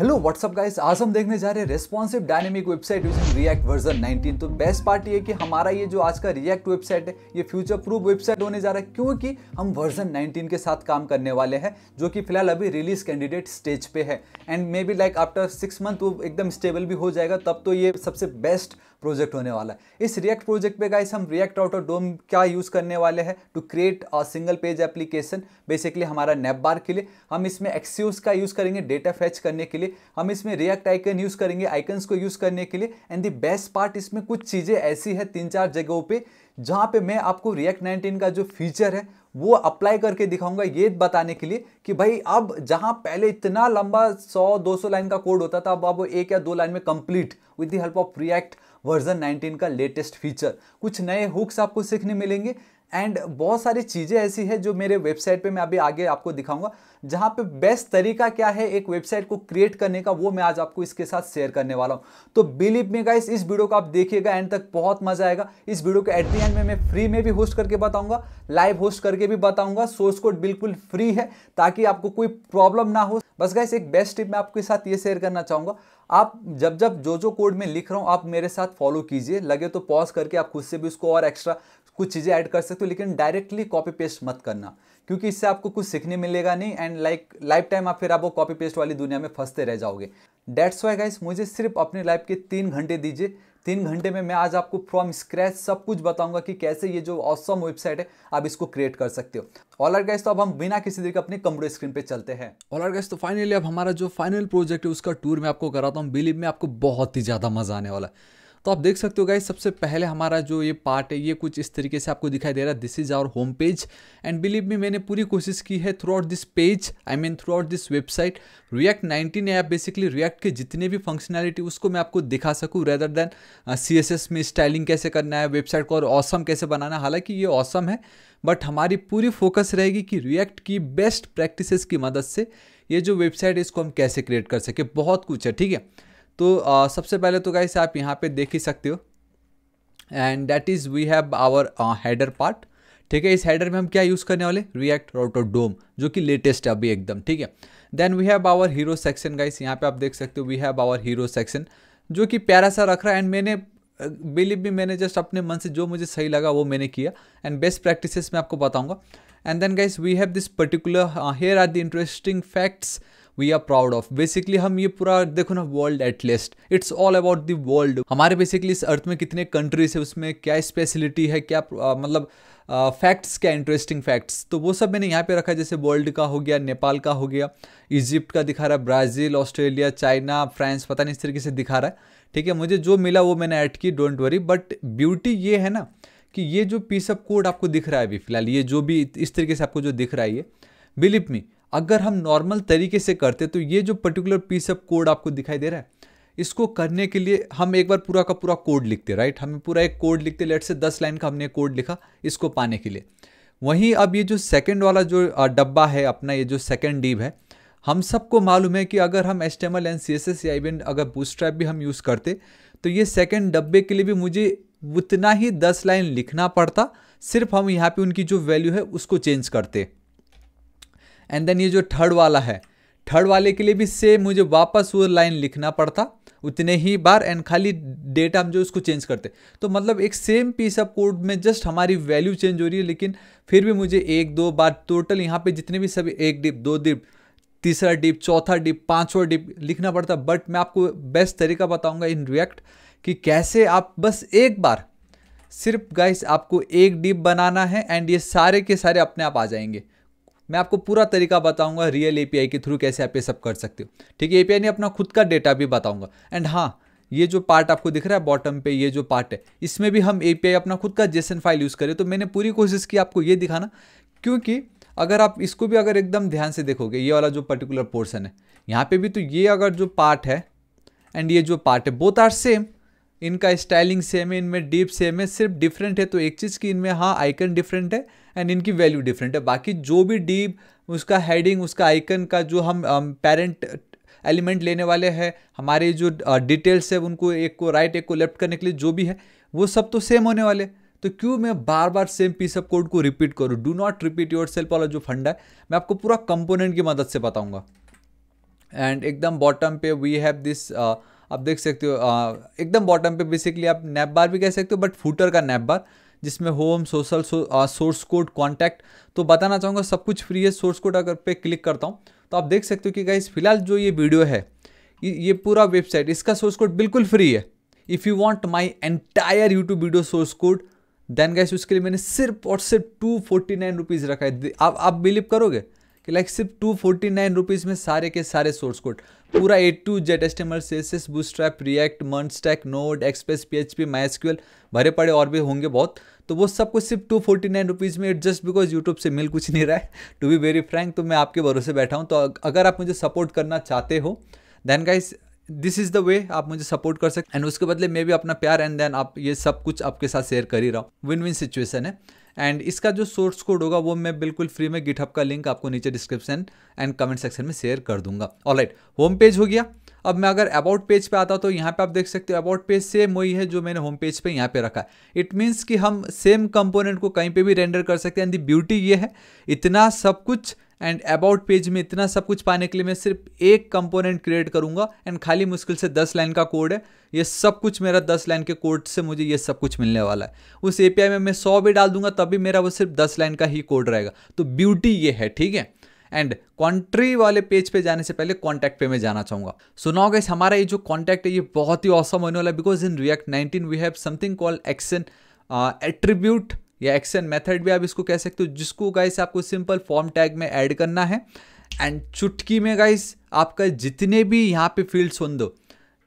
Hello what's up guys आज हम देखने जा रहे हैं responsive dynamic website using React version 19 तो बेस्ट पार्ट ये कि हमारा ये जो आज का रिएक्ट वेबसाइट है ये फ्यूचर प्रूफ वेबसाइट होने जा रहा है क्योंकि हम वर्जन 19 के साथ काम करने वाले हैं जो कि फिलहाल अभी रिलीज कैंडिडेट स्टेज पे है and may be like after six month वो एकदम स्टेबल भी हो जाएगा तब तो ये सबसे बेस्ट प्रोजेक्ट होने वाला है इस रिएक्ट प्रोजेक्ट पे गाइस हम रिएक्ट आउट और डोम क्या यूज़ करने वाले हैं to create a single page application basically हमारा नेप बार के लिए हम इसमें एक्सीस का यूज़ करेंगे डेटा फैच करने के लिए हम इसमें रिएक्ट आइकन यूज़ करेंगे आइकन्स को यूज़ करने के लिए एंड दी बेस्ट पार्ट इसमें कुछ चीज़ें ऐसी है तीन चार जगहों पर जहाँ पे मैं आपको रिएक्ट नाइनटीन का जो फीचर है वो अप्लाई करके दिखाऊंगा ये बताने के लिए कि भाई अब जहाँ पहले इतना लंबा 100-200 लाइन का कोड होता था अब अब एक या दो लाइन में complete with the help of React version 19 का लेटेस्ट फीचर कुछ नए हुक्स आपको सीखने मिलेंगे एंड बहुत सारी चीज़ें ऐसी है जो मेरे वेबसाइट पे मैं अभी आगे आपको दिखाऊंगा जहाँ पे बेस्ट तरीका क्या है एक वेबसाइट को क्रिएट करने का वो मैं आज आपको इसके साथ शेयर करने वाला हूँ तो बिलीव मी गाइस इस वीडियो को आप देखिएगा एंड तक बहुत मजा आएगा इस वीडियो को एट दी एंड में मैं फ्री में भी होस्ट करके बताऊँगा लाइव होस्ट करके भी बताऊँगा सोर्स कोड बिल्कुल फ्री है ताकि आपको कोई प्रॉब्लम ना हो बस गाइस एक बेस्ट टिप मैं आपके साथ ये शेयर करना चाहूँगा आप जब जब जो जो कोड में लिख रहा हूँ आप मेरे साथ फॉलो कीजिए लगे तो पॉज करके आप खुद से भी उसको और एक्स्ट्रा कुछ चीज़ें ऐड कर सकते हो लेकिन डायरेक्टली कॉपी पेस्ट मत करना क्योंकि इससे आपको कुछ सीखने मिलेगा नहीं एंड लाइक लाइफ टाइम आप फिर आप वो कॉपी पेस्ट वाली दुनिया में फंसते रह जाओगे डेट्स वाई गाइस मुझे सिर्फ अपनी लाइफ के तीन घंटे दीजिए तीन घंटे में मैं आज आपको फ्रॉम स्क्रैच सब कुछ बताऊंगा कि कैसे ये जो ऑसम वेबसाइट है आप इसको क्रिएट कर सकते हो ऑल आर गैस तो अब हम बिना किसी देर के अपने कंप्यूटर स्क्रीन पे चलते हैं ऑल आर गैस तो फाइनली अब हमारा जो फाइनल प्रोजेक्ट है उसका टूर मैं आपको कराता हूँ बिलीव में आपको बहुत ही ज़्यादा मजा आने वाला है तो आप देख सकते हो गाइज सबसे पहले हमारा जो ये पार्ट है ये कुछ इस तरीके से आपको दिखाई दे रहा है this is our home page and believe me मैंने पूरी कोशिश की है throughout this page I mean throughout this website React nineteen app basically React के जितने भी फंक्शनैलिटी उसको मैं आपको दिखा सकूँ रेदर देन सी में स्टाइलिंग कैसे करना है वेबसाइट को और औसम कैसे बनाना है हालांकि ये औसम है बट हमारी पूरी फोकस रहेगी कि रिएक्ट की बेस्ट प्रैक्टिसेस की मदद से ये जो वेबसाइट है इसको हम कैसे क्रिएट कर सके बहुत कुछ है ठीक है तो आ, सबसे पहले तो गाइस आप यहाँ पे देख ही सकते हो and that is we have our header part ठीक है इस हेडर में हम क्या यूज़ करने वाले रिएक्ट रोटो डोम जो कि लेटेस्ट है अभी एकदम ठीक है then we have our hero section guys यहाँ पे आप देख सकते हो we have our hero section जो कि प्यारा सा रख रहा है एंड मैंने बिलीव भी मैंने जस्ट अपने मन से जो मुझे सही लगा वो मैंने किया एंड बेस्ट प्रैक्टिसेस मैं आपको बताऊंगा and then guys we have this particular here are the interesting facts we are proud of basically हम ये पूरा देखो ना world at least it's all about the world हमारे बेसिकली इस अर्थ में कितने कंट्रीज है उसमें क्या स्पेशलिटी है क्या आ, मतलब फैक्ट्स uh, क्या इंटरेस्टिंग फैक्ट्स तो वो सब मैंने यहाँ पे रखा जैसे वर्ल्ड का हो गया नेपाल का हो गया इजिप्ट का दिखा रहा है ब्राज़ील ऑस्ट्रेलिया चाइना फ्रांस पता नहीं इस तरीके से दिखा रहा है ठीक है मुझे जो मिला वो मैंने ऐड की डोंट वरी बट ब्यूटी ये है ना कि ये जो पीस ऑफ कोड आपको दिख रहा है अभी फिलहाल ये जो भी इस तरीके से आपको जो दिख रहा है ये बिलीव मी अगर हम नॉर्मल तरीके से करते तो ये जो पर्टिकुलर पीस ऑफ कोड आपको दिखाई दे रहा है इसको करने के लिए हम एक बार पूरा का पूरा कोड लिखते राइट हमें पूरा एक कोड लिखते लेट से दस लाइन का हमने कोड लिखा इसको पाने के लिए वहीं अब ये जो सेकेंड वाला जो डब्बा है अपना ये जो सेकेंड डीब है हम सबको मालूम है कि अगर हम HTML and C S S या इवन अगर बूस्ट्रैप भी हम यूज़ करते तो ये सेकेंड डब्बे के लिए भी मुझे उतना ही दस लाइन लिखना पड़ता सिर्फ हम यहाँ पे उनकी जो वैल्यू है उसको चेंज करते एंड देन ये जो थर्ड वाला है थर्ड वाले के लिए भी सेम मुझे वापस वो लाइन लिखना पड़ता उतने ही बार एंड खाली डेटा हम जो उसको चेंज करते तो मतलब एक सेम पीस ऑफ कोड में जस्ट हमारी वैल्यू चेंज हो रही है लेकिन फिर भी मुझे एक दो बार टोटल यहाँ पे जितने भी सभी एक डिप दो डिप तीसरा डिप चौथा डिप पांचवा डिप लिखना पड़ता बट मैं आपको बेस्ट तरीका बताऊँगा इन रिएक्ट कि कैसे आप बस एक बार सिर्फ गाइस आपको एक डिप बनाना है एंड ये सारे के सारे अपने आप आ जाएंगे मैं आपको पूरा तरीका बताऊंगा रियल एपीआई के थ्रू कैसे आप ये सब कर सकते हो ठीक है एपीआई ने अपना खुद का डेटा भी बताऊंगा एंड हाँ ये जो पार्ट आपको दिख रहा है बॉटम पे ये जो पार्ट है इसमें भी हम एपीआई अपना खुद का जेसन फाइल यूज़ करें तो मैंने पूरी कोशिश की आपको ये दिखाना क्योंकि अगर आप इसको भी अगर एकदम ध्यान से देखोगे ये वाला जो पर्टिकुलर पोर्सन है यहाँ पर भी तो ये अगर जो पार्ट है एंड ये जो पार्ट है बोथ आर सेम इनका स्टाइलिंग सेम है इनमें डीप सेम है सिर्फ डिफरेंट है तो एक चीज़ की इनमें हाँ आइकन डिफरेंट है एंड इनकी वैल्यू डिफरेंट है बाकी जो भी डीप उसका हेडिंग उसका आइकन का जो हम पेरेंट um, एलिमेंट लेने वाले हैं हमारे जो डिटेल्स uh, है उनको एक को राइट एक को लेफ्ट करने के लिए जो भी है वो सब तो सेम होने वाले तो क्यों मैं बार बार सेम पीस ऑफ कोड को रिपीट करूँ do not repeat yourself वाला जो फंड है मैं आपको पूरा कंपोनेंट की मदद से बताऊँगा एंड एकदम बॉटम पे वी हैव दिस आप देख सकते हो एकदम बॉटम पे बेसिकली आप नैप बार भी कह सकते हो बट फूटर का नैप बार जिसमें home social source code contact तो बताना चाहूँगा सब कुछ फ्री है सोर्स कोड अगर पे क्लिक करता हूँ तो आप देख सकते हो कि गाइज फिलहाल जो ये वीडियो है ये पूरा वेबसाइट इसका सोर्स कोड बिल्कुल फ्री है if you want my entire YouTube video source code then guys उसके लिए मैंने सिर्फ और सिर्फ टू फोर्टी नाइन रुपीज़ रखा है आप आप बिलीव करोगे कि लाइक सिर्फ टू फोर्टी नाइन रुपीज़ में सारे के सारे सोर्स कोड पूरा A to Z HTML CSS Bootstrap React stack Node Express P H P MySQL भरे पड़े और भी होंगे बहुत तो वो सब कुछ सिर्फ टू फोर्टी नाइन रुपीज़ में इट जस्ट बिकॉज यूट्यूब से मिल कुछ नहीं रहा है टू बी वेरी फ्रैंक तो मैं आपके भरोसे बैठा हूँ तो अगर आप मुझे सपोर्ट करना चाहते हो then guys this is the way आप मुझे सपोर्ट कर सकते एंड उसके बदले मैं भी अपना प्यार एंड देन आप ये सब कुछ आपके साथ शेयर कर ही रहा हूँ विन विन सिचुएसन है एंड इसका जो सोर्स कोड होगा वो मैं बिल्कुल फ्री में गिटहब का लिंक आपको नीचे डिस्क्रिप्शन एंड कमेंट सेक्शन में शेयर कर दूंगा ऑल राइट होम पेज हो गया अब मैं अगर अबाउट पेज पे आता तो यहाँ पे आप देख सकते हो अबाउट पेज सेम वही है जो मैंने होम पेज पे यहाँ पे रखा है इट मीन्स कि हम सेम कंपोनेंट को कहीं पे भी रेंडर कर सकते हैं एंड द ब्यूटी ये है इतना सब कुछ एंड अबाउट पेज में इतना सब कुछ पाने के लिए मैं सिर्फ एक कंपोनेंट क्रिएट करूंगा एंड खाली मुश्किल से दस लाइन का कोड है ये सब कुछ मेरा दस लाइन के कोड से मुझे ये सब कुछ मिलने वाला है उस ए में मैं सौ भी डाल दूंगा तभी मेरा वो सिर्फ दस लाइन का ही कोड रहेगा तो ब्यूटी ये है ठीक है एंड कंट्री वाले पेज पे जाने से पहले कॉन्टैक्ट पे मैं जाना चाहूंगा सुनाओ गाइस हमारा ये जो कॉन्टैक्ट है ये बहुत ही औसम होने वाला है because in React 19 we have something call action attribute या एक्शन मेथड भी आप इसको कह सकते हो जिसको गाइस आपको सिंपल फॉर्म टैग में ऐड करना है एंड चुटकी में गाइस आपका जितने भी यहाँ पे फील्ड्स हों दो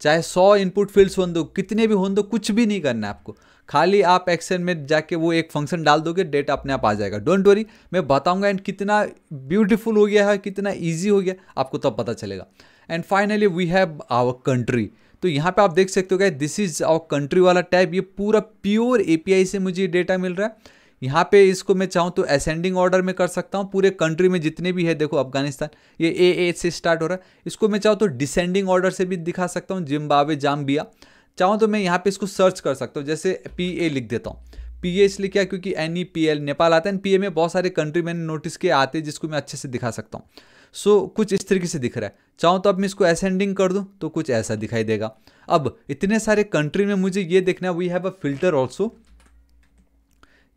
चाहे सौ इनपुट फील्ड्स हों दो कितने भी हों दो कुछ भी नहीं करना है आपको खाली आप एक्शन में जाके वो एक फंक्शन डाल दोगे डेटा अपने आप आ जाएगा डोंट वरी मैं बताऊँगा एंड कितना ब्यूटिफुल हो गया है कितना ईजी हो गया आपको तब पता चलेगा and finally we have our country तो यहाँ पे आप देख सकते हो क्या दिस इज आवर कंट्री वाला टैब ये पूरा प्योर एपीआई से मुझे डेटा मिल रहा है यहाँ पे इसको मैं चाहूँ तो असेंडिंग ऑर्डर में कर सकता हूँ पूरे कंट्री में जितने भी है देखो अफगानिस्तान ये ए ए से स्टार्ट हो रहा है इसको मैं चाहूँ तो डिसेंडिंग ऑर्डर से भी दिखा सकता हूँ जिम्बावे जाम्बिया चाहूँ तो मैं यहाँ पे इसको सर्च कर सकता हूँ जैसे पी ए लिख देता हूँ पी ए इसलिए क्या क्योंकि N E P L Nepal आता है पी ए में बहुत सारे कंट्री मैंने नोटिस किए आते हैं जिसको मैं अच्छे से दिखा सकता हूँ सो कुछ इस तरीके से दिख रहा है चाहूँ तो अब मैं इसको असेंडिंग कर दूँ तो कुछ ऐसा दिखाई देगा अब इतने सारे कंट्री में मुझे ये देखना we have a filter also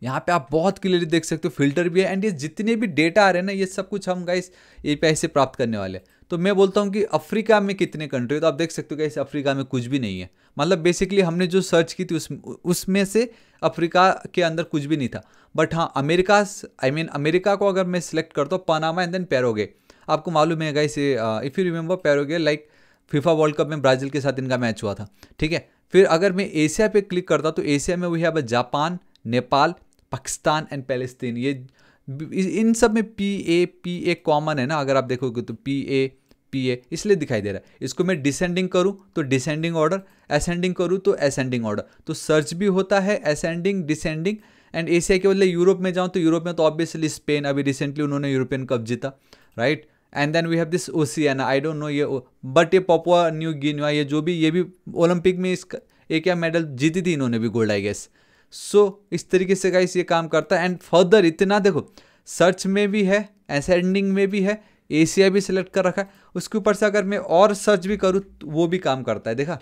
यहाँ पे आप बहुत क्लियरली देख सकते हो फिल्टर भी है एंड ये जितने भी डेटा आ रहे हैं ना ये सब कुछ हम गाइस ए से प्राप्त करने वाले तो मैं बोलता हूँ कि अफ्रीका में कितने कंट्री है तो आप देख सकते हो गाइस अफ्रीका में कुछ भी नहीं है मतलब बेसिकली हमने जो सर्च की थी उस उसमें से अफ्रीका के अंदर कुछ भी नहीं था बट हाँ अमेरिका आई मीन अमेरिका को अगर मैं सिलेक्ट करता हूँ पनामा एंड देन पैरोगे आपको मालूम है guys if you remember Paraguay like FIFA World Cup में ब्राज़ील के साथ इनका मैच हुआ था ठीक है फिर अगर मैं एशिया पे क्लिक करता तो एशिया में वही है Japan Nepal Pakistan and Palestine ये इन सब में P A P A common है ना अगर आप देखोगे तो पी ए पी ए इसलिए दिखाई दे रहा है इसको मैं डिसेंडिंग करूँ तो डिसेंडिंग ऑर्डर असेंडिंग करूँ तो असेंडिंग ऑर्डर तो सर्च भी होता है असेंडिंग डिसेंडिंग एंड एशिया के बदले यूरोप में जाऊँ तो यूरोप में तो ऑब्वियसली स्पेन अभी रिसेंटली उन्होंने यूरोपियन कप जीता right and then we have this Oceania I don't know ये बट ये पपुआ न्यू गिनवा ये जो भी ये भी ओलंपिक में इसका एक या मेडल जीती थी इन्होंने भी गोल्ड आई गेस सो इस तरीके से गाइस ये काम करता है एंड फर्दर इतना देखो सर्च में भी है एसेंडिंग में भी है एशिया भी सिलेक्ट कर रखा है उसके ऊपर से अगर मैं और सर्च भी करूँ तो वो भी काम करता है देखा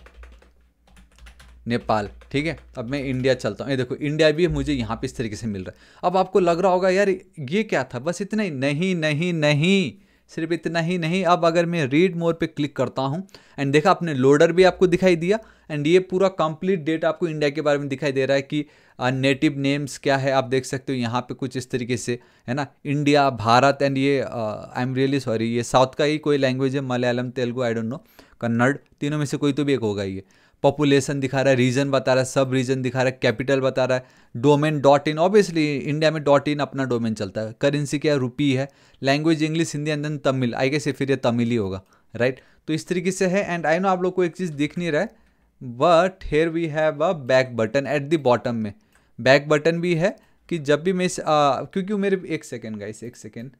नेपाल ठीक है अब मैं इंडिया चलता हूँ ये देखो इंडिया भी मुझे यहाँ पे इस तरीके से मिल रहा है अब आपको लग रहा होगा यार ये क्या था बस इतना ही नहीं नहीं नहीं सिर्फ इतना ही नहीं अब अगर मैं रीड मोर पे क्लिक करता हूँ एंड देखा आपने लोडर भी आपको दिखाई दिया एंड ये पूरा कंप्लीट डेटा आपको इंडिया के बारे में दिखाई दे रहा है कि नेटिव नेम्स क्या है आप देख सकते हो यहाँ पे कुछ इस तरीके से है ना इंडिया भारत एंड ये आई एम रियली सॉरी ये साउथ का ही कोई लैंग्वेज है Malayalam Telugu I don't know Kannada तीनों में से कोई तो भी एक होगा ये पॉपुलेशन दिखा रहा है रीजन बता रहा है सब रीजन दिखा रहा है कैपिटल बता रहा है domain dot in obviously India में डॉट इन अपना डोमेन चलता है करेंसी क्या रुपी है language English Hindi and then Tamil I कैसे फिर ये तमिल ही होगा राइट right? तो इस तरीके से है एंड आई नो आप लोग को एक चीज़ दिख नहीं रहा है but here we have a back button at the bottom में बैक बटन भी है कि जब भी मैं क्योंकि मेरे एक सेकेंड गाइस एक सेकेंड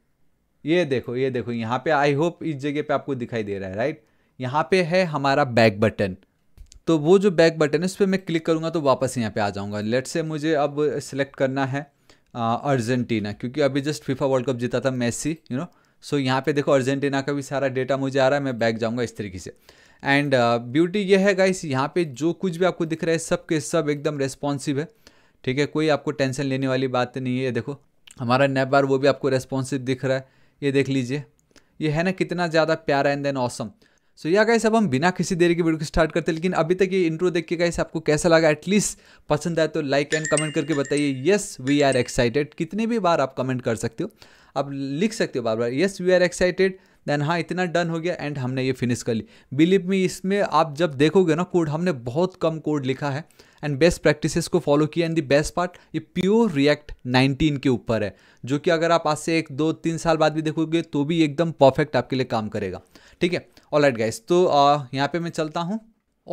ये देखो ये देखो यहाँ पे आई होप इस जगह पे आपको दिखाई दे रहा है राइट right? यहाँ पे है हमारा बैक बटन तो वो जो बैक बटन है उस पर मैं क्लिक करूँगा तो वापस यहाँ पे आ जाऊँगा लेट से मुझे अब सिलेक्ट करना है अर्जेंटीना क्योंकि अभी जस्ट फीफा वर्ल्ड कप जीता था मेसी यू नो सो यहाँ पे देखो अर्जेंटीना का भी सारा डेटा मुझे आ रहा है मैं बैक जाऊँगा इस तरीके से एंड ब्यूटी ये है गाइस यहाँ पे जो कुछ भी आपको दिख रहा है सब के सब एकदम रेस्पॉन्सिव है ठीक है कोई आपको टेंशन लेने वाली बात नहीं है देखो हमारा नैप बार वो भी आपको रेस्पॉन्सिव दिख रहा है ये देख लीजिए ये है ना कितना ज़्यादा प्यारा and then awesome awesome. So या गाइस अब हम बिना किसी देरी के वीडियो को स्टार्ट करते हैं लेकिन अभी तक ये इंट्रो देख के गाइस आपको कैसा लगा एटलीस्ट पसंद आए तो लाइक एंड कमेंट करके बताइए येस वी आर एक्साइटेड कितने भी बार आप कमेंट कर सकते हो आप लिख सकते हो बार बार yes we are excited then हाँ इतना डन हो गया एंड हमने ये फिनिश कर ली बिलीव मी इसमें आप जब देखोगे ना कोड हमने बहुत कम कोड लिखा है एंड बेस्ट प्रैक्टिसेस को फॉलो किया एंड द बेस्ट पार्ट ये प्योर रिएक्ट 19 के ऊपर है जो कि अगर आप आज से एक दो तीन साल बाद भी देखोगे तो भी एकदम परफेक्ट आपके लिए काम करेगा ठीक है ऑलराइट गाइस तो यहाँ पे मैं चलता हूँ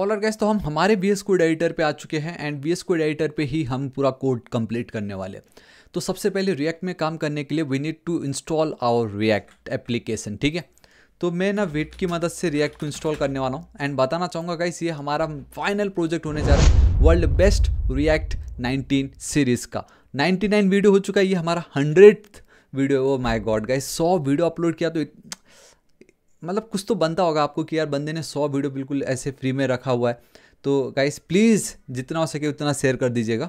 ऑलर गैस तो हम हमारे बी एस कोड एडिटर पर आ चुके हैं and V S code editor पर ही हम पूरा कोड कंप्लीट करने वाले तो सबसे पहले रिएक्ट में काम करने के लिए we need to install our React application ठीक है तो मैं ना वेट की मदद से रिएक्ट को इंस्टॉल करने वाला हूँ एंड बताना चाहूँगा गाइस ये हमारा फाइनल प्रोजेक्ट होने जा रहा है वर्ल्ड बेस्ट रिएक्ट 19 सीरीज़ का 99 वीडियो हो चुका है ये हमारा hundred video oh my god guys 100 video upload किया तो मतलब कुछ तो बनता होगा आपको कि यार बंदे ने सौ वीडियो बिल्कुल ऐसे फ्री में रखा हुआ है तो गाइस प्लीज़ जितना हो सके उतना शेयर कर दीजिएगा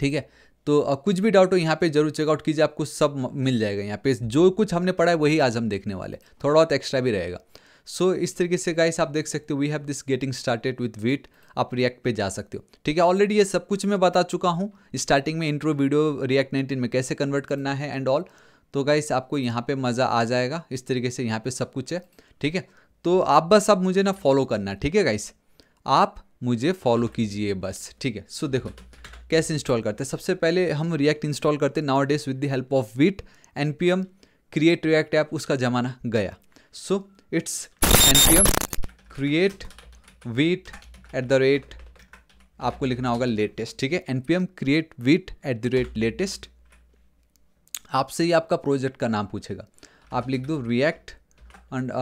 ठीक है तो कुछ भी डाउट हो यहाँ पे जरूर चेकआउट कीजिए आपको सब मिल जाएगा यहाँ पे जो कुछ हमने पढ़ा है वही आज हम देखने वाले थोड़ा बहुत एक्स्ट्रा भी रहेगा सो so, इस तरीके से गाइस आप देख सकते हो we have this getting started with Vite आप रिएक्ट पे जा सकते हो ठीक है ऑलरेडी ये सब कुछ मैं बता चुका हूँ स्टार्टिंग में इंट्रो वीडियो रिएक्ट नाइनटीन में कैसे कन्वर्ट करना है एंड ऑल तो गाइस आपको यहाँ पे मज़ा आ जाएगा इस तरीके से यहाँ पे सब कुछ है ठीक है तो आप बस अब मुझे ना फॉलो करना ठीक है गाइस आप मुझे फॉलो कीजिए बस ठीक है सो देखो कैसे इंस्टॉल करते हैं सबसे पहले हम रिएक्ट इंस्टॉल करते हैं nowadays with the help of Vite N P M create React app उसका ज़माना गया so it's N P M create Vite at the rate आपको लिखना होगा लेटेस्ट ठीक है N P M create Vite at the rate latest आपसे ही आपका प्रोजेक्ट का नाम पूछेगा आप लिख दो रिएक्ट अंड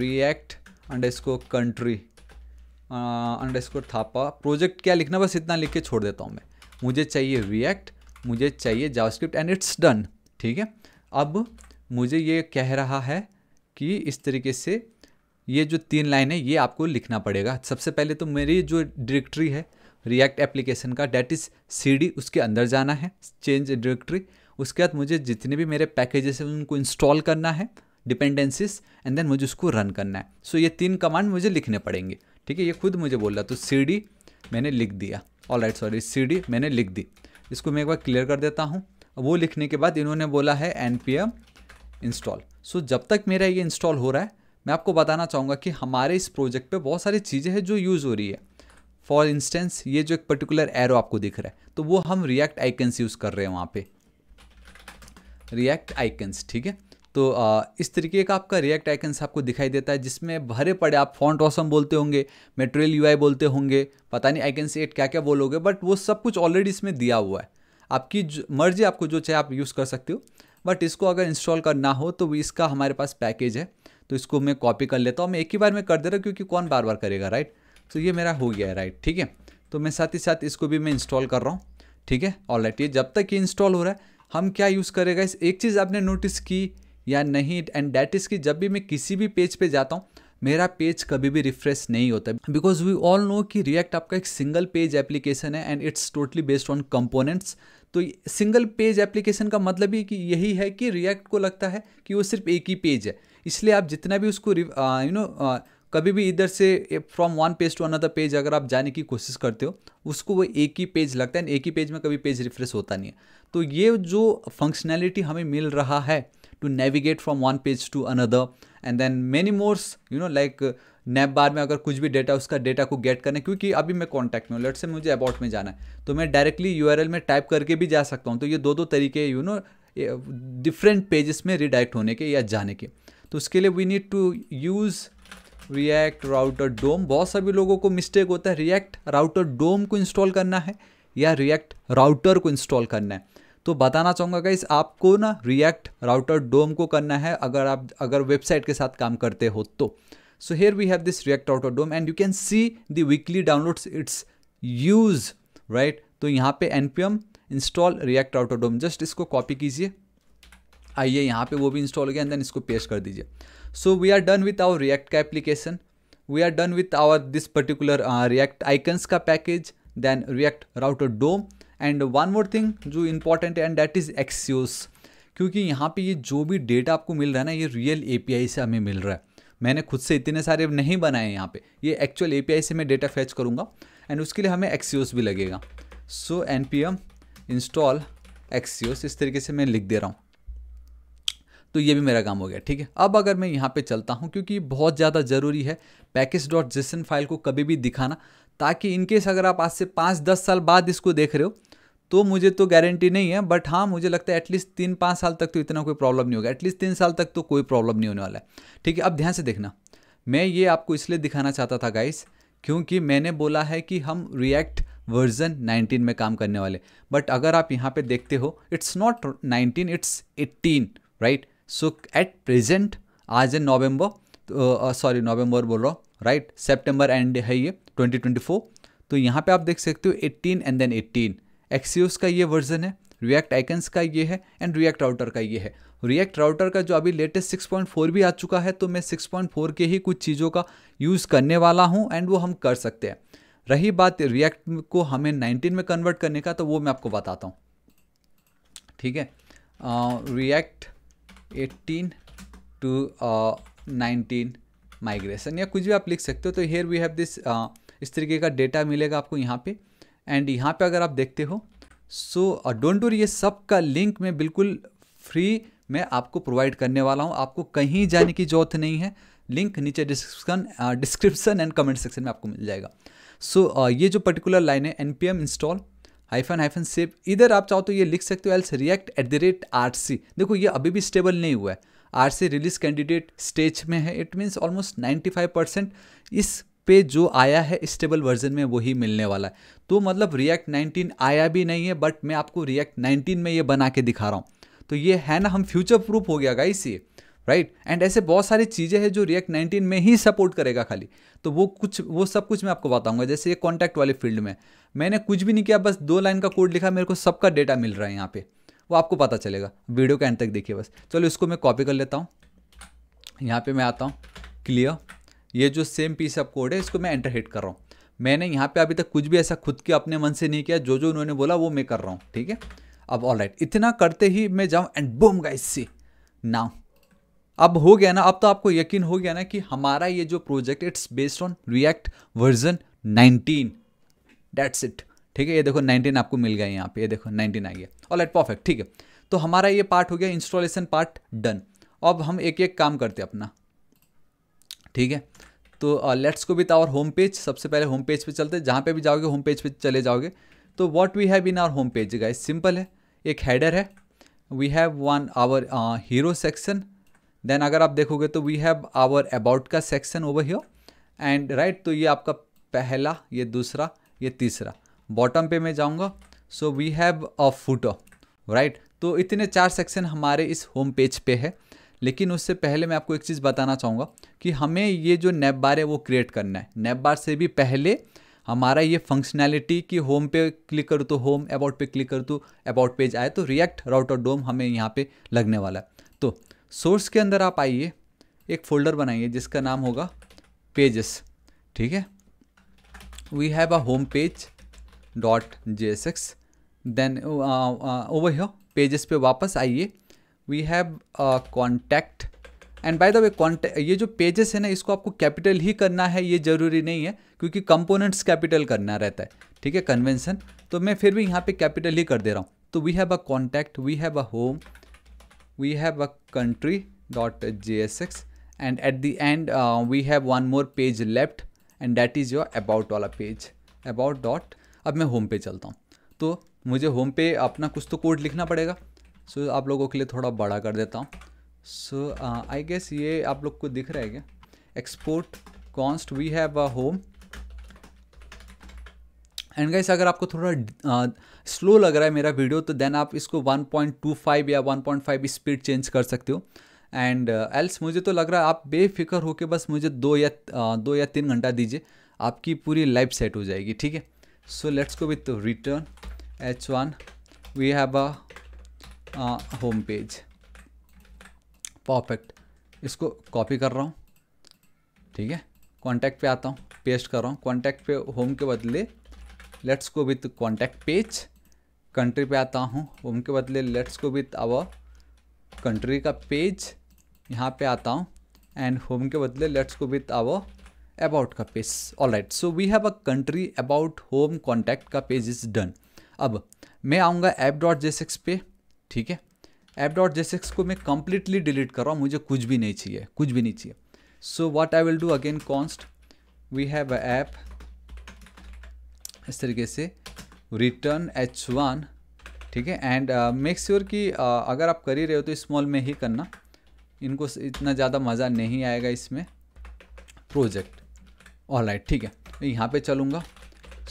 रिएक्ट अंडर इसको कंट्री अंडर इसको थापा प्रोजेक्ट क्या लिखना बस इतना लिख के छोड़ देता हूँ मैं मुझे चाहिए रिएक्ट मुझे चाहिए जावास्क्रिप्ट एंड इट्स डन ठीक है अब मुझे ये कह रहा है कि इस तरीके से ये जो तीन लाइन है ये आपको लिखना पड़ेगा सबसे पहले तो मेरी जो डायरेक्टरी है रिएक्ट एप्लीकेशन का डैट इज़ सी उसके अंदर जाना है चेंज डायरेक्टरी उसके बाद मुझे जितने भी मेरे पैकेजेस हैं उनको इंस्टॉल करना है डिपेंडेंसीज एंड देन मुझे उसको रन करना है सो so, ये तीन कमांड मुझे लिखने पड़ेंगे ठीक है ये खुद मुझे बोल रहा तो सी मैंने लिख दिया ऑल राइट सॉरी सी मैंने लिख दी इसको मैं एक बार क्लियर कर देता हूँ वो लिखने के बाद इन्होंने बोला है N P M install so जब तक मेरा ये इंस्टॉल हो रहा है मैं आपको बताना चाहूँगा कि हमारे इस प्रोजेक्ट पे बहुत सारी चीज़ें हैं जो यूज़ हो रही है फॉर इंस्टेंस ये जो एक पर्टिकुलर एरो आपको दिख रहा है तो वो हम रिएक्ट आइकन से यूज़ कर रहे हैं वहाँ पे रिएक्ट आइकन्स ठीक है तो आ, इस तरीके का आपका रिएक्ट आइकन्स आपको दिखाई देता है जिसमें भरे पड़े आप फॉन्ट ऑसम बोलते होंगे मेटेरियल यूआई बोलते होंगे पता नहीं आइकन्स एट क्या क्या बोलोगे बट वो सब कुछ ऑलरेडी इसमें दिया हुआ है आपकी मर्जी आपको जो चाहे आप यूज़ कर सकते हो बट इसको अगर इंस्टॉल करना हो तो इसका हमारे पास पैकेज है तो इसको मैं कॉपी कर लेता हूँ मैं एक ही बार में कर दे रहा हूँ क्योंकि कौन बार बार करेगा राइट तो ये मेरा हो गया है राइट ठीक है तो मैं साथ ही साथ इसको भी मैं इंस्टॉल कर रहा हूँ ठीक है ऑल ये जब तक ये इंस्टॉल हो रहा है हम क्या यूज़ करेगा इस एक चीज़ आपने नोटिस की या नहीं एंड डैट इज़ कि जब भी मैं किसी भी पेज पे जाता हूँ मेरा पेज कभी भी रिफ्रेश नहीं होता बिकॉज वी ऑल नो कि रिएक्ट आपका एक सिंगल पेज एप्लीकेशन है and it's totally based on components तो सिंगल पेज एप्लीकेशन का मतलब ही कि यही है कि रिएक्ट को लगता है कि वो सिर्फ एक ही पेज है इसलिए आप जितना भी उसको you know uh, you know, uh, कभी भी इधर से from one page to another page अगर आप जाने की कोशिश करते हो उसको वो एक ही पेज लगता है एक ही पेज में कभी पेज रिफ्रेश होता नहीं है तो ये जो फंक्शनैलिटी हमें मिल रहा है to navigate from one page to another and then many mores you know like nav bar में अगर कुछ भी डेटा उसका डेटा को गेट करना क्योंकि अभी मैं कॉन्टैक्ट में हूँ लेट से मुझे अबाउट में जाना है तो मैं डायरेक्टली यू में टाइप करके भी जा सकता हूँ तो ये दो दो तरीके यू नो डिफरेंट पेजेस में रिडायरेक्ट होने के या जाने के तो उसके लिए we need to use React router DOM बहुत सभी लोगों को मिस्टेक होता है रिएक्ट राउटर डोम को इंस्टॉल करना है या रिएक्ट राउटर को इंस्टॉल करना है तो बताना चाहूँगा गाइस आपको ना रिएक्ट राउटर डोम को करना है अगर आप अगर वेबसाइट के साथ काम करते हो तो so here we have this React router DOM and you can see the weekly downloads it's use right तो यहाँ पे M install React router DOM just इसको कॉपी कीजिए आइए यहाँ पे वो भी इंस्टॉल हो गया एंड देन इसको पेश कर दीजिए so we are done with our react ka application we are done with our this particular uh, react icons ka package then react router dom and one more thing jo important है and that is Axios क्योंकि यहाँ पे ये जो भी data आपको मिल रहा है ना ये रियल ए से हमें मिल रहा है मैंने खुद से इतने सारे नहीं बनाए यहाँ पे ये एक्चुअल एपीआई से मैं डेटा फेच करूँगा एंड उसके लिए हमें एक्सियोस भी लगेगा सो एनपीएम इंस्टॉल एक्सियोस इस तरीके से मैं लिख दे रहा हूँ तो ये भी मेरा काम हो गया ठीक है अब अगर मैं यहाँ पे चलता हूँ क्योंकि बहुत ज़्यादा ज़रूरी है पैकेज डॉट जिसन फाइल को कभी भी दिखाना ताकि इनकेस अगर आप आज से पाँच दस साल बाद इसको देख रहे हो तो मुझे तो गारंटी नहीं है बट हाँ मुझे लगता है एटलीस्ट तीन पाँच साल तक तो इतना कोई प्रॉब्लम नहीं होगा एटलीस्ट तीन साल तक तो कोई प्रॉब्लम नहीं होने वाला है ठीक है अब ध्यान से देखना मैं ये आपको इसलिए दिखाना चाहता था गाइस क्योंकि मैंने बोला है कि हम रिएक्ट वर्जन 19 में काम करने वाले बट अगर आप यहाँ पे देखते हो it's not 19 it's 18 right so at present आज इन नवंबर सॉरी नवंबर बोल रहा हूँ राइट सेप्टेम्बर एंड है ये 2024 तो यहाँ पे आप देख सकते हो 18 एंड देन 18 एक्सीस का ये वर्जन है रिएक्ट आइकन्स का ये है एंड रिएक्ट राउटर का ये है रिएक्ट राउटर का जो अभी लेटेस्ट 6.4 भी आ चुका है तो मैं 6.4 के ही कुछ चीज़ों का यूज़ करने वाला हूँ एंड वो हम कर सकते हैं रही बात रिएक्ट को हमें 19 में कन्वर्ट करने का तो वो मैं आपको बताता हूँ ठीक है React uh, eighteen to nineteen migration या कुछ भी आप लिख सकते हो तो हेयर वी हैव दिस इस तरीके का डेटा मिलेगा आपको यहाँ पे एंड यहाँ पे अगर आप देखते हो सो डोंट वरी ये सब का लिंक मैं बिल्कुल फ्री मैं आपको प्रोवाइड करने वाला हूँ आपको कहीं जाने की जरूरत नहीं है लिंक नीचे description description and comment section में आपको मिल जाएगा सो so, uh, ये जो पर्टिकुलर लाइन है N P M install hyphen hyphen save इधर आप चाहो तो ये लिख सकते हो else React at the rate R C देखो ये अभी भी स्टेबल नहीं हुआ है R C release candidate stage में है इट मीन्स ऑलमोस्ट 95 परसेंट इस पे जो आया है स्टेबल वर्जन में वही मिलने वाला है तो मतलब रिएक्ट 19 आया भी नहीं है बट मैं आपको रिएक्ट 19 में ये बना के दिखा रहा हूँ तो ये है ना हम फ्यूचर प्रूफ हो गया गाइस ये राइट right? एंड ऐसे बहुत सारी चीज़ें हैं जो रिएक्ट नाइनटीन में ही सपोर्ट करेगा खाली तो वो कुछ वो सब कुछ मैं आपको बताऊंगा जैसे ये कॉन्टैक्ट वाले फील्ड में मैंने कुछ भी नहीं किया बस दो लाइन का कोड लिखा मेरे को सबका डेटा मिल रहा है यहाँ पे वो आपको पता चलेगा वीडियो के एंड तक देखिए बस चलो इसको मैं कॉपी कर लेता हूँ यहाँ पर मैं आता हूँ क्लियर ये जो सेम पीस ऑफ कोड है इसको मैं एंटर हिट कर रहा हूँ मैंने यहाँ पे अभी तक कुछ भी ऐसा खुद के अपने मन से नहीं किया जो जो उन्होंने बोला वो मैं कर रहा हूँ ठीक है अब ऑल इतना करते ही मैं जाऊँ and boom guys see now अब हो गया ना अब तो आपको यकीन हो गया ना कि हमारा ये जो project it's based on React version 19 that's it ठीक है ये देखो 19 आपको मिल गया यहाँ पे ये देखो 19 आ गया ऑल एट परफेक्ट ठीक है तो हमारा ये पार्ट हो गया इंस्टॉलेशन पार्ट डन अब हम एक एक काम करते अपना ठीक है तो लेट्स को विथ आवर होम पेज सबसे पहले होम पेज पे चलते जहाँ पर भी जाओगे होम पेज पे चले जाओगे तो what we have in our home page guys simple है एक हैडर है we have one our hero section then अगर आप देखोगे तो वी हैव आवर अबाउट का section over here and right तो ये आपका पहला ये दूसरा ये तीसरा बॉटम पे मैं जाऊँगा so we have a footer right तो इतने चार सेक्शन हमारे इस होम पेज पे है लेकिन उससे पहले मैं आपको एक चीज़ बताना चाहूँगा कि हमें ये जो नेप बार है वो क्रिएट करना है नेप बार से भी पहले हमारा ये फंक्शनैलिटी कि होम पे क्लिक करूँ तो होम अबाउट पे क्लिक करूँ तो अबाउट पेज आए तो रिएक्ट राउटर डोम हमें यहाँ पे लगने वाला है तो सोर्स के अंदर आप आइए एक फोल्डर बनाइए जिसका नाम होगा पेजेस ठीक है we have a home page dot J S X then over here pages पे वापस आइए we have contact and by the way contact ये जो पेजेस है ना इसको आपको कैपिटल ही करना है ये ज़रूरी नहीं है क्योंकि कंपोनेंट्स कैपिटल करना रहता है ठीक है कन्वेंसन तो मैं फिर भी यहाँ पे कैपिटल ही कर दे रहा हूँ तो we have a contact we have a home we have a country.jsx and at the end uh, we have one more page left and that is your about वाला page about dot अब मैं home पे चलता हूँ तो मुझे home पे अपना कुछ तो कोड लिखना पड़ेगा सो so, आप लोगों के लिए थोड़ा बड़ा कर देता हूँ सो आई गेस ये आप लोग को दिख रहा है क्या export const we have a home and guys अगर आपको थोड़ा स्लो लग रहा है मेरा वीडियो तो देन आप इसको 1.25 या 1.5 स्पीड चेंज कर सकते हो एंड एल्स uh, मुझे तो लग रहा है आप बेफिक्र होकर बस मुझे दो या uh, दो या तीन घंटा दीजिए आपकी पूरी लाइफ सेट हो जाएगी ठीक है so let's go with return H one we have a home page perfect इसको कॉपी कर रहा हूँ ठीक है कॉन्टैक्ट पे आता हूँ पेस्ट कर रहा हूँ कॉन्टैक्ट पे होम के बदले let's go with contact page country पे आता हूँ उनके बदले लेट्स को विथ आवर कंट्री का पेज यहाँ पे आता हूँ एंड होम के बदले लेट्स को विथ आवर अबाउट का page all right so we have a country about home contact का पेज इज़ डन अब मैं आऊँगा ऐप डॉट जेसेक्स पे ठीक है ऐप डॉट जेसेक्स को मैं कंप्लीटली डिलीट कर रहा हूँ मुझे कुछ भी नहीं चाहिए कुछ भी नहीं चाहिए so what I will do again const we have a app इस तरीके से रिटर्न एच वन ठीक है एंड मेक श्योर कि uh, अगर आप कर ही रहे हो तो स्मॉल में ही करना इनको इतना ज़्यादा मज़ा नहीं आएगा इसमें प्रोजेक्ट ऑल राइट ठीक है मैं यहाँ पे चलूँगा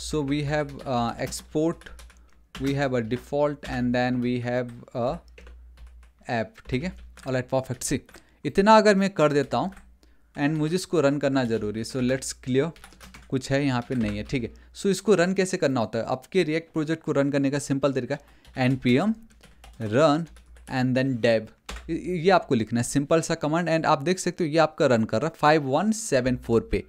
so we have export we have a default and then we have a app ठीक है ऑल राइट परफेक्ट सी इतना अगर मैं कर देता हूँ एंड मुझे इसको रन करना ज़रूरी है सो लेट्स क्लियर कुछ है यहाँ पे नहीं है ठीक है सो इसको रन कैसे करना होता है आपके रिएक्ट प्रोजेक्ट को रन करने का सिंपल तरीका N P M run and then dev ये आपको लिखना है सिंपल सा कमांड एंड आप देख सकते हो ये आपका रन कर रहा है फाइव वन सेवन फोर पे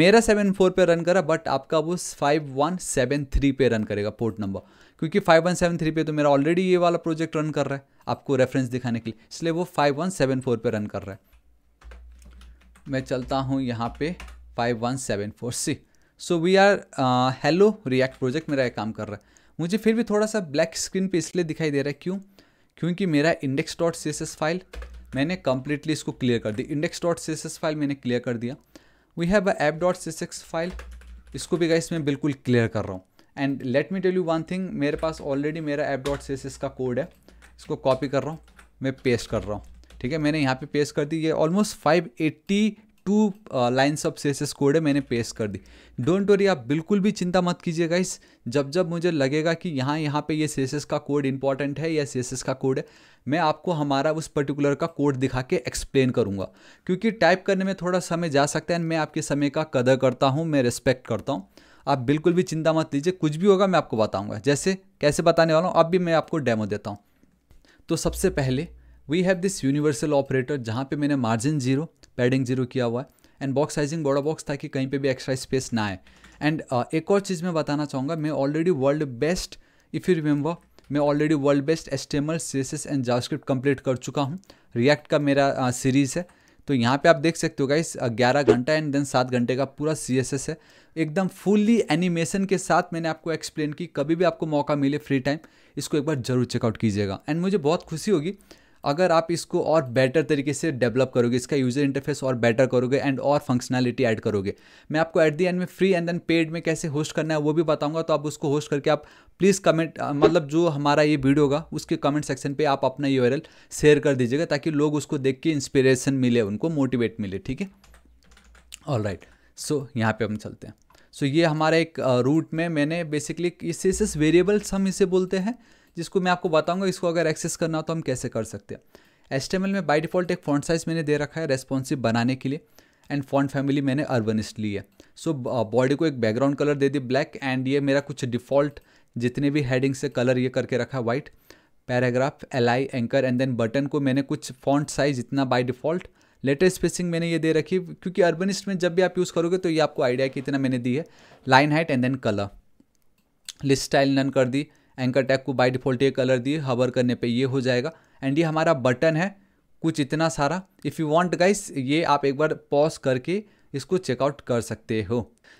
मेरा सेवन फोर पे रन कर रहा है बट आपका वो फाइव वन सेवन थ्री पे रन करेगा पोर्ट नंबर क्योंकि फाइव वन सेवन थ्री पे तो मेरा ऑलरेडी ये वाला प्रोजेक्ट रन कर रहा है आपको रेफरेंस दिखाने के लिए इसलिए वो फाइव वन सेवन फोर पे रन कर रहा है मैं चलता हूँ यहाँ पे 51746 so we are hello react project मेरा ये काम कर रहा है मुझे फिर भी थोड़ा सा ब्लैक स्क्रीन पे इसलिए दिखाई दे रहा है क्यों क्योंकि मेरा index dot C S S file मैंने कम्प्लीटली इसको क्लियर कर दी index dot C S S file मैंने क्लियर कर दिया we have a app dot C S file इसको भी गाइस मैं बिल्कुल क्लियर कर रहा हूँ and let me tell you one thing मेरे पास ऑलरेडी मेरा app dot C S S का कोड है इसको कॉपी कर रहा हूँ मैं पेस्ट कर रहा हूँ ठीक है मैंने यहाँ पे पेस्ट कर दी ये almost 580 two lines of C S code है मैंने पेस्ट कर दी डोंट वरी आप बिल्कुल भी चिंता मत कीजिएगा इस जब जब मुझे लगेगा कि यहाँ यहाँ पे ये सी का कोड इंपॉर्टेंट है या सी का कोड है मैं आपको हमारा उस पर्टिकुलर का कोड दिखा के एक्सप्लेन करूँगा क्योंकि टाइप करने में थोड़ा समय जा सकता है मैं आपके समय का कदर करता हूँ मैं रिस्पेक्ट करता हूँ आप बिल्कुल भी चिंता मत लीजिए कुछ भी होगा मैं आपको बताऊँगा जैसे कैसे बताने वाला हूँ अब भी मैं आपको डेमो देता हूँ तो सबसे पहले we have this universal operator जहाँ पे मैंने मार्जिन जीरो पैडिंग जीरो किया हुआ है एंड बॉक्स साइजिंग बड़ा बॉक्स था कि कहीं पे भी एक्स्ट्रा स्पेस ना आए एंड uh, एक और चीज़ मैं बताना चाहूँगा मैं already world best if you remember मैं already world best S T M L C S S and JavaScript complete कर चुका हूँ रिएक्ट का मेरा सीरीज़ uh, है तो यहाँ पे आप देख सकते हो गाइस uh, ग्यारह घंटा एंड देन सात घंटे का पूरा सी एस एस है एकदम फुल्ली एनिमेशन के साथ मैंने आपको एक्सप्लेन की कभी भी आपको मौका मिले फ्री टाइम इसको एक बार जरूर चेकआउट कीजिएगा एंड मुझे बहुत खुशी होगी अगर आप इसको और बेटर तरीके से डेवलप करोगे इसका यूज़र इंटरफेस और बेटर करोगे एंड और फंक्शनैलिटी ऐड करोगे मैं आपको एट दी एंड में फ्री एंड देन पेड में कैसे होस्ट करना है वो भी बताऊंगा तो आप उसको होस्ट करके आप प्लीज़ कमेंट मतलब जो हमारा ये वीडियो होगा उसके कमेंट सेक्शन पे आप अपना यू शेयर कर दीजिएगा ताकि लोग उसको देख के इंस्पिरेशन मिले उनको मोटिवेट मिले ठीक है ऑल राइट सो यहाँ पर हम चलते हैं सो so, ये हमारा एक रूट में मैंने बेसिकली इस वेरिएबल्स हम इसे बोलते हैं जिसको मैं आपको बताऊंगा इसको अगर एक्सेस करना हो तो हम कैसे कर सकते हैं एल में बाई डिफ़ॉल्ट एक फॉन्ट साइज़ मैंने दे रखा है रेस्पॉन्सिव बनाने के लिए एंड फॉन्ट फैमिली मैंने अर्बनिस्ट ली है सो so, बॉडी uh, को एक बैकग्राउंड कलर दे दी ब्लैक एंड ये मेरा कुछ डिफ़ॉल्ट जितने भी हेडिंग से कलर ये करके रखा है white paragraph L I anchor and then button को मैंने कुछ फॉन्ट साइज़ इतना बाई डिफ़ॉल्ट लेटर स्पेसिंग मैंने ये दे रखी है क्योंकि अर्बनिस्ट में जब भी आप यूज़ करोगे तो ये आपको आइडिया कितना मैंने दी है line height and then colour list style none कर दी एंकर टैग को बाई डिफ़ॉल्ट ये कलर दिए हवर करने पे ये हो जाएगा एंड ये हमारा बटन है कुछ इतना सारा इफ़ यू वांट गाइस ये आप एक बार पॉज करके इसको चेकआउट कर सकते हो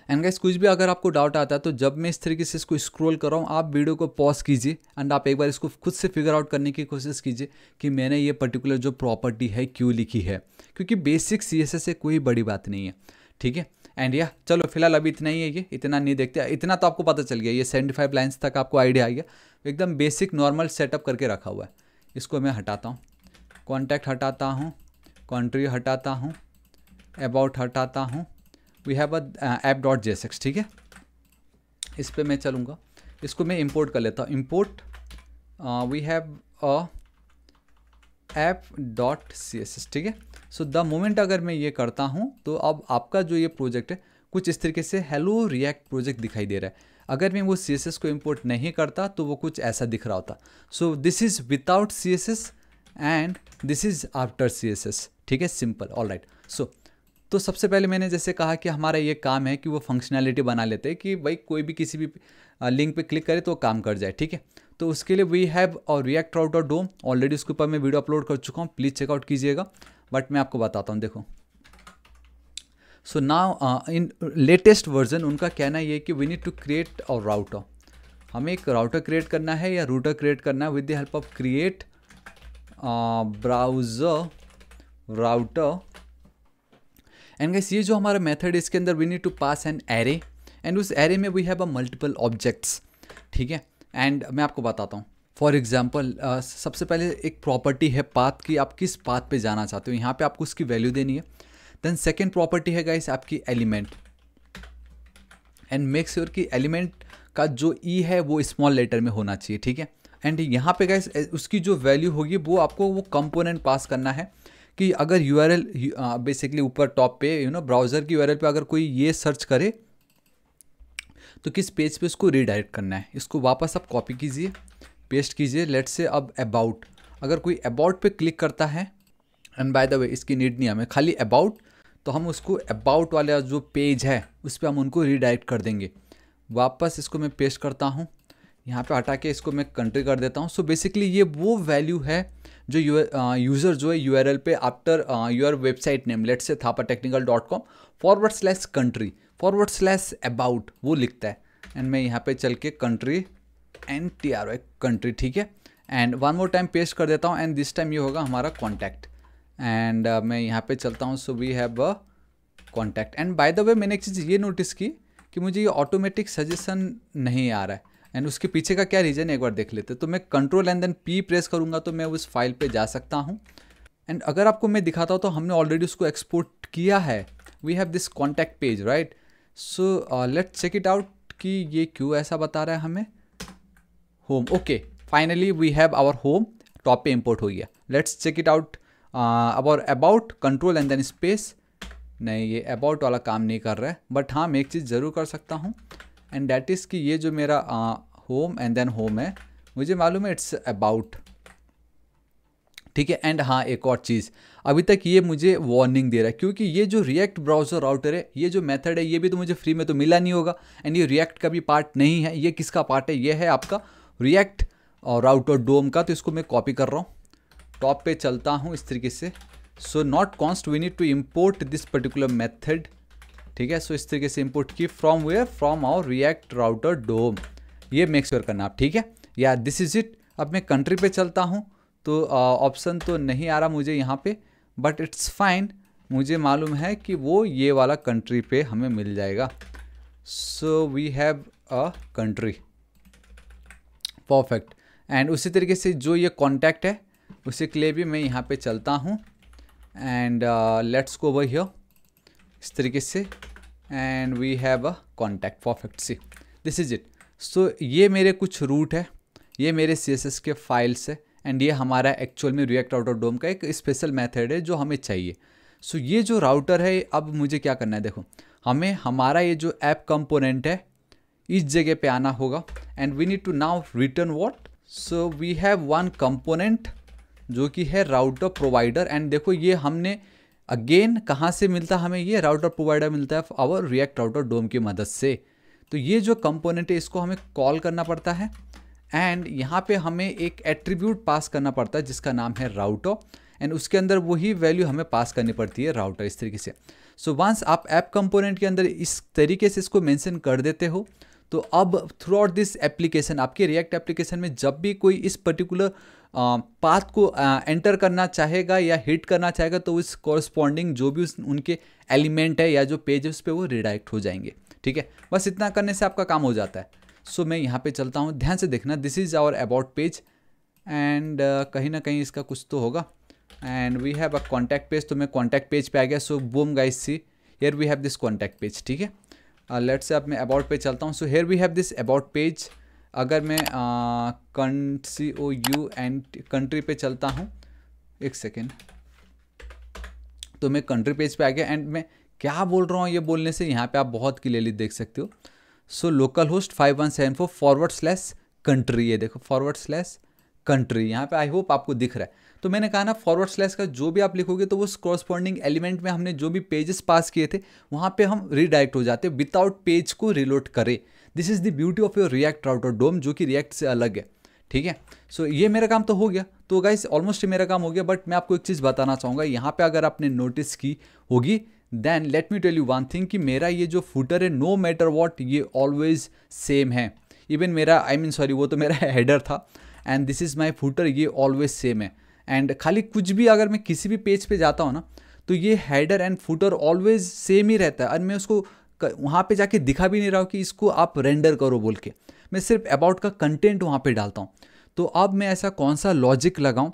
एंड गाइस कुछ भी अगर आपको डाउट आता है तो जब मैं इस तरीके से इसको स्क्रॉल कर रहा हूँ आप वीडियो को पॉज कीजिए एंड आप एक बार इसको खुद से फिगर आउट करने की कोशिश कीजिए कि मैंने ये पर्टिकुलर जो प्रॉपर्टी है क्यों लिखी है क्योंकि बेसिक सी से कोई बड़ी बात नहीं है ठीक है एंड या चलो फिलहाल अभी इतना ही है ये इतना नहीं देखते इतना तो आपको पता चल गया ये सेवेंटी फाइव लाइन्स तक आपको आइडिया आ गया एकदम बेसिक नॉर्मल सेटअप करके रखा हुआ है इसको मैं हटाता हूँ कॉन्टैक्ट हटाता हूँ कंट्री हटाता हूँ अबाउट हटाता हूँ we have a app dot J six ठीक है इस पर मैं चलूँगा इसको मैं इम्पोर्ट कर लेता हूँ import we have a app dot C S S ठीक है सो द मोमेंट अगर मैं ये करता हूँ तो अब आपका जो ये प्रोजेक्ट है कुछ इस तरीके से हेलो रिएक्ट प्रोजेक्ट दिखाई दे रहा है अगर मैं वो सी एस एस को इम्पोर्ट नहीं करता तो वो कुछ ऐसा दिख रहा होता so this is without C S S and this is after C S S ठीक है सिंपल ऑल राइट सो तो सबसे पहले मैंने जैसे कहा कि हमारा ये काम है कि वो फंक्शनैलिटी बना लेते हैं कि भाई कोई भी किसी भी लिंक पे क्लिक करे तो वो काम कर जाए ठीक है तो उसके लिए we have our react out और डोम ऑलरेडी उसके ऊपर मैं वीडियो अपलोड कर चुका हूँ प्लीज़ चेकआउट कीजिएगा बट मैं आपको बताता हूँ देखो so now in latest version उनका कहना ये कि we need to create our router हमें एक राउटर क्रिएट करना है या रूटर क्रिएट करना है with the help of create browser router and guys ये जो हमारा मेथड इसके अंदर we need to pass an array and उस एरे में we have a multiple objects ठीक है एंड मैं आपको बताता हूँ फॉर एग्जाम्पल uh, सबसे पहले एक प्रॉपर्टी है पाथ की आप किस पाथ पे जाना चाहते हो यहाँ पे आपको उसकी वैल्यू देनी है देन सेकेंड प्रॉपर्टी है गाइस आपकी एलिमेंट एंड मेक श्योर कि एलिमेंट का जो ई e है वो स्मॉल लेटर में होना चाहिए ठीक है एंड यहाँ पे गाइस उसकी जो वैल्यू होगी वो आपको वो कंपोनेंट पास करना है कि अगर यू बेसिकली uh, ऊपर टॉप पे यू नो ब्राउज़र की यू पे अगर कोई ये सर्च करे तो किस पेज पे उसको रीडायरेक्ट करना है इसको वापस आप कॉपी कीजिए पेस्ट कीजिए लेट से अब अबाउट अगर कोई अबाउट पे क्लिक करता है एंड बाय द वे इसकी नीड नहीं हमें खाली अबाउट तो हम उसको अबाउट वाला जो पेज है उस पर हम उनको रीडायरेक्ट कर देंगे वापस इसको मैं पेस्ट करता हूँ यहाँ पे हटा के इसको मैं कंट्री कर देता हूँ सो बेसिकली ये वो वैल्यू है जो यू यूज़र जो है यू पे after your website name let's say Thapa technical dot com forward slash country forward slash about वो लिखता है एंड मैं यहाँ पे चल के country N T R O country ठीक है and one more time paste कर देता हूँ एंड दिस टाइम ये होगा हमारा कॉन्टैक्ट एंड uh, मैं यहाँ पे चलता हूँ so we have a contact and by the way मैंने एक चीज़ ये नोटिस की कि मुझे ये ऑटोमेटिक सजेशन नहीं आ रहा है एंड उसके पीछे का क्या रीज़न है एक बार देख लेते तो मैं control and then P press करूँगा तो मैं उस फाइल पर जा सकता हूँ एंड अगर आपको मैं दिखाता हूँ तो हमने ऑलरेडी उसको एक्सपोर्ट किया है we have this contact page right so let's check it out कि ये क्यों ऐसा बता रहा है हमें home okay finally we have our home top पे इम्पोर्ट हो गया let's check it out our about control and then space नहीं ये अबाउट वाला काम नहीं कर रहा है बट हाँ मैं एक चीज़ ज़रूर कर सकता हूँ एंड डैट इज़ कि ये जो मेरा होम एंड देन होम है मुझे मालूम है इट्स अबाउट ठीक है एंड हाँ एक और चीज़ अभी तक ये मुझे वार्निंग दे रहा है क्योंकि ये जो रिएक्ट ब्राउज़र राउटर है ये जो मेथड है ये भी तो मुझे फ्री में तो मिला नहीं होगा एंड ये रिएक्ट का भी पार्ट नहीं है ये किसका पार्ट है ये है आपका रिएक्ट और राउटर डोम का तो इसको मैं कॉपी कर रहा हूँ टॉप पे चलता हूँ इस तरीके से so not const we need to import this particular method ठीक है सो so, इस तरीके से इम्पोर्ट की from where from our react router dom ये मेक श्योर करना आप ठीक है या दिस इज इट अब मैं कंट्री पे चलता हूँ तो ऑप्शन तो नहीं आ रहा मुझे यहाँ पे बट इट्स फाइन मुझे मालूम है कि वो ये वाला कंट्री पे हमें मिल जाएगा so we have a country perfect and उसी तरीके से जो ये कॉन्टैक्ट है उसी के लिए भी मैं यहाँ पे चलता हूँ and let's go over here इस तरीके से and we have a contact perfect see this is it so ये मेरे कुछ रूट है ये मेरे सी के फाइल्स है एंड ये हमारा एक्चुअल में रिएक्ट आउटर डोम का एक स्पेशल मेथड है जो हमें चाहिए सो so, ये जो राउटर है अब मुझे क्या करना है देखो हमें हमारा ये जो ऐप कंपोनेंट है इस जगह पे आना होगा and we need to now return what so we have one component जो कि है राउटर प्रोवाइडर एंड देखो ये हमने अगेन कहाँ से मिलता है हमें ये राउटर प्रोवाइडर मिलता है आवर रिएक्ट राउटर डोम की मदद से तो ये जो कंपोनेंट है इसको हमें कॉल करना पड़ता है एंड यहाँ पे हमें एक एट्रीब्यूट पास करना पड़ता है जिसका नाम है राउटर एंड उसके अंदर वही वैल्यू हमें पास करनी पड़ती है राउटर इस तरीके से सो so वंस आप ऐप कंपोनेंट के अंदर इस तरीके से इसको मेंशन कर देते हो तो अब थ्रू आउट दिस एप्लीकेशन आपके रिएक्ट एप्लीकेशन में जब भी कोई इस पर्टिकुलर पाथ को एंटर करना चाहेगा या हिट करना चाहेगा तो उस कॉरस्पॉन्डिंग जो भी उस उनके एलिमेंट है या जो पेज है उस पर वो रिडायरेक्ट हो जाएंगे ठीक है बस इतना करने से आपका काम हो जाता है सो मैं यहाँ पे चलता हूँ ध्यान से देखना this is our about page and कहीं ना कहीं इसका कुछ तो होगा and we have a contact page तो मैं कॉन्टैक्ट पेज पे आ गया so boom guys see here we have this contact page ठीक है लेट्स uh, से अब मैं अबाउट पेज चलता हूँ so here we have this about page अगर मैं कं C O U and country पे चलता हूँ एक सेकेंड तो मैं कंट्री पेज पे आ गया एंड मैं क्या बोल रहा हूँ ये बोलने से यहाँ पे आप बहुत क्लियरली देख सकते हो so local host five one seven four forward slash country ये देखो फॉरवर्ड स्लैस कंट्री यहाँ पे आई होप आपको दिख रहा है तो मैंने कहा ना फॉरवर्ड स्लैस का जो भी आप लिखोगे तो उस कॉरस्पॉन्डिंग एलिमेंट में हमने जो भी पेजेस पास किए थे वहाँ पे हम रीडायरेक्ट हो जाते विदाउट पेज को रिलोड करें this is the beauty of your react router dom जो कि रिएक्ट से अलग है ठीक है सो ये मेरा काम तो हो गया तो गाइस ऑलमोस्ट मेरा काम हो गया बट मैं आपको एक चीज़ बताना चाहूँगा यहाँ पे अगर आपने नोटिस की होगी then let me tell you one thing कि मेरा ये जो फूटर है नो मैटर वॉट ये ऑलवेज सेम है इवन मेरा आई मीन सॉरी वो तो मेरा हेडर था and this is my footer ये ऑलवेज सेम है एंड खाली कुछ भी अगर मैं किसी भी पेज पे जाता हूँ ना तो ये header and footer always same ही रहता है और मैं उसको वहाँ पे जाके दिखा भी नहीं रहा हूँ कि इसको आप रेंडर करो बोल के मैं सिर्फ अबाउट का कंटेंट वहाँ पे डालता हूँ तो अब मैं ऐसा कौन सा लॉजिक लगाऊँ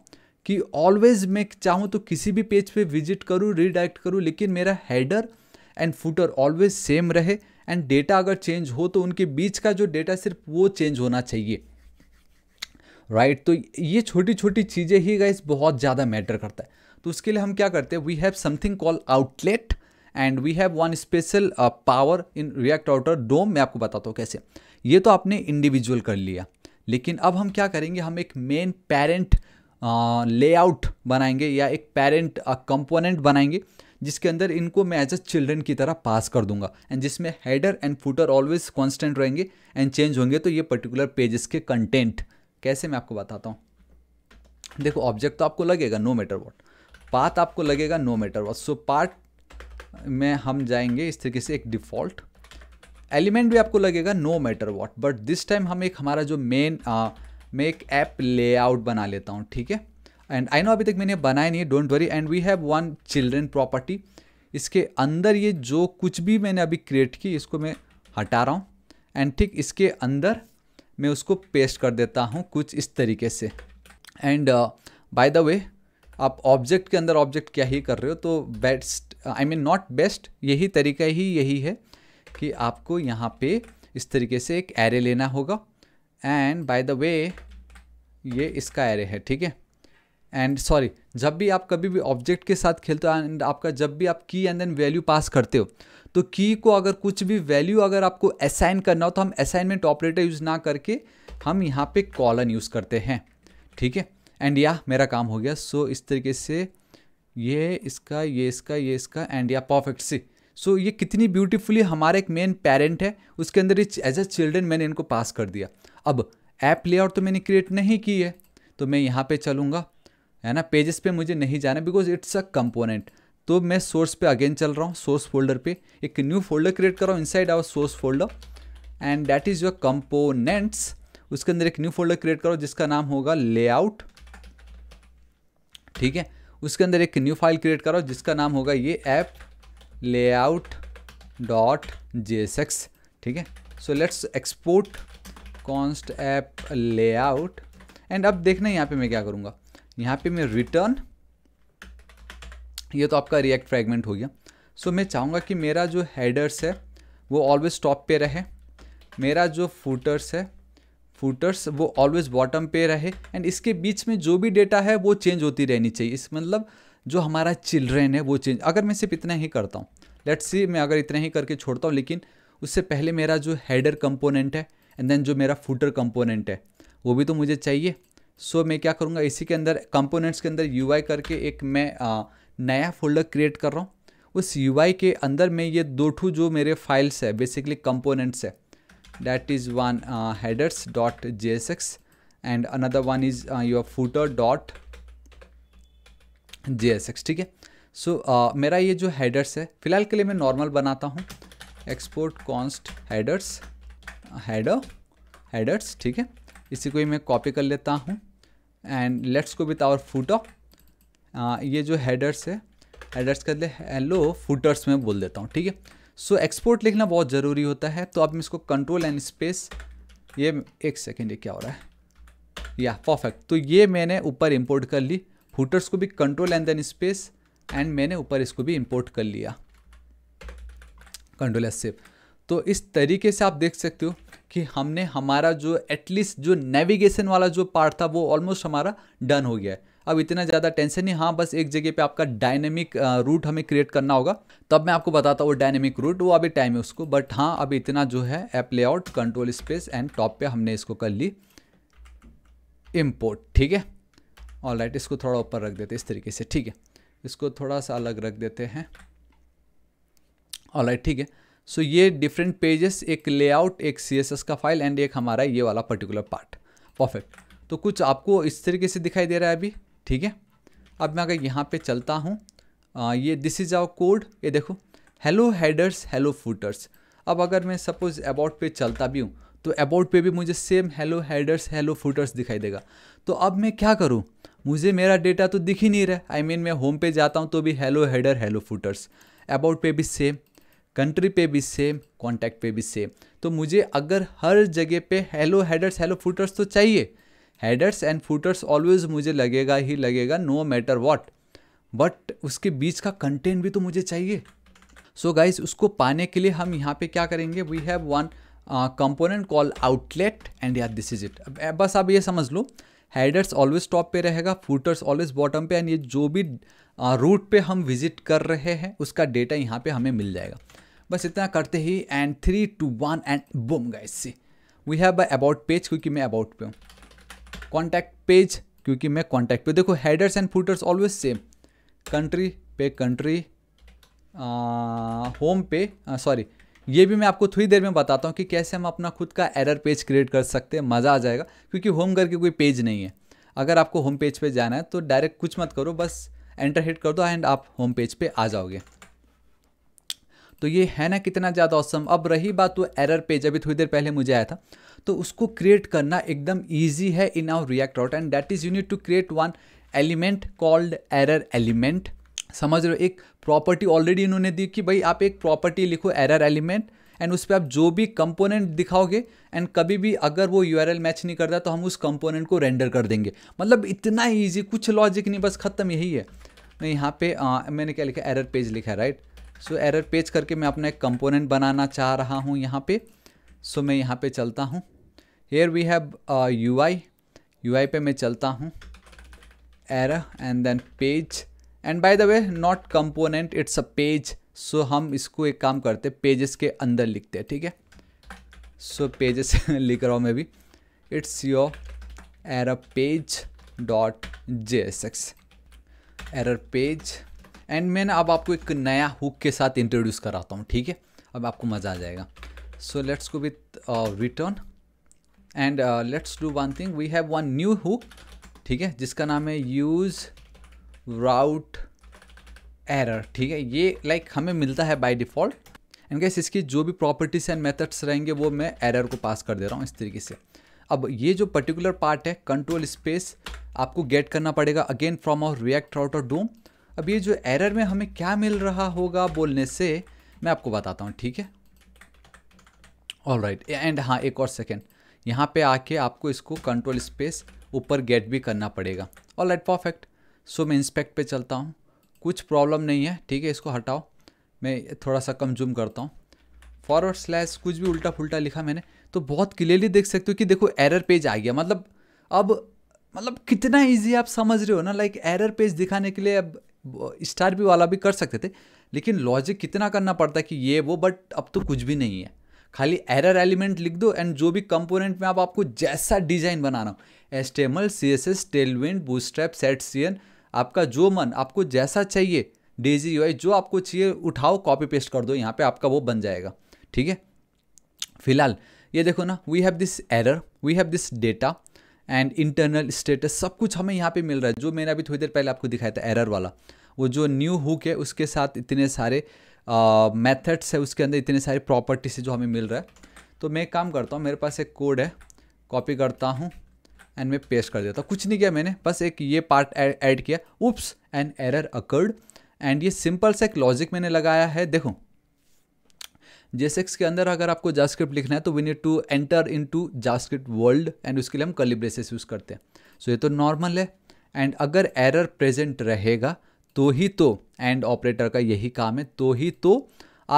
कि ऑलवेज मैं चाहूँ तो किसी भी पेज पे विजिट करूँ रीडायरेक्ट करूँ लेकिन मेरा header and footer always same रहे एंड डेटा अगर चेंज हो तो उनके बीच का जो डेटा सिर्फ वो चेंज होना चाहिए राइट right, तो ये छोटी छोटी चीज़ें ही गाइस बहुत ज़्यादा मैटर करता है तो उसके लिए हम क्या करते हैं we have something call outlet and we have one special power in react outer dom मैं आपको बताता हूँ कैसे ये तो आपने इंडिविजुअल कर लिया लेकिन अब हम क्या करेंगे हम एक मेन पेरेंट लेआउट बनाएंगे या एक पेरेंट कंपोनेंट बनाएंगे जिसके अंदर इनको मैं एज अ चिल्ड्रन की तरह पास कर दूंगा एंड जिसमें header and footer always constant रहेंगे एंड चेंज होंगे तो ये पर्टिकुलर पेजेस के कंटेंट कैसे मैं आपको बताता हूँ देखो ऑब्जेक्ट तो आपको लगेगा नो मैटर वॉट पाथ आपको लगेगा no matter what so part में हम जाएंगे इस तरीके से एक डिफॉल्ट एलिमेंट भी आपको लगेगा no matter what but this time हम एक हमारा जो मेन मैं एक ऐप लेआउट बना लेता हूँ ठीक है एंड आई नो अभी तक मैंने बनाया नहीं है don't worry and we have one children property इसके अंदर ये जो कुछ भी मैंने अभी क्रिएट की इसको मैं हटा रहा हूँ एंड ठीक इसके अंदर मैं उसको पेस्ट कर देता हूँ कुछ इस तरीके से एंड बाय द वे आप ऑब्जेक्ट के अंदर ऑब्जेक्ट क्या ही कर रहे हो तो best I mean not best यही तरीका ही यही है कि आपको यहाँ पे इस तरीके से एक एरे लेना होगा एंड बाय द वे ये इसका एरे है ठीक है एंड सॉरी जब भी आप कभी भी ऑब्जेक्ट के साथ खेलते हो एंड आपका जब भी आप की एंड देन वैल्यू पास करते हो तो की को अगर कुछ भी वैल्यू अगर आपको असाइन करना हो तो हम असाइनमेंट ऑपरेटर यूज़ ना करके हम यहाँ पे कॉलन यूज़ करते हैं ठीक है एंड या मेरा काम हो गया सो so, इस तरीके से ये इसका ये इसका ये इसका एंड या परफेक्ट सी सो ये कितनी ब्यूटीफुली हमारा एक मेन पेरेंट है उसके अंदर एज अ चिल्ड्रेन मैंने इनको पास कर दिया अब ऐप लेआउट तो मैंने क्रिएट नहीं की है तो मैं यहाँ पे चलूँगा है ना पेजेस पे मुझे नहीं जाना बिकॉज इट्स अ कंपोनेंट तो मैं सोर्स पे अगेन चल रहा हूँ सोर्स फोल्डर पे एक न्यू फोल्डर क्रिएट कर रहा हूँ inside our source folder and that is your components उसके अंदर एक न्यू फोल्डर क्रिएट करो जिसका नाम होगा लेआउट ठीक है उसके अंदर एक न्यू फाइल क्रिएट करो जिसका नाम होगा ये ऐप लेआउट डॉट जे ठीक है so let's export const app layout and अब देखना यहाँ पे मैं क्या करूँगा यहाँ पे मैं रिटर्न ये तो आपका रिएक्ट फ्रेगमेंट हो गया सो so, मैं चाहूँगा कि मेरा जो हेडर्स है वो ऑलवेज टॉप पे रहे मेरा जो फूटर्स है फूटर्स वो ऑलवेज बॉटम पे रहे एंड इसके बीच में जो भी डेटा है वो चेंज होती रहनी चाहिए इस मतलब जो हमारा चिल्ड्रेन है वो चेंज अगर मैं सिर्फ इतना ही करता हूँ लेट्स सी मैं अगर इतना ही करके छोड़ता हूँ लेकिन उससे पहले मेरा जो हेडर कंपोनेंट है एंड देन जो मेरा फूटर कंपोनेंट है वो भी तो मुझे चाहिए सो so, मैं क्या करूँगा इसी के अंदर कंपोनेंट्स के अंदर यू करके एक मैं आ, नया फोल्डर क्रिएट कर रहा हूँ उस यू के अंदर मैं ये दो ठू जो मेरे फाइल्स है बेसिकली कंपोनेंट्स है that is one headers dot J S X and another one is your footer dot J S X ठीक है सो मेरा ये जो हेडर्स है फ़िलहाल के लिए मैं नॉर्मल बनाता हूँ export const headers header headers ठीक है इसी को ही मैं कॉपी कर लेता हूँ एंड लेट्स को विथ आवर फूटर ये जो हैडर्स है हैडर्स कर ले हेलो फूटर्स में बोल देता हूँ ठीक है सो एक्सपोर्ट लिखना बहुत ज़रूरी होता है तो अब मैं इसको कंट्रोल एंड स्पेस ये एक सेकेंड ये क्या हो रहा है या परफेक्ट तो ये मैंने ऊपर इंपोर्ट कर ली फूटर्स को भी control and then space and मैंने ऊपर इसको भी इंपोर्ट कर लिया कंट्रोल एस सेफ तो इस तरीके से आप देख सकते हो कि हमने हमारा जो एटलीस्ट जो नेविगेशन वाला जो पार्ट था वो ऑलमोस्ट हमारा डन हो गया है अब इतना ज़्यादा टेंशन नहीं हाँ बस एक जगह पे आपका डायनेमिक रूट हमें क्रिएट करना होगा तब मैं आपको बताता हूँ वो डायनेमिक रूट वो अभी टाइम है उसको बट हाँ अब इतना जो है app layout control space and top पे हमने इसको कर ली इम्पोर्ट ठीक है ऑल राइट इसको थोड़ा ऊपर रख देते इस तरीके से ठीक है इसको थोड़ा सा अलग रख देते हैं ऑल राइट ठीक है सो ये डिफरेंट पेजेस एक लेआउट एक सी का फाइल एंड एक हमारा ये वाला पर्टिकुलर पार्ट परफेक्ट तो कुछ आपको इस तरीके से दिखाई दे रहा है अभी ठीक है अब मैं अगर यहाँ पे चलता हूँ ये दिस इज़ आवर कोड ये देखो हेलो हेडर्स हेलो फूटर्स अब अगर मैं सपोज अबाउट पे चलता भी हूँ तो अबाउट पे भी मुझे same hello headers hello footers दिखाई देगा तो अब मैं क्या करूँ मुझे मेरा डेटा तो दिख ही नहीं रहा आई I मीन mean, मैं होम पे जाता हूँ तो भी hello header hello footers about पे भी सेम कंट्री पे भी सेम कॉन्टैक्ट पे भी सेम तो मुझे अगर हर जगह पे हेलो हेडर्स हेलो फूटर्स तो चाहिए हेडर्स एंड फूटर्स ऑलवेज मुझे लगेगा ही लगेगा नो मैटर वॉट बट उसके बीच का कंटेंट भी तो मुझे चाहिए सो so गाइज उसको पाने के लिए हम यहाँ पे क्या करेंगे we have one component call outlet and या दिस इज इट बस आप ये समझ लो हेडर्स ऑलवेज टॉप पे रहेगा फूटर्स ऑलवेज बॉटम पे एंड ये जो भी रूट uh, पे हम विजिट कर रहे हैं उसका डेटा यहाँ पे हमें मिल जाएगा बस इतना करते ही and three two one and boom guys see we have about page क्योंकि मैं अबाउट पे हूँ कॉन्टैक्ट पेज क्योंकि मैं कॉन्टैक्ट पे देखो headers and footers always same country पे कंट्री होम पे सॉरी ये भी मैं आपको थोड़ी देर में बताता हूँ कि कैसे हम अपना खुद का एरर पेज क्रिएट कर सकते हैं मज़ा आ जाएगा क्योंकि होम के कोई पेज नहीं है अगर आपको होम पेज पे जाना है तो डायरेक्ट कुछ मत करो बस एंटर हिट कर दो एंड आप होम पेज पे आ जाओगे तो ये है ना कितना ज़्यादा औसम अब रही बात वो एरर पेज अभी थोड़ी देर पहले मुझे आया था तो उसको क्रिएट करना एकदम ईजी है in our React out and that is you need to create one element called error element समझ रहे हो एक प्रॉपर्टी ऑलरेडी इन्होंने दी कि भाई आप एक प्रॉपर्टी लिखो एरर एलिमेंट एंड उस पर आप जो भी कंपोनेंट दिखाओगे एंड कभी भी अगर वो यू मैच नहीं करता तो हम उस कंपोनेंट को रेंडर कर देंगे मतलब इतना ईजी कुछ लॉजिक नहीं बस ख़त्म यही है नहीं यहाँ पे आ, मैंने क्या लिखा एरर पेज लिखा है राइट सो एरर पेज करके मैं अपना एक कंपोनेंट बनाना चाह रहा हूँ यहाँ पे सो so, मैं यहाँ पे चलता हूँ here we have U I U I पे मैं चलता हूँ error and then page and by the way not component it's a page so हम इसको एक काम करते पेजेस के अंदर लिखते हैं ठीक है सो पेजेस लिख रहा हूँ मैं भी it's your error page dot J S X error page and मैं ना अब आपको एक नया हुक के साथ इंट्रोड्यूस कराता हूँ ठीक है अब आपको मज़ा आ जाएगा so let's go with return and let's do one thing we have one new hook ठीक है जिसका नाम है यूज़ राउट एरर ठीक है ये लाइक like, हमें मिलता है बाय डिफ़ॉल्ट एंड गैस इसकी जो भी प्रॉपर्टीज एंड मेथड्स रहेंगे वो मैं एरर को पास कर दे रहा हूँ इस तरीके से अब ये जो पर्टिकुलर पार्ट है कंट्रोल स्पेस आपको गेट करना पड़ेगा again from our React out और डूम अब ये जो एरर में हमें क्या मिल रहा होगा बोलने से मैं आपको बताता हूँ ठीक है ऑल राइट एंड हाँ एक और सेकेंड यहाँ पे आके आपको इसको कंट्रोल स्पेस ऊपर गेट भी करना पड़ेगा ऑल राइट परफेक्ट सो मैं इंस्पेक्ट पे चलता हूँ कुछ प्रॉब्लम नहीं है ठीक है इसको हटाओ मैं थोड़ा सा कम जूम करता हूँ फॉरवर्ड स्लैश कुछ भी उल्टा फुल्टा लिखा मैंने तो बहुत क्लियरली देख सकते हो कि देखो एरर पेज आ गया मतलब अब मतलब कितना इजी आप समझ रहे हो ना लाइक एरर पेज दिखाने के लिए अब स्टार भी वाला भी कर सकते थे लेकिन लॉजिक कितना करना पड़ता है कि ये वो बट अब तो कुछ भी नहीं है खाली एरर एलिमेंट लिख दो एंड जो भी कंपोनेंट में आप आपको जैसा डिजाइन बनाना हो H T M L C S S Tailwind Bootstrap set C N आपका जो मन आपको जैसा चाहिए डेजी यू जो आपको चाहिए उठाओ कॉपी पेस्ट कर दो यहाँ पे आपका वो बन जाएगा ठीक है फिलहाल ये देखो ना we have this error we have this data and internal status सब कुछ हमें यहाँ पे मिल रहा है जो मैंने अभी थोड़ी देर पहले आपको दिखाया था एरर वाला वो जो न्यू हुक है उसके साथ इतने सारे मेथड्स है उसके अंदर इतने सारे प्रॉपर्टीज से जो हमें मिल रहा है तो मैं काम करता हूँ मेरे पास एक कोड है कॉपी करता हूँ एंड मैं पेस्ट कर देता हूँ कुछ नहीं किया मैंने बस एक ये पार्ट ऐड किया oops and error occurred and ये सिंपल सा एक लॉजिक मैंने लगाया है देखो जेसेक्स के अंदर अगर आपको जास्क्रिप्ट लिखना है तो we need to enter in to JavaScript world and उसके लिए हम कलिब्रेसेस यूज़ करते हैं सो so, ये तो नॉर्मल है एंड अगर एरर प्रेजेंट रहेगा तो ही तो एंड ऑपरेटर का यही काम है तो ही तो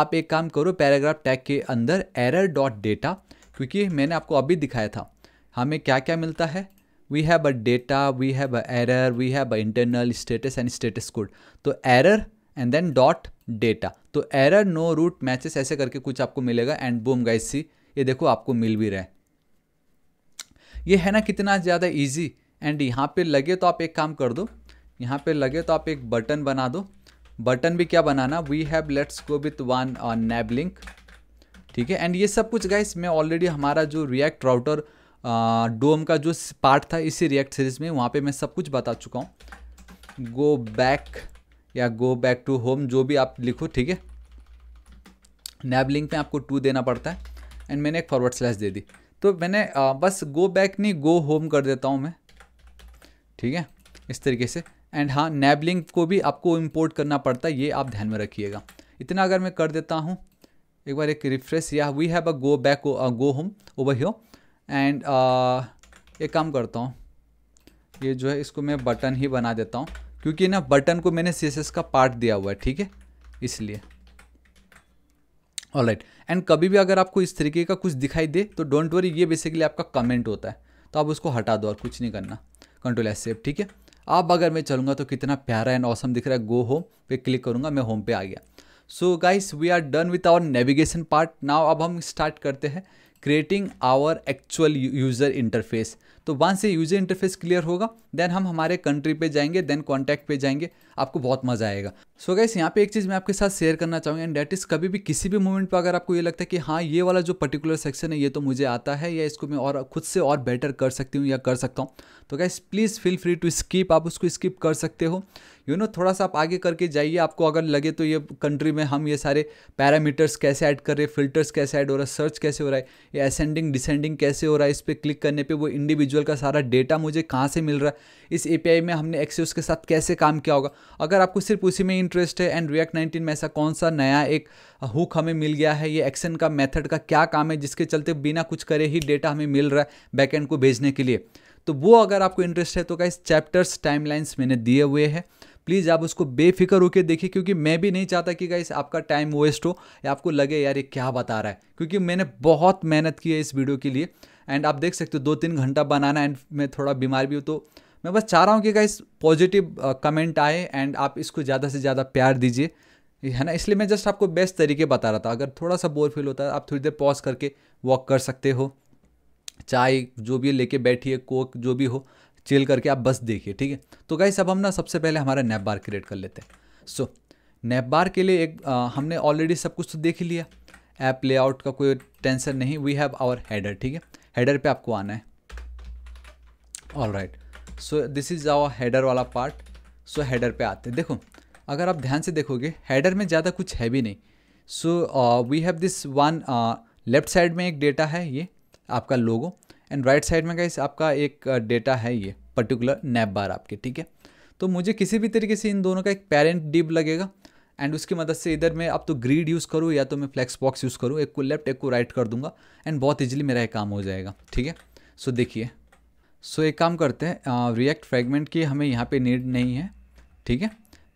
आप एक काम करो पैराग्राफ टैग के अंदर एरर डॉट डेटा क्योंकि मैंने आपको अभी दिखाया था हमें क्या क्या मिलता है we have a data we have a error we have a internal status and status code तो error and then dot data तो एरर नो रूट मैचेस ऐसे करके कुछ आपको मिलेगा एंड बूम गाइस सी ये देखो आपको मिल भी रहा है ये है ना कितना ज़्यादा ईजी एंड यहाँ पे लगे तो आप एक काम कर दो यहाँ पे लगे तो आप एक बटन बना दो बटन भी क्या बनाना we have let's go with one nav link ठीक है एंड ये सब कुछ गाइस मैं ऑलरेडी हमारा जो रिएक्ट राउटर डोम का जो पार्ट था इसी रिएक्ट सीरीज में वहाँ पे मैं सब कुछ बता चुका हूँ गो बैक या गो बैक टू होम जो भी आप लिखो ठीक है नैब लिंक में आपको टू देना पड़ता है एंड मैंने एक फॉरवर्ड स्लैश दे दी तो मैंने आ, uh, बस गो बैक नहीं गो होम कर देता हूँ मैं ठीक है इस तरीके से एंड हाँ नेबलिंग को भी आपको इम्पोर्ट करना पड़ता है ये आप ध्यान में रखिएगा इतना अगर मैं कर देता हूँ एक बार एक रिफ्रेश या we have a go back go home over here and एक काम करता हूँ ये जो है इसको मैं बटन ही बना देता हूँ क्योंकि ना बटन को मैंने सी का पार्ट दिया हुआ है ठीक है इसलिए ऑलराइट एंड कभी भी अगर आपको इस तरीके का कुछ दिखाई दे तो डोंट वरी ये बेसिकली आपका कमेंट होता है तो आप उसको हटा दो और कुछ नहीं करना कंट्रोल एस सेव ठीक है अब अगर मैं चलूँगा तो कितना प्यारा एंड ऑसम दिख रहा है गो होम पे क्लिक करूँगा मैं होम पे आ गया so guys we are done with our navigation part now अब हम स्टार्ट करते हैं creating our actual user interface तो वहाँ से यूज़र इंटरफेस क्लियर होगा देन हम हमारे कंट्री पे जाएंगे देन कॉन्टैक्ट पे जाएंगे आपको बहुत मज़ा आएगा सो so गैस यहाँ पे एक चीज़ मैं आपके साथ शेयर करना चाहूँगा एंड डेट इज़ कभी भी किसी भी मोमेंट पर अगर आपको ये लगता है कि हाँ ये वाला जो पर्टिकुलर सेक्शन है ये तो मुझे आता है या इसको मैं और खुद से और बेटर कर सकती हूँ या कर सकता हूँ तो guys please feel free to skip आप उसको स्किप कर सकते हो यू नो थोड़ा सा आप आगे करके जाइए आपको अगर लगे तो ये कंट्री में हम ये सारे पैरामीटर्स कैसे ऐड कर रहे हैं फिल्टर्स कैसे ऐड हो रहा है सर्च कैसे हो रहा है ये असेंडिंग डिसेंडिंग कैसे हो रहा है इस पर क्लिक करने पर वो इंडिविजुअल का सारा डेटा मुझे कहाँ से मिल रहा है इस ए में हमने एक्सेस के साथ कैसे काम किया होगा अगर आपको सिर्फ उसी में इंटरेस्ट है एंड रिएक्ट नाइनटीन में ऐसा कौन सा नया एक हुक हमें मिल गया है ये एक्शन का मेथड का क्या काम है जिसके चलते बिना कुछ करे ही डेटा हमें मिल रहा है बैकएंड को भेजने के लिए तो वो अगर आपको इंटरेस्ट है तो क्या इस चैप्टर्स टाइमलाइंस मैंने दिए हुए हैं प्लीज़ आप उसको बेफिक्र होकर देखिए क्योंकि मैं भी नहीं चाहता कि गाइस आपका टाइम वेस्ट हो या आपको लगे यार ये क्या बता रहा है क्योंकि मैंने बहुत मेहनत की है इस वीडियो के लिए एंड आप देख सकते हो दो तीन घंटा बनाना एंड मैं थोड़ा बीमार भी हूँ तो मैं बस चाह रहा हूँ कि गाइस पॉजिटिव कमेंट आए एंड आप इसको ज़्यादा से ज़्यादा प्यार दीजिए है ना इसलिए मैं जस्ट आपको बेस्ट तरीके बता रहा था अगर थोड़ा सा बोर फील होता है आप थोड़ी देर पॉज करके वॉक कर सकते हो चाय जो भी लेके बैठिए कोक जो भी हो चेल करके आप बस देखिए ठीक है तो गाइस अब हम ना सबसे पहले हमारा नैप बार क्रिएट कर लेते हैं सो नेप नैप बार के लिए एक आ, हमने ऑलरेडी सब कुछ तो देख ही लिया ऐप लेआउट का कोई टेंशन नहीं वी हैव आवर हेडर ठीक है हेडर पे आपको आना है all right so this is our header वाला पार्ट सो हेडर पे आते हैं देखो अगर आप ध्यान से देखोगे हेडर में ज़्यादा कुछ है भी नहीं so we have this one left side में एक डेटा है ये आपका लोगो एंड राइट साइड में गाइस आपका एक डेटा है ये पर्टिकुलर नैप बार आपके ठीक है तो मुझे किसी भी तरीके से इन दोनों का एक पेरेंट डिप लगेगा एंड उसकी मदद से इधर मैं अब तो ग्रीड यूज़ करूँ या तो मैं फ्लैक्स बॉक्स यूज़ करूँ एक को लेफ्ट एक को राइट कर दूंगा एंड बहुत ईजिली मेरा ये काम हो जाएगा ठीक है सो देखिए सो एक काम करते हैं रिएक्ट फ्रेगमेंट की हमें यहाँ पर नीड नहीं है ठीक है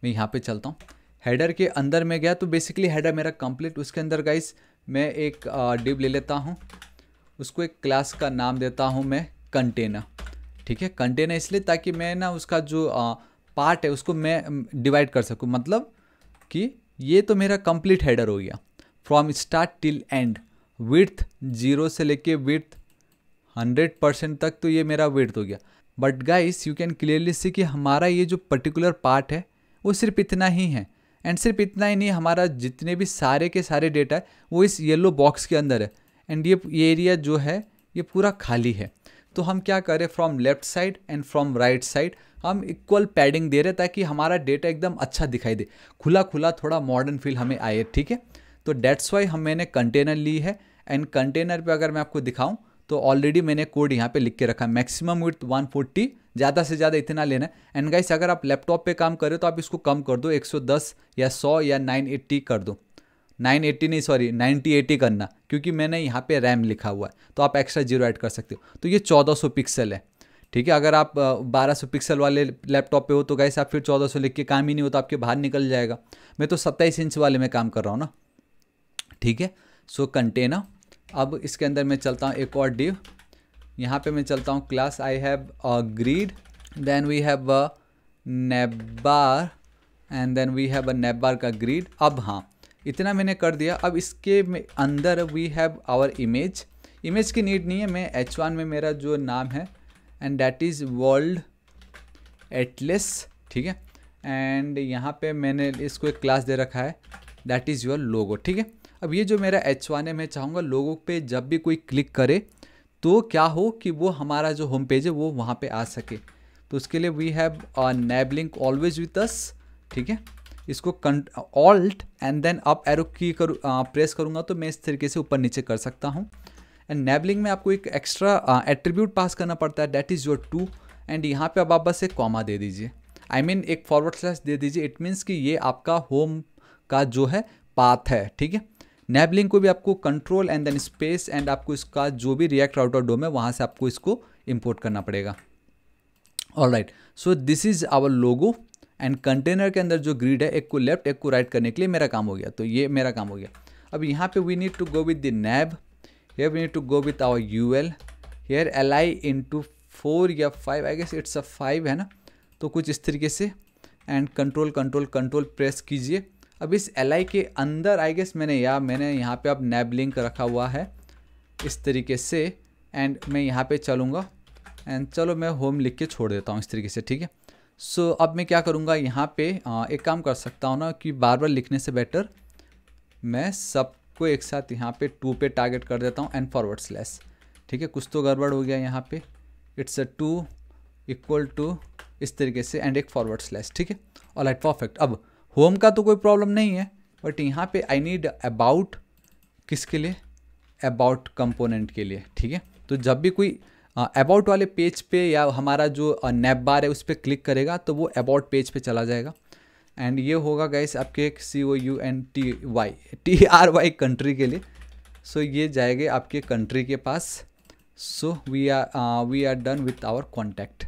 मैं यहाँ पर चलता हूँ हेडर के अंदर में गया तो बेसिकली हेडर मेरा कंप्लीट उसके अंदर गाइस मैं एक डिब ले लेता हूँ उसको एक क्लास का नाम देता हूँ मैं कंटेनर ठीक है कंटेनर इसलिए ताकि मैं ना उसका जो आ, पार्ट है उसको मैं डिवाइड कर सकूँ मतलब कि ये तो मेरा कंप्लीट हेडर हो गया from start till end with zero से लेके विथ हंड्रेड परसेंट तक तो ये मेरा विथ हो गया but guys you can clearly see कि हमारा ये जो पर्टिकुलर पार्ट है वो सिर्फ इतना ही है एंड सिर्फ इतना ही नहीं हमारा जितने भी सारे के सारे डेटा है वो इस येलो बॉक्स के अंदर है एंड ये ये एरिया जो है ये पूरा खाली है तो हम क्या करें from left side and from right side हम इक्वल पैडिंग दे रहे ताकि हमारा डेटा एकदम अच्छा दिखाई दे खुला खुला थोड़ा मॉडर्न फील हमें आए ठीक है तो डेट्स वाई हम मैंने कंटेनर ली है एंड कंटेनर पे अगर मैं आपको दिखाऊं तो ऑलरेडी मैंने कोड यहाँ पे लिख के रखा है मैक्सिमम विथ 140 ज़्यादा से ज़्यादा इतना लेना है एंड गाइस अगर आप लैपटॉप पे काम करें तो आप इसको कम कर दो 110 या 100 या 980 कर दो नाइन एट्टी नहीं सॉरी नाइन्टी एटी करना क्योंकि मैंने यहाँ पे रैम लिखा हुआ है तो आप एक्स्ट्रा जीरो ऐड कर सकते हो तो ये चौदह सौ पिक्सल है ठीक है अगर आप बारह सौ पिक्सल वाले लैपटॉप पे हो तो गैस आप फिर चौदह सौ लिख के काम ही नहीं हो तो आपके बाहर निकल जाएगा मैं तो सत्ताईस इंच वाले में काम कर रहा हूँ ना ठीक है सो कंटेनर अब इसके अंदर मैं चलता हूँ एक और डिव यहाँ पर मैं चलता हूँ class I have a grid then we have navbar and then we have a navbar का ग्रीड अब हाँ इतना मैंने कर दिया अब इसके अंदर we have our image image की नीड नहीं है मैं एच वन में मेरा जो नाम है and that is world atlas ठीक है एंड यहाँ पे मैंने इसको एक क्लास दे रखा है डैट इज़ योर लोगो ठीक है अब ये जो मेरा एच वन है मैं चाहूँगा लोगो पे जब भी कोई क्लिक करे तो क्या हो कि वो हमारा जो होम पेज है वो वहाँ पे आ सके तो उसके लिए we have nav link always with us ठीक है इसको alt and then up arrow key कर प्रेस करूँगा तो मैं इस तरीके से ऊपर नीचे कर सकता हूँ एंड नेबलिंग में आपको एक एक्स्ट्रा एट्रीब्यूट पास करना पड़ता है that is your to and यहाँ पे अब आप बस एक कॉमा दे दीजिए आई I मीन mean, एक फॉरवर्ड स्लैश दे दीजिए इट मीन्स कि ये आपका होम का जो है पाथ है ठीक है नेबलिंग को भी आपको control and then space and आपको इसका जो भी रिएक्ट राउटर डोम है वहाँ से आपको इसको इम्पोर्ट करना पड़ेगा all right so this is our logo and container के अंदर जो ग्रिड है एक को लेफ्ट एक को राइट करने के लिए मेरा काम हो गया तो ये मेरा काम हो गया अब यहाँ पे we need to go with the nav here we need to go with our U L here L I in to four या five I guess it's a five है ना तो कुछ इस तरीके से and control control control press कीजिए अब इस एल आई के अंदर आई गेस मैंने या मैंने यहाँ पे अब नैब लिंक रखा हुआ है इस तरीके से एंड मैं यहाँ पे चलूँगा एंड चलो मैं होम लिख के छोड़ देता हूँ इस तरीके से ठीक है सो so, अब मैं क्या करूँगा यहाँ पे आ, एक काम कर सकता हूँ ना कि बार बार लिखने से बेटर मैं सबको एक साथ यहाँ पे टू पे टारगेट कर देता हूँ एंड फॉरवर्ड स्लैश ठीक है कुछ तो गड़बड़ हो गया यहाँ पे it's a two equal to इस तरीके से एंड एक फॉरवर्ड स्लैश ठीक है और लाइट परफेक्ट अब होम का तो कोई प्रॉब्लम नहीं है बट यहाँ पे आई नीड अबाउट किसके लिए अबाउट कंपोनेंट के लिए ठीक है तो जब भी कोई अबाउट वाले पेज पे या हमारा जो नैप बार है उस पर क्लिक करेगा तो वो अबाउट पेज पे चला जाएगा एंड ये होगा गैस आपके एक C O U N T R Y आर वाई कंट्री के लिए सो so, ये जाएगा आपके कंट्री के पास so we are we are done with our contact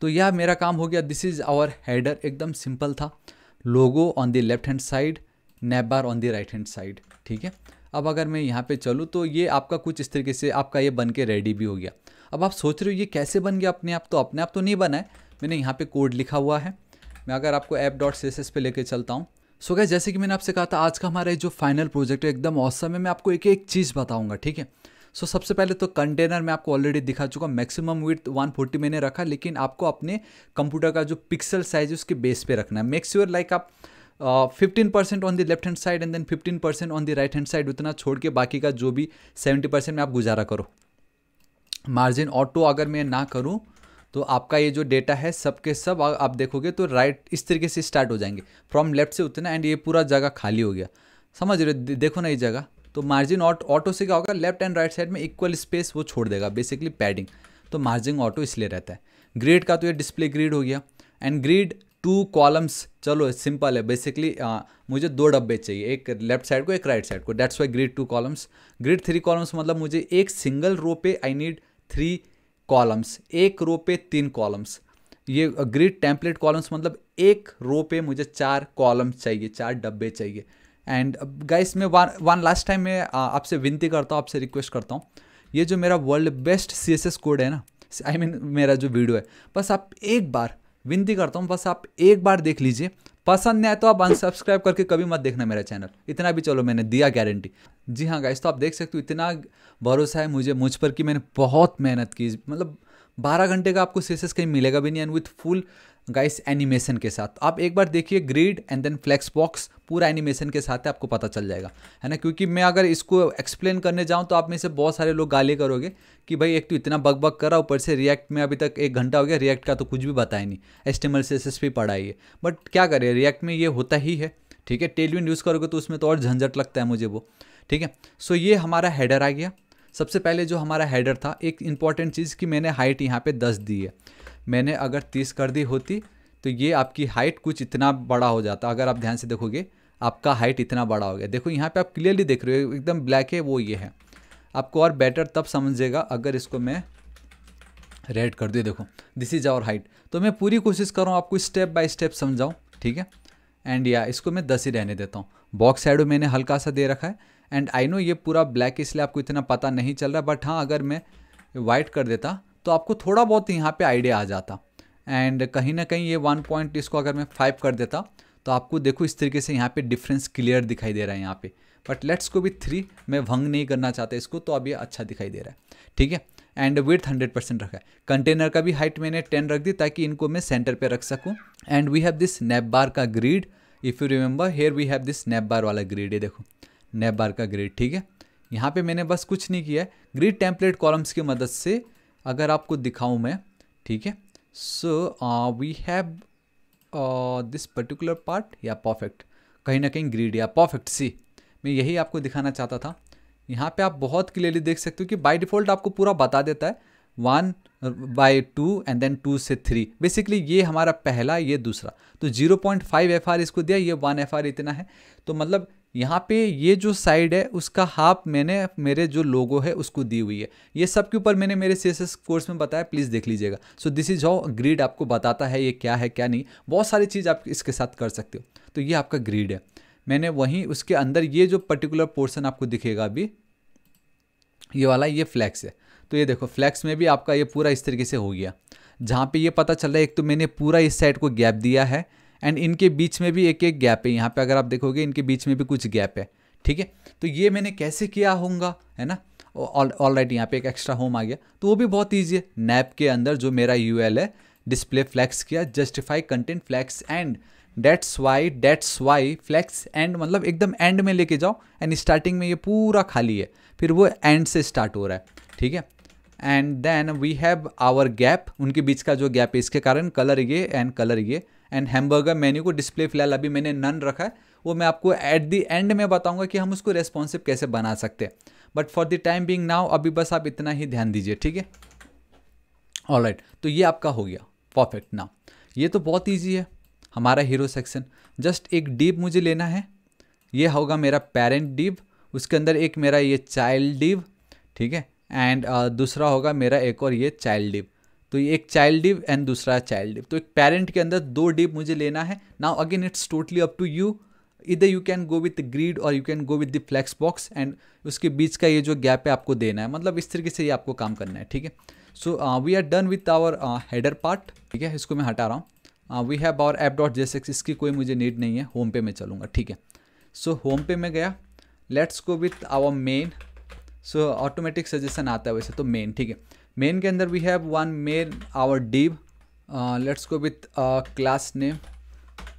तो यह मेरा काम हो गया दिस इज़ आवर हेडर एकदम सिंपल था logo on the left hand side nav bar on the right hand side ठीक है अब अगर मैं यहाँ पे चलूँ तो ये आपका कुछ इस तरीके से आपका ये बन के रेडी भी हो गया अब आप सोच रहे हो ये कैसे बन गया अपने आप तो अपने आप तो नहीं बना है मैंने यहाँ पे कोड लिखा हुआ है मैं अगर आपको ऐप डॉट सी एस पे लेकर चलता हूँ सो गए जैसे कि मैंने आपसे कहा था आज का हमारा जो फाइनल प्रोजेक्ट है एकदम औसम है मैं आपको एक एक चीज़ बताऊँगा ठीक है सो so, सबसे पहले तो कंटेनर मैं आपको ऑलरेडी दिखा चुका मैक्सिमम विथ 140 मैंने रखा लेकिन आपको अपने कंप्यूटर का जो पिक्सल साइज है उसके बेस पे रखना है मेक श्योर लाइक आप fifteen percent on the left hand side and then fifteen percent on the right hand side उतना छोड़ के बाकी का जो भी सेवेंटी परसेंट में आप गुजारा करो मार्जिन ऑटो अगर मैं ना करूँ तो आपका ये जो डेटा है सब के सब आप देखोगे तो राइट इस तरीके से स्टार्ट हो जाएंगे फ्रॉम लेफ्ट से उतना एंड ये पूरा जगह खाली हो गया समझ रहे देखो ना ये जगह तो मार्जिन ऑटो ऑटो से क्या होगा लेफ्ट एंड राइट साइड में इक्वल स्पेस वो छोड़ देगा बेसिकली पैडिंग तो मार्जिन ऑटो इसलिए रहता है ग्रेड का तो ये डिस्प्ले ग्रेड हो गया एंड ग्रेड टू कॉलम्स चलो सिंपल है बेसिकली मुझे दो डब्बे चाहिए एक लेफ्ट साइड को एक राइट साइड को that's why grid two columns grid three columns मतलब मुझे एक सिंगल रो पे आई नीड थ्री कॉलम्स एक रो पे तीन कॉलम्स ये ग्रिड टेम्पलेट कॉलम्स मतलब एक रो पे मुझे चार कॉलम्स चाहिए चार डब्बे चाहिए एंड गाइस uh, मैं वन वन लास्ट टाइम मैं आपसे विनती करता हूँ आपसे रिक्वेस्ट करता हूँ ये जो मेरा वर्ल्ड बेस्ट सी कोड है ना आई I मीन mean, मेरा जो वीडियो है बस आप एक बार विनती करता हूँ बस आप एक बार देख लीजिए पसंद नहीं आए तो आप अनसब्सक्राइब करके कभी मत देखना मेरा चैनल इतना भी चलो मैंने दिया गारंटी जी हाँ गाइस तो आप देख सकते हो इतना भरोसा है मुझे मुझ पर कि मैंने बहुत मेहनत की मतलब बारह घंटे का आपको सेसेस कहीं मिलेगा भी नहीं and with full guys animation के साथ आप एक बार देखिए grid and then flex box पूरा एनिमेशन के साथ है आपको पता चल जाएगा है ना क्योंकि मैं अगर इसको एक्सप्लेन करने जाऊँ तो आप में से बहुत सारे लोग गाली करोगे कि भाई एक तो इतना बग बग करा ऊपर से रिएक्ट में अभी तक एक घंटा हो गया रिएक्ट का तो कुछ भी बताया नहीं एस्टेमल से एस पढ़ा है बट क्या करें रिएक्ट में ये होता ही है ठीक है टेलीविन यूज़ करोगे तो उसमें तो और झंझट लगता है मुझे वो ठीक है सो ये हमारा हेडर आ गया सबसे पहले जो हमारा हेडर था एक इंपॉर्टेंट चीज़ कि मैंने हाइट यहाँ पे दस दी है मैंने अगर तीस कर दी होती तो ये आपकी हाइट कुछ इतना बड़ा हो जाता अगर आप ध्यान से देखोगे आपका हाइट इतना बड़ा हो गया देखो यहाँ पे आप क्लियरली देख रहे हो एकदम ब्लैक है वो ये है आपको और बेटर तब समझेगा अगर इसको मैं रेड कर दूँ देखो दिस इज आवर हाइट तो मैं पूरी कोशिश करूँ आपको स्टेप बाय स्टेप समझाऊँ ठीक है एंड या इसको मैं दस ही रहने देता हूँ बॉक्स साइड मैंने हल्का सा दे रखा है एंड आई नो ये पूरा ब्लैक इसलिए आपको इतना पता नहीं चल रहा बट हाँ अगर मैं वाइट कर देता तो आपको थोड़ा बहुत यहाँ पे आइडिया आ जाता एंड कहीं ना कहीं ये वन पॉइंट इसको अगर मैं फाइव कर देता तो आपको देखो इस तरीके से यहाँ पे डिफरेंस क्लियर दिखाई दे रहा है यहाँ पे बट लेट्स को भी थ्री मैं भंग नहीं करना चाहता इसको तो अब ये अच्छा दिखाई दे रहा है ठीक है एंड विथ हंड्रेड परसेंट रखा है कंटेनर का भी हाइट मैंने टेन रख दी ताकि इनको मैं सेंटर पर रख सकूँ and we have this nav bar का grid if you remember here we have this nav bar वाला ग्रीड है देखो नैप बार का ग्रीड ठीक है यहाँ पे मैंने बस कुछ नहीं किया है ग्रीड टेम्पलेट कॉलम्स की मदद से अगर आपको दिखाऊं मैं ठीक है so we have this particular part या परफेक्ट कहीं ना कहीं ग्रीड या परफेक्ट सी मैं यही आपको दिखाना चाहता था यहाँ पे आप बहुत क्लियरली देख सकते हो कि बाय डिफ़ॉल्ट आपको पूरा बता देता है one by two and then two से थ्री बेसिकली ये हमारा पहला ये दूसरा तो zero point five F R इसको दिया ये वन एफ आर इतना है तो मतलब यहाँ पे ये जो साइड है उसका हाफ मैंने मेरे जो लोगो है उसको दी हुई है ये सब के ऊपर मैंने मेरे सी कोर्स में बताया प्लीज़ देख लीजिएगा so this is how grid आपको बताता है ये क्या है क्या नहीं बहुत सारी चीज़ आप इसके साथ कर सकते हो तो ये आपका ग्रीड है मैंने वहीं उसके अंदर ये जो पर्टिकुलर पोर्सन आपको दिखेगा अभी ये वाला ये फ्लैक्स है तो ये देखो फ्लैक्स में भी आपका ये पूरा इस तरीके से हो गया जहाँ पे ये पता चल रहा है एक तो मैंने पूरा इस साइड को गैप दिया है एंड इनके बीच में भी एक एक गैप है यहाँ पे अगर आप देखोगे इनके बीच में भी कुछ गैप है ठीक है तो ये मैंने कैसे किया होगा है ना ऑल राइट यहाँ पे एक एक्स्ट्रा होम आ गया तो वो भी बहुत ईजी है नैप के अंदर जो मेरा यू है डिस्प्ले फ्लैक्स किया justify content flex and that's why that's why flex and मतलब एकदम एंड में लेके जाओ एंड स्टार्टिंग में ये पूरा खाली है फिर वो एंड से स्टार्ट हो रहा है ठीक है and then we have our gap उनके बीच का जो गैप है इसके कारण कलर ये एंड कलर ये एंड हैमबर्गर मेन्यू को डिस्प्ले फिलहाल अभी मैंने नन रखा है वो मैं आपको एट दी एंड में बताऊंगा कि हम उसको रेस्पॉन्सिव कैसे बना सकते हैं but for the time being now अभी बस आप इतना ही ध्यान दीजिए ठीक है ऑल राइट तो ये आपका हो गया परफेक्ट नाउ ये तो बहुत ईजी है हमारा हीरो सेक्शन जस्ट एक डीप मुझे लेना है ये होगा मेरा पेरेंट डीप उसके अंदर एक मेरा ये चाइल्ड डीप ठीक है एंड uh, दूसरा होगा मेरा एक और ये चाइल्ड डीप तो ये एक चाइल्ड डिव एंड दूसरा चाइल्ड डिव तो एक पेरेंट के अंदर दो डिव मुझे लेना है now again it's totally up to you इधर you can go with grid और you can go with the flex box and उसके बीच का ये जो गैप है आपको देना है मतलब इस तरीके से ये आपको काम करना है ठीक है so we are done with our header part ठीक है इसको मैं हटा रहा हूँ we have our app dot JS X इसकी कोई मुझे नीड नहीं है होम पे मैं चलूँगा ठीक है सो होम पे मैं गया let's go with our main so automatic suggestion आता है वैसे तो मेन ठीक है मेन के अंदर we have one main our div let's go with class name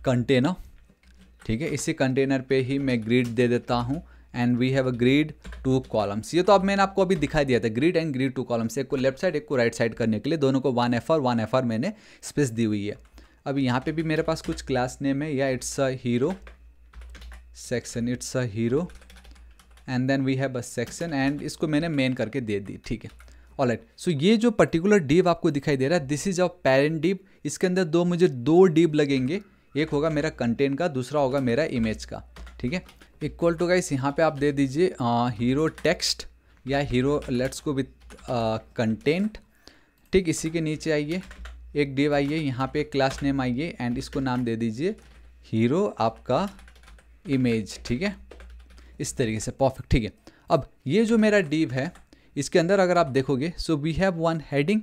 container ठीक है इसी कंटेनर पे ही मैं ग्रिड दे देता हूँ and we have a grid two columns ये तो अब मैंने आपको अभी दिखाई दिया था grid and grid two columns एक को लेफ्ट साइड एक को राइट right साइड करने के लिए दोनों को one F R one F R मैंने स्पेस दी हुई है अब यहाँ पे भी मेरे पास कुछ क्लास नेम है yeah it's a hero section it's a hero and then we have a section and इसको मैंने मेन करके दे दी ठीक है ऑलराइट सो ये जो पर्टिकुलर डीप आपको दिखाई दे रहा है this is a parent div इसके अंदर दो मुझे दो डीप लगेंगे एक होगा मेरा कंटेंट का दूसरा होगा मेरा इमेज का ठीक है इक्वल टू गाइस यहाँ पे आप दे दीजिए हीरो टेक्स्ट या हीरो लेट्स को विथ कंटेंट ठीक इसी के नीचे आइए एक डिव आइए यहाँ पे क्लास नेम आइए एंड इसको नाम दे दीजिए हीरो आपका इमेज ठीक है इस तरीके से परफेक्ट ठीक है अब ये जो मेरा डिव है इसके अंदर अगर आप देखोगे so we have one heading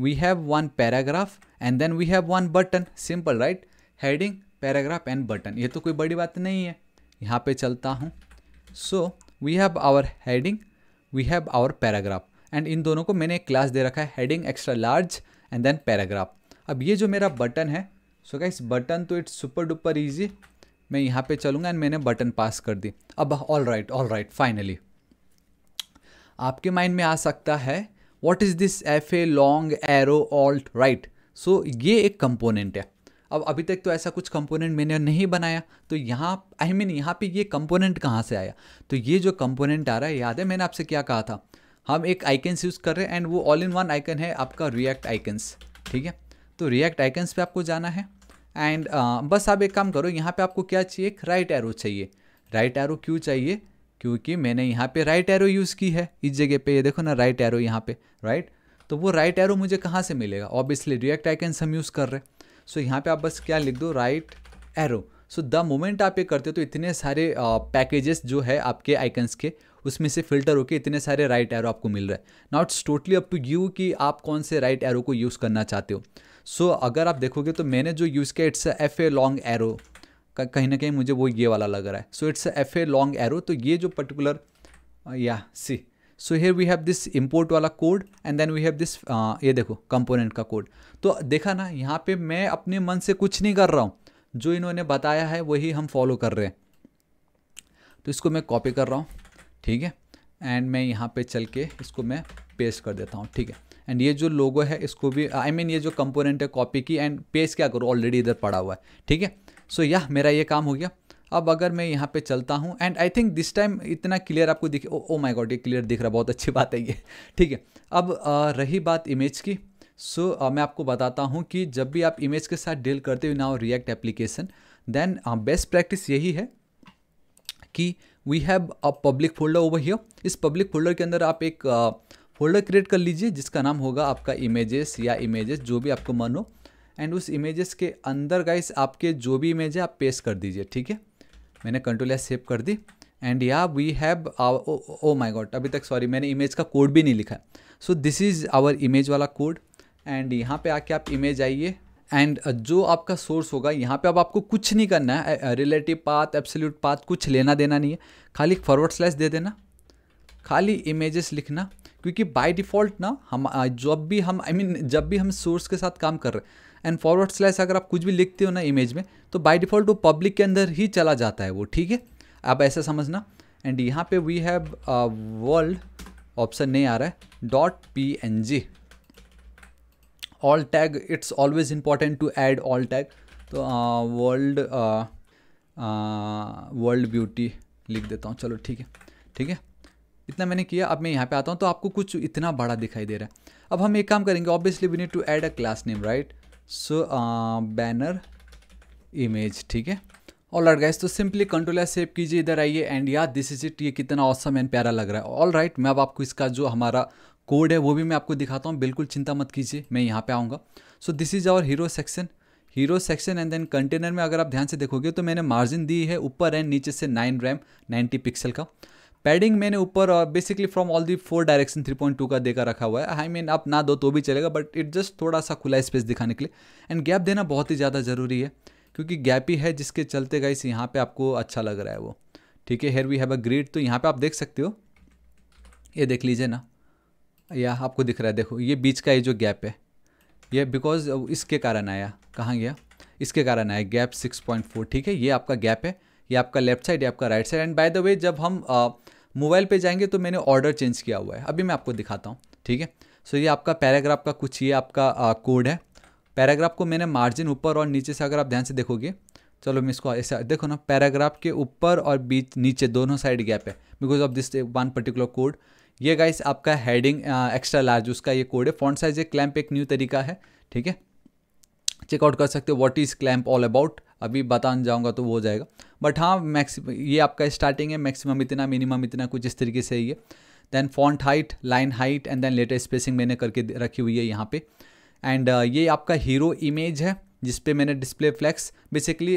we have one paragraph and then we have one button simple right heading paragraph and button ये तो कोई बड़ी बात नहीं है यहाँ पे चलता हूँ so we have our heading we have our paragraph and इन दोनों को मैंने एक क्लास दे रखा है heading extra large and then paragraph अब ये जो मेरा बटन है सो इस बटन तो इट्स सुपर डुपर ईजी मैं यहाँ पे चलूँगा एंड मैंने बटन पास कर दी अब all right all right finally आपके माइंड में आ सकता है what is this F A long arrow alt right so ये एक कंपोनेंट है अब अभी तक तो ऐसा कुछ कंपोनेंट मैंने नहीं बनाया तो यहाँ आई मीन यहाँ पे ये कंपोनेंट कहाँ से आया तो ये जो कंपोनेंट आ रहा है याद है मैंने आपसे क्या कहा था हम एक आइकन्स यूज़ कर रहे हैं एंड वो ऑल इन वन आइकन है आपका रिएक्ट आइकन्स ठीक है तो रिएक्ट आइकन्स पे आपको जाना है एंड uh, बस आप एक काम करो यहाँ पे आपको क्या चाहिए एक राइट एरो चाहिए राइट एरो क्यों चाहिए क्योंकि मैंने यहाँ पे राइट एरो यूज़ की है इस जगह पे ये देखो ना राइट एरो यहाँ पे राइट तो वो राइट एरो मुझे कहाँ से मिलेगा ऑब्वियसली रिएक्ट आइकन्स हम यूज़ कर रहे हैं सो so, यहाँ पे आप बस क्या लिख दो right arrow so the moment आप ये करते हो तो इतने सारे पैकेजेस जो है आपके आइकन्स के उसमें से फिल्टर होके इतने सारे राइट एरो आपको मिल रहा है not totally up to you कि आप कौन से राइट एरो को यूज़ करना चाहते हो सो so, अगर आप देखोगे तो मैंने जो यूज़ किया it's F A long arrow कहीं ना कहीं मुझे वो ये वाला लग रहा है so it's F A long arrow तो ये जो particular yeah see so here we have this import वाला code and then we have this ये देखो कंपोनेंट का कोड तो देखा ना यहाँ पे मैं अपने मन से कुछ नहीं कर रहा हूँ जो इन्होंने बताया है वही हम फॉलो कर रहे हैं तो इसको मैं कॉपी कर रहा हूँ ठीक है एंड मैं यहाँ पे चल के इसको मैं पेस्ट कर देता हूँ ठीक है एंड ये जो लोगो है इसको भी आई I मीन mean, ये जो कंपोनेंट है कॉपी की एंड पेस्ट क्या करो ऑलरेडी इधर पड़ा हुआ है ठीक है सो यह मेरा ये काम हो गया अब अगर मैं यहाँ पे चलता हूँ and I think this time इतना क्लियर आपको दिखे ओ माई गॉड ये क्लियर दिख रहा बहुत अच्छी बात है ये ठीक है अब आ, रही बात इमेज की सो so, uh, मैं आपको बताता हूँ कि जब भी आप इमेज के साथ डील करते हो now React application then best practice यही है कि we have a public folder over here इस पब्लिक फोल्डर के अंदर आप एक फोल्डर uh, क्रिएट कर लीजिए जिसका नाम होगा आपका इमेजेस या इमेजेस जो भी आपको मन हो एंड उस इमेजेस के अंदर गाइस आपके जो भी इमेज है आप पेस्ट कर दीजिए ठीक है मैंने कंट्रोल या सेव कर दी and yeah we have oh my god अभी तक सॉरी मैंने इमेज का कोड भी नहीं लिखा है so this is our image वाला कोड एंड यहाँ पे आके आप इमेज आइए एंड जो आपका सोर्स होगा यहाँ पे अब आपको कुछ नहीं करना है रिलेटिव पाथ एब्सोल्यूट पाथ कुछ लेना देना नहीं है खाली फॉरवर्ड स्लैश दे देना खाली इमेजेस लिखना क्योंकि बाय डिफ़ॉल्ट ना हम जब भी हम आई I मीन mean, जब भी हम सोर्स के साथ काम कर रहे हैं एंड फॉरवर्ड स्लैश अगर आप कुछ भी लिखते हो ना इमेज में तो बाई डिफ़ॉल्ट वो पब्लिक के अंदर ही चला जाता है वो ठीक है आप ऐसा समझना एंड यहाँ पे वी हैव वर्ल्ड ऑप्शन नहीं आ रहा है dot P N G alt tag it's always important to add alt tag तो वर्ल्ड वर्ल्ड ब्यूटी लिख देता हूँ चलो ठीक है ठीक है इतना मैंने किया अब मैं यहाँ पे आता हूँ तो आपको कुछ इतना बड़ा दिखाई दे रहा है अब हम एक काम करेंगे obviously we need to add a class name right so banner image ठीक है ऑल राइट गाइस तो सिंपली कंट्रोल सेव कीजिए इधर आइए एंड या दिस इज इट ये कितना औसम एंड प्यारा लग रहा है ऑल राइट right, मैं अब आपको इसका जो हमारा कोड है वो भी मैं आपको दिखाता हूँ बिल्कुल चिंता मत कीजिए मैं यहाँ पे आऊँगा so this is our hero section hero section and then container में अगर आप ध्यान से देखोगे तो मैंने मार्जिन दी है ऊपर एंड नीचे से नाइन रैम नाइन्टी पिक्सल का पैडिंग मैंने ऊपर और basically from all the four direction 3.2 का देकर रखा हुआ है आई I मीन mean, आप ना दो तो भी चलेगा बट इट जस्ट थोड़ा सा खुला स्पेस दिखाने के लिए एंड गैप देना बहुत ही ज़्यादा ज़रूरी है क्योंकि गैप ही है जिसके चलते गए इस यहाँ पे आपको अच्छा लग रहा है वो ठीक है here we have a grid तो यहाँ पर आप देख सकते हो ये देख लीजिए ना या आपको दिख रहा है देखो ये बीच का ये जो गैप है ये बिकॉज इसके कारण आया कहाँ गया इसके कारण आया गैप 6.4 ठीक है ये आपका गैप है ये आपका लेफ्ट साइड या आपका right side and by the way जब हम मोबाइल पे जाएंगे तो मैंने ऑर्डर चेंज किया हुआ है अभी मैं आपको दिखाता हूँ ठीक है सो ये आपका पैराग्राफ का कुछ ये आपका कोड है पैराग्राफ को मैंने मार्जिन ऊपर और नीचे से अगर आप ध्यान से देखोगे चलो मैं इसको ऐसा देखो ना पैराग्राफ के ऊपर और बीच नीचे दोनों साइड गैप है because of this one particular code ये गाइस आपका हेडिंग एक्स्ट्रा लार्ज उसका ये कोड है फॉन्ट साइज एक क्लैम्प एक न्यू तरीका है ठीक है चेकआउट कर सकते हो what is clamp all about अभी बता जाऊँगा तो वो हो जाएगा बट हाँ मैक्स ये आपका स्टार्टिंग है मैक्सिमम इतना मिनिमम इतना कुछ इस तरीके से ही है then font height line height and then letter spacing मैंने करके रखी हुई है यहाँ पे एंड uh, ये आपका हीरो इमेज है जिसपे मैंने display flex basically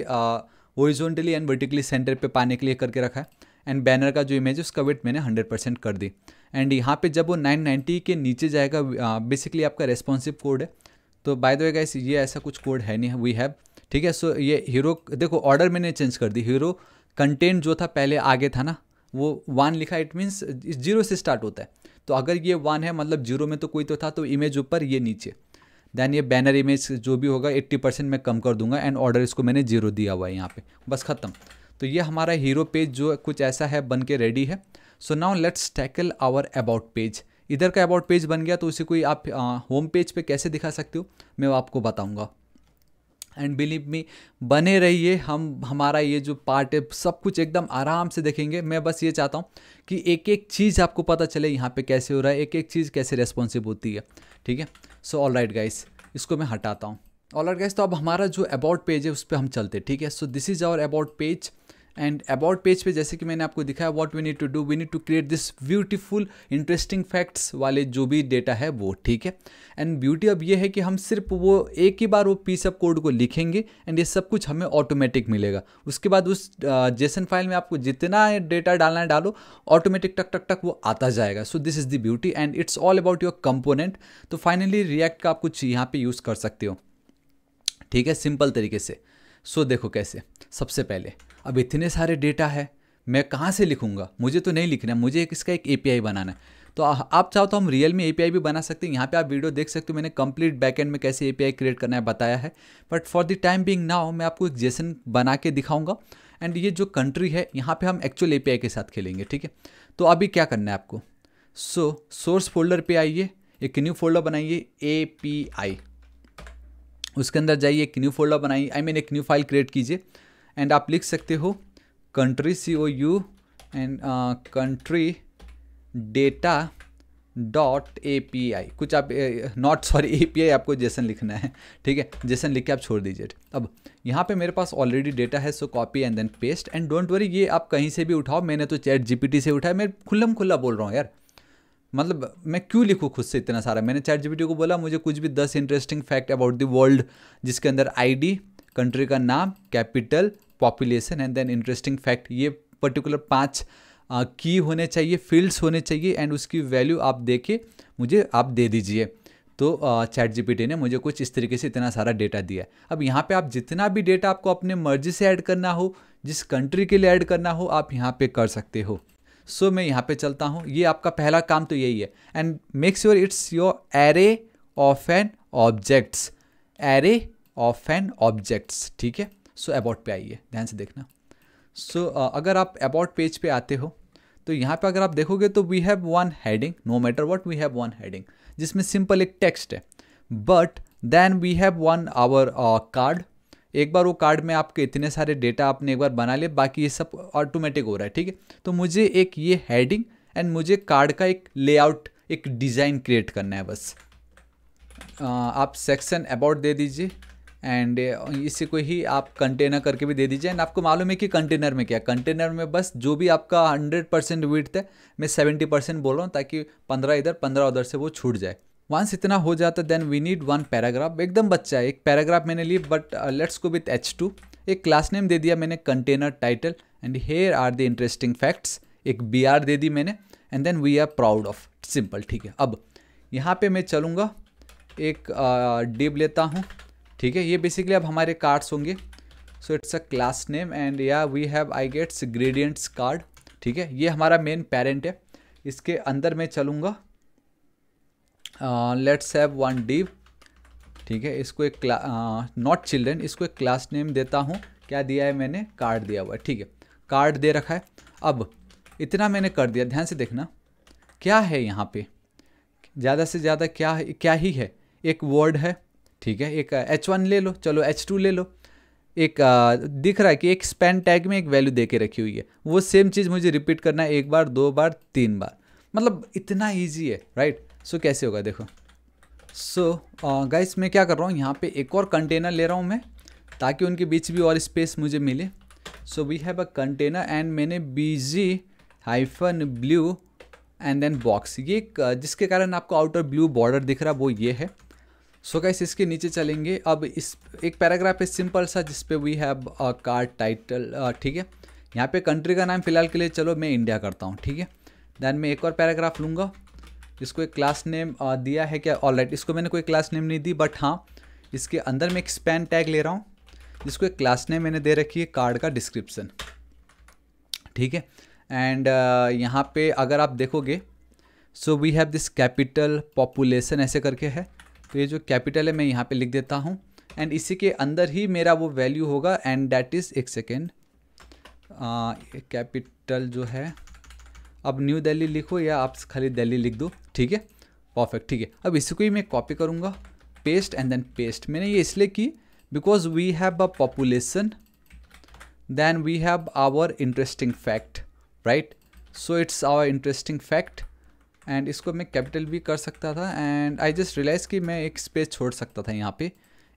horizontally and vertically center पे पाने के लिए करके रखा है एंड बैनर का जो इमेज है उसका वेट मैंने 100 परसेंट कर दी एंड यहाँ पे जब वो 990 के नीचे जाएगा बेसिकली uh, आपका रेस्पॉन्सिव कोड है तो बाय द वे गाइस ये ऐसा कुछ कोड है नहीं वी हैव ठीक है सो so, ये हीरो देखो ऑर्डर मैंने चेंज कर दी हीरो कंटेंट जो था पहले आगे था ना वो वन लिखा इट मीन्स जीरो से स्टार्ट होता है तो अगर ये वन है मतलब जीरो में तो कोई तो था तो इमेज ऊपर ये नीचे देन ये बैनर इमेज जो भी होगा एट्टी परसेंट मैं कम कर दूंगा एंड ऑर्डर इसको मैंने जीरो दिया हुआ है यहाँ पे बस ख़त्म तो ये हमारा हीरो पेज जो कुछ ऐसा है बन के रेडी है so now let's tackle our about page इधर का अबाउट पेज बन गया तो उसे कोई आप होम पेज पे कैसे दिखा सकते हो मैं आपको बताऊँगा एंड बिलीव मी बने रहिए हम हमारा ये जो पार्ट है सब कुछ एकदम आराम से देखेंगे मैं बस ये चाहता हूँ कि एक एक चीज़ आपको पता चले यहाँ पे कैसे हो रहा है एक एक चीज़ कैसे रेस्पॉन्सिव होती है ठीक है सो ऑल राइट गाइस इसको मैं हटाता हूँ ऑल राइट गाइस तो अब हमारा जो अबाउट पेज है उस पर हम चलते ठीक है so this is our about page and about page पे जैसे कि मैंने आपको दिखाया what we need to do we need to create this beautiful interesting facts वाले जो भी डेटा है वो ठीक है एंड ब्यूटी अब ये है कि हम सिर्फ वो एक ही बार वो पीस ऑफ कोड को लिखेंगे एंड ये सब कुछ हमें ऑटोमेटिक मिलेगा उसके बाद उस जेसन फाइल में आपको जितना डेटा डालना है डालो ऑटोमेटिक टक टक टक वो आता जाएगा so this is the beauty and it's all about your component तो फाइनली रिएक्ट का आप कुछ यहाँ पे यूज़ कर सकते हो ठीक है सिंपल तरीके से सो देखो कैसे सबसे पहले अब इतने सारे डेटा है मैं कहाँ से लिखूँगा मुझे तो नहीं लिखना मुझे एक इसका एक ए बनाना है तो आप चाहो तो हम रियल में ए भी बना सकते हैं यहाँ पे आप वीडियो देख सकते हो मैंने कंप्लीट बैकएंड में कैसे ए क्रिएट करना है बताया है but for the time being now मैं आपको एक जेसन बना के दिखाऊंगा एंड ये जो कंट्री है यहाँ पे हम एक्चुअल ए के साथ खेलेंगे ठीक है तो अभी क्या करना है आपको सो सोर्स फोल्डर पर आइए एक न्यू फोल्डर बनाइए ए उसके अंदर जाइए एक न्यू फोल्डर बनाइए आई मीन एक न्यू फाइल क्रिएट कीजिए एंड आप लिख सकते हो country C O U and country data dot A P I कुछ आप not sorry A P I आपको जेसन लिखना है ठीक है जेसन लिख के आप छोड़ दीजिए अब यहाँ पे मेरे पास ऑलरेडी डेटा है so copy and then paste and don't worry ये आप कहीं से भी उठाओ मैंने तो चैट जी पी टी से उठाया मैं खुल्लम खुल्ला बोल रहा हूँ यार मतलब मैं क्यों लिखूँ खुद से इतना सारा मैंने चैट जीपीटी को बोला मुझे कुछ भी दस interesting fact about the world जिसके अंदर आईडी कंट्री का नाम capital population and then interesting fact ये पर्टिकुलर पाँच की होने चाहिए फील्ड्स होने चाहिए एंड उसकी वैल्यू आप दे मुझे आप दे दीजिए तो चैट जीपीटी ने मुझे कुछ इस तरीके से इतना सारा डेटा दिया अब यहाँ पे आप जितना भी डेटा आपको अपने मर्जी से ऐड करना हो जिस कंट्री के लिए ऐड करना हो आप यहाँ पे कर सकते हो सो so, मैं यहाँ पे चलता हूँ ये आपका पहला काम तो यही है and make sure it's your array of an objects array of an objects ठीक है सो अबाउट पे आइए ध्यान से देखना सो so, uh, अगर आप अबाउट पेज पे आते हो तो यहाँ पे अगर आप देखोगे तो we have one heading no matter what we have one heading जिसमें सिंपल एक टेक्स्ट है but then we have one our card एक बार वो कार्ड में आपके इतने सारे डेटा आपने एक बार बना लिया बाकी ये सब ऑटोमेटिक हो रहा है ठीक है तो मुझे एक ये हेडिंग एंड मुझे कार्ड का एक लेआउट एक डिज़ाइन क्रिएट करना है बस आप सेक्शन अबाउट दे दीजिए एंड इसी को ही आप कंटेनर करके भी दे दीजिए एंड आपको मालूम है कि कंटेनर में क्या कंटेनर में बस जो भी आपका 100 परसेंट वीट है मैं 70 परसेंट बोल रहा हूँ ताकि 15 इधर 15 उधर से वो छूट जाए वंस इतना हो जाता then we need one paragraph एकदम बच्चा है एक पैराग्राफ मैंने ली but let's go with H two एक क्लास नेम दे दिया मैंने container title and here are the interesting facts एक बी आर दे दी मैंने and then we are proud of simple ठीक है अब यहाँ पे मैं चलूँगा एक डिब uh, लेता हूँ ठीक है ये बेसिकली अब हमारे कार्ड्स होंगे so it's a class name and yeah we have I gets gradients card ठीक है ये हमारा मेन पेरेंट है इसके अंदर मैं चलूँगा लेट्स हैव वन डिव ठीक है इसको एक नॉट चिल्ड्रेन uh, इसको एक क्लास नेम देता हूँ क्या दिया है मैंने कार्ड दिया हुआ है ठीक है कार्ड दे रखा है अब इतना मैंने कर दिया ध्यान से देखना क्या है यहाँ पे ज़्यादा से ज़्यादा क्या क्या ही है एक वर्ड है ठीक है एक एच uh, वन ले लो चलो एच टू ले लो एक आ, uh, दिख रहा है कि एक स्पेन टैग में एक वैल्यू दे के रखी हुई है वो सेम चीज़ मुझे रिपीट करना है एक बार दो बार तीन बार मतलब इतना ईजी है राइट सो so, कैसे होगा देखो सो so, गाइस uh, मैं क्या कर रहा हूँ यहाँ पे एक और कंटेनर ले रहा हूँ मैं ताकि उनके बीच भी और स्पेस मुझे मिले so we have a container and मैंने B G hyphen blue and then box ये uh, जिसके कारण आपको आउटर ब्लू बॉर्डर दिख रहा है वो ये है सो so गाइस इसके नीचे चलेंगे अब इस एक पैराग्राफ है सिंपल सा जिसपे we have a card title ठीक है यहाँ पे कंट्री का नाम फ़िलहाल के लिए चलो मैं इंडिया करता हूँ ठीक है दैन मैं एक और पैराग्राफ लूँगा इसको एक क्लास नेम दिया है क्या ऑलराइट right, इसको मैंने कोई क्लास नेम नहीं दी बट हाँ इसके अंदर मैं एक स्पैन टैग ले रहा हूँ जिसको एक क्लास नेम मैंने दे रखी है कार्ड का डिस्क्रिप्सन ठीक है एंड यहाँ पे अगर आप देखोगे so we have this capital population ऐसे करके है तो ये जो कैपिटल है मैं यहाँ पे लिख देता हूँ एंड इसी के अंदर ही मेरा वो वैल्यू होगा एंड डैट इज़ एक सेकेंड कैपिटल जो है अब न्यू दिल्ली लिखो या आप खाली दिल्ली लिख दो ठीक है परफेक्ट ठीक है अब इसको ही मैं कॉपी करूँगा पेस्ट एंड देन पेस्ट मैंने ये इसलिए की because we have a population then we have our interesting fact right so it's our interesting fact and इसको मैं कैपिटल भी कर सकता था एंड आई जस्ट रियलाइज़ कि मैं एक स्पेस छोड़ सकता था यहाँ पे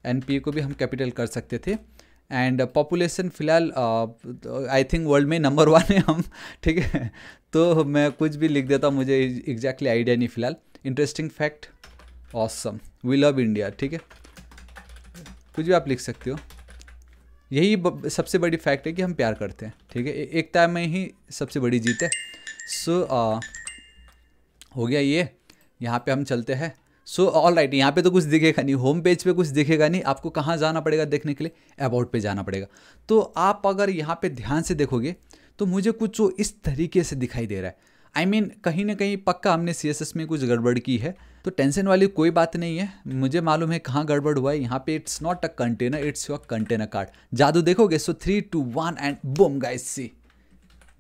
एन को भी हम कैपिटल कर सकते थे एंड पॉपुलेशन फ़िलहाल आई थिंक वर्ल्ड में नंबर वन है हम ठीक है तो मैं कुछ भी लिख देता हूँ मुझे एग्जैक्टली आइडिया नहीं फिलहाल interesting fact awesome we love India ठीक है कुछ भी आप लिख सकते हो यही सबसे बड़ी फैक्ट है कि हम प्यार करते हैं ठीक है एकता में ही सबसे बड़ी जीत है सो so, uh, हो गया ये यहाँ पे हम चलते हैं सो ऑल राइट यहाँ पे तो कुछ दिखेगा नहीं होम पेज पे कुछ दिखेगा नहीं आपको कहाँ जाना पड़ेगा देखने के लिए अबाउट पे जाना पड़ेगा तो आप अगर यहाँ पे ध्यान से देखोगे तो मुझे कुछ वो इस तरीके से दिखाई दे रहा है आई I मीन mean, कहीं ना कहीं पक्का हमने सी में कुछ गड़बड़ की है तो टेंशन वाली कोई बात नहीं है मुझे मालूम है कहाँ गड़बड़ हुआ है यहाँ पे it's not a container it's your container card जादू देखोगे so three two one and boom guys see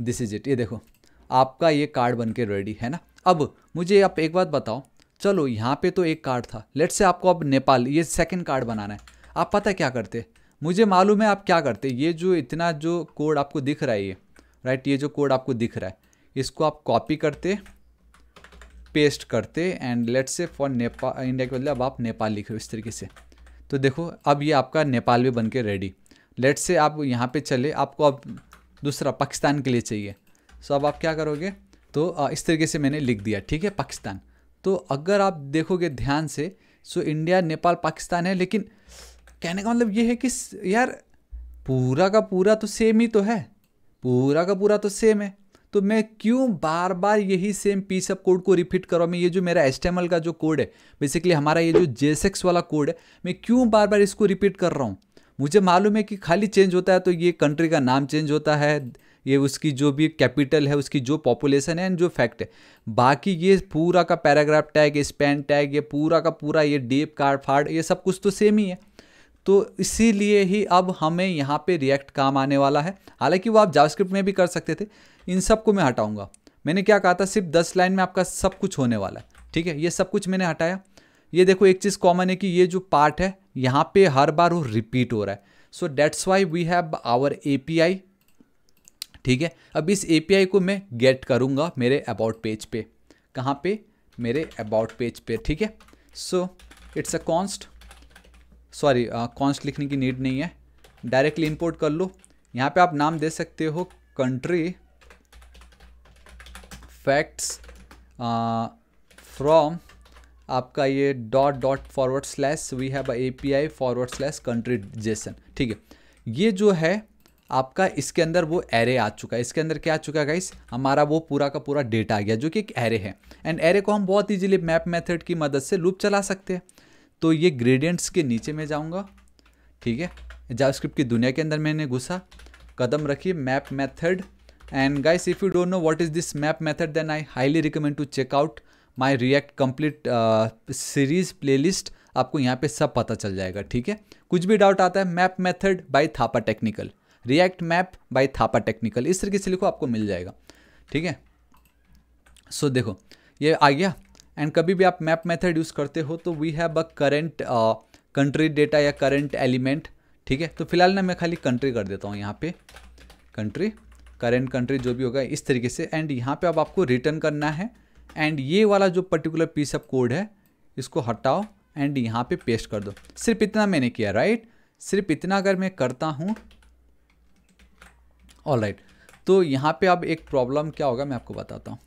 this is it ये देखो आपका ये कार्ड बन के रेडी है ना अब मुझे आप एक बात बताओ चलो यहाँ पे तो एक कार्ड था लेट से आपको अब नेपाल ये सेकेंड कार्ड बनाना है आप पता क्या करते मुझे मालूम है आप क्या करते ये जो इतना जो कोड आपको दिख रहा है ये राइट ये जो कोड आपको दिख रहा है इसको आप कॉपी करते पेस्ट करते and let's say for Nepal India के बदले अब आप नेपाल लिख रहे हो इस तरीके से तो देखो अब ये आपका नेपाल भी बन के रेडी लेट्स से आप यहाँ पे चले आपको अब दूसरा पाकिस्तान के लिए चाहिए सो अब आप क्या करोगे तो इस तरीके से मैंने लिख दिया ठीक है पाकिस्तान तो अगर आप देखोगे ध्यान से सो इंडिया नेपाल पाकिस्तान है लेकिन कहने का मतलब ये है कि यार पूरा का पूरा तो सेम ही तो है पूरा का पूरा तो सेम है तो मैं क्यों बार बार यही सेम पी सब कोड को रिपीट कर रहा हूँ मैं ये जो मेरा एस का जो कोड है बेसिकली हमारा ये जो जेसेक्स वाला कोड है मैं क्यों बार बार इसको रिपीट कर रहा हूँ मुझे मालूम है कि खाली चेंज होता है तो ये कंट्री का नाम चेंज होता है ये उसकी जो भी कैपिटल है उसकी जो पॉपुलेशन है एंड जो फैक्ट है बाकी ये पूरा का पैराग्राफ टैग स्पैन टैग ये पूरा का पूरा ये डीप कार्ड फाड़ ये सब कुछ तो सेम ही है तो इसीलिए ही अब हमें यहाँ पे रिएक्ट काम आने वाला है हालांकि वो आप जावास्क्रिप्ट में भी कर सकते थे इन सब को मैं हटाऊंगा मैंने क्या कहा था सिर्फ दस लाइन में आपका सब कुछ होने वाला है ठीक है ये सब कुछ मैंने हटाया ये देखो एक चीज़ कॉमन है कि ये जो पार्ट है यहाँ पे हर बार वो रिपीट हो रहा है so that's why we have our A ठीक है अब इस ए को मैं गेट करूँगा मेरे अबाउट पेज पे कहाँ पे मेरे अबाउट पेज पे ठीक है so it's a const sorry const लिखने की नीड नहीं है डायरेक्टली इंपोर्ट कर लो यहाँ पे आप नाम दे सकते हो कंट्री फैक्ट्स फ्रॉम आपका ये dot dot forward slash we have A P I forward slash country JSON ठीक है ये जो है आपका इसके अंदर वो एरे आ चुका है इसके अंदर क्या आ चुका है गाइस हमारा वो पूरा का पूरा डेटा आ गया जो कि एक एरे है एंड एरे को हम बहुत इजीली मैप मेथड की मदद से लूप चला सकते हैं तो ये ग्रेडियंट्स के नीचे मैं जाऊँगा ठीक है जावास्क्रिप्ट की दुनिया के अंदर मैंने घुसा कदम रखी map method and guys if you don't know what is this map method then I highly recommend to check out my React complete series playlist आपको यहाँ पे सब पता चल जाएगा ठीक है कुछ भी डाउट आता है map method by Thapa technical React map by Thapa technical इस तरीके से लिखो आपको मिल जाएगा ठीक है सो so, देखो ये आ गया एंड कभी भी आप मैप मेथड यूज़ करते हो तो we have a current country data या करंट एलिमेंट ठीक है तो फिलहाल ना मैं खाली कंट्री कर देता हूँ यहाँ पे कंट्री करेंट कंट्री जो भी होगा इस तरीके से एंड यहाँ पे अब आपको रिटर्न करना है एंड ये वाला जो पर्टिकुलर पीस ऑफ कोड है इसको हटाओ एंड यहाँ पे पेस्ट कर दो सिर्फ इतना मैंने किया राइट सिर्फ इतना अगर मैं करता हूँ ऑल राइट तो यहाँ पे अब एक प्रॉब्लम क्या होगा मैं आपको बताता हूँ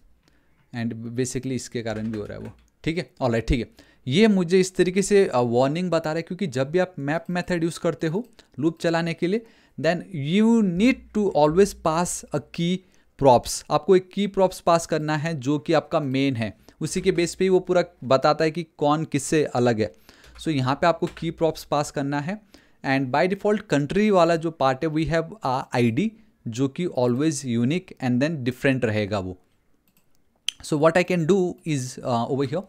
एंड बेसिकली इसके कारण भी हो रहा है वो ठीक है ऑल ठीक है ये मुझे इस तरीके से वार्निंग uh, बता रहा है क्योंकि जब भी आप मैप मेथड यूज़ करते हो लूप चलाने के लिए then you need to always pass a key props आपको एक की प्रॉप्स पास करना है जो कि आपका मेन है उसी के बेस पे ही वो पूरा बताता है कि कौन किससे अलग है सो so, यहाँ पे आपको की प्रॉप्स पास करना है एंड बाय डिफ़ॉल्ट कंट्री वाला जो पार्ट है वी हैव आई डी जो कि always unique and then different रहेगा वो so what I can do is over here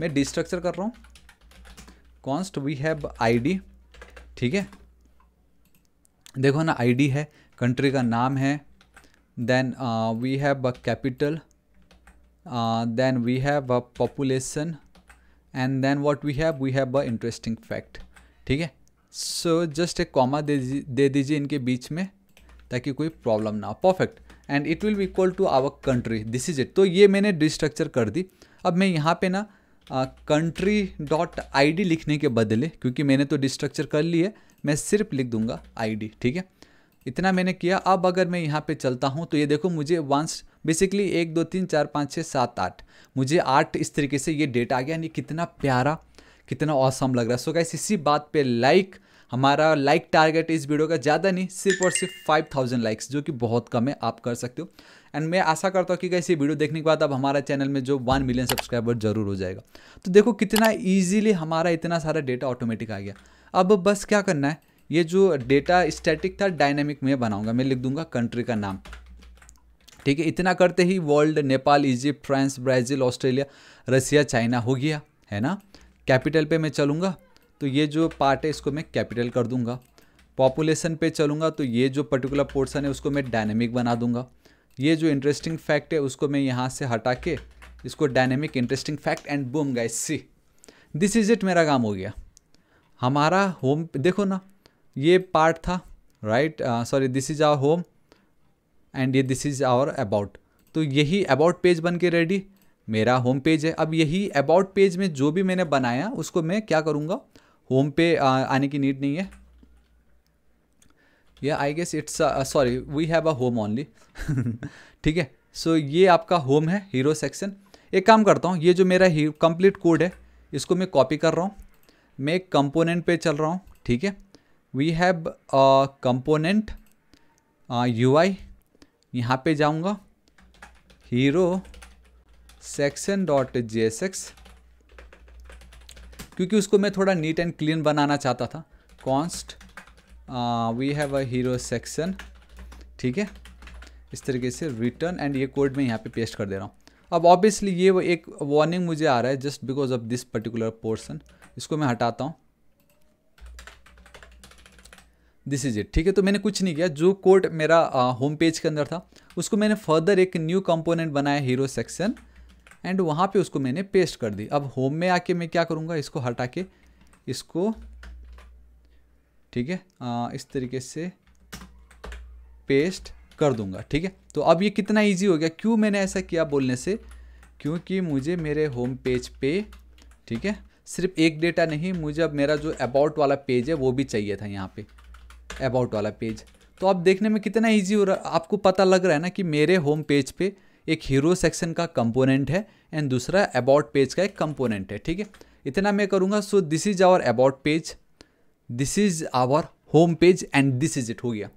मैं डिस्ट्रक्चर कर रहा हूँ कॉन्स्ट वी हैव आईडी ठीक है देखो ना आईडी है कंट्री का नाम है then we have a capital then we have a population and then what we have we have a interesting fact ठीक है सो जस्ट एक कॉमा दे दीजिए इनके बीच में ताकि कोई प्रॉब्लम ना हो perfect and it will equal to our country this is it तो ये मैंने डिस्ट्रक्चर कर दी अब मैं यहाँ पे ना कंट्री डॉट आई लिखने के बदले क्योंकि मैंने तो डिस्ट्रक्चर कर ली है मैं सिर्फ लिख दूंगा आई ठीक है इतना मैंने किया अब अगर मैं यहाँ पे चलता हूँ तो ये देखो मुझे वंस बेसिकली एक दो तीन चार पाँच छः सात आठ मुझे आठ इस तरीके से ये डेटा आ गया यानी कितना प्यारा कितना औसम लग रहा है सो so इसी बात पे लाइक like, हमारा लाइक टारगेट इस वीडियो का ज़्यादा नहीं सिर्फ और सिर्फ फाइव थाउजेंड लाइक्स जो कि बहुत कम है आप कर सकते हो एंड मैं आशा करता हूँ कि कैसे वीडियो देखने के बाद अब हमारा चैनल में जो वन मिलियन सब्सक्राइबर जरूर हो जाएगा तो देखो कितना ईजिली हमारा इतना सारा डेटा ऑटोमेटिक आ गया अब बस क्या करना है ये जो डेटा स्टैटिक था डायनेमिक में बनाऊंगा मैं लिख दूंगा कंट्री का नाम ठीक है इतना करते ही world Nepal Egypt France Brazil Australia Russia China हो गया है ना कैपिटल पे मैं चलूँगा तो ये जो पार्ट है इसको मैं कैपिटल कर दूंगा पॉपुलेशन पे चलूँगा तो ये जो पर्टिकुलर पोर्सन है उसको मैं डायनेमिक बना दूंगा ये जो इंटरेस्टिंग फैक्ट है उसको मैं यहाँ से हटा के इसको dynamic interesting fact and boom guys see this is it मेरा काम हो गया हमारा होम देखो ना ये पार्ट था right sorry this is our home and ये दिस इज आवर अबाउट तो यही अबाउट पेज बन के रेडी मेरा होम पेज है अब यही अबाउट पेज में जो भी मैंने बनाया उसको मैं क्या करूँगा होम पे आने की नीड नहीं है या I guess it's sorry we have a home only ठीक है सो so, ये आपका होम है हीरो सेक्शन एक काम करता हूँ ये जो मेरा कंप्लीट कोड है इसको मैं कॉपी कर रहा हूँ मैं एक कंपोनेंट पे चल रहा हूँ ठीक है we have a component U I यहाँ पे जाऊँगा hero section dot J S X क्योंकि उसको मैं थोड़ा नीट एंड क्लीन बनाना चाहता था const we have a hero section ठीक है इस तरीके से रिटर्न एंड ये कोड मैं यहाँ पे पेस्ट कर दे रहा हूँ अब ऑब्वियसली ये वो एक वार्निंग मुझे आ रहा है just because of this particular portion इसको मैं हटाता हूँ दिस इज इट ठीक है तो मैंने कुछ नहीं किया जो कोड मेरा होम uh, पेज के अंदर था उसको मैंने फर्दर एक न्यू कंपोनेंट बनाया हीरो सेक्शन एंड वहाँ पे उसको मैंने पेस्ट कर दी अब होम में आके मैं क्या करूँगा इसको हटा के इसको ठीक है इस तरीके से पेस्ट कर दूंगा ठीक है तो अब ये कितना इजी हो गया क्यों मैंने ऐसा किया बोलने से क्योंकि मुझे मेरे होम पेज पे ठीक है सिर्फ एक डेटा नहीं मुझे अब मेरा जो अबाउट वाला पेज है वो भी चाहिए था यहाँ पे अबाउट वाला पेज तो आप देखने में कितना इजी हो रहा आपको पता लग रहा है ना कि मेरे होम पेज पे एक हीरो सेक्शन का कंपोनेंट है एंड दूसरा अबाउट पेज का एक कंपोनेंट है ठीक है इतना मैं करूँगा so this is our about page this is our home page and this is it हो गया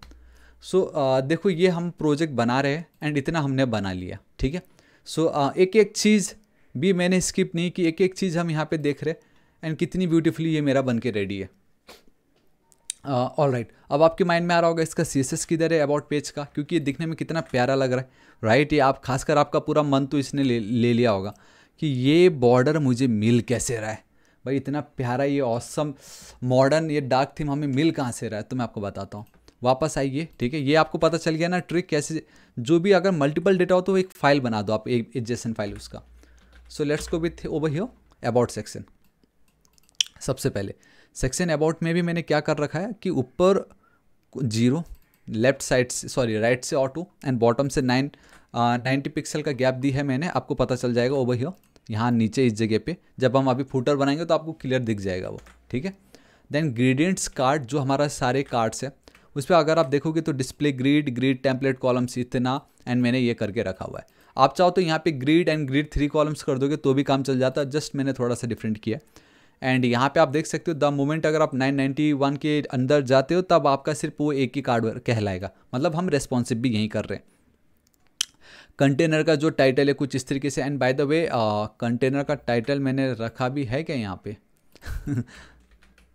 सो so, uh, देखो ये हम प्रोजेक्ट बना रहे हैं एंड इतना हमने बना लिया ठीक है सो एक एक चीज़ भी मैंने स्किप नहीं की एक एक चीज़ हम यहाँ पे देख रहे हैं एंड कितनी ब्यूटीफुली ये मेरा बन के रेडी है ऑल uh, राइट right. अब आपके माइंड में आ रहा होगा इसका सी एस किधर है अबाउट पेज का क्योंकि ये दिखने में कितना प्यारा लग रहा है राइट right? ये आप खासकर आपका पूरा मन तो इसने ले, ले लिया होगा कि ये बॉर्डर मुझे मिल कैसे रहा है भाई इतना प्यारा ये औसम मॉडर्न ये डार्क थीम हमें मिल कहाँ से रहा है तो मैं आपको बताता हूँ वापस आइए ठीक है ये आपको पता चल गया ना ट्रिक कैसे जो भी अगर मल्टीपल डेटा हो तो एक फाइल बना दो आप एक एडजेसन फाइल उसका सो लेट्स को with over here about section सबसे पहले सेक्शन अबाउट में भी मैंने क्या कर रखा है कि ऊपर जीरो लेफ्ट साइड से सॉरी राइट से ऑटो एंड बॉटम से नाइन नाइन्टी पिक्सल का गैप दी है मैंने आपको पता चल जाएगा ओवर हियर यहाँ नीचे इस जगह पे जब हम अभी फूटर बनाएंगे तो आपको क्लियर दिख जाएगा वो ठीक है देन ग्रीडियंट्स कार्ड जो हमारा सारे कार्ड्स है उस पर अगर आप देखोगे तो display grid grid template columns इतना एंड मैंने ये करके रखा हुआ है आप चाहो तो यहाँ पे grid and grid three columns कर दोगे तो भी काम चल जाता है जस्ट मैंने थोड़ा सा डिफरेंट किया एंड यहाँ पे आप देख सकते हो द मोमेंट अगर आप 991 के अंदर जाते हो तब आपका सिर्फ वो एक ही कार्ड कहलाएगा मतलब हम रेस्पॉन्सिव भी यहीं कर रहे हैं कंटेनर का जो टाइटल है कुछ इस तरीके से and by the way container का टाइटल मैंने रखा भी है क्या यहाँ पे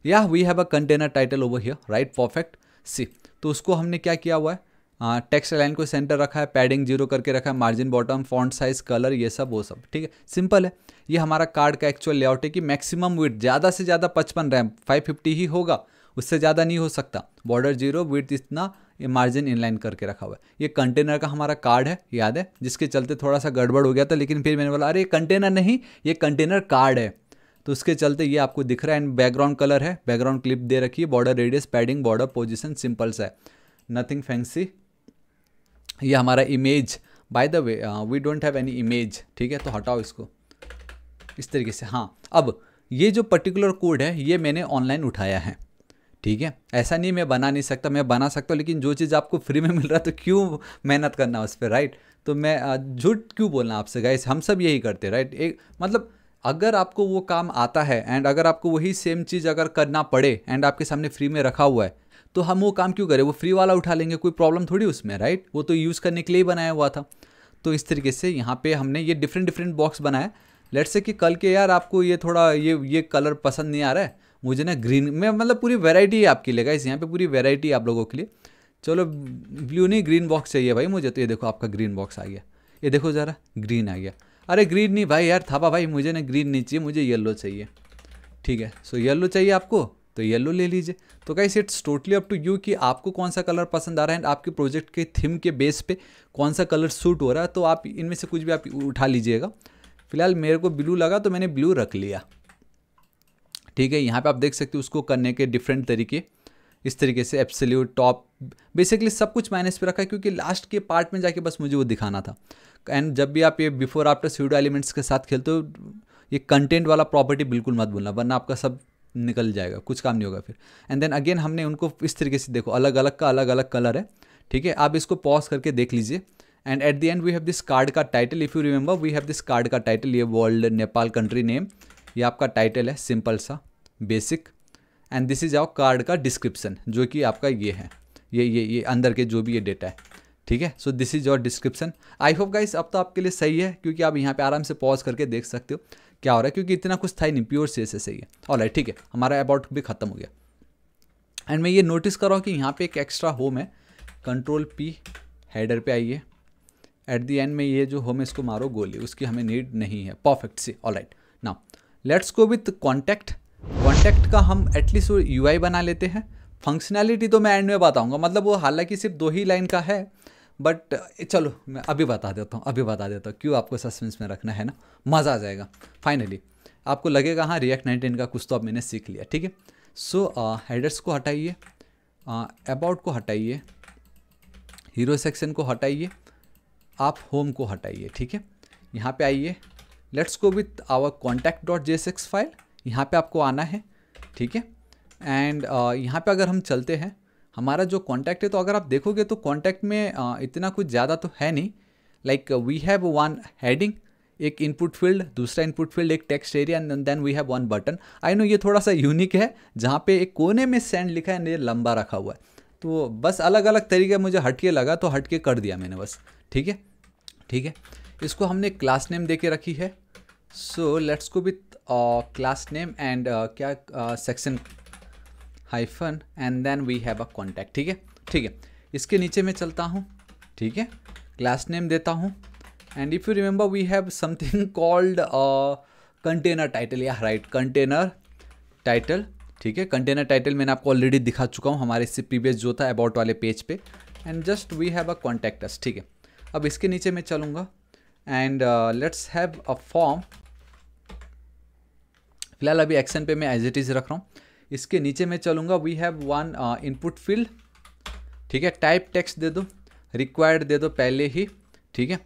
या we have a container title over here right perfect see तो उसको हमने क्या किया हुआ है टेक्स्ट हाँ, लाइन को सेंटर रखा है पैडिंग जीरो करके रखा है margin bottom font size colour ये सब वो सब ठीक है सिंपल है ये हमारा कार्ड का एक्चुअल लेआउट है कि मैक्सिमम विथ ज़्यादा से ज़्यादा पचपन रैम फाइव फिफ्टी ही होगा उससे ज़्यादा नहीं हो सकता बॉर्डर जीरो विथ इतना ये मार्जिन इनलाइन करके रखा हुआ है ये कंटेनर का हमारा कार्ड है याद है जिसके चलते थोड़ा सा गड़बड़ हो गया था लेकिन फिर मैंने बोला अरे कंटेनर नहीं ये कंटेनर कार्ड है तो उसके चलते ये आपको दिख रहा है एंड बैकग्राउंड कलर है बैकग्राउंड क्लिप दे रखी है border radius padding border position simple सा है नथिंग फैंसी ये हमारा image by the way we don't have any image ठीक है तो हटाओ इसको इस तरीके से हाँ अब ये जो पर्टिकुलर कोड है ये मैंने ऑनलाइन उठाया है ठीक है ऐसा नहीं मैं बना नहीं सकता मैं बना सकता हूँ लेकिन जो चीज़ आपको फ्री में मिल रहा है तो क्यों मेहनत करना उस पर राइट तो मैं uh, झूठ क्यों बोलना आपसे गाइस हम सब यही करते राइट एक मतलब अगर आपको वो काम आता है एंड अगर आपको वही सेम चीज़ अगर करना पड़े एंड आपके सामने फ्री में रखा हुआ है तो हम वो काम क्यों करें वो फ्री वाला उठा लेंगे कोई प्रॉब्लम थोड़ी उसमें राइट वो तो यूज़ करने के लिए ही बनाया हुआ था तो इस तरीके से यहाँ पे हमने ये डिफरेंट डिफरेंट बॉक्स बनाया लेट से कि कल के यार आपको ये थोड़ा ये ये कलर पसंद नहीं आ रहा है मुझे ना ग्रीन में मतलब पूरी वेराइटी है आपके लिए गाइस यहाँ पर पूरी वेराइटी आप लोगों के लिए चलो ब्लू नहीं ग्रीन बॉक्स चाहिए भाई मुझे तो ये देखो आपका ग्रीन बॉक्स आ गया ये देखो ज़रा ग्रीन आ गया अरे ग्रीन नहीं भाई यार थापा भाई मुझे ना ग्रीन नहीं चाहिए मुझे येल्लो चाहिए ठीक है सो येल्लो चाहिए आपको तो येलो ले लीजिए तो guys it's totally up to you कि आपको कौन सा कलर पसंद आ रहा है एंड आपके प्रोजेक्ट के थीम के बेस पे कौन सा कलर सूट हो रहा है तो आप इनमें से कुछ भी आप उठा लीजिएगा फिलहाल मेरे को ब्लू लगा तो मैंने ब्लू रख लिया ठीक है यहाँ पे आप देख सकते हो उसको करने के डिफरेंट तरीके इस तरीके से एप्सल्यूट टॉप बेसिकली सब कुछ माइनस पे रखा है क्योंकि लास्ट के पार्ट में जाके बस मुझे वो दिखाना था एंड जब भी आप ये बिफोर आफ्टर सीडो एलिमेंट्स के साथ खेलते हो ये कंटेंट वाला प्रॉपर्टी बिल्कुल मत भूलना वरना आपका सब निकल जाएगा कुछ काम नहीं होगा फिर एंड देन अगेन हमने उनको इस तरीके से देखो अलग अलग का अलग अलग कलर है ठीक है आप इसको पॉज करके देख लीजिए and at the end we have this card का title if you remember we have this card का टाइटल ये वर्ल्ड नेपाल कंट्री नेम ये आपका टाइटल है सिंपल सा basic and this is our card का डिस्क्रिप्शन जो कि आपका ये है ये ये ये अंदर के जो भी ये डेटा है ठीक है so this is your description I hope guys अब तो आपके लिए सही है क्योंकि आप यहाँ पे आराम से पॉज करके देख सकते हो क्या हो रहा है क्योंकि इतना कुछ था ही नहीं प्योर सी एस एस है और ठीक है हमारा अबाउट भी खत्म हो गया एंड मैं ये नोटिस कर रहा हूँ कि यहाँ पे एक एक्स्ट्रा होम है कंट्रोल पी हेडर पे आइए एट दी एंड में ये जो होम है इसको मारो गोली उसकी हमें नीड नहीं है perfect see all right now let's go with contact contact का हम एटलीस्ट यू बना लेते हैं फंक्शनैलिटी तो मैं एंड में बताऊंगा मतलब वो हालांकि सिर्फ दो ही लाइन का है बट eh, चलो मैं अभी बता देता हूँ अभी बता देता हूँ क्यों आपको सस्पेंस में रखना है ना मज़ा आ जाएगा फाइनली आपको लगेगा हाँ रिएक्ट नाइनटीन का कुछ तो अब मैंने सीख लिया ठीक है सो हेडर्स uh, को हटाइए अबाउट uh, को हटाइए हीरो सेक्शन को हटाइए आप होम को हटाइए ठीक है यहाँ पे आइए let's go with our contact dot J file यहाँ पे आपको आना है ठीक है एंड uh, यहाँ पे अगर हम चलते हैं हमारा जो कॉन्टैक्ट है तो अगर आप देखोगे तो कॉन्टैक्ट में इतना कुछ ज़्यादा तो है नहीं like we have one heading एक इनपुट फील्ड दूसरा इनपुट फील्ड एक text area and then we have one button I know ये थोड़ा सा यूनिक है जहाँ पे एक कोने में सेंड लिखा है ये लंबा रखा हुआ है तो बस अलग अलग तरीके मुझे हटके लगा तो हटके कर दिया मैंने बस ठीक है ठीक है इसको हमने क्लास नेम दे के रखी है सो लेट्स को विथ क्लास नेम एंड क्या section uh, hyphen and then we have a contact ठीक है ठीक है इसके नीचे मैं चलता हूँ ठीक है क्लास नेम देता हूँ and if you remember we have something called container title या राइट कंटेनर टाइटल ठीक है कंटेनर टाइटल मैंने आपको ऑलरेडी दिखा चुका हूँ हमारे इससे प्रीवियस जो था अबाउट वाले पेज पे and just we have a us ठीक है अब इसके नीचे मैं चलूँगा and let's have a form फिलहाल अभी एक्शन पे मैं एज इट इज़ रख रहा हूँ इसके नीचे मैं चलूँगा we have one input field ठीक है टाइप टेक्स्ट दे दो रिक्वायर्ड दे दो पहले ही ठीक है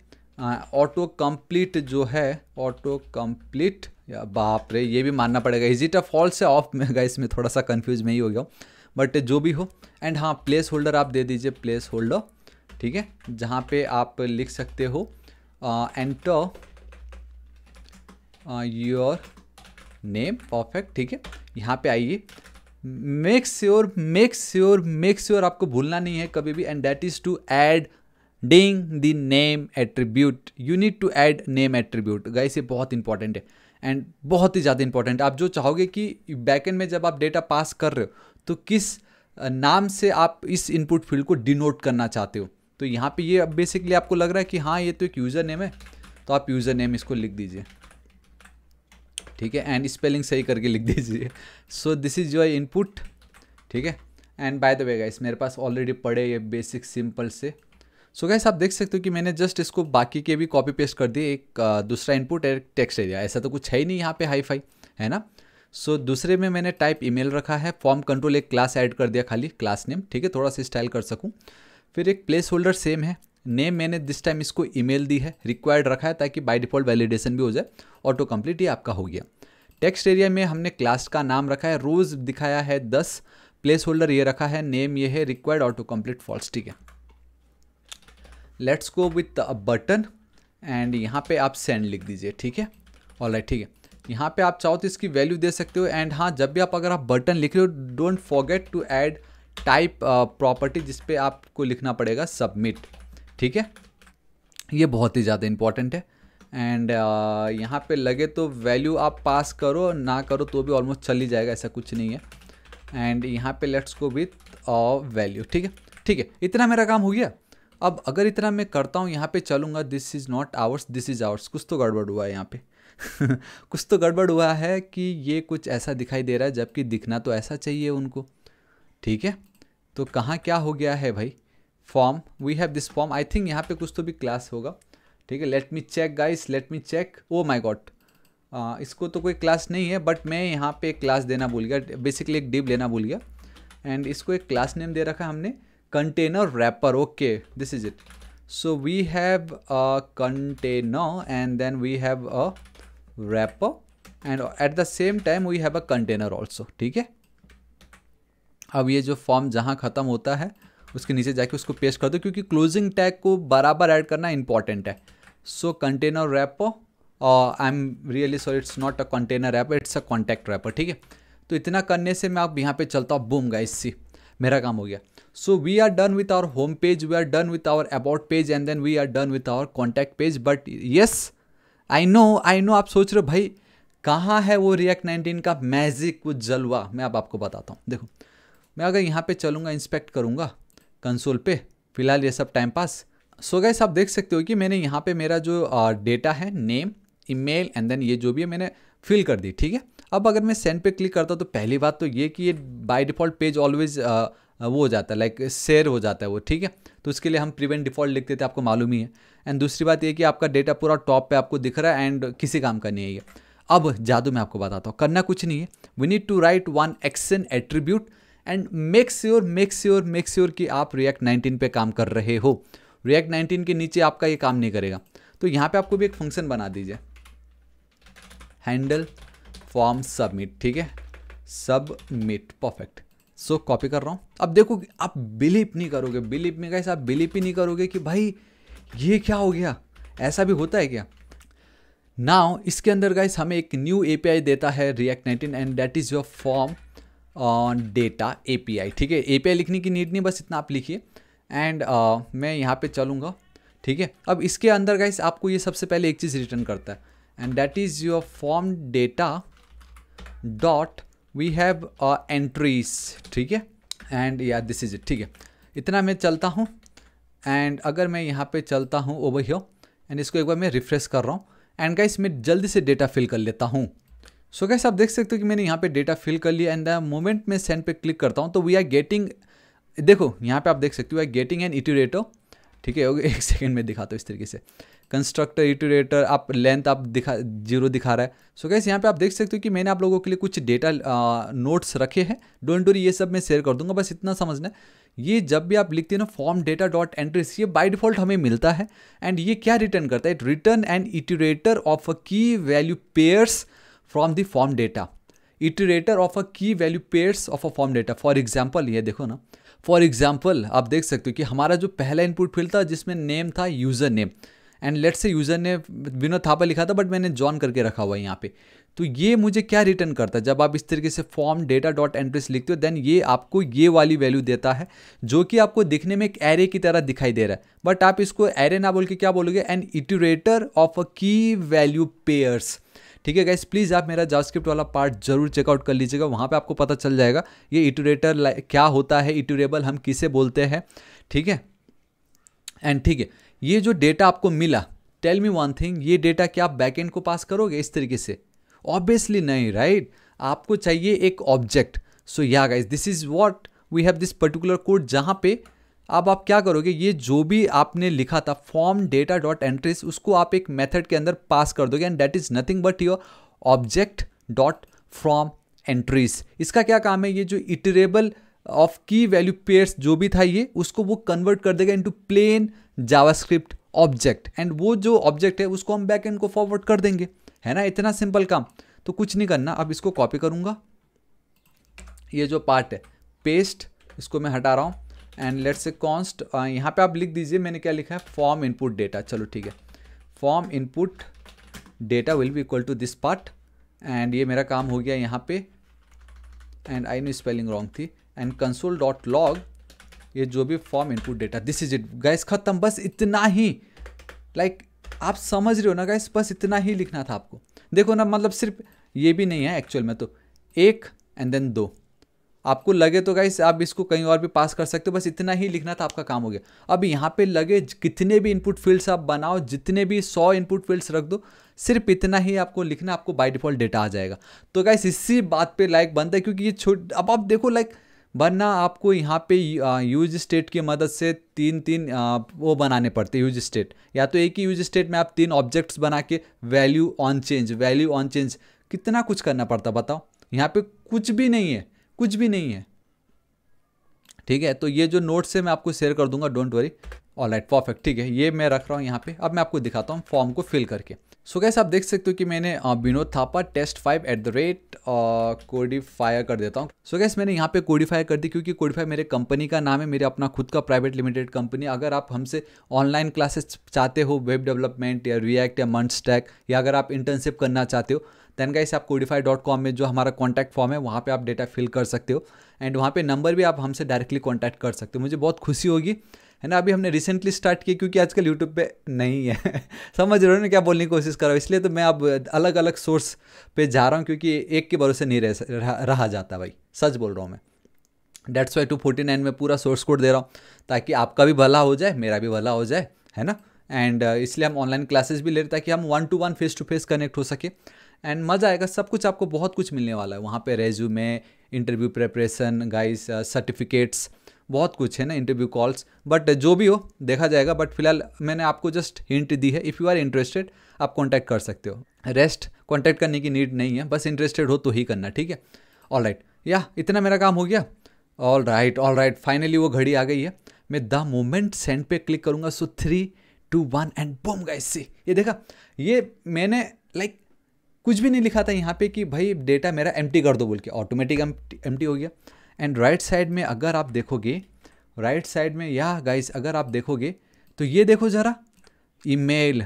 ऑटो uh, कंप्लीट जो है ऑटो कंप्लीट या बाप रे ये भी मानना पड़ेगा इज इट अ फॉल्स है ऑफ में गाइस में थोड़ा सा कंफ्यूज में ही हो गया बट जो भी हो एंड हाँ प्लेस होल्डर आप दे दीजिए प्लेस होल्डर ठीक है जहाँ पे आप लिख सकते हो enter uh, your name perfect ठीक है यहाँ पे आइए make sure make sure make sure आपको भूलना नहीं है कभी भी and that is to adding the name attribute you need to add name attribute guys ये बहुत इंपॉर्टेंट है एंड बहुत ही ज़्यादा इंपॉर्टेंट आप जो चाहोगे कि बैकेंड में जब आप डेटा पास कर रहे हो तो किस नाम से आप इस इनपुट फील्ड को डिनोट करना चाहते हो तो यहाँ पे ये बेसिकली आपको लग रहा है कि हाँ ये तो एक यूज़र नेम है तो आप यूज़र नेम इसको लिख दीजिए ठीक है एंड स्पेलिंग सही करके लिख दीजिए so this is your input ठीक है and by the way guys मेरे पास ऑलरेडी पड़े ये बेसिक सिंपल से सो so गाइस आप देख सकते हो कि मैंने जस्ट इसको बाकी के भी कॉपी पेस्ट कर दिए एक दूसरा इनपुट एक टेक्स्ट एरिया ऐसा तो कुछ है ही नहीं यहाँ पे हाई फाई है ना सो so, दूसरे में मैंने टाइप ईमेल रखा है फॉर्म कंट्रोल एक क्लास ऐड कर दिया खाली क्लास नेम ठीक है थोड़ा सा स्टाइल कर सकूँ फिर एक प्लेस होल्डर सेम है नेम मैंने दिस टाइम इसको ईमेल दी है रिक्वायर्ड रखा है ताकि बाई डिफ़ॉल्ट वैलिडेशन भी हो जाए ऑटो कम्प्लीट ये आपका हो गया टेक्स्ट एरिया में हमने क्लास का नाम रखा है रोज़ दिखाया है दस प्लेस होल्डर ये रखा है नेम ये है रिक्वायर्ड ऑटो कम्प्लीट फॉल्स ठीक है let's go with a button and यहाँ पे आप सेंड लिख दीजिए ठीक है ऑल राइट ठीक है यहाँ पे आप चाहो तो इसकी वैल्यू दे सकते हो एंड हाँ जब भी आप अगर आप बटन लिख रहे हो don't forget to add type property जिसपे आपको लिखना पड़ेगा सबमिट ठीक है ये बहुत ही ज़्यादा इंपॉर्टेंट है एंड uh, यहाँ पे लगे तो वैल्यू आप पास करो ना करो तो भी ऑलमोस्ट चल ही जाएगा ऐसा कुछ नहीं है एंड यहाँ पे लेट्स को विथ वैल्यू ठीक है ठीक है इतना मेरा काम हो गया अब अगर इतना मैं करता हूँ यहाँ पे चलूँगा this is not ours this is ours कुछ तो गड़बड़ हुआ है यहाँ पे कुछ तो गड़बड़ हुआ है कि ये कुछ ऐसा दिखाई दे रहा है जबकि दिखना तो ऐसा चाहिए उनको ठीक है तो कहाँ क्या हो गया है भाई form we have this form I think यहाँ पे कुछ तो भी क्लास होगा ठीक है let me check guys let me check oh my god इसको तो कोई क्लास नहीं है बट मैं यहाँ पे एक क्लास देना भूल गया बेसिकली एक डिप लेना भूल गया एंड इसको एक क्लास नेम दे रखा है हमने container wrapper okay this is it so we have a container and then we have a wrapper and at the same time we have a container also ठीक है अब ये जो फॉर्म जहाँ ख़त्म होता है उसके नीचे जाके उसको पेस्ट कर दो क्योंकि क्लोजिंग टैग को बराबर ऐड करना इंपॉर्टेंट है so container wrapper I am really sorry it's not a container wrapper it's a contact wrapper ठीक है तो इतना करने से मैं आप यहाँ पे चलता हूँ बूम गाइस सी मेरा काम हो गया so we are done with our home page we are done with our about page and then we are done with our contact page but yes I know I know आप सोच रहे हो भाई कहाँ है वो रिएक्ट नाइनटीन का magic वो जलवा मैं अब आप आपको बताता हूँ देखो मैं अगर यहाँ पे चलूँगा इंस्पेक्ट करूँगा कंसोल पे फिलहाल ये सब टाइम पास सो गैस आप देख सकते हो कि मैंने यहाँ पे मेरा जो डेटा है नेम ईमेल एंड देन ये जो भी है मैंने फिल कर दी ठीक है अब अगर मैं सेंड पे क्लिक करता तो पहली बात तो ये कि ये बाय डिफ़ॉल्ट पेज ऑलवेज वो हो जाता है लाइक शेयर हो जाता है वो ठीक है तो उसके लिए हम प्रिवेंट डिफ़ॉल्ट लिखते थे आपको मालूम ही है एंड दूसरी बात ये कि आपका डेटा पूरा टॉप पे आपको दिख रहा है एंड किसी काम का नहीं है अब जादू मैं आपको बताता हूँ करना कुछ नहीं है we need to write one action attribute and make sure make sure make sure कि आप रिएक्ट 19 पे काम कर रहे हो रिएक्ट 19 के नीचे आपका ये काम नहीं करेगा तो यहाँ पे आपको भी एक फंक्शन बना दीजिए हैंडल फॉर्म सबमिट ठीक है सबमिट परफेक्ट सो कॉपी कर रहा हूँ अब देखो आप बिलीव नहीं करोगे बिलीव में कैसे आप बिलीव ही नहीं करोगे कि भाई ये क्या हो गया ऐसा भी होता है क्या नाउ इसके अंदर गाइस हमें एक न्यू एपीआई देता है React 19 and that is your form data ए ठीक है ए लिखने की नीड नहीं बस इतना आप लिखिए एंड uh, मैं यहाँ पे चलूँगा ठीक है अब इसके अंदर गाइस आपको ये सबसे पहले एक चीज़ रिटर्न करता है and that is your form data dot we have entries ठीक है एंड या दिस इज इट ठीक है इतना मैं चलता हूँ एंड अगर मैं यहाँ पे चलता हूँ ओवर हियर एंड इसको एक बार मैं रिफ्रेश कर रहा हूँ एंड गाइस मैं जल्दी से डेटा फिल कर लेता हूँ सो so कैसे आप देख सकते हो कि मैंने यहाँ पे डेटा फिल कर लिया एंड द मोमेंट मैं सेंड पे क्लिक करता हूँ तो वी आर गेटिंग देखो यहाँ पे आप देख सकते हो we are getting an iterator ठीक है एक सेकेंड में दिखाता हूँ इस तरीके से कंस्ट्रक्टर इटूरेटर आप लेंथ आप दिखा जीरो दिखा रहा है सो so कैसे यहाँ पे आप देख सकते हो कि मैंने आप लोगों के लिए कुछ डेटा नोट्स रखे हैं डोंट डोरी ये सब मैं शेयर कर दूंगा बस इतना समझना है ये जब भी आप लिखते हो ना फॉर्म डेटा डॉट एंट्रीज ये बाई डिफॉल्ट हमें मिलता है एंड ये क्या रिटर्न करता है it return and iterator of a key value pairs from the form data iterator of a key value pairs of a form data for example ये देखो ना फॉर एग्जाम्पल आप देख सकते हो कि हमारा जो पहला इनपुट फील्ड था जिसमें नेम था user name and let's say user ने विनोद थापा लिखा था बट मैंने जॉन करके रखा हुआ है यहाँ पे तो ये मुझे क्या रिटर्न करता है जब आप इस तरीके से फॉर्म डेटा डॉट एंट्रीस लिखते हो देन ये आपको ये वाली वैल्यू देता है जो कि आपको दिखने में एक एरे की तरह दिखाई दे रहा है बट आप इसको एरे ना बोल के क्या बोलोगे N iterator of a key value pairs ठीक है गाइस प्लीज़ आप मेरा जावास्क्रिप्ट वाला पार्ट जरूर चेकआउट कर लीजिएगा वहाँ पर आपको पता चल जाएगा ये इटूरेटर क्या होता है इटूरेबल हम किसे बोलते हैं ठीक है एंड ठीक है ये जो डेटा आपको मिला टेल मी वन थिंग ये डेटा क्या आप एंड को पास करोगे इस तरीके से ऑब्वियसली नहीं राइट right? आपको चाहिए एक ऑब्जेक्ट सो या guys this is what we have this particular code जहाँ पे अब आप क्या करोगे ये जो भी आपने लिखा था फॉर्म डेटा डॉट एंट्रीज उसको आप एक मेथड के अंदर पास कर दोगे and that is nothing but your object dot from entries इसका क्या काम है ये जो iterable of key value pairs जो भी था ये उसको वो कन्वर्ट कर देगा into plain JavaScript object and वो जो ऑब्जेक्ट है उसको हम बैक एंड को फॉरवर्ड कर देंगे है ना इतना सिंपल काम तो कुछ नहीं करना अब इसको कॉपी करूँगा ये जो पार्ट है पेस्ट इसको मैं हटा रहा हूँ एंड लेट्स ए कॉन्स्ट यहाँ पे आप लिख दीजिए मैंने क्या लिखा है फॉर्म इनपुट डेटा चलो ठीक है form input data will be equal to this part and ये मेरा काम हो गया यहाँ पे and I know spelling wrong थी एंड कंसोल डॉट लॉग ये जो भी form input data this is it guys खत्म बस इतना ही लाइक like, आप समझ रहे हो ना गैस बस इतना ही लिखना था आपको देखो ना मतलब सिर्फ ये भी नहीं है एक्चुअल में तो एक एंड देन दो आपको लगे तो गाइस आप इसको कहीं और भी पास कर सकते हो बस इतना ही लिखना था आपका काम हो गया अब यहाँ पे लगे कितने भी इनपुट फील्ड्स आप बनाओ जितने भी सौ इनपुट फील्ड्स रख दो सिर्फ इतना ही आपको लिखना आपको बाय डिफॉल्ट डेटा आ जाएगा तो गाइस इसी बात पे लाइक बनता है क्योंकि ये छोट अब आप देखो लाइक बनना आपको यहाँ पे यूज स्टेट की मदद से तीन तीन वो बनाने पड़ते हैं यूज स्टेट या तो एक ही यूज स्टेट में आप तीन ऑब्जेक्ट्स बना के value on change value on change कितना कुछ करना पड़ता बताओ यहाँ पे कुछ भी नहीं है कुछ भी नहीं है ठीक है तो ये जो नोट्स है मैं आपको शेयर कर दूंगा don't worry all right perfect ठीक है ये मैं रख रहा हूँ यहाँ पे अब मैं आपको दिखाता हूँ फॉर्म को फिल करके सो so आप देख सकते हो कि मैंने Vinod Thapa test five at the rate codifier कर देता हूँ सो कैसे गैस मैंने यहाँ पे कोडिफाई कर दी क्योंकि कोडिफाई मेरे कंपनी का नाम है मेरे अपना खुद का प्राइवेट लिमिटेड कंपनी अगर आप हमसे ऑनलाइन क्लासेस चाहते हो वेब डेवलपमेंट या रिएक्ट या मंथ स्टैक या अगर आप इंटर्नशिप करना चाहते हो देन गाइस आप कोडिफाई डॉट कॉम में जो हमारा कॉन्टैक्ट फॉर्म है वहाँ पर आप डेटा फिल कर सकते हो एंड वहाँ पर नंबर भी आप हमसे डायरेक्टली कॉन्टैक्ट कर सकते हो मुझे बहुत खुशी होगी है ना अभी हमने रिसेंटली स्टार्ट किया क्योंकि आजकल यूट्यूब पे नहीं है समझ रहे हो ना क्या बोलने की कोशिश कर रहा हूँ इसलिए तो मैं अब अलग अलग सोर्स पे जा रहा हूँ क्योंकि एक के भरोसे नहीं रह रहा जाता भाई सच बोल रहा हूँ मैं that's why two forty nine में पूरा सोर्स कोड दे रहा हूँ ताकि आपका भी भला हो जाए मेरा भी भला हो जाए है ना एंड इसलिए हम ऑनलाइन क्लासेस भी ले रहे ताकि हम one to one face to face connect हो सके एंड मज़ा आएगा सब कुछ आपको बहुत कुछ मिलने वाला है वहाँ पे resume interview preparation guys certificates बहुत कुछ है ना इंटरव्यू कॉल्स बट जो भी हो देखा जाएगा बट फिलहाल मैंने आपको जस्ट हिंट दी है इफ़ यू आर इंटरेस्टेड आप कॉन्टैक्ट कर सकते हो रेस्ट कॉन्टैक्ट करने की नीड नहीं है बस इंटरेस्टेड हो तो ही करना ठीक है ऑल राइट या इतना मेरा काम हो गया all right all right finally वो घड़ी आ गई है मैं द मोमेंट सेंड पे क्लिक करूँगा so three two one and bam guys see ये देखा ये मैंने लाइक like, कुछ भी नहीं लिखा था यहाँ पे कि भाई डेटा मेरा एम कर दो बोल के ऑटोमेटिक एम हो गया एंड राइट साइड में अगर आप देखोगे राइट साइड में या गाइस अगर आप देखोगे तो ये देखो ज़रा ईमेल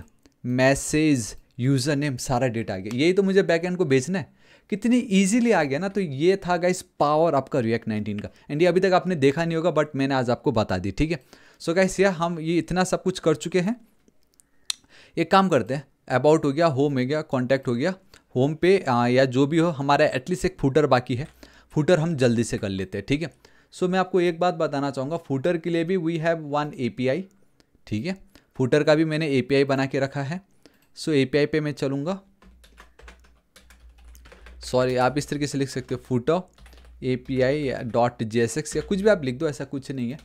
मैसेज यूज़र नेम सारा डेटा आ गया यही तो मुझे बैकएंड को भेजना है कितनी इजीली आ गया ना तो ये था गाइस पावर आपका रिएक्ट 19 का एंड ये अभी तक आपने देखा नहीं होगा बट मैंने आज आपको बता दी ठीक है सो गाइस या हम ये इतना सब कुछ कर चुके हैं एक काम करते हैं अबाउट हो गया होम हो गया कॉन्टैक्ट हो गया होम पे आ, या जो भी हो हमारा एटलीस्ट एक फूटर बाकी है फूटर हम जल्दी से कर लेते हैं ठीक है सो मैं आपको एक बात बताना चाहूँगा फूटर के लिए भी वी हैव वन ए ठीक है फूटर का भी मैंने ए बना के रखा है सो ए पे मैं चलूँगा सॉरी आप इस तरीके से लिख सकते हो footer A P I dot J S X या कुछ भी आप लिख दो ऐसा कुछ नहीं है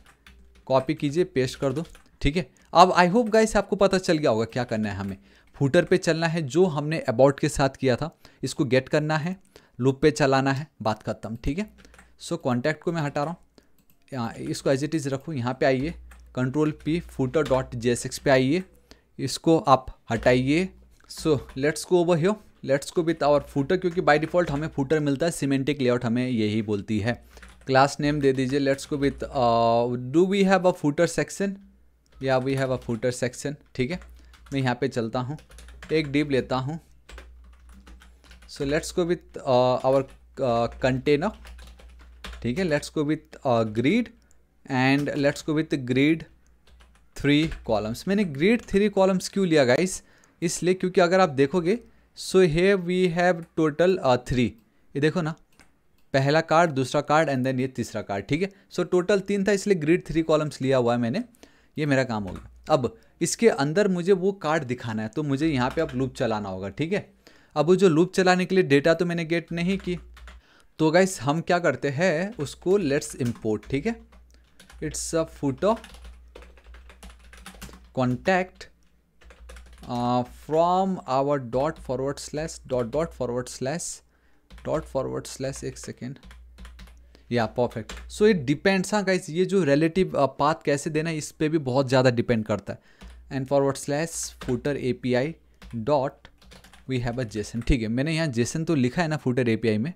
कॉपी कीजिए पेस्ट कर दो ठीक है अब आई होप गाइस आपको पता चल गया होगा क्या करना है हमें फूटर पे चलना है जो हमने अबाउट के साथ किया था इसको गेट करना है लूप पे चलाना है बात खत्म ठीक है सो कॉन्टैक्ट को मैं हटा रहा हूँ इसको एज इट इज़ रखूँ यहाँ पे आइए control P footer dot J पे आइए इसको आप हटाइए so let's go over here let's go with our footer क्योंकि बाई डिफ़ॉल्ट हमें फूटर मिलता है सीमेंटिक लेआउट हमें यही बोलती है क्लास नेम दे दीजिए let's go with do we have a footer section या we have a footer section ठीक है मैं यहाँ पे चलता हूँ एक डीप लेता हूँ so let's go with our container ठीक है let's go with grid and let's go with grid three columns मैंने ग्रीड थ्री कॉलम्स क्यों लिया गाइस इसलिए क्योंकि अगर आप देखोगे so hey we have total three ये देखो ना पहला कार्ड दूसरा कार्ड एंड देन ये तीसरा कार्ड ठीक है सो टोटल तीन था इसलिए ग्रीड थ्री कॉलम्स लिया हुआ है मैंने ये मेरा काम हो गया अब इसके अंदर मुझे वो कार्ड दिखाना है तो मुझे यहाँ पे अब लूप चलाना होगा ठीक है अब वो जो लूप चलाने के लिए डेटा तो मैंने गेट नहीं की तो गाइस हम क्या करते हैं उसको लेट्स इम्पोर्ट ठीक है it's a photo contact from our dot forward slash dot dot forward slash dot forward slash एक सेकेंड या परफेक्ट सो इट डिपेंड्स हाँ गाइस ये जो रिलेटिव पाथ uh, कैसे देना है इस पर भी बहुत ज़्यादा डिपेंड करता है and forward slash footer A P I dot we have a JSON ठीक है मैंने यहाँ जेसन तो लिखा है ना फूटर ए पी आई में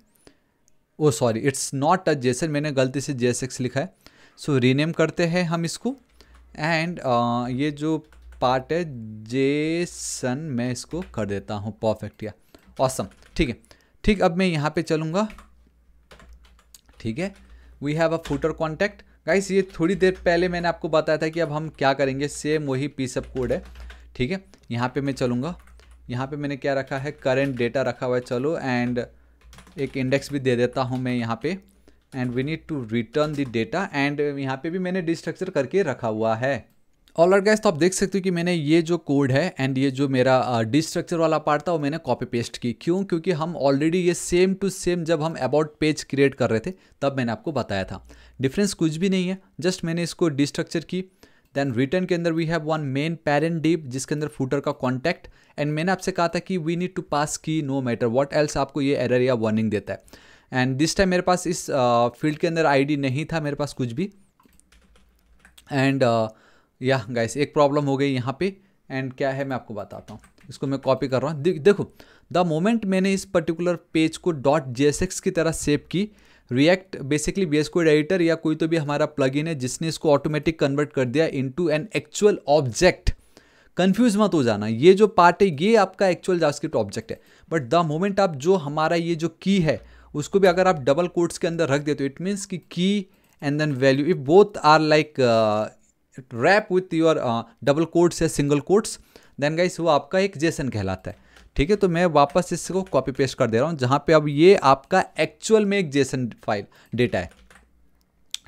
oh sorry it's not a JSON मैंने गलती से एक्स लिखा है सो so, रीनेम करते हैं हम इसको एंड uh, ये जो पार्ट है जेसन मैं इसको कर देता हूँ परफेक्ट या ऑसम ठीक है ठीक अब मैं यहाँ पे चलूँगा ठीक है we have a footer contact guys ये थोड़ी देर पहले मैंने आपको बताया था कि अब हम क्या करेंगे सेम वही पी सब कोड है ठीक है यहाँ पे मैं चलूँगा यहाँ पे मैंने क्या रखा है करेंट डेटा रखा हुआ है चलो एंड एक इंडेक्स भी दे देता हूँ मैं यहाँ पे and we need to return the data and यहाँ पे भी मैंने डिस्ट्रक्चर करके रखा हुआ है ऑल और गैस तो आप देख सकते हो कि मैंने ये जो कोड है एंड ये जो मेरा डिस्ट्रक्चर वाला पार्ट था वो मैंने कॉपी पेस्ट की क्यों क्योंकि हम ऑलरेडी ये सेम टू सेम जब हम अबाउट पेज क्रिएट कर रहे थे तब मैंने आपको बताया था डिफरेंस कुछ भी नहीं है जस्ट मैंने इसको डिस्ट्रक्चर की देन रिटर्न के अंदर we have one main parent div जिसके अंदर फूटर का कॉन्टैक्ट एंड मैंने आपसे कहा था कि वी नीड टू पास की नो मैटर वॉट एल्स आपको ये एरर या वार्निंग देता है एंड दिस टाइम मेरे पास इस फील्ड uh, के अंदर आईडी नहीं था मेरे पास कुछ भी एंड uh, या गाइस एक प्रॉब्लम हो गई यहाँ पे एंड क्या है मैं आपको बताता हूँ इसको मैं कॉपी कर रहा हूँ दे, देखो द मोमेंट मैंने इस पर्टिकुलर पेज को डॉट जे की तरह सेव की react basically S code editor या कोई तो भी हमारा प्लग है जिसने इसको ऑटोमेटिक कन्वर्ट कर दिया in an actual object confuse मत हो जाना ये जो पार्ट है ये आपका एक्चुअल जावास्क्रिप्ट ऑब्जेक्ट है बट द मोमेंट आप जो हमारा ये जो की है उसको भी अगर आप डबल कोट्स के अंदर रख देते हो इट मीन्स कि key and then value if both are like wrap with your double quotes या सिंगल कोट्स देन गाइस वो आपका एक जेसन कहलाता है ठीक है तो मैं वापस इसको कॉपी पेस्ट कर दे रहा हूँ जहाँ पे अब ये आपका एक्चुअल में एक जेसन फाइल डेटा है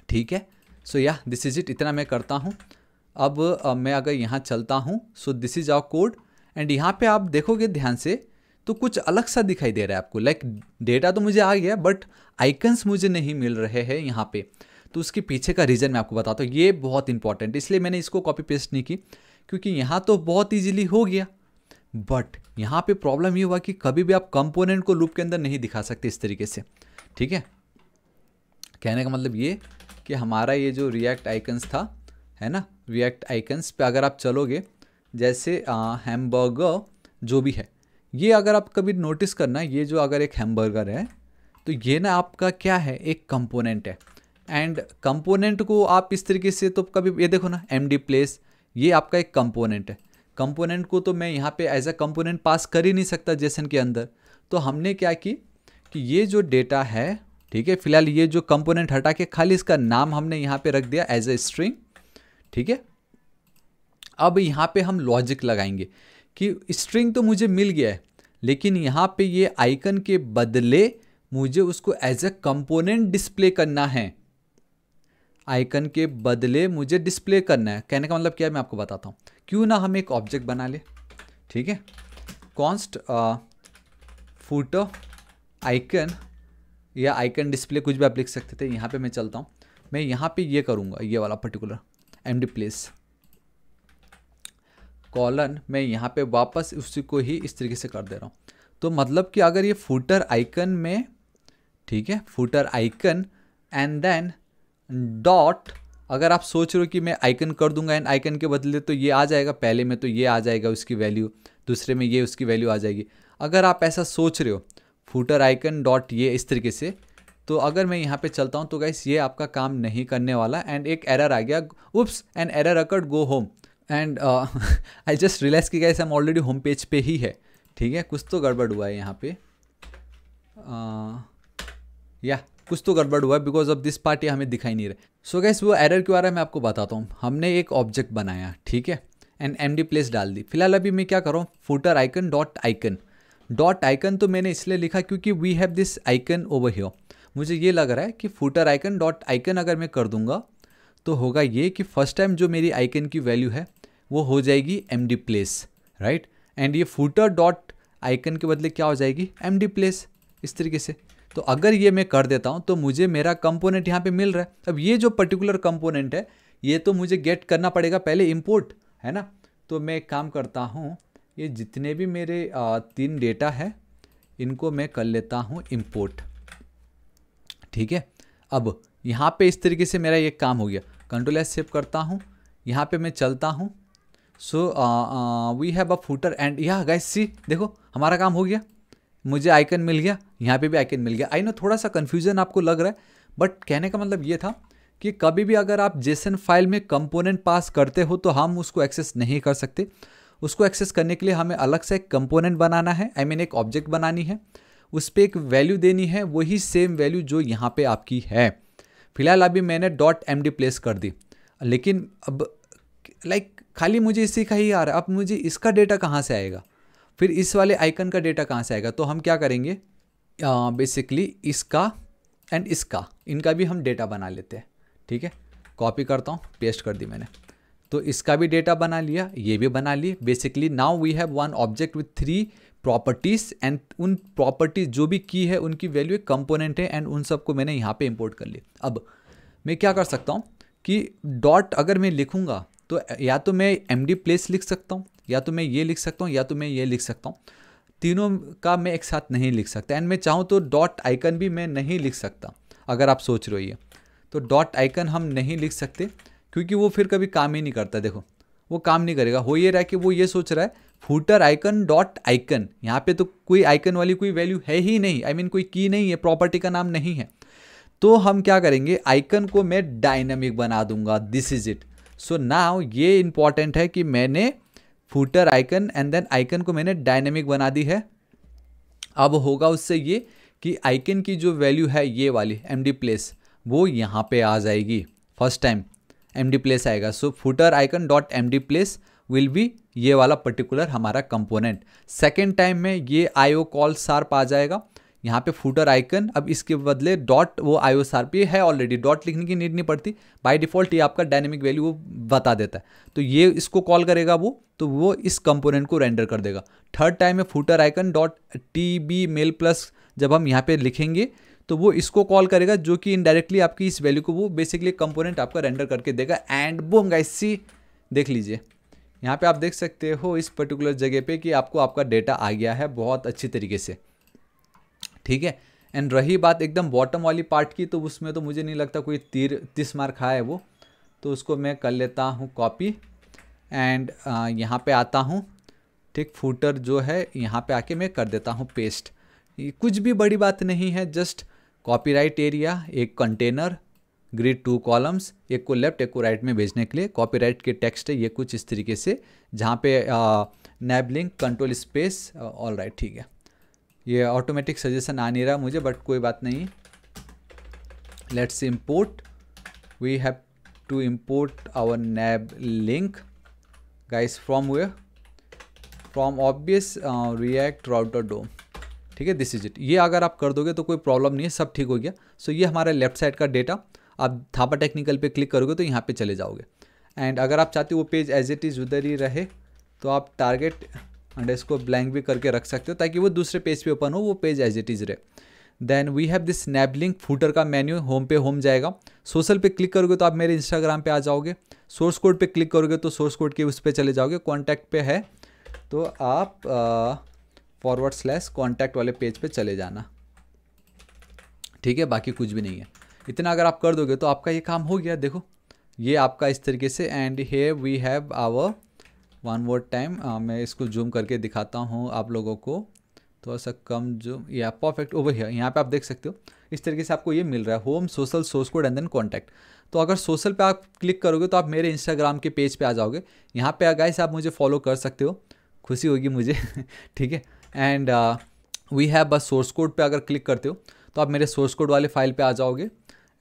ठीक है सो या दिस इज इट इतना मैं करता हूँ अब uh, मैं अगर यहाँ चलता हूँ so this is our code and यहाँ पे आप देखोगे ध्यान से तो कुछ अलग सा दिखाई दे रहा है आपको लाइक like, डेटा तो मुझे आ गया बट आइकन्स मुझे नहीं मिल रहे हैं यहाँ पे तो उसके पीछे का रीज़न मैं आपको बताता हूँ ये बहुत इंपॉर्टेंट इसलिए मैंने इसको कॉपी पेस्ट नहीं की क्योंकि यहाँ तो बहुत ईजिली हो गया बट यहाँ पे प्रॉब्लम ये हुआ कि कभी भी आप कंपोनेंट को लूप के अंदर नहीं दिखा सकते इस तरीके से ठीक है कहने का मतलब ये कि हमारा ये जो रिएक्ट आइकन्स था है ना रिएक्ट आइकन्स पे अगर आप चलोगे जैसे हैमबर्गर जो भी है ये अगर आप कभी नोटिस करना ये जो अगर एक हैमबर्गर है तो ये ना आपका क्या है एक कंपोनेंट है एंड कंपोनेंट को आप इस तरीके से तो कभी ये देखो ना एम डी प्लेस ये आपका एक कंपोनेंट है कंपोनेंट को तो मैं यहाँ पे एज अ कंपोनेंट पास कर ही नहीं सकता जेसन के अंदर तो हमने क्या की कि ये जो डेटा है ठीक है फिलहाल ये जो कंपोनेंट हटा के खाली इसका नाम हमने यहाँ पे रख दिया एज ए स्ट्रिंग ठीक है अब यहाँ पे हम लॉजिक लगाएंगे कि स्ट्रिंग तो मुझे मिल गया है लेकिन यहाँ पे ये आइकन के बदले मुझे उसको एज अ कंपोनेंट डिस्प्ले करना है आइकन के बदले मुझे डिस्प्ले करना है कहने का मतलब क्या है मैं आपको बताता हूँ क्यों ना हम एक ऑब्जेक्ट बना ले ठीक है कॉन्स्ट फूट आइकन या आइकन डिस्प्ले कुछ भी आप लिख सकते थे यहाँ पे मैं चलता हूँ मैं यहाँ पे ये करूँगा ये वाला particular M D place colon मैं यहाँ पे वापस उसी को ही इस तरीके से कर दे रहा हूँ तो मतलब कि अगर ये फूटर आइकन में ठीक है footer icon and then dot अगर आप सोच रहे हो कि मैं आइकन कर दूंगा एंड आइकन के बदले तो ये आ जाएगा पहले में तो ये आ जाएगा उसकी वैल्यू दूसरे में ये उसकी वैल्यू आ जाएगी अगर आप ऐसा सोच रहे हो फूटर आइकन डॉट ये इस तरीके से तो अगर मैं यहाँ पे चलता हूँ तो गाइस ये आपका काम नहीं करने वाला एंड एक एरर आ गया oops and error occurred go home and I just realize कि गाइस हम ऑलरेडी होम पेज पे ही है ठीक है कुछ तो गड़बड़ हुआ है यहाँ पे या uh, yeah. कुछ तो गड़बड़ हुआ है बिकॉज ऑफ दिस पार्टी हमें दिखाई नहीं रहे सो गैस वो एरर के आ रहा है मैं आपको बताता हूँ हमने एक ऑब्जेक्ट बनाया ठीक है एंड एम डी प्लेस डाल दी फिलहाल अभी मैं क्या कर रहा हूँ footer icon dot icon dot icon तो मैंने इसलिए लिखा क्योंकि we have this icon over here मुझे ये लग रहा है कि फूटर आइकन डॉट आइकन अगर मैं कर दूंगा तो होगा ये कि फर्स्ट टाइम जो मेरी आइकन की वैल्यू है वो हो जाएगी M D place right and ये फूटर डॉट आइकन के बदले क्या हो जाएगी एम डी प्लेस इस तरीके से तो अगर ये मैं कर देता हूँ तो मुझे मेरा कंपोनेंट यहाँ पे मिल रहा है अब ये जो पर्टिकुलर कंपोनेंट है ये तो मुझे गेट करना पड़ेगा पहले इम्पोर्ट है ना तो मैं एक काम करता हूँ ये जितने भी मेरे तीन डेटा है इनको मैं कर लेता हूँ इम्पोर्ट ठीक है अब यहाँ पे इस तरीके से मेरा ये काम हो गया कंट्रोल एस सेव करता हूँ यहाँ पे मैं चलता हूँ so we have a footer and यह गैस सी देखो हमारा काम हो गया मुझे आइकन मिल गया यहाँ पे भी आइकन मिल गया आई नो थोड़ा सा कन्फ्यूज़न आपको लग रहा है बट कहने का मतलब ये था कि कभी भी अगर आप जेसन फाइल में कंपोनेंट पास करते हो तो हम उसको एक्सेस नहीं कर सकते उसको एक्सेस करने के लिए हमें अलग से एक कंपोनेंट बनाना है आई I मीन mean एक ऑब्जेक्ट बनानी है उस पर एक वैल्यू देनी है वही सेम वैल्यू जो यहाँ पर आपकी है फिलहाल अभी मैंने डॉट एम प्लेस कर दी लेकिन अब लाइक खाली मुझे इसी का ही आ रहा है अब मुझे इसका डेटा कहाँ से आएगा फिर इस वाले आइकन का डेटा कहाँ से आएगा तो हम क्या करेंगे बेसिकली इसका एंड इसका इनका भी हम डेटा बना लेते हैं ठीक है कॉपी करता हूँ पेस्ट कर दी मैंने तो इसका भी डेटा बना लिया ये भी बना ली basically now we have one object with three properties and उन प्रॉपर्टीज़ जो भी की है उनकी वैल्यू एक कंपोनेंट है एंड उन सबको मैंने यहाँ पे इंपोर्ट कर लिया अब मैं क्या कर सकता हूँ कि डॉट अगर मैं लिखूँगा तो या तो मैं एम डी प्लेस लिख सकता हूँ या तो मैं ये लिख सकता हूँ या तो मैं ये लिख सकता हूँ तीनों का मैं एक साथ नहीं लिख सकता एंड मैं चाहूँ तो डॉट आइकन भी मैं नहीं लिख सकता अगर आप सोच रहे हो तो डॉट आइकन हम नहीं लिख सकते क्योंकि वो फिर कभी काम ही नहीं करता देखो वो काम नहीं करेगा हो ये रहा है कि वो ये सोच रहा है फूटर आइकन डॉट आइकन यहाँ पे तो कोई आइकन वाली कोई वैल्यू है ही नहीं आई I मीन mean, कोई की नहीं है प्रॉपर्टी का नाम नहीं है तो हम क्या करेंगे आइकन को मैं डायनेमिक बना दूंगा this is it so now ये इंपॉर्टेंट है कि मैंने footer icon and then icon को मैंने डायनेमिक बना दी है अब होगा उससे ये कि आइकन की जो वैल्यू है ये वाली एम डी प्लेस वो यहाँ पे आ जाएगी first time M D place आएगा so footer icon dot M D place will be ये वाला पर्टिकुलर हमारा कंपोनेंट सेकेंड टाइम में ये आई ओ कॉल सार्प आ जाएगा यहाँ पे फूटर आइकन अब इसके बदले डॉट वो आई एस आर पी है ऑलरेडी डॉट लिखने की नीड नहीं पड़ती बाई डिफ़ॉल्ट ये आपका डायनेमिक वैल्यू वो बता देता है तो ये इसको कॉल करेगा वो तो वो इस कंपोनेंट को रेंडर कर देगा थर्ड टाइम में footer icon dot T B mail plus जब हम यहाँ पे लिखेंगे तो वो इसको कॉल करेगा जो कि इनडायरेक्टली आपकी इस वैल्यू को वो बेसिकली कंपोनेंट आपका रेंडर करके देगा एंड बूम गाइस सी देख लीजिए यहाँ पे आप देख सकते हो इस पर्टिकुलर जगह पे कि आपको आपका डेटा आ गया है बहुत अच्छी तरीके से ठीक है एंड रही बात एकदम बॉटम वाली पार्ट की तो उसमें तो मुझे नहीं लगता कोई तीर तीस मार्क खाया है वो तो उसको मैं कर लेता हूँ कॉपी एंड यहाँ पे आता हूँ ठीक फूटर जो है यहाँ पे आके मैं कर देता हूँ पेस्ट कुछ भी बड़ी बात नहीं है जस्ट कॉपीराइट एरिया एक कंटेनर ग्रिड टू कॉलम्स एक को लेफ्ट एक को राइट में भेजने के लिए कॉपीराइट के टेक्स्ट है ये कुछ इस तरीके से जहाँ पे nav link control space all right ठीक है ये ऑटोमेटिक सजेशन आ नहीं रहा मुझे बट कोई बात नहीं let's import we have to import our nav link guys from where from obvious react router dom ठीक है दिस इज इट ये अगर आप कर दोगे तो कोई प्रॉब्लम नहीं है सब ठीक हो गया सो so, ये हमारा लेफ्ट साइड का डेटा आप थापा टेक्निकल पे क्लिक करोगे तो यहाँ पे चले जाओगे एंड अगर आप चाहते हो वो पेज एज इट इज़ उधर ही रहे तो आप टारगेट अंडर इसको ब्लैंक भी करके रख सकते हो ताकि वो दूसरे पेज पे ओपन हो वो पेज एज इट इज़ रहे then we have this nav link footer का मेन्यू होम पे होम जाएगा सोशल पे क्लिक करोगे तो आप मेरे इंस्टाग्राम पे आ जाओगे सोर्स कोड पे क्लिक करोगे तो सोर्स कोड के उस पर चले जाओगे कॉन्टैक्ट पे है तो आप फॉरवर्ड स्लैश कॉन्टैक्ट वाले पेज पे चले जाना ठीक है बाकी कुछ भी नहीं है इतना अगर आप कर दोगे तो आपका ये काम हो गया देखो ये आपका इस तरीके से and hey we have our one वो टाइम मैं इसको जूम करके दिखाता हूँ आप लोगों को थोड़ा सा कम जूम या परफेक्ट ओवर हियर यहाँ पे आप देख सकते हो इस तरीके से आपको ये मिल रहा है home social source code and then contact तो अगर सोशल पे आप क्लिक करोगे तो आप मेरे इंस्टाग्राम के पेज पे आ जाओगे यहाँ पे से आप मुझे फॉलो कर सकते हो खुशी होगी मुझे ठीक है एंड वी हैव बस सोर्स कोड पे अगर क्लिक करते हो तो आप मेरे सोर्स कोड वाले फाइल पे आ जाओगे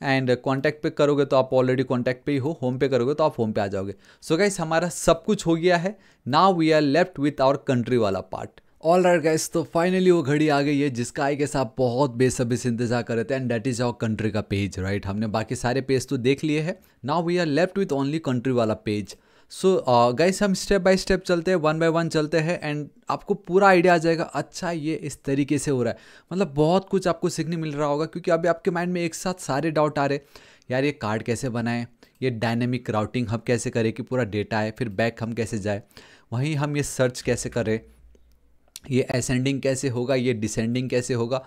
एंड कॉन्टैक्ट पे करोगे तो आप ऑलरेडी कॉन्टैक्ट पे ही हो होम पे करोगे तो आप होम पे आ जाओगे सो so गाइस हमारा सब कुछ हो गया है now we are left with our country वाला पार्ट ऑल राइट गाइस तो फाइनली वो घड़ी आ गई है जिसका आई गेस आप बहुत बेसब्री से इंतजार कर रहे थे and that is our country का पेज राइट right? हमने बाकी सारे पेज तो देख लिए हैं now we are left with only country वाला पेज सो गाइस uh, हम स्टेप बाय स्टेप चलते हैं वन बाय वन चलते हैं एंड आपको पूरा आइडिया आ जाएगा अच्छा ये इस तरीके से हो रहा है मतलब बहुत कुछ आपको सीखने मिल रहा होगा क्योंकि अभी आपके माइंड में एक साथ सारे डाउट आ रहे यार ये कार्ड कैसे बनाएं ये डायनेमिक राउटिंग हम कैसे करें कि पूरा डेटा आए फिर बैक हम कैसे जाए वहीं हम ये सर्च कैसे करें ये असेंडिंग कैसे होगा ये डिसेंडिंग कैसे होगा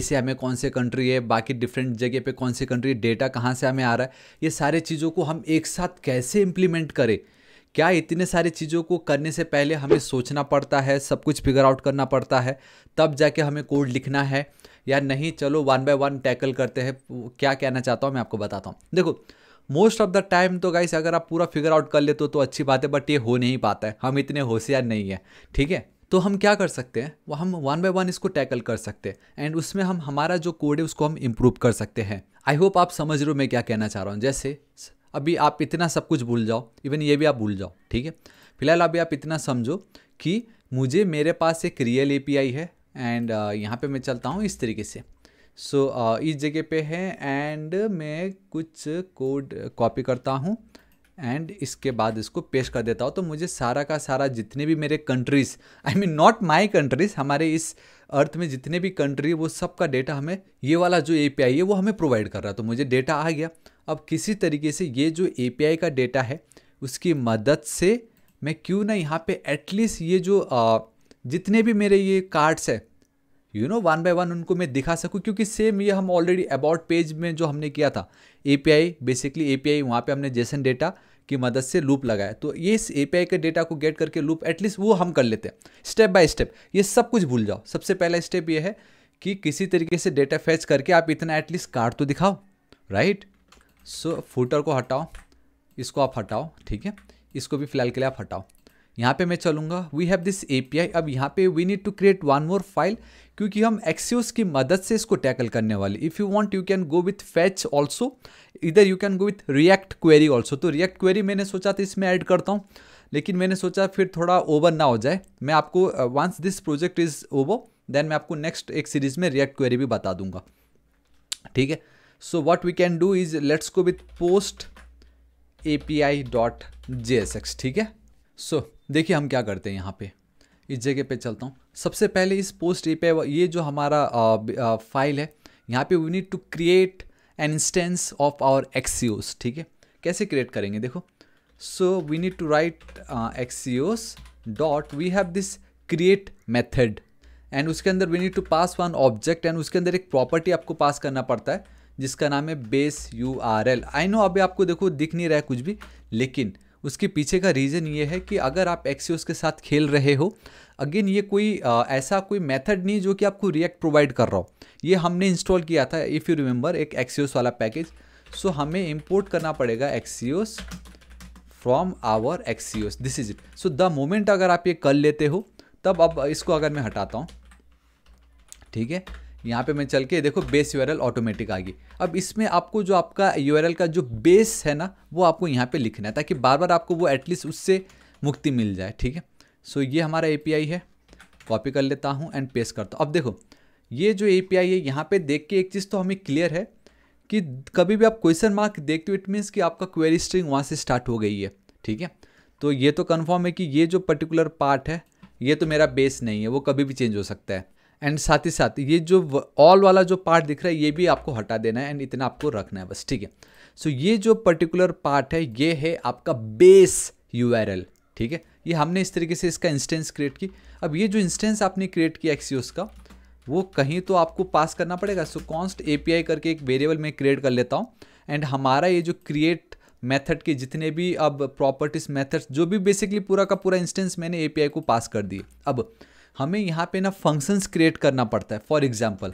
एशिया में कौन से कंट्री है बाकी डिफरेंट जगह पे कौन से कंट्री डेटा कहाँ से हमें आ रहा है ये सारे चीज़ों को हम एक साथ कैसे इम्प्लीमेंट करें क्या इतने सारी चीज़ों को करने से पहले हमें सोचना पड़ता है सब कुछ फिगर आउट करना पड़ता है तब जाके हमें कोड लिखना है या नहीं चलो वन बाय वन टैकल करते हैं क्या कहना चाहता हूँ मैं आपको बताता हूँ देखो मोस्ट ऑफ द टाइम तो गाइस अगर आप पूरा फिगर आउट कर लेते हो तो अच्छी बात है बट ये हो नहीं पाता है हम इतने होशियार नहीं है ठीक है तो हम क्या कर सकते हैं वो हम वन बाय वन इसको टैकल कर सकते हैं एंड उसमें हम हमारा जो कोड है उसको हम इम्प्रूव कर सकते हैं आई होप आप समझ रहे हो मैं क्या कहना चाह रहा हूँ जैसे अभी आप इतना सब कुछ भूल जाओ इवन ये भी आप भूल जाओ ठीक है फिलहाल अभी आप इतना समझो कि मुझे मेरे पास एक रियल ए है एंड uh, यहाँ पे मैं चलता हूँ इस तरीके से सो so, uh, इस जगह पे है एंड मैं कुछ कोड कॉपी करता हूँ एंड इसके बाद इसको पेश कर देता हूँ तो मुझे सारा का सारा जितने भी मेरे countries I mean not my countries हमारे इस अर्थ में जितने भी कंट्री वो सब का डेटा हमें ये वाला जो ए है वो हमें प्रोवाइड कर रहा है तो मुझे डेटा आ गया अब किसी तरीके से ये जो ए का डेटा है उसकी मदद से मैं क्यों ना यहाँ पे एटलीस्ट ये जो आ, जितने भी मेरे ये कार्ड्स है you know one by one उनको मैं दिखा सकूँ क्योंकि सेम ये हम ऑलरेडी अबाउट पेज में जो हमने किया था ए बेसिकली ए पी वहाँ पर हमने जेसन डेटा की मदद से लूप लगाया तो ये इस ए के डेटा को गेट करके लूप एटलीस्ट वो हम कर लेते हैं स्टेप बाय स्टेप ये सब कुछ भूल जाओ सबसे पहला स्टेप ये है कि किसी तरीके से डेटा फैच करके आप इतना एटलीस्ट कार्ड तो दिखाओ राइट right? सो फुटर को हटाओ इसको आप हटाओ ठीक है इसको भी फिलहाल के लिए आप हटाओ यहाँ पे मैं चलूँगा वी हैव दिस आई अब यहाँ पे we need to create one more file क्योंकि हम एक्सियोस की मदद से इसको टैकल करने वाले if you want you can go with fetch also इधर you can go with react query also तो रिएक्ट क्वेरी मैंने सोचा था इसमें ऐड करता हूँ लेकिन मैंने सोचा फिर थोड़ा ओवर ना हो जाए मैं आपको once this project is over then मैं आपको नेक्स्ट एक सीरीज़ में रिएक्ट क्वेरी भी बता दूंगा ठीक है so what we can do is let's go with post api dot jsx ठीक है सो so, देखिए हम क्या करते हैं यहाँ पे इस जगह पे चलता हूँ सबसे पहले इस पोस्ट एपीआई ये जो हमारा फाइल है यहाँ पे we need to create an instance of our Axios ठीक है कैसे क्रिएट करेंगे देखो so we need to write Axios dot we have this create method and उसके अंदर we need to pass one object and उसके अंदर एक प्रॉपर्टी आपको पास करना पड़ता है जिसका नाम है base U R L I know अभी आपको देखो दिख नहीं रहा है कुछ भी लेकिन उसके पीछे का रीज़न ये है कि अगर आप एक्सियोस के साथ खेल रहे हो अगेन ये कोई आ, ऐसा कोई मेथड नहीं जो कि आपको रिएक्ट प्रोवाइड कर रहा हो ये हमने इंस्टॉल किया था इफ़ यू रिमेंबर एक एक्सियोस वाला पैकेज सो हमें इम्पोर्ट करना पड़ेगा Axios from our Axios this is it so the moment अगर आप ये कर लेते हो तब अब इसको अगर मैं हटाता हूँ ठीक है यहाँ पे मैं चल के देखो बेस यू ऑटोमेटिक आ गई अब इसमें आपको जो आपका यू का जो बेस है ना वो आपको यहाँ पे लिखना है ताकि बार बार आपको वो एटलीस्ट उससे मुक्ति मिल जाए ठीक है सो ये हमारा ए है कॉपी कर लेता हूँ एंड पेस्ट करता हूँ अब देखो ये जो ए है यहाँ पर देख के एक चीज़ तो हमें क्लियर है कि कभी भी आप क्वेश्चन मार्क देखते हो इट मीन्स कि आपका क्वेरी स्ट्रिंग वहाँ से स्टार्ट हो गई है ठीक है तो ये तो कन्फर्म है कि ये जो पर्टिकुलर पार्ट है ये तो मेरा बेस नहीं है वो कभी भी चेंज हो सकता है एंड साथ ही साथ ये जो ऑल वाला जो पार्ट दिख रहा है ये भी आपको हटा देना है एंड इतना आपको रखना है बस ठीक है सो ये जो पर्टिकुलर पार्ट है ये है आपका बेस यू ठीक है ये हमने इस तरीके से इसका इंस्टेंस क्रिएट की अब ये जो इंस्टेंस आपने क्रिएट किया एक्सीस का वो कहीं तो आपको पास करना पड़ेगा सो कॉन्स्ट ए करके एक वेरिएबल मैं क्रिएट कर लेता हूँ एंड हमारा ये जो क्रिएट मेथड के जितने भी अब प्रॉपर्टीज मेथड्स जो भी बेसिकली पूरा का पूरा इंस्टेंस मैंने ए को पास कर दिए अब हमें यहाँ पे ना फंक्शंस क्रिएट करना पड़ता है फॉर एग्जांपल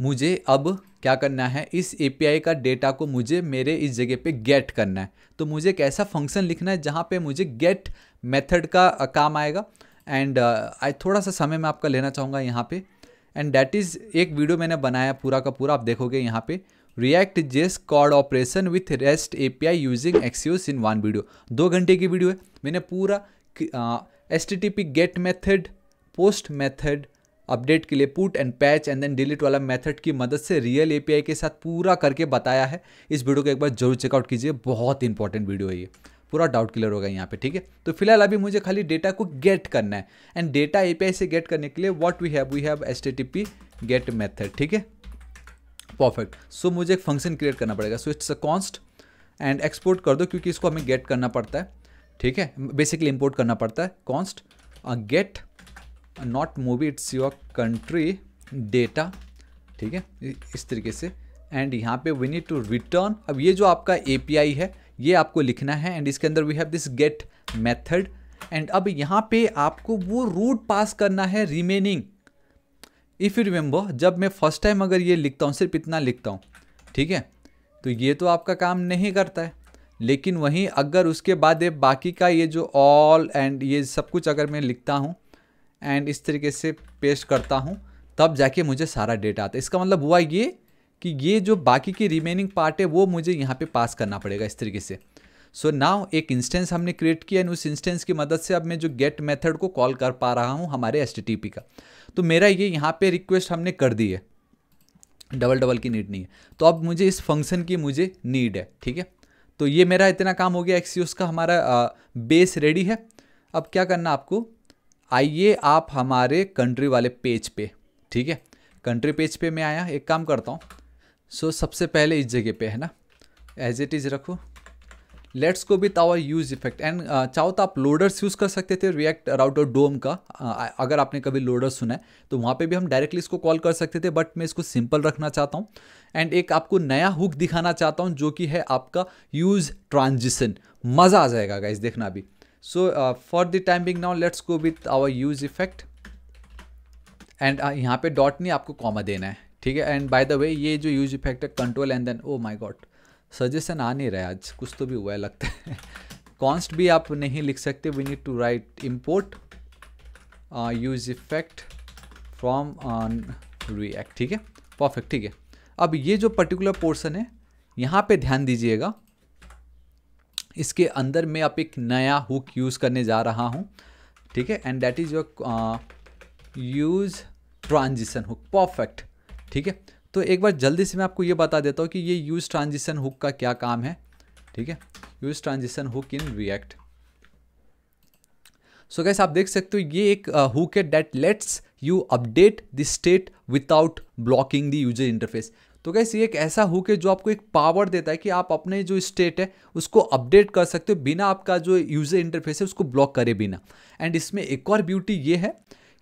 मुझे अब क्या करना है इस एपीआई का डेटा को मुझे मेरे इस जगह पे गेट करना है तो मुझे एक ऐसा फंक्शन लिखना है जहाँ पे मुझे गेट मेथड का काम आएगा एंड आई uh, थोड़ा सा समय मैं आपका लेना चाहूँगा यहाँ पे एंड डैट इज़ एक वीडियो मैंने बनाया पूरा का पूरा आप देखोगे यहाँ पे रिएक्ट जेस कॉड operation with rest API using Axios in one video दो घंटे की वीडियो है मैंने पूरा uh, S T T P get method post method update के लिए put and patch and then delete वाला मेथड की मदद से रियल एपीआई के साथ पूरा करके बताया है इस वीडियो को एक बार जरूर चेकआउट कीजिए बहुत इंपॉर्टेंट वीडियो है ये पूरा डाउट क्लियर होगा यहाँ पे ठीक है तो फिलहाल अभी मुझे खाली डेटा को गेट करना है एंड डेटा एपीआई से गेट करने के लिए what we have we have S get method ठीक है परफेक्ट सो मुझे एक फंक्शन क्रिएट करना पड़ेगा so it's a const and export कर दो क्योंकि इसको हमें गेट करना पड़ता है ठीक है बेसिकली इंपोर्ट करना पड़ता है const get not movie it's your country data ठीक है इस तरीके से एंड यहाँ पे वी नीड टू रिटर्न अब ये जो आपका ए है ये आपको लिखना है एंड इसके अंदर we have this get method and अब यहाँ पे आपको वो रूट पास करना है रिमेनिंग इफ़ यू रिमेंबर जब मैं फर्स्ट टाइम अगर ये लिखता हूँ सिर्फ इतना लिखता हूँ ठीक है तो ये तो आपका काम नहीं करता है लेकिन वहीं अगर उसके बाद ये बाकी का ये जो ऑल एंड ये सब कुछ अगर मैं लिखता हूँ एंड इस तरीके से पेस्ट करता हूँ तब जाके मुझे सारा डेटा आता है इसका मतलब हुआ ये कि ये जो बाकी की रिमेनिंग पार्ट है वो मुझे यहाँ पे पास करना पड़ेगा इस तरीके से सो so नाउ एक इंस्टेंस हमने क्रिएट किया एंड उस इंस्टेंस की मदद से अब मैं जो गेट मेथड को कॉल कर पा रहा हूँ हमारे एस का तो मेरा ये यहाँ पे रिक्वेस्ट हमने कर दी है डबल डबल की नीड नहीं है तो अब मुझे इस फंक्शन की मुझे नीड है ठीक है तो ये मेरा इतना काम हो गया एक्सीस का हमारा बेस रेडी है अब क्या करना आपको आइए आप हमारे कंट्री वाले पेज पे ठीक है कंट्री पेज पे मैं आया एक काम करता हूँ सो so, सबसे पहले इस जगह पे है ना एज इट इज़ रखो let's go with our use effect and uh, चाहो तो आप लोडर्स यूज़ कर सकते थे रिएक्ट राउटर डोम का uh, अगर आपने कभी लोडर सुना है तो वहाँ पे भी हम डायरेक्टली इसको कॉल कर सकते थे बट मैं इसको सिंपल रखना चाहता हूँ एंड एक आपको नया हुक दिखाना चाहता हूँ जो कि है आपका यूज ट्रांजिशन मज़ा आ जाएगा गाइज देखना भी so for the time being now let's go with our use effect and यहाँ पे डॉट नहीं आपको कॉमा देना है ठीक है एंड बाय द वे ये जो यूज इफेक्ट है control and then oh my god suggestion आ नहीं रहा है आज कुछ तो भी हुआ है लगता है कॉन्स्ट भी आप नहीं लिख सकते we need to write import use effect from react ठीक है परफेक्ट ठीक है अब ये जो पर्टिकुलर पोर्सन है यहाँ पे ध्यान दीजिएगा इसके अंदर मैं आप एक नया हुक यूज़ करने जा रहा हूँ ठीक है and that is your use transition hook perfect ठीक है तो एक बार जल्दी से मैं आपको ये बता देता हूँ कि ये यूज़ ट्रांजिशन हुक का क्या काम है ठीक है use transition hook in react so guys आप देख सकते हो ये एक हुक है that lets you update the state without blocking the user interface तो गैस ये एक ऐसा हुक है जो आपको एक पावर देता है कि आप अपने जो स्टेट है उसको अपडेट कर सकते हो बिना आपका जो यूजर इंटरफेस है उसको ब्लॉक करे बिना एंड इसमें एक और ब्यूटी ये है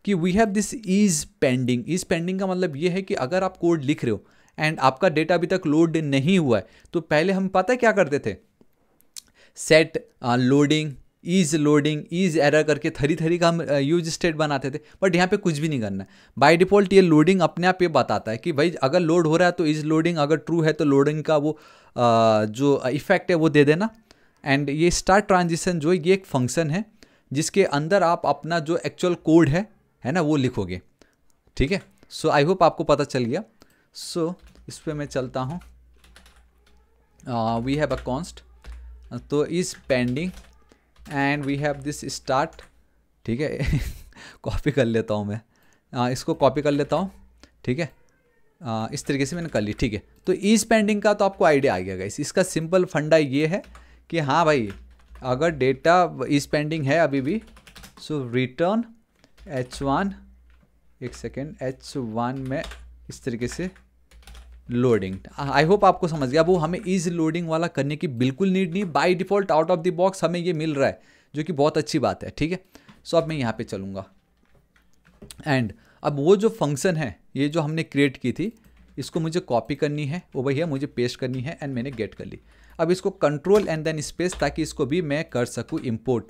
कि we have this is pending is pending का मतलब ये है कि अगर आप कोड लिख रहे हो एंड आपका डेटा अभी तक लोड नहीं हुआ है तो पहले हम पता है क्या करते थे set loading is loading is error करके थरी थरी का हम यूज uh, स्टेट बनाते थे बट यहाँ पे कुछ भी नहीं करना है बाई डिफ़ॉल्ट ये लोडिंग अपने आप ये बताता है कि भाई अगर लोड हो रहा है तो इज लोडिंग अगर ट्रू है तो लोडिंग का वो आ, uh, जो इफेक्ट है वो दे देना एंड ये स्टार्ट ट्रांजिशन जो ये एक फंक्शन है जिसके अंदर आप अपना जो एक्चुअल कोड है है ना वो लिखोगे ठीक है सो आई होप आपको पता चल गया सो so, इस पर मैं चलता हूँ वी हैव अ कॉन्स्ट तो is pending and we have this start ठीक है कॉपी कर लेता हूँ मैं आ, uh, इसको कॉपी कर लेता हूँ ठीक है आ, uh, इस तरीके से मैंने कर ली ठीक है तो ईज पेंडिंग का तो आपको आइडिया आ गया गाइस इसका सिंपल फंडा ये है कि हाँ भाई अगर डेटा ईज पेंडिंग है अभी भी सो रिटर्न एच वन एक सेकेंड एच वन में इस तरीके से लोडिंग आई होप आपको समझ गया वो हमें इज लोडिंग वाला करने की बिल्कुल नीड नहीं by default out of the box हमें ये मिल रहा है जो कि बहुत अच्छी बात है ठीक है सो अब मैं यहाँ पे चलूँगा एंड अब वो जो फंक्शन है ये जो हमने क्रिएट की थी इसको मुझे कॉपी करनी है वो भैया मुझे पेस्ट करनी है एंड मैंने गेट कर ली अब इसको कंट्रोल एंड देन स्पेस ताकि इसको भी मैं कर सकूँ इम्पोर्ट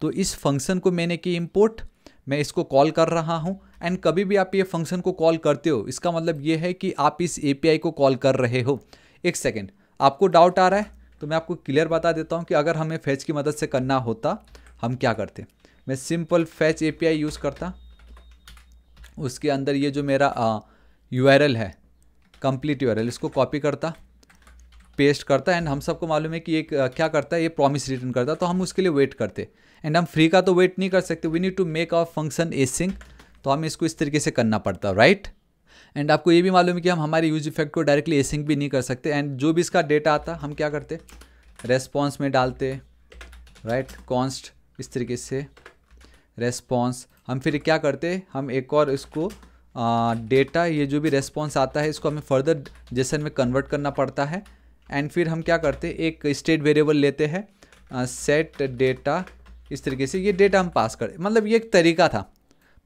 तो इस फंक्शन को मैंने की इम्पोर्ट मैं इसको कॉल कर रहा हूँ एंड कभी भी आप ये फंक्शन को कॉल करते हो इसका मतलब ये है कि आप इस ए को कॉल कर रहे हो एक सेकेंड आपको डाउट आ रहा है तो मैं आपको क्लियर बता देता हूँ कि अगर हमें फैच की मदद से करना होता हम क्या करते मैं सिंपल फैच ए यूज़ करता उसके अंदर ये जो मेरा यू है कंप्लीट यू इसको कॉपी करता पेस्ट करता एंड हम सबको मालूम है कि ये क्या करता है ये प्रॉमिस रिटर्न करता है तो हम उसके लिए वेट करते एंड हम फ्री का तो वेट नहीं कर सकते we need to make our function async तो हमें इसको इस तरीके से करना पड़ता है राइट एंड आपको ये भी मालूम है कि हम हमारे यूज इफेक्ट को डायरेक्टली एसिंक भी नहीं कर सकते एंड जो भी इसका डेटा आता हम क्या करते रेस्पॉन्स में डालते राइट right? कॉन्स्ट इस तरीके से रेस्पॉन्स हम फिर क्या करते हम एक और इसको डेटा ये जो भी रेस्पॉन्स आता है इसको हमें फर्दर जेसन में कन्वर्ट करना पड़ता है एंड फिर हम क्या करते एक स्टेट वेरिएबल लेते हैं सेट डेटा इस तरीके से ये डेटा हम पास कर मतलब ये एक तरीका था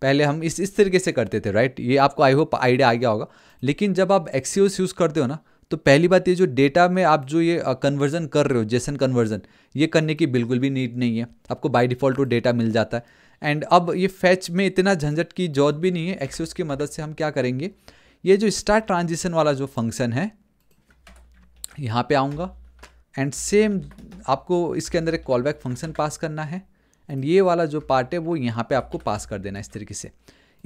पहले हम इस इस तरीके से करते थे राइट ये आपको आई होप आइडिया आ गया होगा लेकिन जब आप एक्सीओस यूज़ करते हो ना तो पहली बात ये जो डेटा में आप जो ये कन्वर्जन कर रहे हो जेसन कन्वर्जन ये करने की बिल्कुल भी नीड नहीं है आपको बाय डिफ़ॉल्ट वो डेटा मिल जाता है एंड अब ये फैच में इतना झंझट की जॉत भी नहीं है एक्सीओस की मदद से हम क्या करेंगे ये जो स्टार्ट ट्रांजिशन वाला जो फंक्शन है यहाँ पे आऊँगा एंड सेम आपको इसके अंदर एक कॉल बैक फंक्शन पास करना है एंड ये वाला जो पार्ट है वो यहाँ पे आपको पास कर देना है इस तरीके से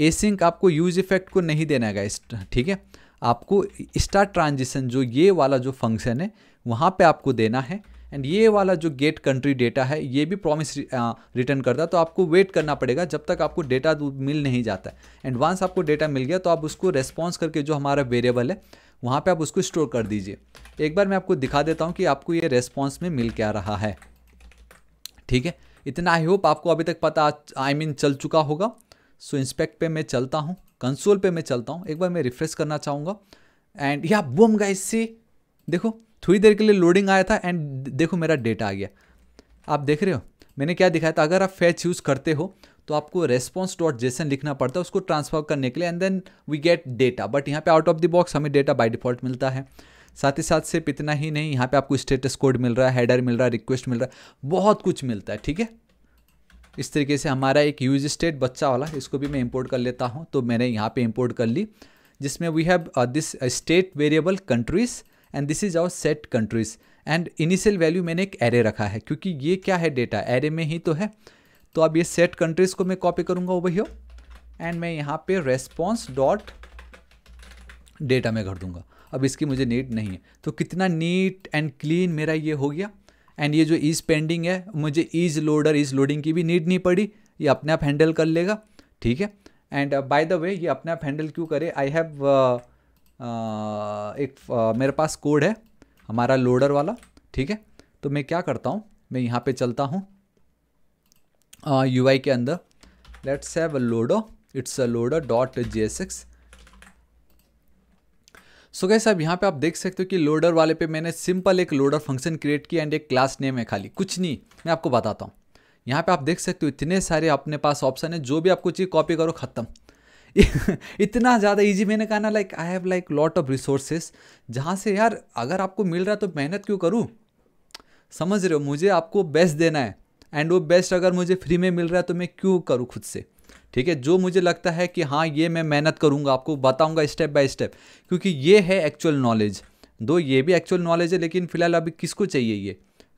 एसिंक आपको यूज इफेक्ट को नहीं देना है ठीक है आपको स्टार ट्रांजिशन जो ये वाला जो फंक्शन है वहाँ पे आपको देना है एंड ये वाला जो गेट कंट्री डेटा है ये भी प्रॉमिस रिटर्न करता है तो आपको वेट करना पड़ेगा जब तक आपको डेटा मिल नहीं जाता है एंड वांस आपको डेटा मिल गया तो आप उसको रेस्पॉन्स करके जो हमारा वेरिएबल है वहाँ पे आप उसको स्टोर कर दीजिए एक बार मैं आपको दिखा देता हूँ कि आपको ये रेस्पॉन्स में मिल क्या रहा है ठीक है इतना आई होप आपको अभी तक पता आई I मीन mean, चल चुका होगा सो so, इंस्पेक्ट पे मैं चलता हूँ कंसोल पे मैं चलता हूँ एक बार मैं रिफ्रेश करना चाहूँगा एंड या बूम गा इससे देखो थोड़ी देर के लिए लोडिंग आया था एंड देखो मेरा डेटा आ गया आप देख रहे हो मैंने क्या दिखाया था अगर आप फैच यूज़ करते हो तो आपको रेस्पॉन्स डॉट जेसन लिखना पड़ता है उसको ट्रांसफर करने के लिए and then we get data but यहाँ पे आउट ऑफ द बॉक्स हमें डेटा बाय डिफॉल्ट मिलता है साथ ही साथ सिर्फ इतना ही नहीं यहाँ पे आपको स्टेटस कोड मिल रहा है हेडर मिल रहा है रिक्वेस्ट मिल रहा है बहुत कुछ मिलता है ठीक है इस तरीके से हमारा एक यूज स्टेट बच्चा वाला इसको भी मैं इम्पोर्ट कर लेता हूँ तो मैंने यहाँ पर इम्पोर्ट कर ली जिसमें we have this state variable countries and this is our set countries and initial value मैंने एक एरे रखा है क्योंकि ये क्या है डेटा एरे में ही तो है तो अब ये सेट कंट्रीज को मैं कॉपी करूँगा वही हो एंड मैं यहाँ पे रेस्पॉन्स डॉट डेटा में कर दूंगा अब इसकी मुझे नीड नहीं है तो कितना नीट एंड क्लीन मेरा ये हो गया एंड ये जो ईज पेंडिंग है मुझे ईज लोडर ईज लोडिंग की भी नीड नहीं पड़ी ये अपने आप हैंडल कर लेगा ठीक है एंड बाय द वे ये अपने आप हैंडल क्यों करे आई हैव uh, uh, एक uh, मेरे पास कोड है हमारा लोडर वाला ठीक है तो मैं क्या करता हूँ मैं यहाँ पे चलता हूँ यू uh, के अंदर let's have a loader it's a loader dot J S X so guys साहब यहाँ पे आप देख सकते हो कि लोडर वाले पे मैंने सिंपल एक लोडर फंक्शन क्रिएट किया एंड एक क्लास नेम है खाली कुछ नहीं मैं आपको बताता हूँ यहाँ पे आप देख सकते हो इतने सारे अपने पास ऑप्शन है जो भी आपको चीज़ कॉपी करो ख़त्म इतना ज़्यादा इजी मैंने कहा ना like I have like lot of resources जहाँ से यार अगर आपको मिल रहा है तो मेहनत क्यों करूँ समझ रहे हो मुझे आपको बेस्ट देना है एंड वो बेस्ट अगर मुझे फ्री में मिल रहा है तो मैं क्यों करूँ खुद से ठीक है जो मुझे लगता है कि हाँ ये मैं मेहनत करूँगा आपको बताऊँगा स्टेप बाय स्टेप क्योंकि ये है एक्चुअल नॉलेज दो ये भी एक्चुअल नॉलेज है लेकिन फिलहाल अभी किसको चाहिए ये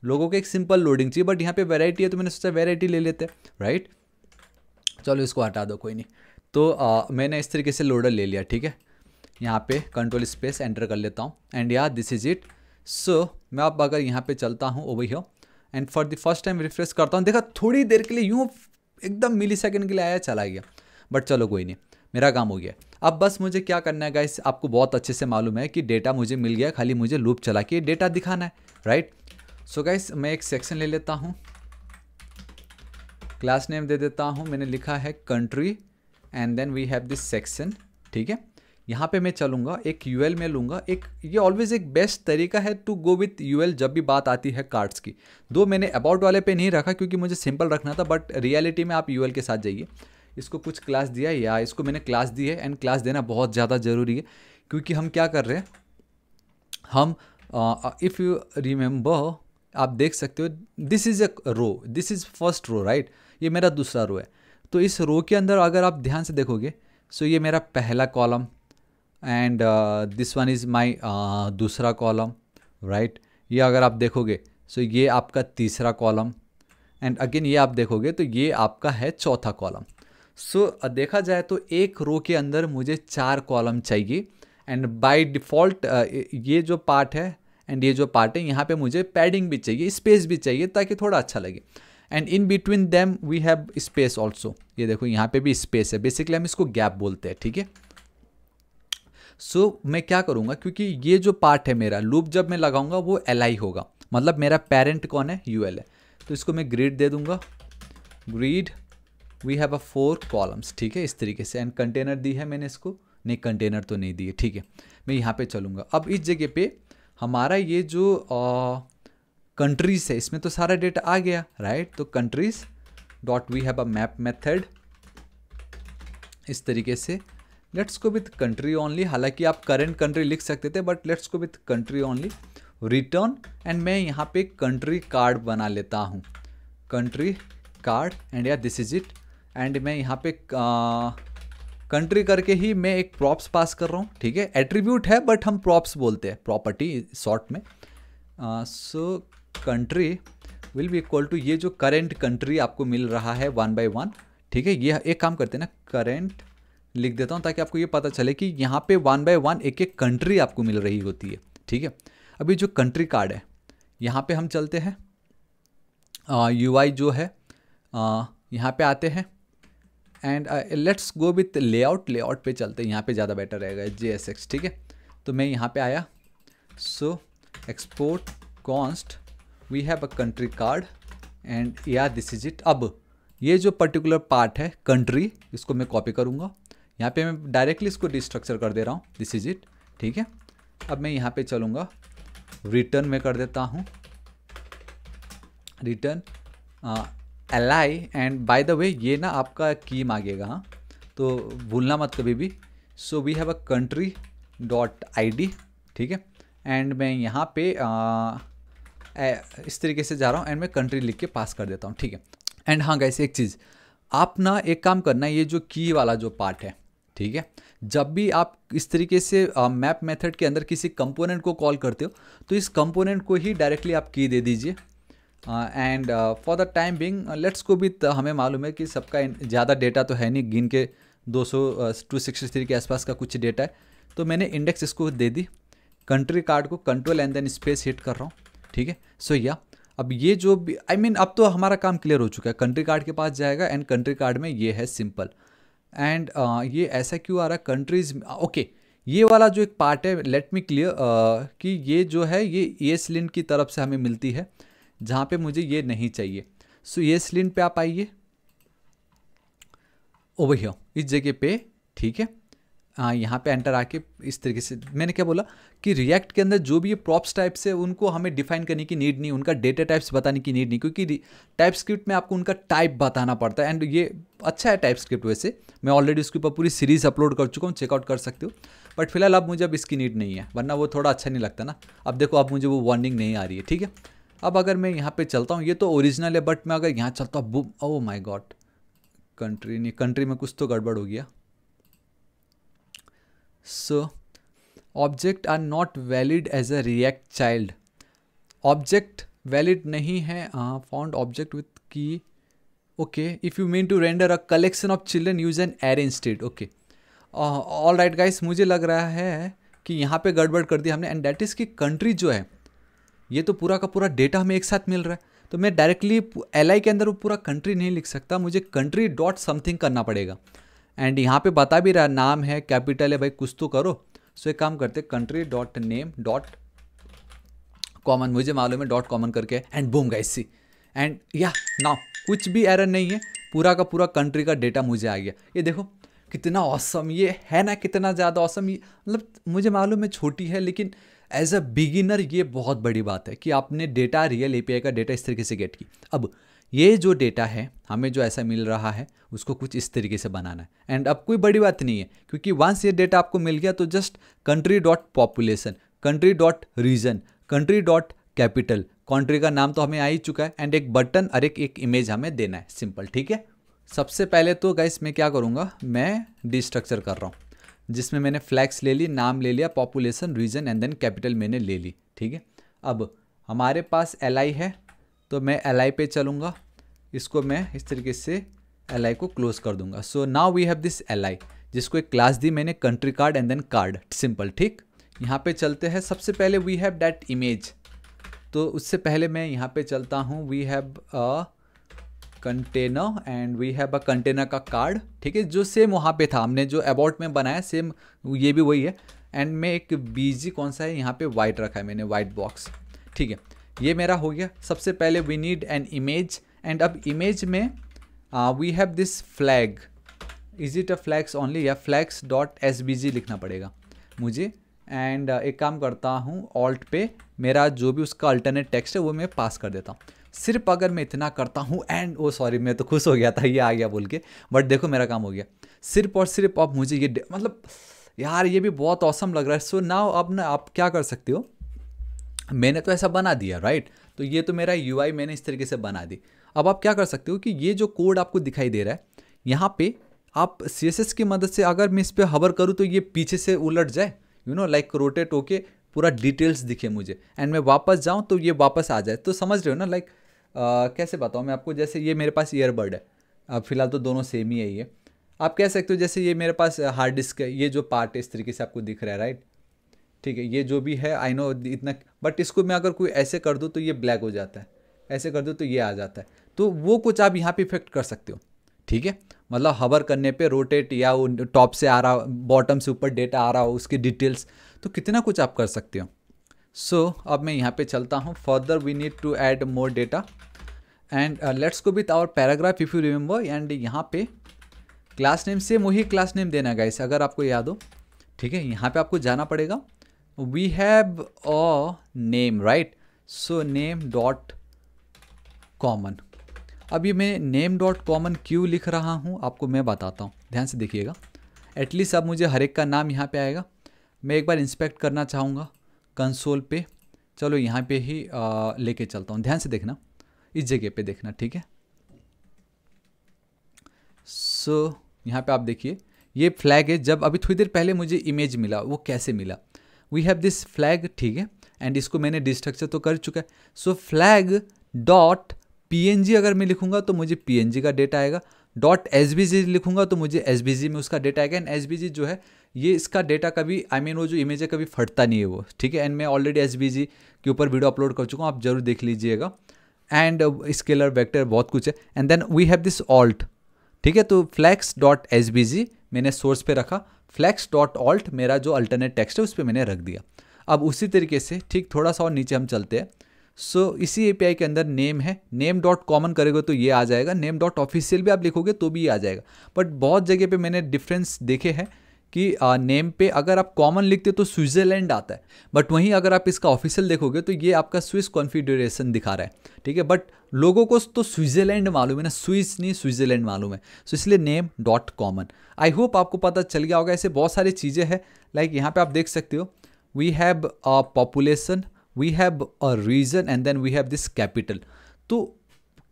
लोगों को एक सिंपल लोडिंग चाहिए बट यहाँ पे वैरायटी है तो मैंने सोचा वैरायटी ले लेते हैं राइट चलो इसको हटा दो कोई नहीं तो आ, मैंने इस तरीके से लोडर ले लिया ठीक है यहाँ पे कंट्रोल स्पेस एंटर कर लेता हूँ एंड या दिस इज इट सो मैं अब अगर यहाँ पे चलता हूँ oh here and for the first time refresh करता हूँ देखा थोड़ी देर के लिए यूँ एकदम मिली सेकेंड के लिए आया चला गया बट चलो कोई नहीं मेरा काम हो गया अब बस मुझे क्या करना है गाइस आपको बहुत अच्छे से मालूम है कि डेटा मुझे मिल गया खाली मुझे लूप चला के डेटा दिखाना है राइट सो गाइस मैं एक सेक्शन ले लेता हूँ क्लास नेम दे देता हूँ मैंने लिखा है country and then we have this section ठीक है यहाँ पे मैं चलूँगा एक यू में लूँगा एक ये ऑलवेज़ एक बेस्ट तरीका है टू गो विथ यू जब भी बात आती है कार्ड्स की दो मैंने अबाउट वाले पे नहीं रखा क्योंकि मुझे सिंपल रखना था बट रियलिटी में आप यू के साथ जाइए इसको कुछ क्लास दिया या इसको मैंने क्लास दी है एंड क्लास देना बहुत ज़्यादा ज़रूरी है क्योंकि हम क्या कर रहे हैं हम इफ़ यू रिमेंबर आप देख सकते हो this is a row this is first row right ये मेरा दूसरा रो है तो इस रो के अंदर अगर आप ध्यान से देखोगे सो so ये मेरा पहला column and this one is my दूसरा कॉलम राइट ये अगर आप देखोगे सो so ये आपका तीसरा कॉलम एंड अगेन ये आप देखोगे तो ये आपका है चौथा कॉलम सो so, देखा जाए तो एक रो के अंदर मुझे चार कॉलम चाहिए एंड बाय डिफ़ॉल्ट ये जो पार्ट है एंड ये जो पार्ट है यहाँ पे मुझे पैडिंग भी चाहिए स्पेस भी चाहिए ताकि थोड़ा अच्छा लगे and in between them we have space also ये देखो यहाँ पे भी स्पेस है बेसिकली हम इसको गैप बोलते हैं ठीक है थीके? सो so, मैं क्या करूँगा क्योंकि ये जो पार्ट है मेरा लूप जब मैं लगाऊंगा वो एल होगा मतलब मेरा पेरेंट कौन है यू है तो इसको मैं ग्रीड दे दूंगा grid we have a four columns ठीक है इस तरीके से एंड कंटेनर दी है मैंने इसको नहीं कंटेनर तो नहीं दिए ठीक है मैं यहाँ पे चलूँगा अब इस जगह पे हमारा ये जो कंट्रीज है इसमें तो सारा डेटा आ गया राइट तो countries dot we have a map method इस तरीके से लेट्स को विथ कंट्री ओनली हालांकि आप करेंट कंट्री लिख सकते थे बट लेट्स को with country only return and मैं यहाँ पे कंट्री कार्ड बना लेता हूँ कंट्री कार्ड एंड या दिस इज इट एंड मैं यहाँ पे कंट्री करके ही मैं एक प्रॉप्स पास कर रहा हूँ ठीक है एट्रीब्यूट है बट हम प्रॉप्स बोलते हैं प्रॉपर्टी शॉर्ट में so country will be equal to ये जो करेंट कंट्री आपको मिल रहा है वन बाई वन ठीक है ये एक काम करते हैं ना करेंट लिख देता हूँ ताकि आपको ये पता चले कि यहाँ पे वन बाय वन एक एक कंट्री आपको मिल रही होती है ठीक है अभी जो कंट्री कार्ड है यहाँ पे हम चलते हैं यू जो है यहाँ पे आते हैं and let's go with layout layout पे चलते हैं यहाँ पे ज़्यादा बेटर रहेगा जे एस एक्स ठीक है तो मैं यहाँ पे आया so export const we have a country card and या दिस इज इट अब ये जो पर्टिकुलर पार्ट है कंट्री इसको मैं कॉपी करूँगा यहाँ पे मैं डायरेक्टली इसको डिस्ट्रक्चर कर दे रहा हूँ दिस इज इट ठीक है अब मैं यहाँ पे चलूँगा रिटर्न में कर देता हूँ रिटर्न एलाई एंड बाय द वे ये ना आपका की मांगेगा हाँ तो भूलना मत कभी भी so we have a country dot I ठीक है एंड मैं यहाँ पे uh, इस तरीके से जा रहा हूँ एंड मैं कंट्री लिख के पास कर देता हूँ ठीक है एंड हाँ गैस एक चीज़ आप ना एक काम करना ये जो की वाला जो पार्ट है ठीक है जब भी आप इस तरीके से मैप मेथड के अंदर किसी कंपोनेंट को कॉल करते हो तो इस कंपोनेंट को ही डायरेक्टली आप की दे दीजिए and for the time being let's go भी हमें मालूम है कि सबका ज़्यादा डेटा तो है नहीं गिन के 200 थ्री के आसपास का कुछ डेटा है तो मैंने इंडेक्स इसको दे दी कंट्री कार्ड को control and then space hit कर रहा हूँ ठीक है सो या अब ये जो भी आई I मीन mean, अब तो हमारा काम क्लियर हो चुका है कंट्री कार्ड के पास जाएगा एंड कंट्री कार्ड में ये है सिंपल एंड uh, ये ऐसा क्यों आ रहा कंट्रीज ओके ये वाला जो एक पार्ट है लेट मी क्लियर कि ये जो है ये एस लिन की तरफ से हमें मिलती है जहाँ पे मुझे ये नहीं चाहिए सो एस लिन पे आप आइए ओ भैया इस जगह पे ठीक है हाँ यहाँ पे एंटर आके इस तरीके से मैंने क्या बोला कि रिएक्ट के अंदर जो भी ये प्रॉप्स टाइप्स है उनको हमें डिफाइन करने की नीड नहीं उनका डेटा टाइप्स बताने की नीड नहीं क्योंकि टाइप स्क्रिप्ट में आपको उनका टाइप बताना पड़ता है एंड ये अच्छा है टाइप स्क्रिप्ट वैसे मैं ऑलरेडी उसके ऊपर पूरी सीरीज अपलोड कर चुका हूँ चेकआउट कर सकते हो बट फिलहाल अब मुझे अब इसकी नीड नहीं है वरना वो थोड़ा अच्छा नहीं लगता ना अब देखो अब मुझे वो वार्निंग नहीं आ रही है ठीक है अब अगर मैं यहाँ पर चलता हूँ ये तो ओरिजिनल है बट मैं अगर यहाँ चलता हूँ boom oh my god country नहीं कंट्री में कुछ तो गड़बड़ हो गया so object are not valid as a react child object valid नहीं है found object with key okay if you mean to render a collection of children use an array instead okay all right guys मुझे लग रहा है कि यहाँ पे गड़बड़ कर दी हमने एंड डैट इज़ की कंट्री जो है ये तो पूरा का पूरा डेटा हमें एक साथ मिल रहा है तो मैं डायरेक्टली एल के अंदर वो पूरा कंट्री नहीं लिख सकता मुझे कंट्री डॉट समथिंग करना पड़ेगा एंड यहाँ पे बता भी रहा नाम है कैपिटल है भाई कुछ तो करो सो एक काम करते country dot name dot common मुझे मालूम है डॉट कॉमन करके and boom guys see and yeah now कुछ भी एरर नहीं है पूरा का पूरा कंट्री का डेटा मुझे आ गया ये देखो कितना औसम ये है ना कितना ज़्यादा औसम ये मतलब मुझे मालूम है छोटी है लेकिन एज अ बिगिनर ये बहुत बड़ी बात है कि आपने डेटा रियल ए का डेटा इस तरीके से गेट की अब ये जो डेटा है हमें जो ऐसा मिल रहा है उसको कुछ इस तरीके से बनाना है एंड अब कोई बड़ी बात नहीं है क्योंकि वंस ये डेटा आपको मिल गया तो just country dot population country dot region country dot capital country का नाम तो हमें आ ही चुका है एंड एक बटन और एक एक इमेज हमें देना है सिंपल ठीक है सबसे पहले तो गाइस मैं क्या करूँगा मैं डिस्ट्रक्चर कर रहा हूँ जिसमें मैंने फ्लैक्स ले ली नाम ले लिया population region and then capital मैंने ले ली ठीक है अब हमारे पास एल है तो मैं एल आई पे चलूँगा इसको मैं इस तरीके से एल आई को क्लोज कर दूंगा so now we have this L I जिसको एक क्लास दी मैंने country card and then card simple ठीक यहाँ पे चलते हैं सबसे पहले वी हैव डैट इमेज तो उससे पहले मैं यहाँ पे चलता हूँ we have a container and we have a container का कार्ड ठीक है जो सेम वहाँ पे था हमने जो अबाउट में बनाया सेम ये भी वही है एंड मैं एक बीजी कौन सा है यहाँ पे वाइट रखा है मैंने वाइट बॉक्स ठीक है ये मेरा हो गया सबसे पहले we need an image and अब इमेज में we have this flag is it a flags only yeah flags dot S B G लिखना पड़ेगा मुझे एंड uh, एक काम करता हूँ ऑल्ट पे मेरा जो भी उसका अल्टरनेट टेक्स्ट है वो मैं पास कर देता हूँ सिर्फ अगर मैं इतना करता हूँ एंड ओ सॉरी मैं तो खुश हो गया था ये आ गया बोल के बट देखो मेरा काम हो गया सिर्फ और सिर्फ अब मुझे ये मतलब यार ये भी बहुत औसम लग रहा है सो so नाउ अब ना आप क्या कर सकते हो मैंने तो ऐसा बना दिया राइट तो ये तो मेरा यू मैंने इस तरीके से बना दी अब आप क्या कर सकते हो कि ये जो कोड आपको दिखाई दे रहा है यहाँ पे आप सी की मदद से अगर मैं इस पर हवर करूँ तो ये पीछे से उलट जाए यू नो लाइक रोटेट होके पूरा डिटेल्स दिखे मुझे एंड मैं वापस जाऊँ तो ये वापस आ जाए तो समझ रहे हो ना लाइक like, कैसे बताऊँ मैं आपको जैसे ये मेरे पास ईयरबड है अब फिलहाल तो दोनों सेम ही है ये आप कह सकते हो जैसे ये मेरे पास हार्ड डिस्क है ये जो पार्ट है इस तरीके से आपको दिख रहा है राइट ठीक है ये जो भी है आई नो इतना बट इसको मैं अगर कोई ऐसे कर दूँ तो ये ब्लैक हो जाता है ऐसे कर दूँ तो ये आ जाता है तो वो कुछ आप यहाँ पे इफेक्ट कर सकते हो ठीक है मतलब हवर करने पे रोटेट या वो टॉप से आ रहा बॉटम से ऊपर डेटा आ रहा हो उसकी डिटेल्स तो कितना कुछ आप कर सकते हो सो so, अब मैं यहाँ पे चलता हूँ further we need to add more data and let's go with our paragraph if you remember and यहाँ पे क्लास नेम सेम वही क्लास नेम देना गाइस अगर आपको याद हो ठीक है यहाँ पे आपको जाना पड़ेगा we have a name right so name dot common अब ये मैं नेम डॉट कॉमन क्यों लिख रहा हूँ आपको मैं बताता हूँ ध्यान से देखिएगा एटलीस्ट अब मुझे हर एक का नाम यहाँ पे आएगा मैं एक बार इंस्पेक्ट करना चाहूँगा कंसोल पे चलो यहाँ पे ही लेके चलता हूँ ध्यान से देखना इस जगह पे देखना ठीक है सो so, यहाँ पे आप देखिए ये फ्लैग है जब अभी थोड़ी देर पहले मुझे इमेज मिला वो कैसे मिला वी हैव दिस फ्लैग ठीक है एंड इसको मैंने डिस्ट्रक्चर तो कर चुका है सो फ्लैग डॉट पी अगर मैं लिखूंगा तो मुझे पी का डेटा आएगा डॉट एस लिखूंगा तो मुझे एस में उसका डेटा आएगा एंड एस जो है ये इसका डेटा कभी आई I मीन mean, वो जो इमेज है कभी फटता नहीं है वो ठीक है एंड मैं ऑलरेडी एस के ऊपर वीडियो अपलोड कर चुका हूँ आप जरूर देख लीजिएगा एंड स्केलर वेक्टर बहुत कुछ है and then we have this alt ठीक है तो फ्लैक्स डॉट एस मैंने सोर्स पे रखा फ्लैक्स डॉट ऑल्ट मेरा जो अल्टरनेट टेक्स्ट है उस पर मैंने रख दिया अब उसी तरीके से ठीक थोड़ा सा और नीचे हम चलते हैं सो so, इसी ए के अंदर नेम है नेम डॉट कॉमन करेगा तो ये आ जाएगा नेम डॉट ऑफिशियल भी आप लिखोगे तो भी ये आ जाएगा बट बहुत जगह पे मैंने डिफरेंस देखे हैं कि नेम पे अगर आप कॉमन लिखते तो स्विट्ज़रलैंड आता है बट वहीं अगर आप इसका ऑफिशियल देखोगे तो ये आपका स्विस कॉन्फिड्रेशन दिखा रहा है ठीक है बट लोगों को तो स्विट्ज़रलैंड मालूम है ना स्विस नहीं स्विट्ज़रलैंड मालूम है सो इसलिए name dot common I hope आपको पता चल गया होगा ऐसे बहुत सारी चीज़ें हैं लाइक यहाँ पे आप देख सकते हो we have a population we have a region and then we have this capital तो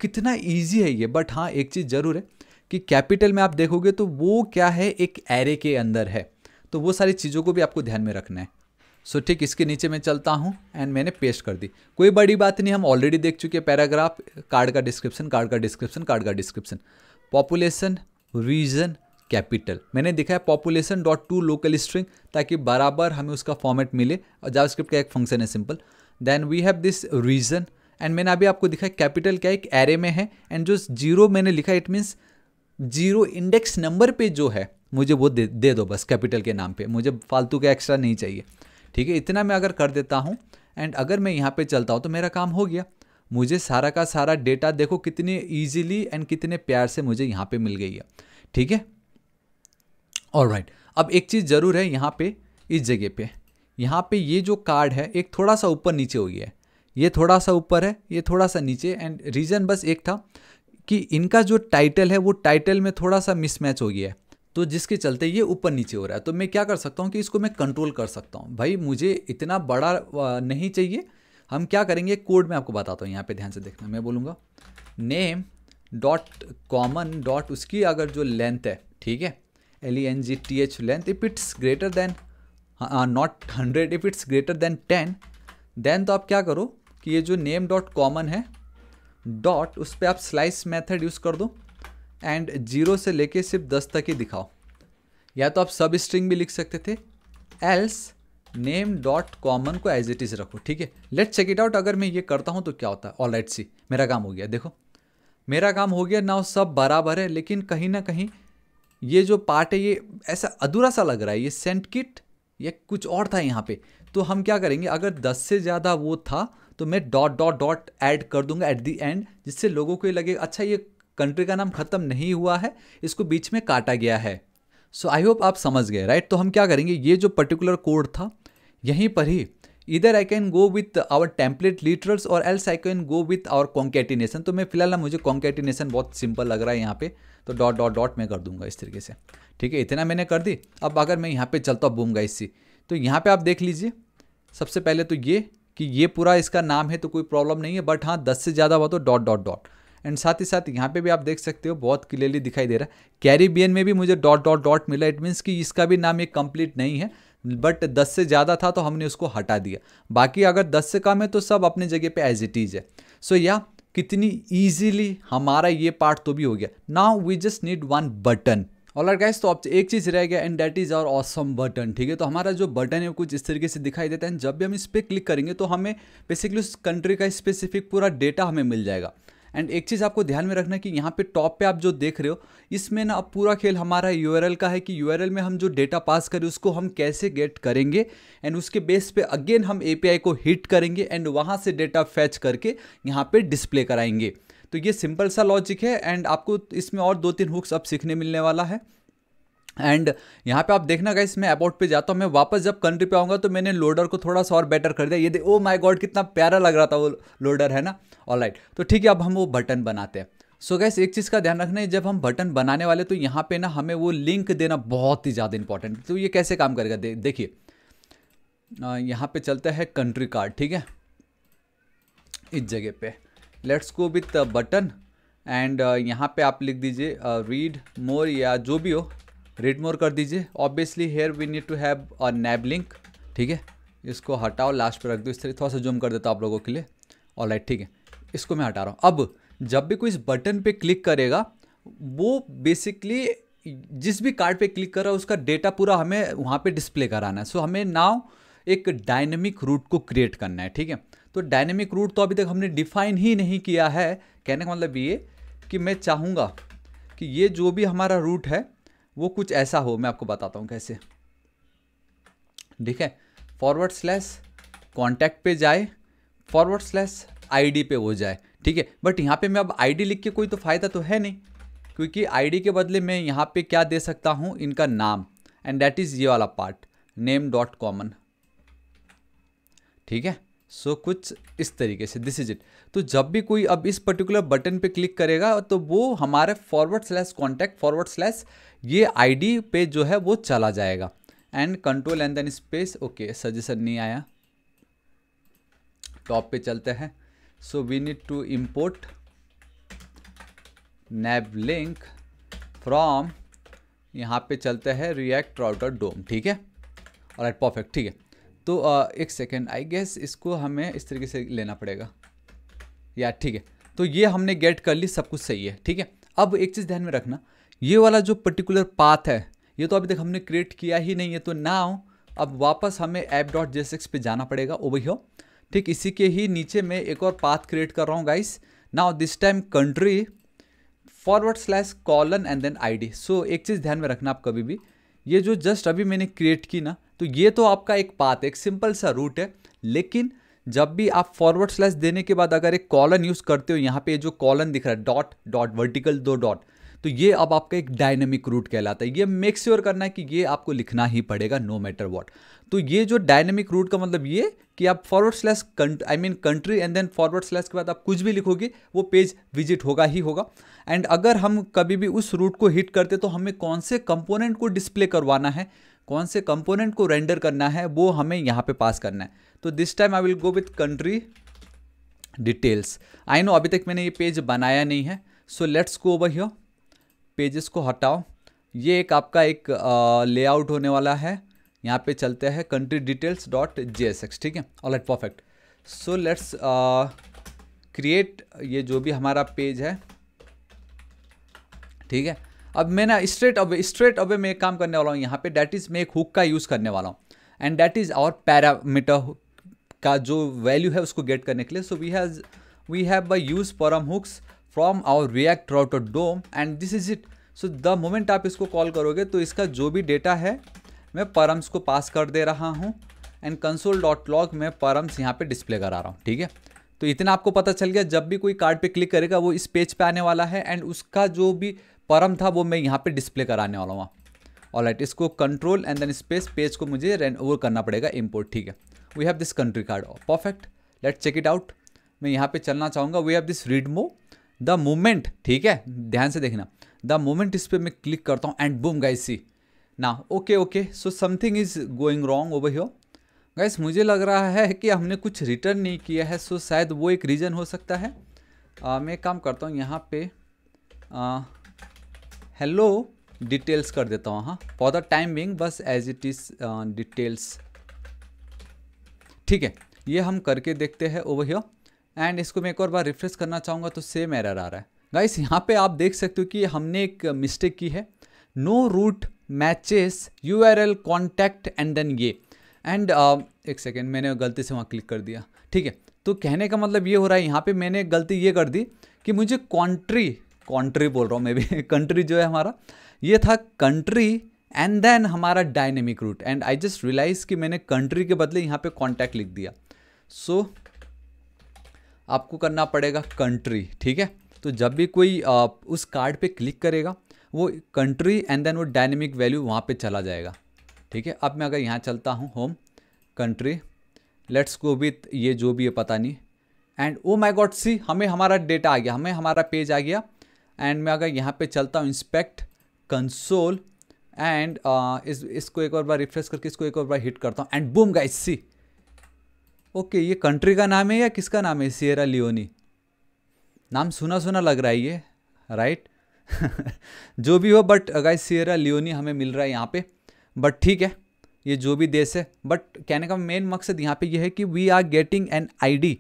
कितना ईजी है ये बट हाँ एक चीज़ ज़रूर है कि कैपिटल में आप देखोगे तो वो क्या है एक एरे के अंदर है तो वो सारी चीज़ों को भी आपको ध्यान में रखना है सो so, ठीक इसके नीचे मैं चलता हूँ एंड मैंने पेस्ट कर दी कोई बड़ी बात नहीं हम ऑलरेडी देख चुके हैं पैराग्राफ कार्ड का डिस्क्रिप्शन कार्ड का डिस्क्रिप्शन कार्ड का डिस्क्रिप्शन पॉपुलेशन रीजन कैपिटल मैंने देखा है population dot to local string ताकि बराबर हमें उसका फॉर्मेट मिले और जावास्क्रिप्ट का एक फंक्शन है simple then we have this region and मैंने अभी आपको दिखा कैपिटल क्या एक एरे में है एंड जो जीरो मैंने लिखा it means zero index number पे जो है मुझे वो दे, दे दो बस कैपिटल के नाम पे मुझे फालतू का एक्स्ट्रा नहीं चाहिए ठीक है इतना मैं अगर कर देता हूँ एंड अगर मैं यहाँ पे चलता हूँ तो मेरा काम हो गया मुझे सारा का सारा डेटा देखो कितने ईजिली एंड कितने प्यार से मुझे यहाँ पे मिल गई है ठीक है और राइट अब एक चीज़ ज़रूर है यहाँ पे इस जगह पे यहाँ पे ये जो कार्ड है एक थोड़ा सा ऊपर नीचे हो गया है ये थोड़ा सा ऊपर है ये थोड़ा सा नीचे एंड रीज़न बस एक था कि इनका जो टाइटल है वो टाइटल में थोड़ा सा मिसमैच हो गया है तो जिसके चलते ये ऊपर नीचे हो रहा है तो मैं क्या कर सकता हूँ कि इसको मैं कंट्रोल कर सकता हूँ भाई मुझे इतना बड़ा नहीं चाहिए हम क्या करेंगे कोड में आपको बताता हूँ यहाँ पे ध्यान से देखना मैं बोलूँगा नेम डॉट कॉमन डॉट उसकी अगर जो लेंथ है ठीक है L E N G T H length if it's greater than not hundred if it's greater than ten then तो आप क्या करो कि ये जो नेम डॉट कॉमन है डॉट उस पर आप स्लाइस मेथड यूज़ कर दो एंड जीरो से लेके सिर्फ दस तक ही दिखाओ या तो आप सब स्ट्रिंग भी लिख सकते थे एल्स नेम डॉट कॉमन को एज इट इज़ रखो ठीक है लेट चेक इट आउट अगर मैं ये करता हूँ तो क्या होता है ऑल राइट सी मेरा काम हो गया देखो मेरा काम हो गया ना सब बराबर है लेकिन कहीं ना कहीं ये जो पार्ट है ये ऐसा अधूरा सा लग रहा है ये सेंट किट या कुछ और था यहाँ पे तो हम क्या करेंगे अगर 10 से ज़्यादा वो था तो मैं डॉट डॉट डॉट ऐड कर दूंगा एट दी एंड जिससे लोगों को ये लगे अच्छा ये कंट्री का नाम ख़त्म नहीं हुआ है इसको बीच में काटा गया है सो आई होप आप समझ गए राइट तो हम क्या करेंगे ये जो पर्टिकुलर कोड था यहीं पर ही इधर I can go with our template literals और else I can go with our concatenation तो मैं फिलहाल ना मुझे कॉन्केटिनेशन बहुत सिंपल लग रहा है यहाँ पे तो डॉट डॉट डॉट मैं कर दूंगा इस तरीके से ठीक है इतना मैंने कर दी अब अगर मैं यहाँ पे चलता हूँ बूम इसी तो यहाँ पे आप देख लीजिए सबसे पहले तो ये कि ये पूरा इसका नाम है तो कोई प्रॉब्लम नहीं है बट हाँ दस से ज़्यादा हुआ तो डॉट डॉट डॉट एंड साथ ही साथ यहाँ पे भी आप देख सकते हो बहुत क्लियरली दिखाई दे रहा है कैरिबियन में भी मुझे डॉट डॉट डॉट मिला इट मीन्स कि इसका भी नाम ये कंप्लीट नहीं है बट 10 से ज़्यादा था तो हमने उसको हटा दिया बाकी अगर 10 से कम है तो सब अपने जगह पे एज इट इज़ है सो so, या yeah, कितनी ईजिली हमारा ये पार्ट तो भी हो गया now we just need one button और गैस तो अब एक चीज़ रह गया and that is our awesome button ठीक है तो हमारा जो बटन है वो कुछ इस तरीके से दिखाई देता है जब भी हम इस पर क्लिक करेंगे तो हमें बेसिकली उस कंट्री का स्पेसिफिक पूरा डेटा हमें मिल जाएगा एंड एक चीज़ आपको ध्यान में रखना कि यहाँ पे टॉप पे आप जो देख रहे हो इसमें ना अब पूरा खेल हमारा यू का है कि यू में हम जो डेटा पास करें उसको हम कैसे गेट करेंगे एंड उसके बेस पे अगेन हम ए को हिट करेंगे एंड वहाँ से डेटा फैच करके यहाँ पर डिस्प्ले कराएंगे तो ये सिंपल सा लॉजिक है एंड आपको इसमें और दो तीन हुक्स अब सीखने मिलने वाला है एंड यहाँ पे आप देखना गाइस मैं अबाउट पे जाता हूँ मैं वापस जब कंट्री पे आऊँगा तो मैंने लोडर को थोड़ा सा और बेटर कर दिया ये दे ओ माय गॉड कितना प्यारा लग रहा था वो लोडर है ना ऑल right. तो ठीक है अब हम वो बटन बनाते हैं सो so गैस एक चीज़ का ध्यान रखना है जब हम बटन बनाने वाले तो यहाँ पे ना हमें वो लिंक देना बहुत ही ज़्यादा इंपॉर्टेंट तो ये कैसे काम करेगा दे, देखिए यहाँ पे चलता है कंट्री कार्ड ठीक है इस जगह पे let's go with button and यहाँ पे आप लिख दीजिए रीड मोर या जो भी हो रेड मोर कर दीजिए obviously here we need to have a nav link ठीक है इसको हटाओ लास्ट पर रख दो इस तरह थोड़ा सा जूम कर देता हूँ आप लोगों के लिए और राइट ठीक है इसको मैं हटा रहा हूँ अब जब भी कोई इस बटन पे क्लिक करेगा वो बेसिकली जिस भी कार्ड पे क्लिक कर रहा है उसका डेटा पूरा हमें वहाँ पे डिस्प्ले कराना है सो so, हमें नाव एक डायनेमिक रूट को क्रिएट करना है ठीक है तो डायनेमिक रूट तो अभी तक हमने डिफाइन ही नहीं किया है कहने का मतलब ये कि मैं चाहूँगा कि ये जो भी हमारा रूट है वो कुछ ऐसा हो मैं आपको बताता हूँ कैसे ठीक है फॉरवर्ड स्लैश कॉन्टैक्ट पे जाए फॉरवर्ड स्लैश आईडी पे हो जाए ठीक है बट यहाँ पे मैं अब आईडी लिख के कोई तो फ़ायदा तो है नहीं क्योंकि आईडी के बदले मैं यहाँ पे क्या दे सकता हूँ इनका नाम एंड दैट इज़ ये वाला पार्ट नेम डॉट कॉमन ठीक है सो so, कुछ इस तरीके से दिस इज इट तो जब भी कोई अब इस पर्टिकुलर बटन पे क्लिक करेगा तो वो हमारे forward slash contact forward slash ये आईडी पे जो है वो चला जाएगा and control and then space okay suggestion नहीं आया टॉप पे चलते हैं so we need to import nav link from यहाँ पे चलते हैं रिएक्ट राउटर डोम ठीक है और परफेक्ट ठीक है तो आ, एक सेकेंड आई गेस इसको हमें इस तरीके से लेना पड़ेगा या ठीक है तो ये हमने गेट कर ली सब कुछ सही है ठीक है अब एक चीज़ ध्यान में रखना ये वाला जो पर्टिकुलर पाथ है ये तो अभी तक हमने क्रिएट किया ही नहीं है तो नाव अब वापस हमें ऐप डॉट जे सिक्स जाना पड़ेगा ओ हो ठीक इसी के ही नीचे मैं एक और पाथ क्रिएट कर रहा हूँ guys now this time country forward slash colon and then ID so एक चीज़ ध्यान में रखना आप कभी भी ये जो जस्ट अभी मैंने क्रिएट की ना तो ये तो आपका एक पाथ एक सिंपल सा रूट है लेकिन जब भी आप फॉरवर्ड स्लैश देने के बाद अगर एक कॉलन यूज़ करते हो यहाँ पे जो कॉलन दिख रहा है डॉट डॉट वर्टिकल दो डॉट तो ये अब आपका एक डायनेमिक रूट कहलाता है ये मेक श्योर करना है कि ये आपको लिखना ही पड़ेगा नो मैटर वॉट तो ये जो डायनेमिक रूट का मतलब ये कि आप forward slash I mean country and then forward slash के बाद आप कुछ भी लिखोगे वो पेज विजिट होगा ही होगा एंड अगर हम कभी भी उस रूट को हिट करते तो हमें कौन से कंपोनेंट को डिस्प्ले करवाना है कौन से कंपोनेंट को रेंडर करना है वो हमें यहाँ पे पास करना है तो this time I will go with country details I know अभी तक मैंने ये पेज बनाया नहीं है so let's go over here pages को हटाओ ये एक आपका एक लेआउट होने वाला है यहाँ पे चलते हैं कंट्री डिटेल्स डॉट जे ठीक है alright perfect so let's create ये जो भी हमारा पेज है ठीक है अब मैं ना स्ट्रेट अवे स्ट्रेट अवे मैं एक काम करने वाला हूँ यहाँ पे डैट इज़ मैं एक हुक का यूज़ करने वाला हूँ and that is our parameter का जो वैल्यू है उसको गेट करने के लिए so we has we have by use param hooks from our react router DOM and this is it so the moment आप इसको कॉल करोगे तो इसका जो भी डेटा है मैं परम्स को पास कर दे रहा हूँ एंड कंसोल डॉट लॉग मैं परम्स यहाँ पे डिस्प्ले करा रहा हूँ ठीक है तो इतना आपको पता चल गया जब भी कोई कार्ड पे क्लिक करेगा वो इस पेज पे आने वाला है एंड उसका जो भी परम था वो मैं यहाँ पे डिस्प्ले कराने वाला हूँ और राइट इसको control and then space page को मुझे वो करना पड़ेगा इम्पोर्ट ठीक है we have this country card perfect let check it out मैं यहाँ पर चलना चाहूँगा we have this read more the moment ठीक है ध्यान से देखना द मोमेंट इस पर मैं क्लिक करता हूँ एंड बूम गाइस सी ना okay okay so something is going wrong over here guys मुझे लग रहा है कि हमने कुछ रिटर्न नहीं किया है सो so शायद वो एक रीज़न हो सकता है आ, मैं काम करता हूँ यहाँ पे हेलो डिटेल्स कर देता हूँ हाँ फॉर द टाइम बिंग बस एज इट इज़ डिटेल्स ठीक है ये हम करके देखते हैं ओवर हियर एंड इसको मैं एक और बार रिफ्रेश करना चाहूँगा तो सेम एरर आ रहा है गाइस यहाँ पे आप देख सकते हो कि हमने एक मिस्टेक की है no route matches U R L contact and then ये एंड uh, एक सेकेंड मैंने गलती से वहाँ क्लिक कर दिया ठीक है तो कहने का मतलब ये हो रहा है यहाँ पे मैंने गलती ये कर दी कि मुझे कॉन्ट्री कॉन्ट्री बोल रहा हूँ मैं भी कंट्री जो है हमारा ये था कंट्री एंड देन हमारा dynamic route and I just realize कि मैंने कंट्री के बदले यहाँ पे कॉन्टैक्ट लिख दिया सो so, आपको करना पड़ेगा कंट्री ठीक है तो जब भी कोई उस कार्ड पे क्लिक करेगा वो कंट्री एंड देन वो डायनेमिक वैल्यू वहाँ पे चला जाएगा ठीक है अब मैं अगर यहाँ चलता हूँ home country let's go with ये जो भी है पता नहीं एंड ओ माई गॉड सी हमें हमारा डेटा आ गया हमें हमारा पेज आ गया एंड मैं अगर यहाँ पे चलता हूँ इंस्पेक्ट कंसोल एंड इस इसको एक और बार रिफ्रेश करके इसको एक और बार हिट करता हूँ and boom guys see okay ये कंट्री का नाम है या किसका नाम है सियरा लियोनी नाम सुना सुना लग रहा है ये राइट जो भी हो बट अगर सियरा लियोनी हमें मिल रहा है यहाँ पे बट ठीक है ये जो भी देश है बट कहने का मेन मकसद यहाँ पे ये यह है कि we are getting an ID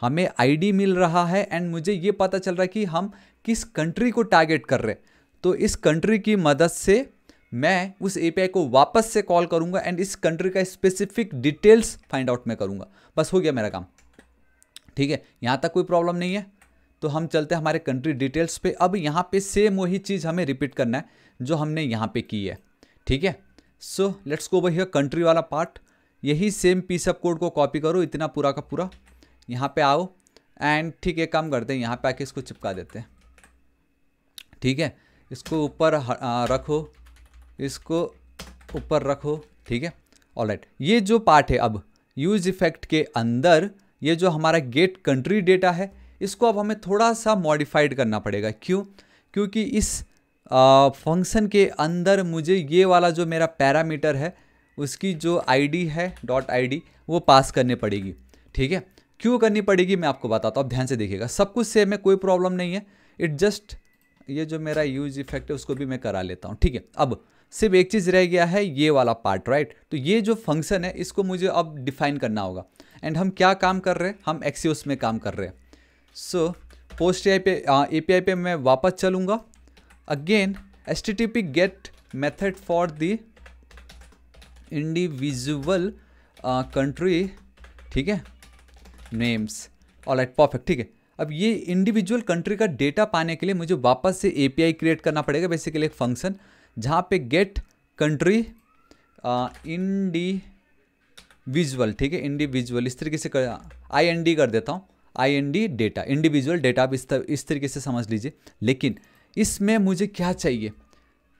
हमें आईडी मिल रहा है एंड मुझे ये पता चल रहा है कि हम किस कंट्री को टारगेट कर रहे हैं तो इस कंट्री की मदद से मैं उस ए को वापस से कॉल करूँगा एंड इस कंट्री का स्पेसिफिक डिटेल्स फाइंड आउट मैं करूँगा बस हो गया मेरा काम ठीक है यहाँ तक कोई प्रॉब्लम नहीं है तो हम चलते हैं हमारे कंट्री डिटेल्स पे अब यहाँ पे सेम वही चीज़ हमें रिपीट करना है जो हमने यहाँ पे की है ठीक है सो लेट्स गो वही कंट्री वाला पार्ट यही सेम पीस ऑफ कोड को कॉपी करो इतना पूरा का पूरा यहाँ पे आओ एंड ठीक है काम करते हैं यहाँ पे आके इसको चिपका देते हैं ठीक है इसको ऊपर रखो इसको ऊपर रखो ठीक है ऑल ये जो पार्ट है अब यूज इफेक्ट के अंदर ये जो हमारा गेट कंट्री डेटा है इसको अब हमें थोड़ा सा मॉडिफाइड करना पड़ेगा क्यों क्योंकि इस फंक्शन के अंदर मुझे ये वाला जो मेरा पैरामीटर है उसकी जो आईडी है डॉट आईडी वो पास करने पड़ेगी ठीक है क्यों करनी पड़ेगी मैं आपको बताता हूँ आप ध्यान से देखिएगा सब कुछ सेम है कोई प्रॉब्लम नहीं है इट जस्ट ये जो मेरा यूज इफेक्ट है उसको भी मैं करा लेता हूँ ठीक है अब सिर्फ एक चीज़ रह गया है ये वाला पार्ट राइट तो ये जो फंक्शन है इसको मुझे अब डिफाइन करना होगा एंड हम क्या काम कर रहे हैं हम एक्सियोस में काम कर रहे हैं सो पोस्ट ए पे ए पी आई पे मैं वापस चलूँगा again S T T P get method for the individual country ठीक है नेम्स ऑल लाइट परफेक्ट ठीक है अब ये इंडिविजुअल कंट्री का डेटा पाने के लिए मुझे वापस से ए क्रिएट करना पड़ेगा बेसिकली एक फंक्शन जहाँ पे गेट कंट्री इंडिविजुअल ठीक है इंडिविजुअल इस तरीके से आई एन डी कर देता हूँ I N D data individual data आप इस, तर, इस तरीके से समझ लीजिए लेकिन इसमें मुझे क्या चाहिए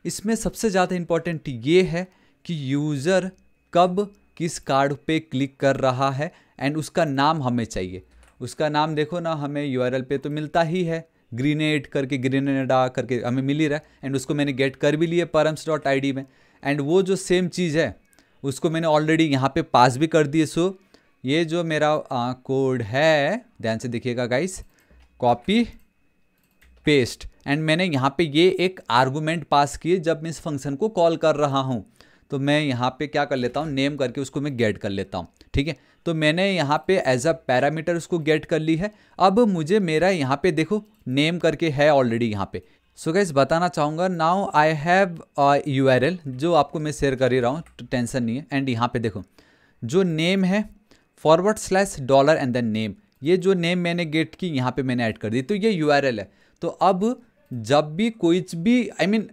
इसमें सबसे ज़्यादा इम्पोर्टेंट ये है कि यूज़र कब किस कार्ड पे क्लिक कर रहा है एंड उसका नाम हमें चाहिए उसका नाम देखो ना हमें यू पे तो मिलता ही है ग्रीनेड करके ग्रीनेडा करके हमें मिल ही रहा है एंड उसको मैंने गेट कर भी लिया परम्स डॉट आई में एंड वो जो सेम चीज़ है उसको मैंने ऑलरेडी यहाँ पे पास भी कर दिए सो ये जो मेरा कोड है ध्यान से देखिएगा गाइस कॉपी पेस्ट एंड मैंने यहाँ पे ये एक आर्गूमेंट पास किए जब मैं इस फंक्शन को कॉल कर रहा हूँ तो मैं यहाँ पे क्या कर लेता हूँ नेम करके उसको मैं गेट कर लेता हूँ ठीक है तो मैंने यहाँ पे एज अ पैरामीटर उसको गेट कर ली है अब मुझे मेरा यहाँ पे देखो नेम करके है ऑलरेडी यहाँ पे सो गैस बताना चाहूँगा now I have U R L जो आपको मैं शेयर कर ही रहा हूँ टेंशन तो नहीं है एंड यहाँ पे देखो जो नेम है forward slash dollar and then name ये जो नेम मैंने गेट की यहाँ पे मैंने ऐड कर दी तो ये यू आर एल है तो अब जब भी कोई भी आई मीन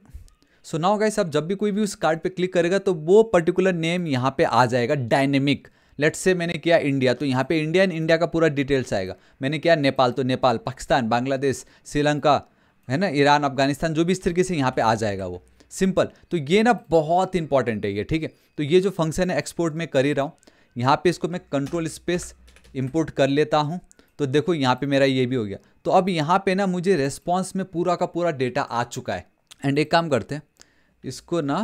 सुनाओ सो गाइस अब जब भी कोई भी उस कार्ड पे क्लिक करेगा तो वो पर्टिकुलर नेम यहाँ पे आ जाएगा डायनेमिक लेट्स से मैंने किया इंडिया तो यहाँ पे इंडिया एंड इंडिया का पूरा डिटेल्स आएगा मैंने किया नेपाल तो नेपाल पाकिस्तान बांग्लादेश श्रीलंका है ना ईरान अफगानिस्तान जो भी इस तरीके से यहाँ पे आ जाएगा वो सिंपल तो ये ना बहुत इंपॉर्टेंट है ये ठीक है तो ये जो फंक्शन है एक्सपोर्ट में कर ही रहा हूँ यहाँ पे इसको मैं कंट्रोल स्पेस इम्पोर्ट कर लेता हूँ तो देखो यहाँ पे मेरा ये भी हो गया तो अब यहाँ पे ना मुझे रेस्पॉन्स में पूरा का पूरा डेटा आ चुका है एंड एक काम करते हैं इसको ना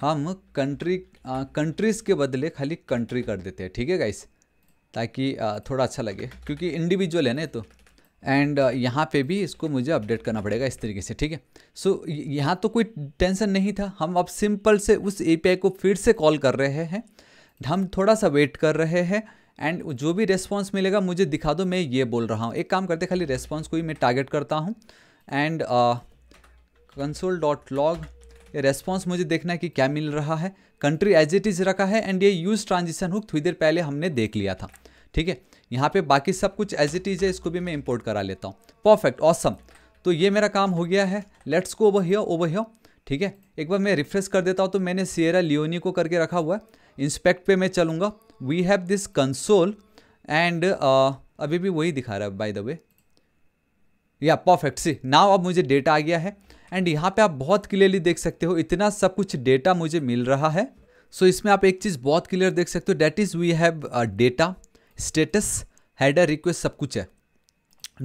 हम कंट्री कंट्रीज़ के बदले खाली कंट्री कर देते हैं ठीक है गाइस ताकि आ, थोड़ा अच्छा लगे क्योंकि इंडिविजुअल है ना तो एंड यहाँ पे भी इसको मुझे अपडेट करना पड़ेगा इस तरीके से ठीक है सो यहाँ तो कोई टेंशन नहीं था हम अब सिंपल से उस एपीआई को फिर से कॉल कर रहे हैं हम थोड़ा सा वेट कर रहे हैं एंड जो भी रेस्पॉन्स मिलेगा मुझे दिखा दो मैं ये बोल रहा हूँ एक काम करते खाली रेस्पॉन्स को ही मैं टारगेट करता हूँ and console dot log response मुझे देखना है कि क्या मिल रहा है कंट्री एज इट इज़ रखा है एंड ये यूज़ ट्रांजिशन हुक थोड़ी देर पहले हमने देख लिया था ठीक है यहाँ पे बाकी सब कुछ एज इट इज़ है इसको भी मैं इंपोर्ट करा लेता हूँ परफेक्ट ऑसम तो ये मेरा काम हो गया है लेट्स को ओवर हियर ओवर हियर ठीक है एक बार मैं रिफ्रेश कर देता हूँ तो मैंने सियरा लियोनी को करके रखा हुआ है इंस्पेक्ट पे मैं चलूँगा we have this console and अभी भी वही दिखा रहा है बाय द वे या परफेक्ट सी नाव अब मुझे डेटा आ गया है एंड यहाँ पे आप बहुत क्लियरली देख सकते हो इतना सब कुछ डेटा मुझे मिल रहा है सो so, इसमें आप एक चीज़ बहुत क्लियर देख सकते हो that is we have data status header request सब कुछ है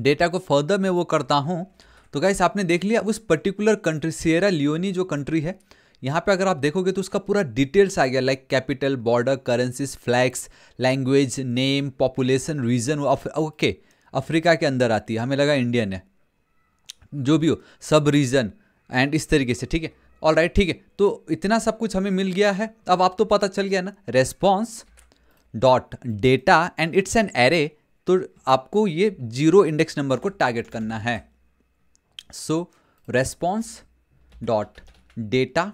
डेटा को फर्दर मैं वो करता हूँ तो गाइस आपने देख लिया उस पर्टिकुलर कंट्री सियरा लियोनी जो कंट्री है यहाँ पे अगर आप देखोगे तो उसका पूरा डिटेल्स आ गया like capital border currencies flags language name population region okay Africa के अंदर आती है हमें लगा इंडियन है जो भी हो सब रीजन एंड इस तरीके से ठीक है ऑल राइट ठीक है तो इतना सब कुछ हमें मिल गया है अब आप तो पता चल गया ना response dot data and it's an array तो आपको ये जीरो इंडेक्स नंबर को टारगेट करना है so response dot data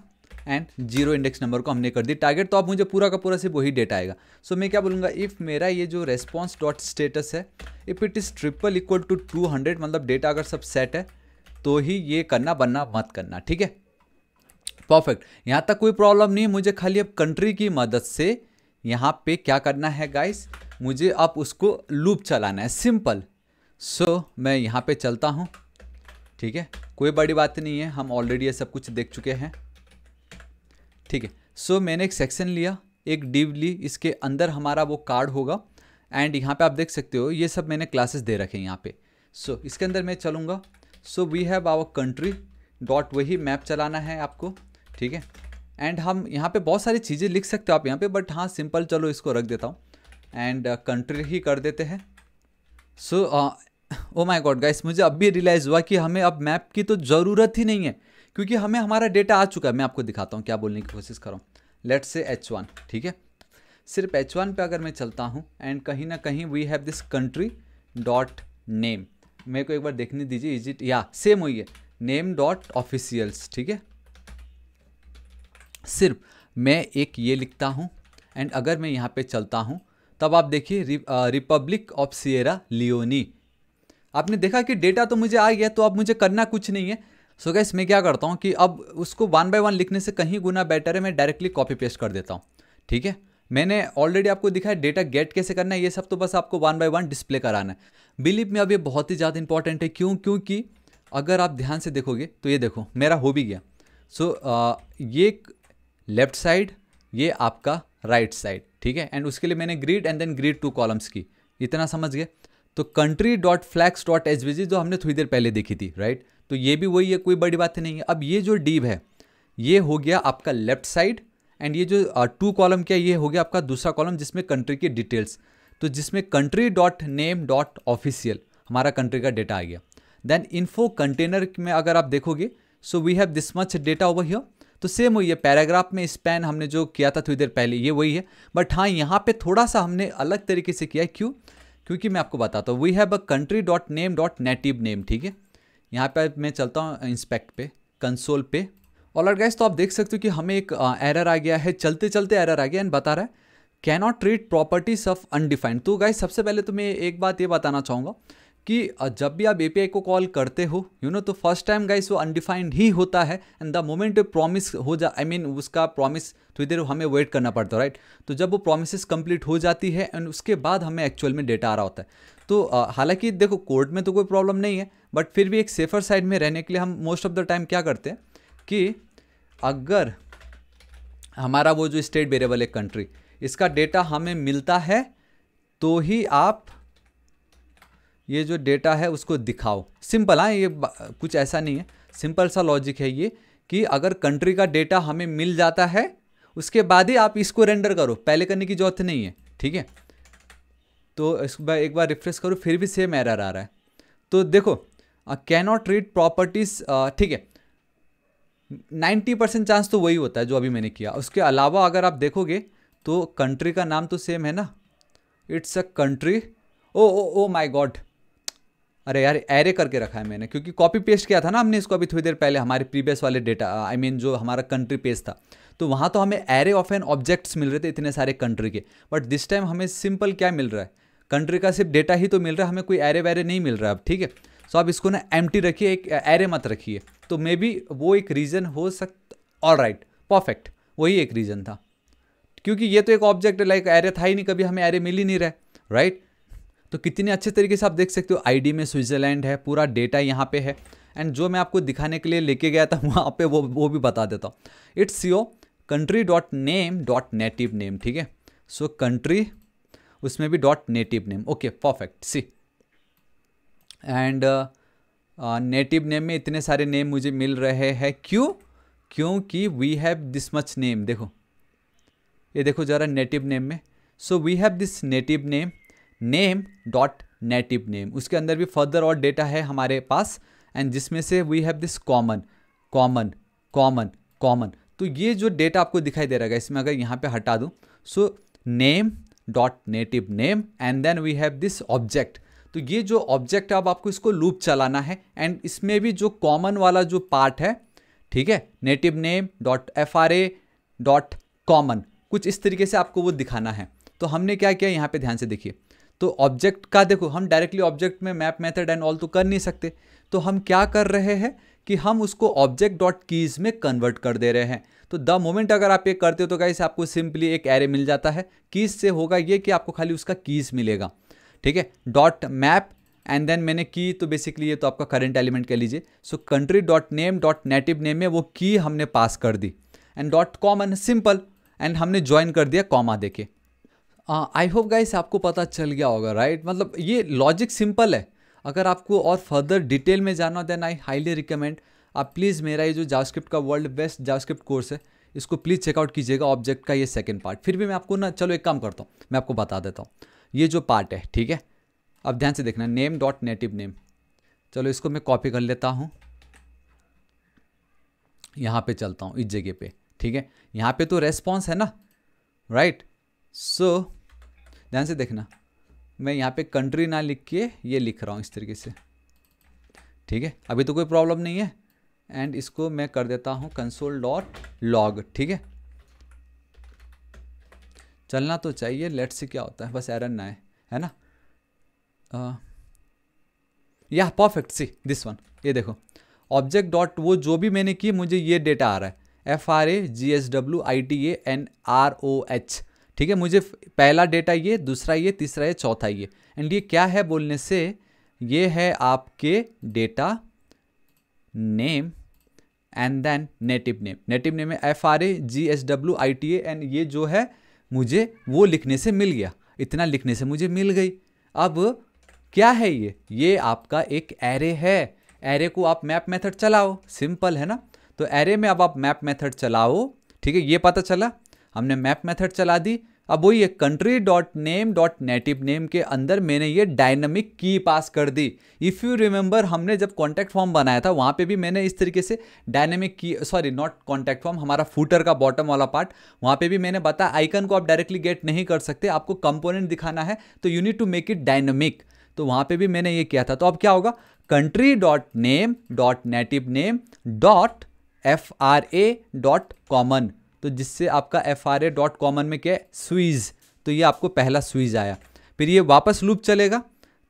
and zero index number को हमने कर दी टारगेट तो आप मुझे पूरा का पूरा सिर्फ वही डेटा आएगा सो so, मैं क्या बोलूँगा इफ़ मेरा ये जो रेस्पॉन्स डॉट स्टेटस है if it is triple equal to two hundred मतलब डेटा अगर सब सेट है तो ही ये करना बनना मत करना ठीक है परफेक्ट यहाँ तक कोई प्रॉब्लम नहीं मुझे खाली अब कंट्री की मदद से यहाँ पे क्या करना है गाइस मुझे अब उसको लूप चलाना है सिंपल सो so, मैं यहाँ पे चलता हूँ ठीक है कोई बड़ी बात नहीं है हम ऑलरेडी ये सब कुछ देख चुके हैं ठीक है सो so, मैंने एक सेक्शन लिया एक डिव ली इसके अंदर हमारा वो कार्ड होगा एंड यहाँ पे आप देख सकते हो ये सब मैंने क्लासेस दे रखे हैं यहाँ पे सो so, इसके अंदर मैं चलूँगा so we have our country dot वही मैप चलाना है आपको ठीक है एंड हम यहाँ पे बहुत सारी चीज़ें लिख सकते हो आप यहाँ पे बट हाँ सिंपल चलो इसको रख देता हूँ एंड कंट्री uh, ही कर देते हैं so oh my god guys मुझे अब भी रियलाइज़ हुआ कि हमें अब मैप की तो ज़रूरत ही नहीं है क्योंकि हमें हमारा डेटा आ चुका है मैं आपको दिखाता हूँ क्या बोलने की कोशिश कर रहा हूँ लेट से एच वन ठीक है सिर्फ एच वन पर अगर मैं चलता हूँ एंड कहीं ना कहीं we have this country dot name मेरे को एक बार देखने दीजिए इज इट या सेम वही है नेम डॉट ऑफिशियल्स ठीक है सिर्फ मैं एक ये लिखता हूँ एंड अगर मैं यहाँ पे चलता हूँ तब आप देखिए रिपब्लिक ऑफ सियरा लियोनी आपने देखा कि डेटा तो मुझे आ गया तो अब मुझे करना कुछ नहीं है सो so गैस मैं क्या करता हूँ कि अब उसको वन बाय वन लिखने से कहीं गुना बेटर है मैं डायरेक्टली कॉपी पेस्ट कर देता हूँ ठीक है मैंने ऑलरेडी आपको दिखाया डेटा गेट कैसे करना है ये सब तो बस आपको वन बाय वन डिस्प्ले कराना है बिलीव में अब ये बहुत ही ज़्यादा इंपॉर्टेंट है क्यों क्योंकि अगर आप ध्यान से देखोगे तो ये देखो मेरा हो भी गया सो so, ये लेफ्ट साइड ये आपका राइट right साइड ठीक है एंड उसके लिए मैंने grid and then grid two columns की इतना समझ गए तो country dot flags dot H जो हमने थोड़ी देर पहले देखी थी राइट right? तो ये भी वही है कोई बड़ी बात नहीं है अब ये जो डीब है ये हो गया आपका लेफ्ट साइड एंड ये जो टू कॉलम क्या ये हो गया आपका दूसरा कॉलम जिसमें कंट्री की डिटेल्स तो जिसमें country dot name dot official हमारा कंट्री का डेटा आ गया देन इन्फो कंटेनर में अगर आप देखोगे so we have this much data over here तो सेम वही है पैराग्राफ में स्पैन हमने जो किया था थोड़ी देर पहले ये वही है बट हाँ यहाँ पे थोड़ा सा हमने अलग तरीके से किया है क्यों क्योंकि मैं आपको बताता हूँ we have a country dot name dot native name ठीक है यहाँ पर मैं चलता हूँ इंस्पेक्ट पे कंसोल पे ऑलर गैस तो आप देख सकते हो कि हमें एक एरर आ गया है चलते चलते एरर आ गया एंड बता रहा है cannot treat properties of undefined तो गाइस सबसे पहले तो मैं एक बात ये बताना चाहूँगा कि जब भी आप ए को कॉल करते हो यू नो तो फर्स्ट टाइम गाइस वो अनडिफाइंड ही होता है एंड द मोमेंट प्रॉमिस हो जा आई I मीन mean, उसका प्रॉमिस थोड़ी देर हमें वेट करना पड़ता है राइट तो जब वो प्रोमिस कंप्लीट हो जाती है एंड उसके बाद हमें एक्चुअल में डेटा आ रहा होता है तो हालांकि देखो कोर्ट में तो कोई प्रॉब्लम नहीं है बट फिर भी एक सेफर साइड में रहने के लिए हम मोस्ट ऑफ द टाइम क्या करते हैं कि अगर हमारा वो जो स्टेट वेरेबल है कंट्री इसका डेटा हमें मिलता है तो ही आप ये जो डेटा है उसको दिखाओ सिंपल हाँ ये कुछ ऐसा नहीं है सिंपल सा लॉजिक है ये कि अगर कंट्री का डेटा हमें मिल जाता है उसके बाद ही आप इसको रेंडर करो पहले करने की जरूरत नहीं है ठीक है तो इस बार एक बार रिफ्रेश करो फिर भी सेम एरर आ रहा है तो देखो कैनॉट रीड प्रॉपर्टीज़ ठीक है नाइन्टी परसेंट चांस तो वही होता है जो अभी मैंने किया उसके अलावा अगर आप देखोगे तो कंट्री का नाम तो सेम है ना it's a country oh oh oh my god अरे यार एरे करके रखा है मैंने क्योंकि कॉपी पेस्ट किया था ना हमने इसको अभी थोड़ी देर पहले हमारे प्रीवियस वाले डेटा आई मीन जो हमारा कंट्री पेज था तो वहाँ तो हमें एरे ऑफ एन ऑब्जेक्ट्स मिल रहे थे इतने सारे कंट्री के बट दिस टाइम हमें सिंपल क्या मिल रहा है कंट्री का सिर्फ डेटा ही तो मिल रहा है हमें कोई एरे वैरे नहीं मिल रहा है अब ठीक है सो आप इसको ना एम रखिए एक एरे मत रखिए तो मे बी वो एक रीज़न हो सकता ऑल राइट परफेक्ट वही एक रीज़न था क्योंकि ये तो एक ऑब्जेक्ट है लाइक एरे था ही नहीं कभी हमें एरे मिल ही नहीं रहा राइट तो कितने अच्छे तरीके से आप देख सकते हो आईडी में स्विट्जरलैंड है पूरा डेटा यहाँ पे है एंड जो मैं आपको दिखाने के लिए लेके गया था वहाँ पे वो वो भी बता देता हूँ it's your country dot name dot native name ठीक है सो कंट्री उसमें भी dot native name okay perfect see and native name में इतने सारे नेम मुझे मिल रहे हैं क्यों क्योंकि we have this much name देखो ये देखो ज़रा नेटिव नेम में so we have this native name name dot native name उसके अंदर भी फर्दर और डेटा है हमारे पास एंड जिसमें से we have this common common common common तो ये जो डेटा आपको दिखाई दे रहा है इसमें अगर यहाँ पे हटा दूँ so name dot native name and then we have this object तो ये जो ऑब्जेक्ट है अब आपको इसको लूप चलाना है एंड इसमें भी जो कॉमन वाला जो पार्ट है ठीक है native name dot F R A dot common कुछ इस तरीके से आपको वो दिखाना है तो हमने क्या किया यहाँ पे ध्यान से देखिए तो ऑब्जेक्ट का देखो हम डायरेक्टली ऑब्जेक्ट में मैप मेथड एंड ऑल तो कर नहीं सकते तो हम क्या कर रहे हैं कि हम उसको ऑब्जेक्ट डॉट कीज़ में कन्वर्ट कर दे रहे हैं तो द मोमेंट अगर आप ये करते हो तो कहीं आपको सिंपली एक एरे मिल जाता है कीज़ से होगा ये कि आपको खाली उसका कीज़ मिलेगा ठीक है डॉट मैप एंड देन मैंने की तो बेसिकली ये तो आपका करंट एलिमेंट कह लीजिए so country dot name dot native name में वो की हमने पास कर दी and dot common simple and हमने ज्वाइन कर दिया कॉमा देके आई होप गाइस आपको पता चल गया होगा राइट right? मतलब ये लॉजिक सिंपल है अगर आपको और फर्दर डिटेल में जाना देन आई हाईली रिकमेंड आप प्लीज़ मेरा ये जो जावस्क्रिप्ट का वर्ल्ड बेस्ट जावस्क्रिप्ट कोर्स है इसको प्लीज़ चेकआउट कीजिएगा ऑब्जेक्ट का ये सेकेंड पार्ट फिर भी मैं आपको ना चलो एक काम करता हूँ मैं आपको बता देता हूँ ये जो पार्ट है ठीक है अब ध्यान से देखना नेम डॉट नेटिव नेम चलो इसको मैं कॉपी कर लेता हूँ यहाँ पे चलता हूँ इस जगह पे ठीक है यहाँ पे तो रेस्पॉन्स है ना राइट सो ध्यान से देखना मैं यहाँ पे कंट्री ना लिख के ये लिख रहा हूँ इस तरीके से ठीक है अभी तो कोई प्रॉब्लम नहीं है एंड इसको मैं कर देता हूँ कंसोल डॉट लॉग ठीक है चलना तो चाहिए लेट से क्या होता है बस एरन ना है है ना या परफेक्ट सी दिस वन ये देखो ऑब्जेक्ट डॉट वो जो भी मैंने की मुझे ये डेटा आ रहा है F R A G S W I T A and R O H ठीक है मुझे पहला डेटा ये दूसरा ये तीसरा ये चौथा ये एंड ये क्या है बोलने से ये है आपके data name and then native name native name F R A G S W I T A and ये जो है मुझे वो लिखने से मिल गया इतना लिखने से मुझे मिल गई अब क्या है ये ये आपका एक एरे है एरे को आप मैप मेथड चलाओ सिंपल है ना तो एरे में अब आप मैप मेथड चलाओ ठीक है ये पता चला हमने मैप मेथड चला दी अब वही country dot name dot native name के अंदर मैंने ये डायनामिक की पास कर दी इफ़ यू रिमेंबर हमने जब कॉन्टैक्ट फॉर्म बनाया था वहाँ पे भी मैंने इस तरीके से डायनामिक की सॉरी नॉट कॉन्टैक्ट फॉर्म हमारा फूटर का बॉटम वाला पार्ट वहाँ पे भी मैंने बताया आइकन को आप डायरेक्टली गेट नहीं कर सकते आपको कंपोनेंट दिखाना है तो you need to make it dynamic तो वहाँ पर भी मैंने ये किया था तो अब क्या होगा country dot name dot native name dot F R A dot common तो जिससे आपका F R A dot common में क्या है स्वीज तो ये आपको पहला स्वीज आया फिर ये वापस लूप चलेगा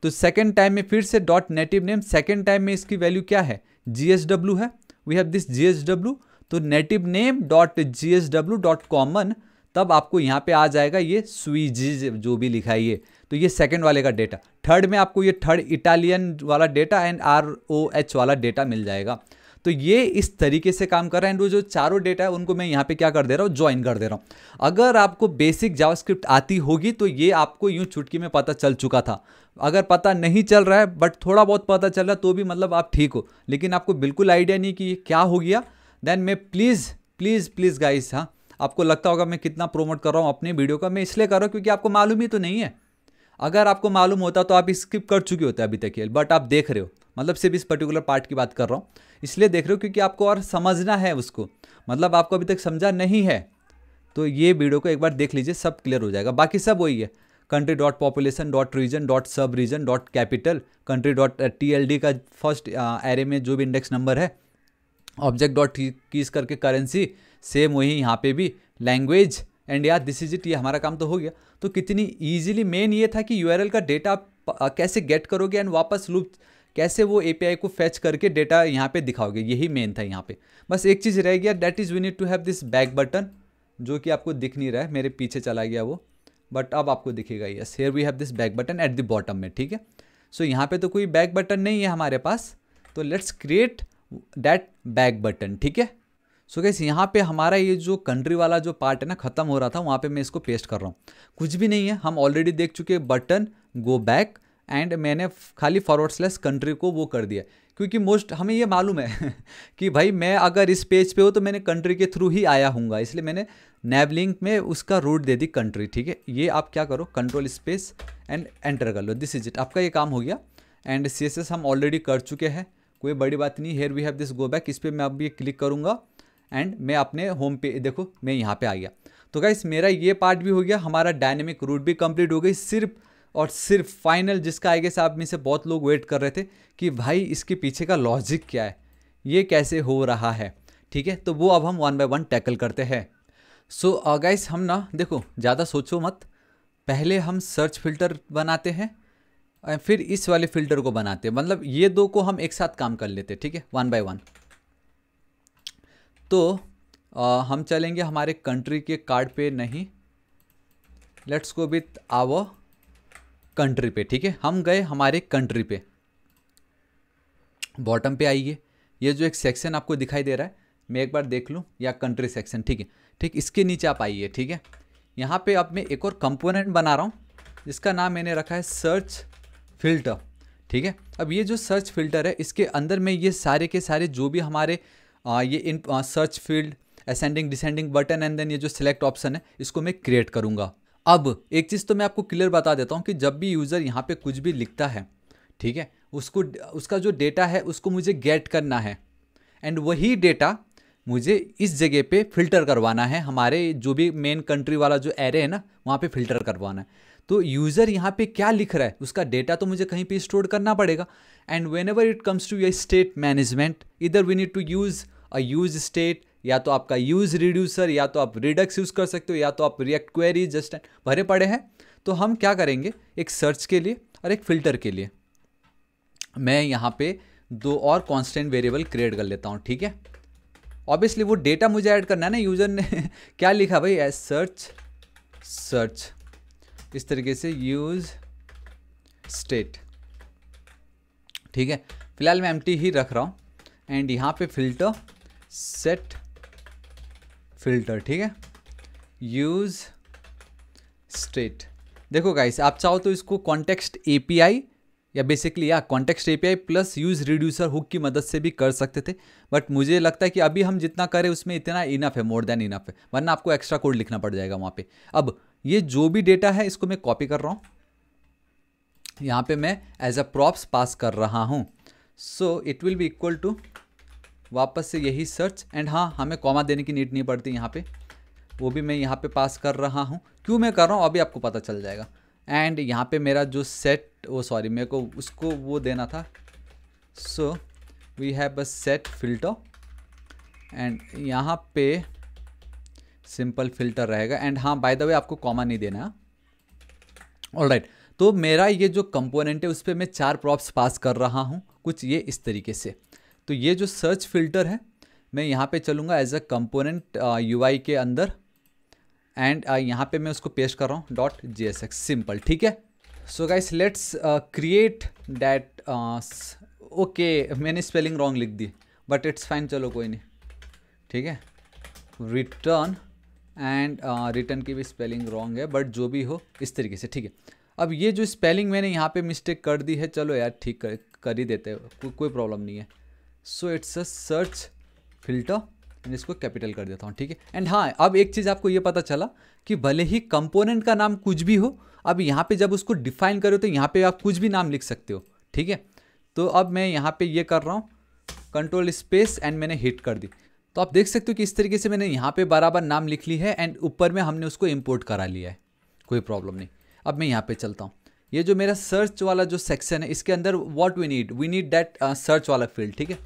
तो सेकेंड टाइम में फिर से dot native name second time में इसकी वैल्यू क्या है जी एस डब्ल्यू है we have this G S W तो native name dot G S W dot common तब आपको यहाँ पे आ जाएगा ये स्वीज जो भी लिखा है ये तो ये सेकेंड वाले का डेटा थर्ड में आपको ये थर्ड इटालियन वाला data and R O H वाला डेटा मिल जाएगा तो ये इस तरीके से काम कर रहा है एंड वो जो चारों डेटा है उनको मैं यहाँ पे क्या कर दे रहा हूँ ज्वाइन कर दे रहा हूँ अगर आपको बेसिक जावास्क्रिप्ट आती होगी तो ये आपको यूँ चुटकी में पता चल चुका था अगर पता नहीं चल रहा है बट थोड़ा बहुत पता चल रहा है तो भी मतलब आप ठीक हो लेकिन आपको बिल्कुल आइडिया नहीं कि ये क्या हो गया देन मैं प्लीज़ प्लीज़ प्लीज़ गाइस हाँ आपको लगता होगा मैं कितना प्रोमोट कर रहा हूँ अपने वीडियो का मैं इसलिए कर रहा हूँ क्योंकि आपको मालूम ही तो नहीं है अगर आपको मालूम होता तो आप स्किप कर चुके होते अभी तक ये बट आप देख रहे हो मतलब सिर्फ इस पर्टिकुलर पार्ट की बात कर रहा हूँ इसलिए देख रहे हो क्योंकि आपको और समझना है उसको मतलब आपको अभी तक समझा नहीं है तो ये वीडियो को एक बार देख लीजिए सब क्लियर हो जाएगा बाकी सब वही है country dot population dot region dot subregion dot capital country dot T L D का फर्स्ट एरे uh, में जो भी इंडेक्स नंबर है ऑब्जेक्ट डॉट कीज करके करेंसी सेम वही यहाँ पे भी लैंग्वेज एंड या दिस इज इट ये हमारा काम तो हो गया तो कितनी ईजिली मेन ये था कि यू का डेटा आप uh, कैसे गेट करोगे एंड वापस लूप कैसे वो ए को फैच करके डेटा यहाँ पे दिखाओगे यही मेन था यहाँ पे बस एक चीज़ रह गया that is we need to have this back button जो कि आपको दिख नहीं रहा है मेरे पीछे चला गया वो बट अब आपको दिखेगा yes here we have this back button at the bottom में ठीक है सो यहाँ पे तो कोई बैक बटन नहीं है हमारे पास तो let's create that back button ठीक है सो so गैस यहाँ पे हमारा ये जो कंट्री वाला जो पार्ट है ना ख़त्म हो रहा था वहाँ पे मैं इसको पेस्ट कर रहा हूँ कुछ भी नहीं है हम ऑलरेडी देख चुके बटन गो बैक एंड मैंने खाली फॉरवर्ड स्लैश कंट्री को वो कर दिया क्योंकि मोस्ट हमें ये मालूम है कि भाई मैं अगर इस पेज पे हो तो मैंने कंट्री के थ्रू ही आया हूँगा इसलिए मैंने नेबलिंग में उसका रूट दे दी कंट्री ठीक है ये आप क्या करो कंट्रोल स्पेस एंड एंटर कर लो दिस इज इट आपका ये काम हो गया एंड सी हम ऑलरेडी कर चुके हैं कोई बड़ी बात नहीं here we have this go back इस पर मैं अब ये क्लिक करूँगा एंड मैं अपने होम पे देखो मैं यहाँ पे आ गया तो क्या मेरा ये पार्ट भी हो गया हमारा डायनेमिक रूट भी कंप्लीट हो गई सिर्फ और सिर्फ फाइनल जिसका आई गेस आप में से बहुत लोग वेट कर रहे थे कि भाई इसके पीछे का लॉजिक क्या है ये कैसे हो रहा है ठीक है तो वो अब हम वन बाय वन टैकल करते हैं सो so, गाइस uh, हम ना देखो ज़्यादा सोचो मत पहले हम सर्च फिल्टर बनाते हैं फिर इस वाले फिल्टर को बनाते हैं मतलब ये दो को हम एक साथ काम कर लेते हैं ठीक है वन बाय वन तो आ, uh, हम चलेंगे हमारे कंट्री के कार्ड पे नहीं let's go with our country पे ठीक है हम गए हमारे कंट्री पे बॉटम पे आइए ये जो एक सेक्शन आपको दिखाई दे रहा है मैं एक बार देख लूँ या कंट्री सेक्शन ठीक है ठीक इसके नीचे आप आइए ठीक है यहाँ पे अब मैं एक और कंपोनेंट बना रहा हूँ जिसका नाम मैंने रखा है सर्च फिल्टर ठीक है अब ये जो सर्च फिल्टर है इसके अंदर में ये सारे के सारे जो भी हमारे आ, ये इन search field ascending descending button and then ये जो सिलेक्ट ऑप्शन है इसको मैं क्रिएट करूँगा अब एक चीज़ तो मैं आपको क्लियर बता देता हूँ कि जब भी यूज़र यहाँ पे कुछ भी लिखता है ठीक है उसको उसका जो डेटा है उसको मुझे गेट करना है एंड वही डेटा मुझे इस जगह पे फिल्टर करवाना है हमारे जो भी मेन कंट्री वाला जो एरे है ना वहाँ पे फिल्टर करवाना है तो यूज़र यहाँ पे क्या लिख रहा है उसका डेटा तो मुझे कहीं पे स्टोर करना पड़ेगा and whenever it comes to your state management इधर we need to use a use state या तो आपका यूज़ रिड्यूसर या तो आप रिडक्स यूज़ कर सकते हो या तो आप रिएक्ट क्वेरी जस्ट भरे पड़े हैं तो हम क्या करेंगे एक सर्च के लिए और एक फ़िल्टर के लिए मैं यहाँ पे दो और कॉन्स्टेंट वेरिएबल क्रिएट कर लेता हूँ ठीक है ऑब्वियसली वो डेटा मुझे ऐड करना है ना यूज़र ने क्या लिखा भाई एज सर्च सर्च इस तरीके से यूज़ स्टेट ठीक है फिलहाल मैं एम ही रख रहा हूँ एंड यहाँ पे फिल्टर सेट फिल्टर ठीक है यूज़ स्टेट देखो गाइस आप चाहो तो इसको कॉन्टेक्स्ट एपीआई या बेसिकली या context API plus use reducer hook की मदद से भी कर सकते थे बट मुझे लगता है कि अभी हम जितना करें उसमें इतना इनफ है मोर देन इनफ है वरना आपको एक्स्ट्रा कोड लिखना पड़ जाएगा वहाँ पे अब ये जो भी डेटा है इसको मैं कॉपी कर रहा हूँ यहाँ पे मैं एज अ प्रॉप्स पास कर रहा हूँ so it will be equal to वापस से यही सर्च एंड हाँ हमें कॉमा देने की नीड नहीं पड़ती यहाँ पे वो भी मैं यहाँ पे पास कर रहा हूँ क्यों मैं कर रहा हूँ अभी आपको पता चल जाएगा एंड यहाँ पे मेरा जो सेट वो सॉरी मेरे को उसको वो देना था so we have a set filter and यहाँ पे सिंपल फिल्टर रहेगा एंड हाँ बाय द वे आपको कॉमा नहीं देना ऑल राइट right. तो मेरा ये जो कंपोनेंट है उस पर मैं चार प्रॉप्स पास कर रहा हूँ कुछ ये इस तरीके से तो ये जो सर्च फिल्टर है मैं यहाँ पे चलूँगा एज अ कंपोनेंट यू के अंदर एंड uh, यहाँ पे मैं उसको पेश कर रहा हूँ dot G S X simple ठीक है so guys let's create that okay मैंने स्पेलिंग रॉन्ग लिख दी बट इट्स फाइन चलो कोई नहीं ठीक है रिटर्न एंड रिटर्न की भी स्पेलिंग रॉन्ग है बट जो भी हो इस तरीके से ठीक है अब ये जो स्पेलिंग मैंने यहाँ पे मिस्टेक कर दी है चलो यार ठीक कर, कर ही देते को, कोई प्रॉब्लम नहीं है so it's a search filter and इसको कैपिटल कर देता हूँ ठीक है एंड हाँ अब एक चीज़ आपको ये पता चला कि भले ही कंपोनेंट का नाम कुछ भी हो अब यहाँ पे जब उसको डिफाइन करो तो यहाँ पे आप कुछ भी नाम लिख सकते हो ठीक है तो अब मैं यहाँ पे ये कर रहा हूँ कंट्रोल स्पेस एंड मैंने हिट कर दी तो आप देख सकते हो कि इस तरीके से मैंने यहाँ पे बराबर नाम लिख ली है एंड ऊपर में हमने उसको इम्पोर्ट करा लिया है कोई प्रॉब्लम नहीं अब मैं यहाँ पर चलता हूँ ये जो मेरा सर्च वाला जो सेक्शन है इसके अंदर what we need we need that search वाला फील्ड ठीक है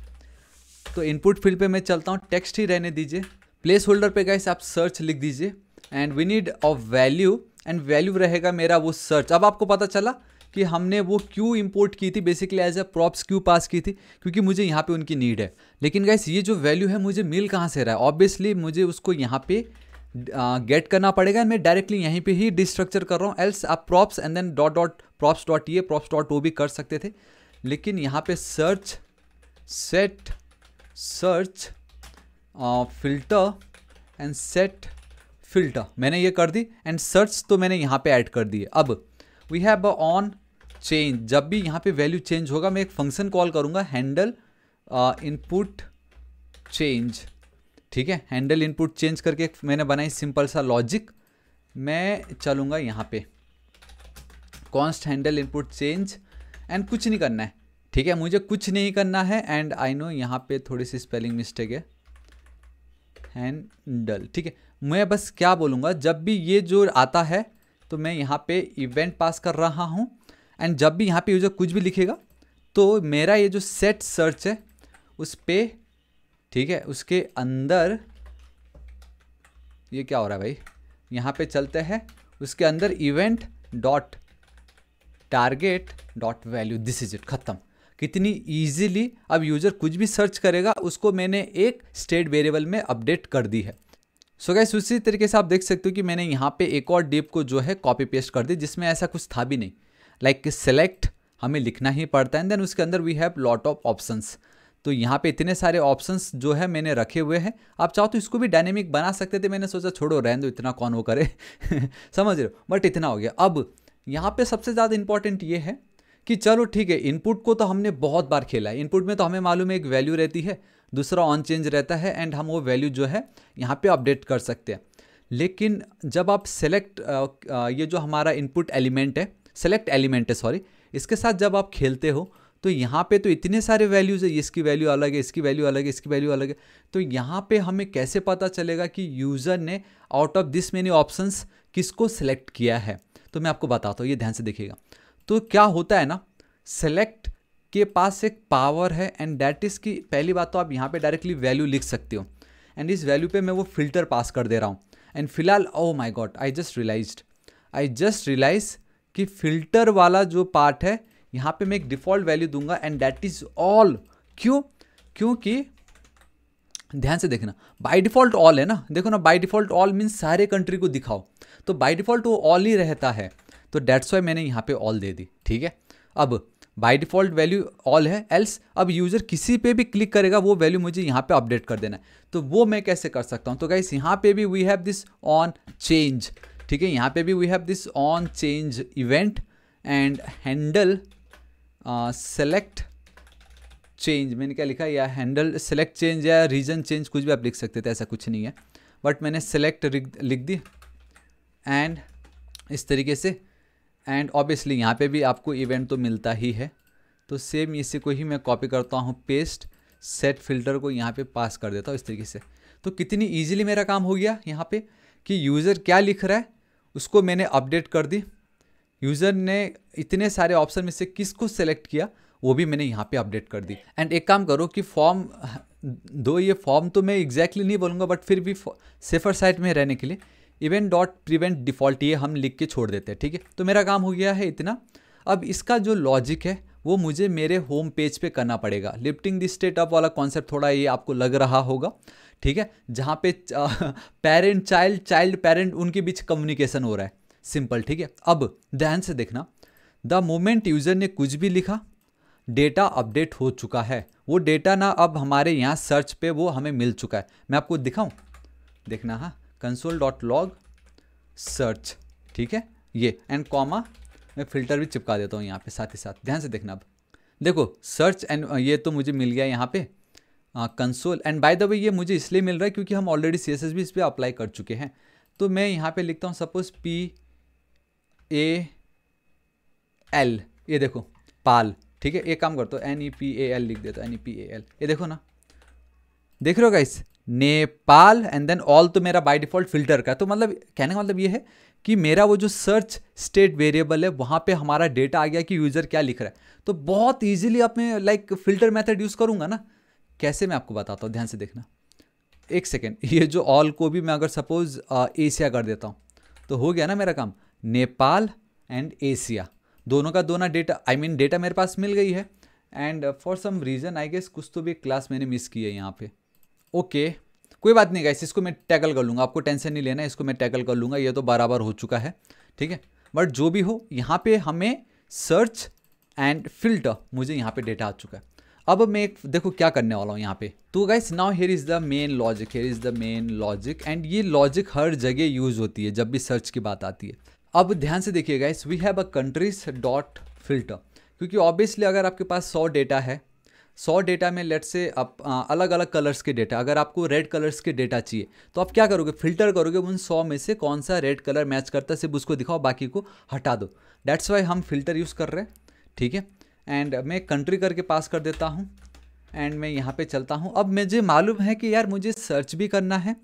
तो इनपुट फील्ड पे मैं चलता हूँ टेक्स्ट ही रहने दीजिए प्लेस होल्डर पर गाइस आप सर्च लिख दीजिए and we need a value and value रहेगा मेरा वो सर्च अब आपको पता चला कि हमने वो क्यू इंपोर्ट की थी बेसिकली एज अ प्रॉप्स क्यू पास की थी क्योंकि मुझे यहाँ पे उनकी नीड है लेकिन गैस ये जो वैल्यू है मुझे मिल कहाँ से रहा है ऑब्वियसली मुझे उसको यहाँ पे गेट करना पड़ेगा मैं डायरेक्टली यहीं पे ही डिस्ट्रक्चर कर रहा हूँ एल्स आप props and then dot dot props dot ये प्रॉप्स डॉट ओ भी कर सकते थे लेकिन यहाँ पे search set search filter and set filter मैंने ये कर दी एंड सर्च तो मैंने यहाँ पे ऐड कर दी है अब we have a on change जब भी यहाँ पे वैल्यू चेंज होगा मैं एक फंक्शन कॉल करूँगा हैंडल इनपुट चेंज ठीक है हैंडल इनपुट चेंज करके एक मैंने बनाई सिंपल सा लॉजिक मैं चलूँगा यहाँ पे const handle input change and कुछ नहीं करना है ठीक है मुझे कुछ नहीं करना है एंड आई नो यहाँ पे थोड़ी सी स्पेलिंग मिस्टेक है हैंडल ठीक है मैं बस क्या बोलूँगा जब भी ये जो आता है तो मैं यहाँ पे इवेंट पास कर रहा हूँ एंड जब भी यहाँ पे यूज़र कुछ भी लिखेगा तो मेरा ये जो सेट सर्च है उस पर ठीक है उसके अंदर ये क्या हो रहा है भाई यहाँ पे चलते हैं उसके अंदर event dot target dot value this is it ख़त्म कितनी ईजिली अब यूज़र कुछ भी सर्च करेगा उसको मैंने एक स्टेट वेरिएबल में अपडेट कर दी है सो गैस उसी तरीके से आप देख सकते हो कि मैंने यहाँ पे एक और डिप को जो है कॉपी पेस्ट कर दी जिसमें ऐसा कुछ था भी नहीं लाइक like, सेलेक्ट हमें लिखना ही पड़ता है देन उसके अंदर we have lot of options तो यहाँ पे इतने सारे ऑप्शंस जो है मैंने रखे हुए हैं आप चाहो तो इसको भी डायनेमिक बना सकते थे मैंने सोचा छोड़ो रहें दो इतना कौन वो करे समझ रहे हो बट इतना हो गया अब यहाँ पे सबसे ज़्यादा इंपॉर्टेंट ये है कि चलो ठीक है इनपुट को तो हमने बहुत बार खेला है इनपुट में तो हमें मालूम है एक वैल्यू रहती है दूसरा ऑन चेंज रहता है एंड हम वो वैल्यू जो है यहाँ पे अपडेट कर सकते हैं लेकिन जब आप सेलेक्ट ये जो हमारा इनपुट एलिमेंट है सेलेक्ट एलिमेंट है सॉरी इसके साथ जब आप खेलते हो तो यहाँ पे तो इतने सारे वैल्यूज़ है इसकी वैल्यू अलग है इसकी वैल्यू अलग है इसकी वैल्यू अलग है तो यहाँ पे हमें कैसे पता चलेगा कि यूज़र ने out of this many options किसको सेलेक्ट किया है तो मैं आपको बताता हूँ ये ध्यान से देखिएगा तो क्या होता है ना सेलेक्ट के पास एक पावर है एंड दैट इज़ की पहली बात तो आप यहाँ पे डायरेक्टली वैल्यू लिख सकते हो एंड इस वैल्यू पे मैं वो फिल्टर पास कर दे रहा हूँ एंड फिलहाल oh my god I just realize I just realize कि फिल्टर वाला जो पार्ट है यहाँ पे मैं एक डिफ़ॉल्ट वैल्यू दूंगा एंड दैट इज़ ऑल क्यों क्योंकि ध्यान से देखना बाय डिफ़ॉल्ट ऑल है ना देखो ना बाय डिफ़ॉल्ट ऑल मीन्स सारे कंट्री को दिखाओ तो बाय डिफ़ॉल्ट वो ऑल ही रहता है तो डेट्स वाई मैंने यहाँ पे ऑल दे दी ठीक है अब बाई डिफ़ॉल्ट वैल्यू ऑल है एल्स अब यूज़र किसी पे भी क्लिक करेगा वो वैल्यू मुझे यहाँ पे अपडेट कर देना है तो वो मैं कैसे कर सकता हूँ तो गाइस यहाँ पे भी we have this on change ठीक है यहाँ पे भी we have this on change event and handle select change मैंने क्या लिखा या हैंडल सेलेक्ट चेंज या रीजन चेंज कुछ भी आप लिख सकते थे ऐसा कुछ नहीं है बट मैंने सेलेक्ट लिख दी एंड इस तरीके से एंड ऑब्वियसली यहाँ पे भी आपको इवेंट तो मिलता ही है तो सेम इसी को ही मैं कॉपी करता हूँ पेस्ट सेट फिल्टर को यहाँ पे पास कर देता हूँ इस तरीके से तो कितनी ईजिली मेरा काम हो गया यहाँ पे कि यूज़र क्या लिख रहा है उसको मैंने अपडेट कर दी यूज़र ने इतने सारे ऑप्शन में से किसको सेलेक्ट किया वो भी मैंने यहाँ पे अपडेट कर दी एंड एक काम करो कि फॉर्म दो ये फॉर्म तो मैं एग्जैक्टली exactly नहीं बोलूँगा बट फिर भी सेफर साइट में रहने के लिए इवेंट डॉट प्रिवेंट डिफ़ॉल्ट ये हम लिख के छोड़ देते हैं ठीक है तो मेरा काम हो गया है इतना अब इसका जो लॉजिक है वो मुझे मेरे होम पेज पे करना पड़ेगा लिफ्टिंग दिस स्टेट अप वाला कॉन्सेप्ट थोड़ा ये आपको लग रहा होगा ठीक है जहाँ पे पेरेंट चाइल्ड चाइल्ड पेरेंट उनके बीच कम्युनिकेशन हो रहा है सिंपल ठीक है अब ध्यान से देखना द मोमेंट यूज़र ने कुछ भी लिखा डेटा अपडेट हो चुका है वो डेटा ना अब हमारे यहाँ सर्च पे वो हमें मिल चुका है मैं आपको दिखाऊँ देखना हाँ कंसोल डॉट लॉग सर्च ठीक है ये एंड कॉमा मैं फिल्टर भी चिपका देता हूँ यहाँ पे साथ ही साथ ध्यान से देखना अब देखो सर्च एंड ये तो मुझे मिल गया यहाँ पे console and by the way ये मुझे इसलिए मिल रहा है क्योंकि हम ऑलरेडी सी भी इस पर अप्लाई कर चुके हैं तो मैं यहाँ पे लिखता हूँ सपोज पी ए एल ये देखो पाल ठीक है एक काम करता हूँ N E P A L लिख देता हूँ N E P A L ये देखो ना देख रहे हो guys Nepal and then all तो मेरा बाय डिफ़ॉल्ट फिल्टर का तो मतलब कहने का मतलब ये है कि मेरा वो जो सर्च स्टेट वेरिएबल है वहाँ पे हमारा डेटा आ गया कि यूज़र क्या लिख रहा है तो बहुत ईजिली आप मैं लाइक फिल्टर मेथड यूज़ करूँगा ना कैसे मैं आपको बताता हूँ ध्यान से देखना एक सेकेंड ये जो ऑल को भी मैं अगर सपोज एशिया कर देता हूँ तो हो गया ना मेरा काम नेपाल एंड एशिया दोनों का दोनों डेटा आई मीन डेटा मेरे पास मिल गई है and for some reason I guess कुछ तो भी क्लास मैंने मिस की है यहाँ पे ओके कोई बात नहीं गाइस इसको मैं टैकल कर लूँगा आपको टेंशन नहीं लेना इसको मैं टैकल कर लूँगा ये तो बराबर हो चुका है ठीक है बट जो भी हो यहाँ पे हमें सर्च एंड फिल्टर मुझे यहाँ पे डेटा आ चुका है अब मैं एक देखो क्या करने वाला हूँ यहाँ पे तो guys now here is the main logic here is the main logic and ये लॉजिक हर जगह यूज़ होती है जब भी सर्च की बात आती है अब ध्यान से देखिए guys we have a countries dot filter क्योंकि ऑब्वियसली अगर आपके पास सौ डेटा है सौ डेटा में लेट से आप अलग अलग कलर्स के डेटा अगर आपको रेड कलर्स के डेटा चाहिए तो आप क्या करोगे फिल्टर करोगे उन सौ में से कौन सा रेड कलर मैच करता है सिर्फ उसको दिखाओ बाकी को हटा दो डैट्स वाई हम फिल्टर यूज़ कर रहे हैं ठीक है एंड मैं कंट्री करके पास कर देता हूँ एंड मैं यहाँ पे चलता हूँ अब मुझे मालूम है कि यार मुझे सर्च भी करना है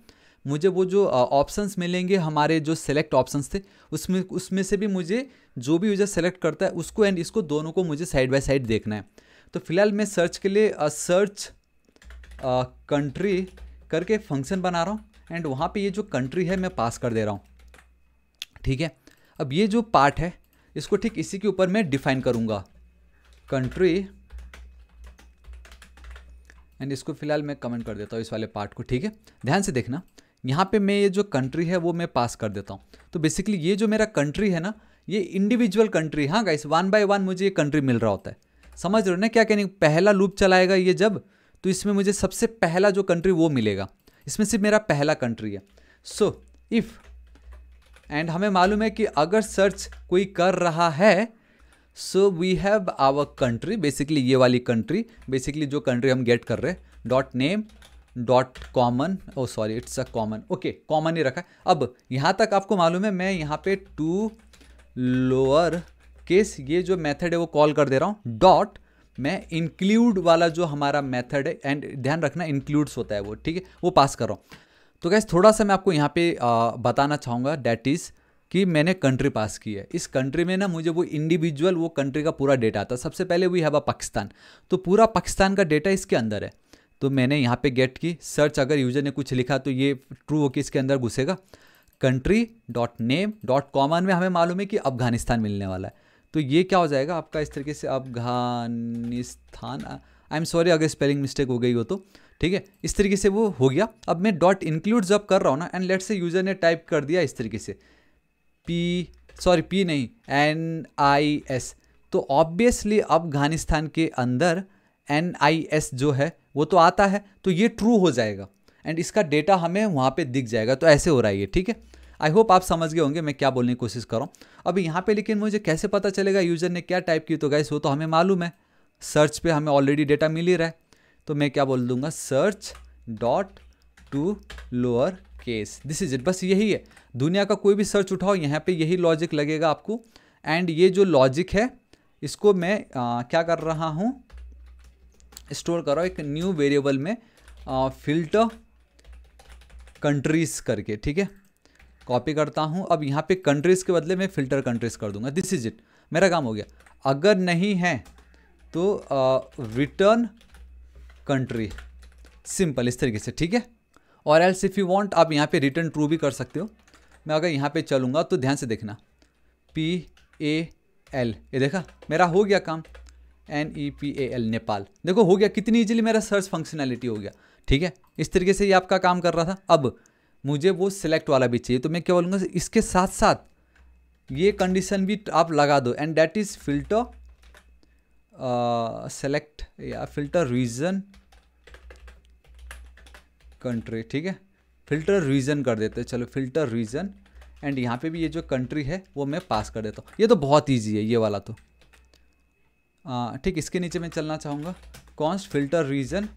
मुझे वो जो ऑप्शंस मिलेंगे हमारे जो सेलेक्ट ऑप्शंस थे उसमें उसमें से भी मुझे जो भी यूज़र सेलेक्ट करता है उसको एंड इसको दोनों को मुझे साइड बाय साइड देखना है तो फिलहाल मैं सर्च के लिए सर्च कंट्री करके फंक्शन बना रहा हूँ एंड वहाँ पे ये जो कंट्री है मैं पास कर दे रहा हूँ ठीक है अब ये जो पार्ट है इसको ठीक इसी के ऊपर मैं डिफाइन करूँगा कंट्री एंड इसको फिलहाल मैं कमेंट कर देता हूँ इस वाले पार्ट को ठीक है ध्यान से देखना यहाँ पे मैं ये जो कंट्री है वो मैं पास कर देता हूँ तो बेसिकली ये जो मेरा कंट्री है ना ये इंडिविजुअल कंट्री हाँ गाइस वन बाय वन मुझे ये कंट्री मिल रहा होता है समझ रहे हो ना क्या कहने पहला लूप चलाएगा ये जब तो इसमें मुझे सबसे पहला जो कंट्री वो मिलेगा इसमें सिर्फ मेरा पहला कंट्री है सो इफ़ एंड हमें मालूम है कि अगर सर्च कोई कर रहा है so we have our country basically ये वाली कंट्री बेसिकली जो कंट्री हम गेट कर रहे हैं dot name dot common oh sorry it's a common okay common ही रखा है अब यहाँ तक आपको मालूम है मैं यहाँ पे टू लोअर केस ये जो मेथड है वो कॉल कर दे रहा हूँ डॉट मैं इंक्लूड वाला जो हमारा मेथड है एंड ध्यान रखना इंक्लूड्स होता है वो ठीक है वो पास कर रहा हूँ तो कैसे थोड़ा सा मैं आपको यहाँ पे आ, बताना चाहूँगा डैट इज़ कि मैंने कंट्री पास की है इस कंट्री में ना मुझे वो इंडिविजुअल वो कंट्री का पूरा डेटा आता सबसे पहले वी हैव अ पाकिस्तान तो पूरा पाकिस्तान का डेटा इसके अंदर है तो मैंने यहाँ पे गेट की सर्च अगर यूजर ने कुछ लिखा तो ये ट्रू हो कि इसके अंदर घुसेगा country dot name dot common में हमें मालूम है कि अफगानिस्तान मिलने वाला है तो ये क्या हो जाएगा आपका इस तरीके से अफगानिस्तान आई एम सॉरी अगर स्पेलिंग मिस्टेक हो गई हो तो ठीक है इस तरीके से वो हो गया अब मैं डॉट इंक्लूड जब कर रहा हूँ ना एंड लेट से यूज़र ने टाइप कर दिया इस तरीके से पी सॉरी पी नहीं एन आई एस तो ऑब्वियसली अफगानिस्तान के अंदर एन आई एस जो है वो तो आता है तो ये ट्रू हो जाएगा एंड इसका डेटा हमें वहाँ पे दिख जाएगा तो ऐसे हो रहा है ये ठीक है आई होप आप समझ गए होंगे मैं क्या बोलने की कोशिश कर रहा हूँ अब यहाँ पे लेकिन मुझे कैसे पता चलेगा यूज़र ने क्या टाइप की तो गैस वो तो हमें मालूम है सर्च पे हमें ऑलरेडी डेटा मिल ही रहा है तो मैं क्या बोल दूंगा search dot to lower case this is it बस यही है दुनिया का कोई भी सर्च उठाओ यहाँ पे यही लॉजिक लगेगा आपको एंड ये जो लॉजिक है इसको मैं आ, क्या कर रहा हूँ स्टोर कर रहा हूँ एक न्यू वेरिएबल में फिल्टर कंट्रीज करके ठीक है कॉपी करता हूँ अब यहाँ पे कंट्रीज़ के बदले मैं फ़िल्टर कंट्रीज़ कर दूँगा दिस इज़ इट मेरा काम हो गया अगर नहीं है तो रिटर्न कंट्री सिंपल इस तरीके से ठीक है और एल्स इफ़ यू वांट आप यहाँ पे रिटर्न ट्रू भी कर सकते हो मैं अगर यहाँ पे चलूँगा तो ध्यान से देखना पी ए एल ये देखा मेरा हो गया काम N E P A L Nepal देखो हो गया कितनी ईजिली मेरा सर्च फंक्शनैलिटी हो गया ठीक है इस तरीके से ये आपका काम कर रहा था अब मुझे वो सिलेक्ट वाला भी चाहिए तो मैं क्या बोलूँगा इसके साथ साथ ये कंडीशन भी आप लगा दो and that is filter select या फिल्टर रीजन कंट्री ठीक है फिल्टर रीजन कर देते हैं चलो फिल्टर रीजन एंड यहाँ पे भी ये जो कंट्री है वो मैं पास कर देता हूँ ये तो बहुत ईजी है ये वाला तो uh, ठीक इसके नीचे मैं चलना चाहूँगा कॉन्स्ट फिल्टर रीजन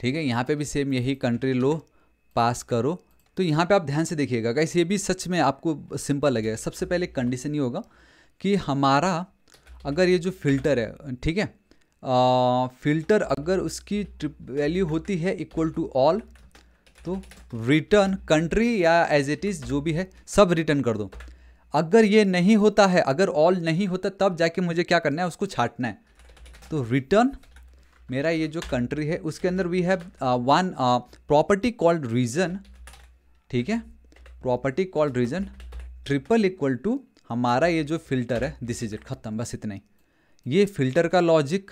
ठीक है यहाँ पे भी सेम यही कंट्री लो पास करो तो यहाँ पे आप ध्यान से देखिएगा कैसे ये भी सच में आपको सिंपल लगेगा सबसे पहले कंडीशन ये होगा कि हमारा अगर ये जो फिल्टर है ठीक है फिल्टर अगर उसकी वैल्यू होती है इक्वल टू ऑल तो रिटर्न कंट्री या एज इट इज़ जो भी है सब रिटर्न कर दो अगर ये नहीं होता है अगर ऑल नहीं होता तब जाके मुझे क्या करना है उसको छाटना है तो रिटर्न मेरा ये जो कंट्री है उसके अंदर we have one property called region ठीक है property called region triple equal to हमारा ये जो फिल्टर है दिस इज इट खत्म बस इतना ही ये फिल्टर का लॉजिक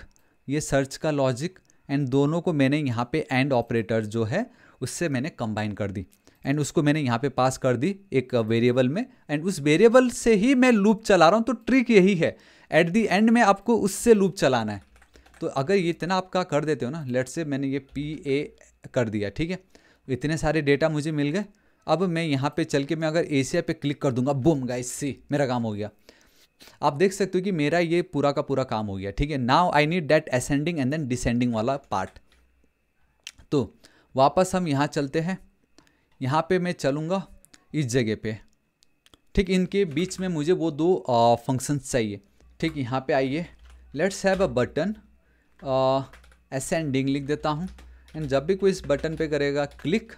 ये सर्च का लॉजिक एंड दोनों को मैंने यहाँ पे एंड ऑपरेटर जो है उससे मैंने कंबाइन कर दी एंड उसको मैंने यहाँ पे पास कर दी एक वेरिएबल में एंड उस वेरिएबल से ही मैं लूप चला रहा हूँ तो ट्रिक यही है एट दी एंड में आपको उससे लूप चलाना है तो अगर ये इतना आपका कर देते हो ना लेट से मैंने ये पी ए कर दिया ठीक है इतने सारे डेटा मुझे मिल गए अब मैं यहाँ पे चल के मैं अगर एशिया पे क्लिक कर दूंगा बूम गाइस सी मेरा काम हो गया आप देख सकते हो कि मेरा ये पूरा का पूरा काम हो गया ठीक है now I need that ascending and then descending वाला पार्ट तो वापस हम यहाँ चलते हैं यहाँ पे मैं चलूँगा इस जगह पे ठीक इनके बीच में मुझे वो दो फंक्शंस चाहिए ठीक यहाँ पे आइए let's have a button ascending लिख देता हूँ एंड जब भी कोई इस बटन पे करेगा क्लिक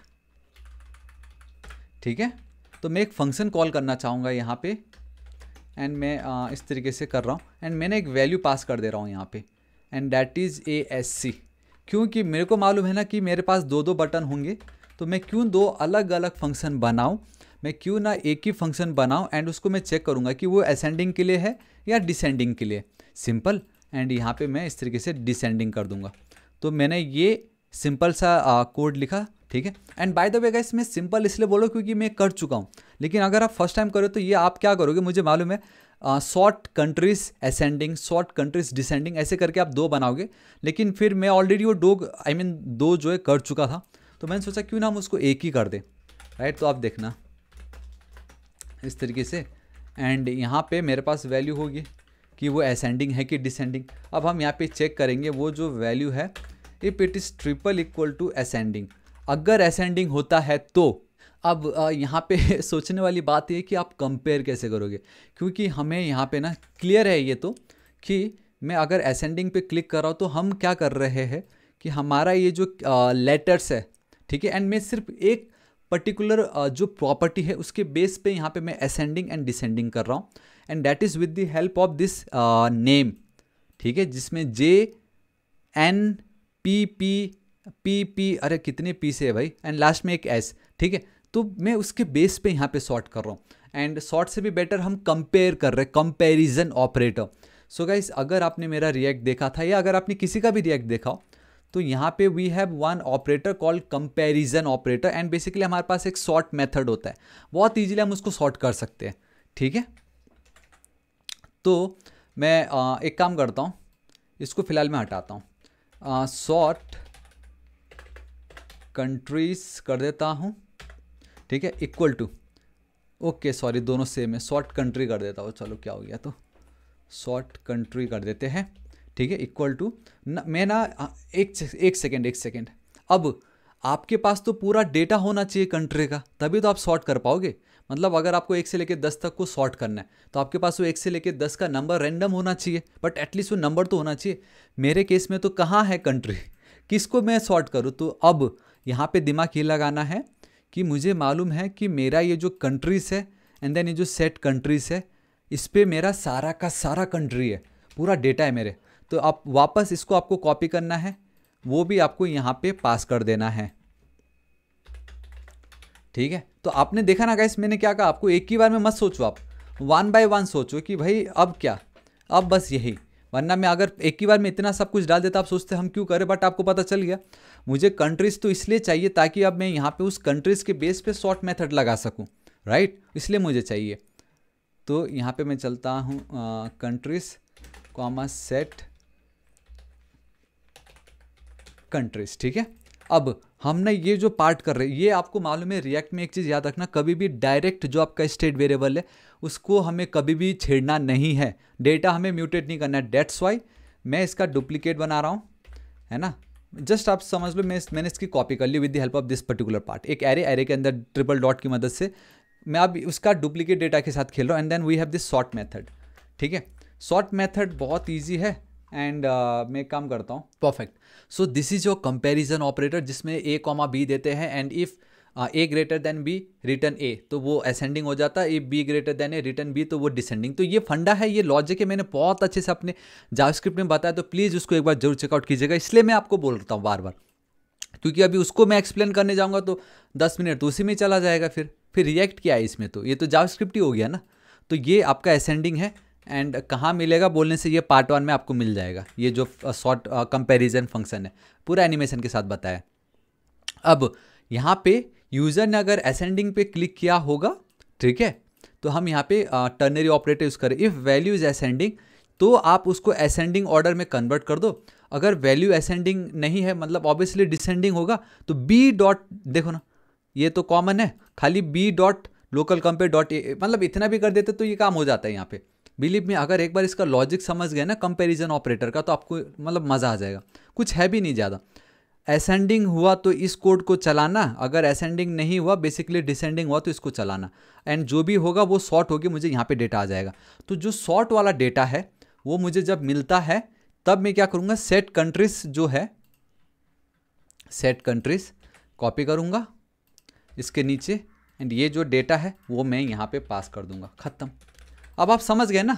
ठीक है तो मैं एक फंक्शन कॉल करना चाहूँगा यहाँ पे एंड मैं आ, इस तरीके से कर रहा हूँ एंड मैंने एक वैल्यू पास कर दे रहा हूँ यहाँ पे and that is A S C क्योंकि मेरे को मालूम है ना कि मेरे पास दो दो बटन होंगे तो मैं क्यों दो अलग अलग फंक्शन बनाऊँ मैं क्यों ना एक ही फंक्शन बनाऊँ एंड उसको मैं चेक करूँगा कि वो असेंडिंग के लिए है या डिसेंडिंग के लिए सिंपल एंड यहाँ पे मैं इस तरीके से डिसेंडिंग कर दूंगा तो मैंने ये सिंपल सा कोड uh, लिखा ठीक है and by the way guys मैं सिंपल इसलिए बोलो क्योंकि मैं कर चुका हूँ लेकिन अगर आप फर्स्ट टाइम करो तो ये आप क्या करोगे मुझे मालूम है sort countries ascending sort countries descending ऐसे करके आप दो बनाओगे लेकिन फिर मैं ऑलरेडी वो दो आई मीन दो जो है कर चुका था तो मैंने सोचा क्यों ना हम उसको एक ही कर दें राइट तो आप देखना इस तरीके से एंड यहाँ पे मेरे पास वैल्यू होगी कि वो असेंडिंग है कि डिसेंडिंग अब हम यहाँ पे चेक करेंगे वो जो वैल्यू है if it is triple equal to ascending अगर असेंडिंग होता है तो अब यहाँ पे सोचने वाली बात ये कि आप कंपेयर कैसे करोगे क्योंकि हमें यहाँ पे ना क्लियर है ये तो कि मैं अगर असेंडिंग पे क्लिक कर रहा हूँ तो हम क्या कर रहे हैं कि हमारा ये जो लेटर्स है ठीक है एंड मैं सिर्फ एक पर्टिकुलर जो प्रॉपर्टी है उसके बेस पे यहाँ पे मैं असेंडिंग एंड डिसेंडिंग कर रहा हूँ and that is with the help of this name ठीक है जिसमें J N P P P P अरे कितने पी से है भाई एंड लास्ट में एक एस ठीक है तो मैं उसके बेस पे यहाँ पे सॉर्ट कर रहा हूँ एंड सॉर्ट से भी बेटर हम कंपेयर कर रहे हैं कंपेरिजन ऑपरेटर सो गाइज अगर आपने मेरा रिएक्ट देखा था या अगर आपने किसी का भी रिएक्ट देखा हो तो यहाँ पे we have one operator called comparison operator and basically हमारे पास एक सॉर्ट मेथड होता है बहुत ईजिली हम उसको सॉर्ट कर सकते हैं ठीक है तो मैं आ, एक काम करता हूँ इसको फ़िलहाल मैं हटाता हूँ सॉर्ट कंट्रीज कर देता हूँ ठीक है इक्वल टू ओके सॉरी दोनों सेम है सॉर्ट कंट्री कर देता हूँ चलो क्या हो गया तो सॉर्ट कंट्री कर देते हैं ठीक है इक्वल टू मैं ना एक एक सेकेंड एक सेकेंड अब आपके पास तो पूरा डेटा होना चाहिए कंट्री का तभी तो आप सॉर्ट कर पाओगे मतलब अगर आपको एक से लेकर दस तक को सॉर्ट करना है तो आपके पास वो एक से लेकर दस का नंबर रैंडम होना चाहिए बट एटलीस्ट वो नंबर तो होना चाहिए मेरे केस में तो कहाँ है कंट्री किसको मैं सॉर्ट करूँ तो अब यहाँ पे दिमाग ये लगाना है कि मुझे मालूम है कि मेरा ये जो कंट्रीज़ है एंड देन ये जो सेट कंट्रीज़ है इस पर मेरा सारा का सारा कंट्री है पूरा डेटा है मेरे तो आप वापस इसको आपको कॉपी करना है वो भी आपको यहाँ पे पास कर देना है ठीक है तो आपने देखा ना गाइस मैंने क्या कहा आपको एक ही बार में मत सोचो आप वन बाय वन सोचो कि भाई अब क्या अब बस यही वरना मैं अगर एक ही बार में इतना सब कुछ डाल देता आप सोचते हम क्यों करें बट आपको पता चल गया मुझे कंट्रीज़ तो इसलिए चाहिए ताकि अब मैं यहाँ पे उस कंट्रीज़ के बेस पे शॉर्ट मेथड लगा सकूँ राइट इसलिए मुझे चाहिए तो यहाँ पे मैं चलता हूँ कंट्रीज़ कॉमा सेट कंट्रीज़ ठीक है अब हम ना ये जो पार्ट कर रहे हैं ये आपको मालूम है रिएक्ट में एक चीज़ याद रखना कभी भी डायरेक्ट जो आपका स्टेट वेरिएबल है उसको हमें कभी भी छेड़ना नहीं है डेटा हमें म्यूटेट नहीं करना है डेट्स वाई मैं इसका डुप्लीकेट बना रहा हूँ है ना जस्ट आप समझ लो मैं मैंने इसकी कॉपी कर ली with the help of this particular part एक एरे एरे के अंदर ट्रिपल डॉट की मदद से मैं अब उसका डुप्लीकेट डेटा के साथ खेल रहा हूँ and then we have this sort method ठीक है सॉर्ट मेथड बहुत ईजी है एंड uh, मैं काम करता हूँ perfect so this is your comparison operator जिसमें ए कॉमा बी देते हैं and if A greater than B return A तो वो असेंडिंग हो जाता है B greater than A return B तो वो डिसेंडिंग तो ये फंडा है ये लॉजिक है मैंने बहुत अच्छे से अपने जावस्क्रिप्ट में बताया तो प्लीज़ उसको एक बार जरूर चेकआउट कीजिएगा इसलिए मैं आपको बोल रहा हूँ बार बार क्योंकि अभी उसको मैं एक्सप्लेन करने जाऊँगा तो दस मिनट तो उसी में चला जाएगा फिर फिर रिएक्ट किया है इसमें तो ये तो जावस्क्रिप्ट ही हो गया ना तो ये आपका असेंडिंग है एंड कहाँ मिलेगा बोलने से ये पार्ट वन में आपको मिल जाएगा ये जो शॉर्ट कंपेरिजन फंक्शन है पूरा एनिमेशन के साथ बताया अब यहाँ पे यूज़र ने अगर असेंडिंग पे क्लिक किया होगा ठीक है तो हम यहाँ पे टर्नरी ऑपरेटर यूज़ करें इफ़ वैल्यू इज़ असेंडिंग तो आप उसको असेंडिंग ऑर्डर में कन्वर्ट कर दो अगर वैल्यू असेंडिंग नहीं है मतलब ऑब्वियसली डिसेंडिंग होगा तो बी डॉट देखो ना ये तो कॉमन है खाली B dot local compare dot मतलब इतना भी कर देते तो ये काम हो जाता है यहाँ पे बिलीव में अगर एक बार इसका लॉजिक समझ गए ना कंपेरिजन ऑपरेटर का तो आपको मतलब मज़ा आ जाएगा कुछ है भी नहीं ज़्यादा एसेंडिंग हुआ तो इस कोड को चलाना अगर एसेंडिंग नहीं हुआ बेसिकली डिसेंडिंग हुआ तो इसको चलाना एंड जो भी होगा वो शॉर्ट होगी मुझे यहाँ पे डेटा आ जाएगा तो जो शॉर्ट वाला डेटा है वो मुझे जब मिलता है तब मैं क्या करूँगा सेट कंट्रीज जो है सेट कंट्रीज कॉपी करूँगा इसके नीचे एंड ये जो डेटा है वो मैं यहाँ पे पास कर दूँगा ख़त्म अब आप समझ गए ना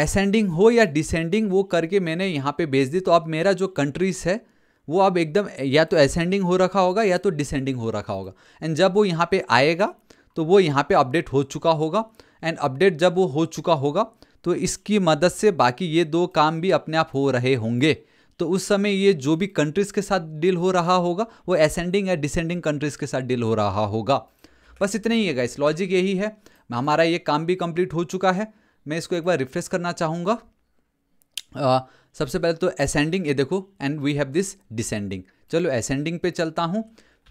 एसेंडिंग हो या डिसेंडिंग वो करके मैंने यहाँ पे भेज दी तो अब मेरा जो कंट्रीज है वो अब एकदम या तो एसेंडिंग हो रखा होगा या तो डिसेंडिंग हो रखा होगा एंड जब वो यहाँ पे आएगा तो वो यहाँ पे अपडेट हो चुका होगा एंड अपडेट जब वो हो चुका होगा तो इसकी मदद से बाकी ये दो काम भी अपने आप हो रहे होंगे तो उस समय ये जो भी कंट्रीज़ के साथ डील हो रहा होगा वो एसेंडिंग या डिसेंडिंग कंट्रीज़ के साथ डील हो रहा होगा बस इतना ही है इस लॉजिक यही है हमारा ये काम भी कंप्लीट हो चुका है मैं इसको एक बार रिफ्रेश करना चाहूँगा सबसे पहले तो असेंडिंग ये देखो and we have this descending चलो असेंडिंग पे चलता हूँ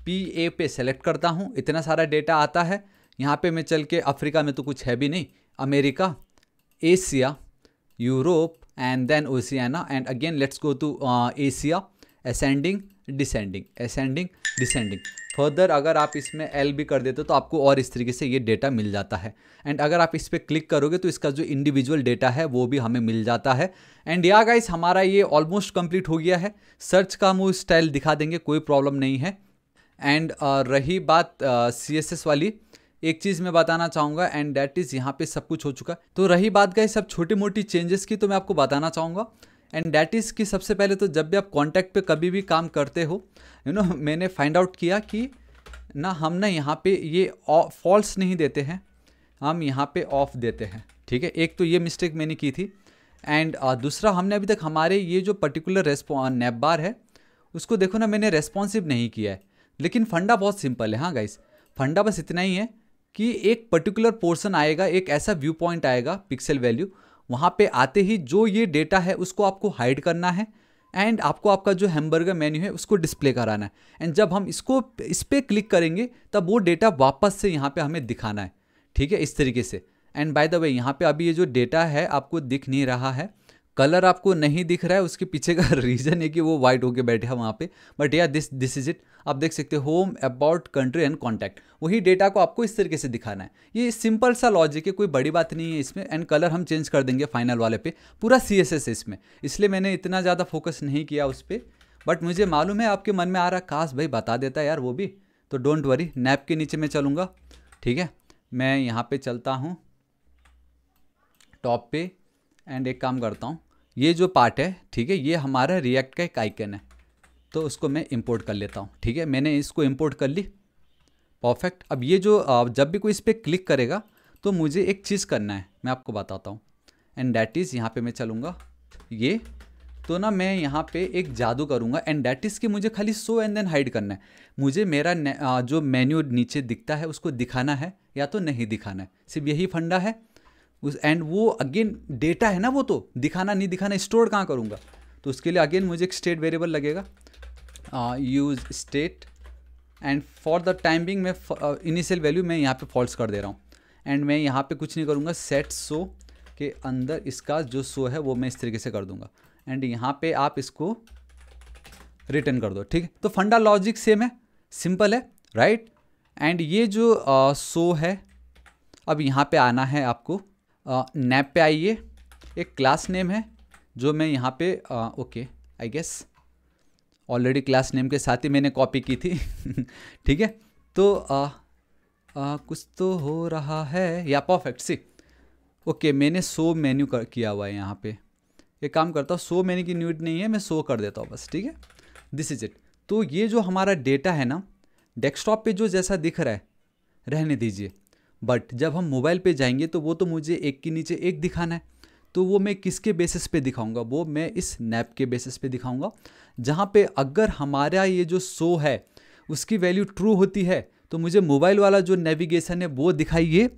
पी ए पे सेलेक्ट करता हूँ इतना सारा डेटा आता है यहाँ पे मैं चल के अफ्रीका में तो कुछ है भी नहीं America Asia Europe and then Oceania and again let's go to Asia ascending descending ascending descending further अगर आप इसमें एल भी कर देते हो तो आपको और इस तरीके से ये डेटा मिल जाता है एंड अगर आप इस पर क्लिक करोगे तो इसका जो इंडिविजुअल डेटा है वो भी हमें मिल जाता है एंड या गाइस हमारा ये ऑलमोस्ट कंप्लीट हो गया है सर्च का हम स्टाइल दिखा देंगे कोई प्रॉब्लम नहीं है एंड uh, रही बात सी एस एस वाली एक चीज़ मैं बताना चाहूँगा एंड डैट इज़ यहाँ पर सब कुछ हो चुका तो रही बात गाइस सब छोटी मोटी चेंजेस की तो मैं आपको बताना चाहूँगा एंड डैट इज़ कि सबसे पहले तो जब भी आप कॉन्टैक्ट पर कभी भी काम करते हो यू नो मैंने फाइंड आउट किया कि ना हम ना यहाँ पे ये फॉल्स नहीं देते हैं हम यहाँ पे ऑफ देते हैं ठीक है एक तो ये मिस्टेक मैंने की थी एंड uh, दूसरा हमने अभी तक हमारे ये जो पर्टिकुलर रेस्पॉन नेप बार है उसको देखो ना मैंने रेस्पॉन्सिव नहीं किया है लेकिन फंडा बहुत सिंपल है हाँ गाइस फंडा बस इतना ही है कि एक पर्टिकुलर पोर्सन आएगा एक ऐसा व्यू पॉइंट आएगा पिक्सल वैल्यू वहाँ पे आते ही जो ये डेटा है उसको आपको हाइड करना है एंड आपको आपका जो हैमबर्गर मेन्यू है उसको डिस्प्ले कराना है एंड जब हम इसको इस पर क्लिक करेंगे तब वो डेटा वापस से यहाँ पे हमें दिखाना है ठीक है इस तरीके से एंड बाय द वे यहाँ पे अभी ये जो डेटा है आपको दिख नहीं रहा है कलर आपको नहीं दिख रहा है उसके पीछे का रीज़न है कि वो वाइट होके हैं वहाँ पे बट या दिस दिस इज इट आप देख सकते हो home about country and contact वही डेटा को आपको इस तरीके से दिखाना है ये सिंपल सा लॉजिक है कोई बड़ी बात नहीं है इसमें एंड कलर हम चेंज कर देंगे फाइनल वाले पे पूरा सी एस एस इसमें इसलिए मैंने इतना ज़्यादा फोकस नहीं किया उस पर बट मुझे मालूम है आपके मन में आ रहा काश भाई बता देता है यार वो भी तो डोंट वरी नैप के नीचे मैं चलूँगा ठीक है मैं यहाँ पर चलता हूँ टॉप पे एंड एक काम करता हूँ ये जो पार्ट है ठीक है ये हमारा रिएक्ट का एक आइकन है तो उसको मैं इंपोर्ट कर लेता हूँ ठीक है मैंने इसको इंपोर्ट कर ली परफेक्ट अब ये जो जब भी कोई इस पर क्लिक करेगा तो मुझे एक चीज़ करना है मैं आपको बताता हूँ एंड डैट इज़ यहाँ पे मैं चलूँगा ये तो ना मैं यहाँ पे एक जादू करूँगा एंड डैट इज़ कि मुझे खाली सो एंड देन हाइड करना है मुझे मेरा जो मेन्यू नीचे दिखता है उसको दिखाना है या तो नहीं दिखाना है सिर्फ यही फंडा है उस एंड वो अगेन डेटा है ना वो तो दिखाना नहीं दिखाना स्टोर कहाँ करूँगा तो उसके लिए अगेन मुझे एक स्टेट वेरिएबल लगेगा use state and for the time being मैं इनिशियल वैल्यू मैं यहाँ पे फॉल्स कर दे रहा हूँ एंड मैं यहाँ पे कुछ नहीं करूँगा सेट सो के अंदर इसका जो सो है वो मैं इस तरीके से कर दूँगा एंड यहाँ पे आप इसको रिटर्न कर दो ठीक है तो फंडा लॉजिक सेम है सिंपल है राइट right? एंड ये जो सो uh, है अब यहाँ पे आना है आपको नैप पे आइए एक क्लास नेम है जो मैं यहाँ पे okay I guess already class name के साथ ही मैंने कॉपी की थी ठीक है तो आ, आ, कुछ तो हो रहा है या परफेक्ट सी ओके मैंने सो मेन्यू कर किया हुआ है यहाँ पे एक काम करता हूँ सो मेन्यू की न्यूट नहीं है मैं सो कर देता हूँ बस ठीक है दिस इज इट तो ये जो हमारा डेटा है ना डेस्कटॉप पे जो जैसा दिख रहा है रहने दीजिए बट जब हम मोबाइल पे जाएंगे तो वो तो मुझे एक के नीचे एक दिखाना है तो वो मैं किसके बेसिस पे दिखाऊंगा वो मैं इस नैप के बेसिस पे दिखाऊंगा जहाँ पे अगर हमारा ये जो सो है उसकी वैल्यू ट्रू होती है तो मुझे मोबाइल वाला जो नेविगेशन है वो दिखाइए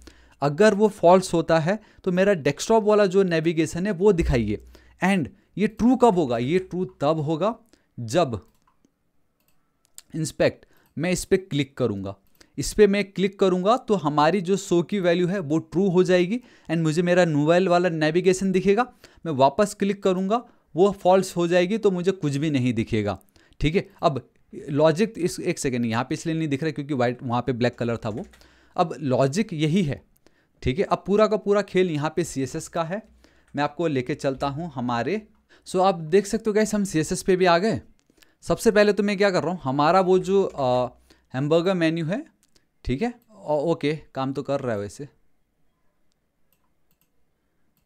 अगर वो फॉल्स होता है तो मेरा डेस्कटॉप वाला जो नेविगेशन है वो दिखाइए एंड ये ट्रू कब होगा ये ट्रू तब होगा जब इंस्पेक्ट मैं इस पर क्लिक करूँगा इस पर मैं क्लिक करूँगा तो हमारी जो शो की वैल्यू है वो ट्रू हो जाएगी एंड मुझे मेरा मोबाइल वाला नेविगेशन दिखेगा मैं वापस क्लिक करूँगा वो फॉल्स हो जाएगी तो मुझे कुछ भी नहीं दिखेगा ठीक है अब लॉजिक इस एक सेकेंड यहाँ पे इसलिए नहीं दिख रहा क्योंकि वाइट वहाँ पर ब्लैक कलर था वो अब लॉजिक यही है ठीक है अब पूरा का पूरा खेल यहाँ पर सी का है मैं आपको लेके चलता हूँ हमारे सो आप देख सकते हो कैसे हम सी एस पे भी आ गए सबसे पहले तो मैं क्या कर रहा हूँ हमारा वो जो हैम्बर्गर मेन्यू है ठीक है ओके काम तो कर रहा है वैसे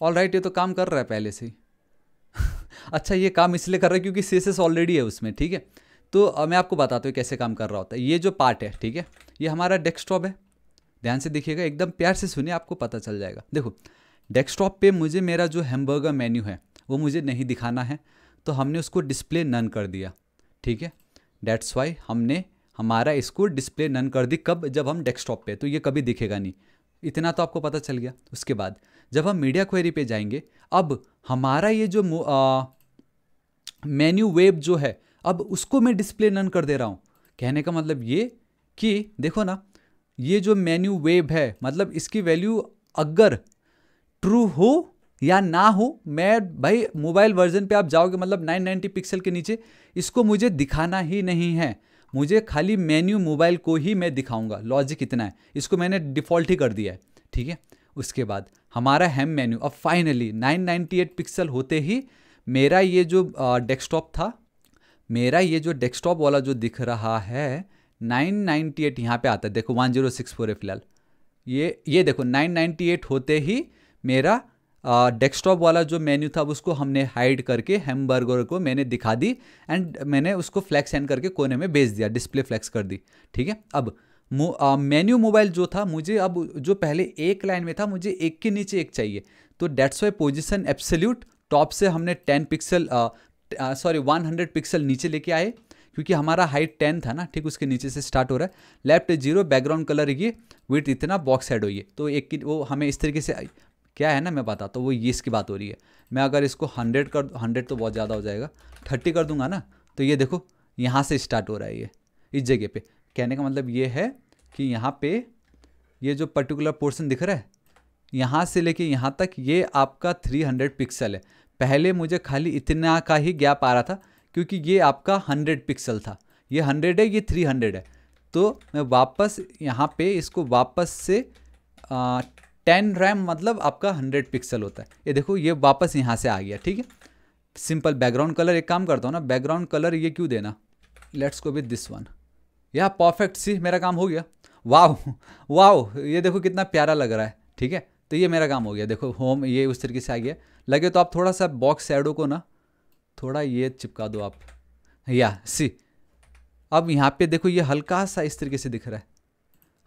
ऑल राइट ये तो काम कर रहा है पहले से ही अच्छा ये काम इसलिए कर रहा है क्योंकि सीसेस ऑलरेडी है उसमें ठीक है तो मैं आपको बताता हूँ कैसे काम कर रहा होता है ये जो पार्ट है ठीक है ये हमारा डेस्कटॉप है ध्यान से देखिएगा एकदम प्यार से सुनिए आपको पता चल जाएगा देखो डेस्कटॉप पे मुझे मेरा जो हैमबर्गर मेन्यू है वो मुझे नहीं दिखाना है तो हमने उसको डिस्प्ले नन कर दिया ठीक है डैट्स वाई हमने हमारा इसको डिस्प्ले नन कर दी कब जब हम डेस्कटॉप पे तो ये कभी दिखेगा नहीं इतना तो आपको पता चल गया उसके बाद जब हम मीडिया क्वेरी पे जाएंगे अब हमारा ये जो मेन्यू वेब जो है अब उसको मैं डिस्प्ले नन कर दे रहा हूँ कहने का मतलब ये कि देखो ना ये जो मेन्यू वेब है मतलब इसकी वैल्यू अगर ट्रू हो या ना हो मैं भाई मोबाइल वर्जन पे आप जाओगे मतलब 990 पिक्सल के नीचे इसको मुझे दिखाना ही नहीं है मुझे खाली मेन्यू मोबाइल को ही मैं दिखाऊंगा लॉजिक इतना है इसको मैंने डिफ़ॉल्ट ही कर दिया है ठीक है उसके बाद हमारा हैम मेन्यू अब फाइनली 998 पिक्सल होते ही मेरा ये जो डेस्कटॉप था मेरा ये जो डेस्कटॉप वाला जो दिख रहा है 998 एट यहाँ पर आता है देखो वन जीरो सिक्स फोर है फिलहाल ये ये देखो 998 होते ही मेरा डेस्कटॉप वाला जो मेन्यू था उसको हमने हाइड करके हैमबर्गर को मैंने दिखा दी एंड मैंने उसको फ्लैक्स हैंड करके कोने में बेच दिया डिस्प्ले फ्लैक्स कर दी ठीक है अब मेन्यू मोबाइल जो था मुझे अब जो पहले एक लाइन में था मुझे एक के नीचे एक चाहिए तो that's why position absolute top से हमने ten pixel sorry one hundred pixel नीचे लेके आए क्योंकि हमारा हाइट टेन था ना ठीक उसके नीचे से स्टार्ट हो रहा है लेफ्ट जीरो बैकग्राउंड कलर ये विथ इतना बॉक्स हेड हो ये तो एक वो हमें इस तरीके से क्या है ना मैं बताता हूँ वो ये इसकी बात हो रही है मैं अगर इसको हंड्रेड कर हंड्रेड तो बहुत ज़्यादा हो जाएगा थर्टी कर दूंगा ना तो ये देखो यहाँ से स्टार्ट हो रहा है ये इस जगह पे कहने का मतलब ये है कि यहाँ पे ये जो पर्टिकुलर पोर्शन दिख रहा है यहाँ से लेके यहाँ तक ये आपका हंड्रेड पिक्सल है पहले मुझे खाली इतना का ही गैप आ रहा था क्योंकि ये आपका हंड्रेड पिक्सल था ये हंड्रेड है ये थ्री हंड्रेड है तो मैं वापस यहाँ पे इसको वापस से टेन रैम मतलब आपका हंड्रेड पिक्सल होता है ये देखो ये वापस यहाँ से आ गया ठीक है सिंपल बैकग्राउंड कलर एक काम करता हूँ ना बैकग्राउंड कलर ये क्यों देना let's go with this one यह परफेक्ट सी मेरा काम हो गया वाह वाह ये देखो कितना प्यारा लग रहा है ठीक है तो ये मेरा काम हो गया देखो होम ये उस तरीके से आ गया लगे तो आप थोड़ा सा बॉक्स साइडों को ना थोड़ा ये चिपका दो आप या सी अब यहाँ पे देखो ये हल्का सा इस तरीके से दिख रहा है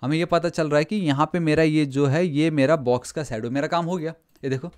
हमें ये पता चल रहा है कि यहाँ पे मेरा ये जो है ये मेरा बॉक्स का शेडो मेरा काम हो गया ये देखो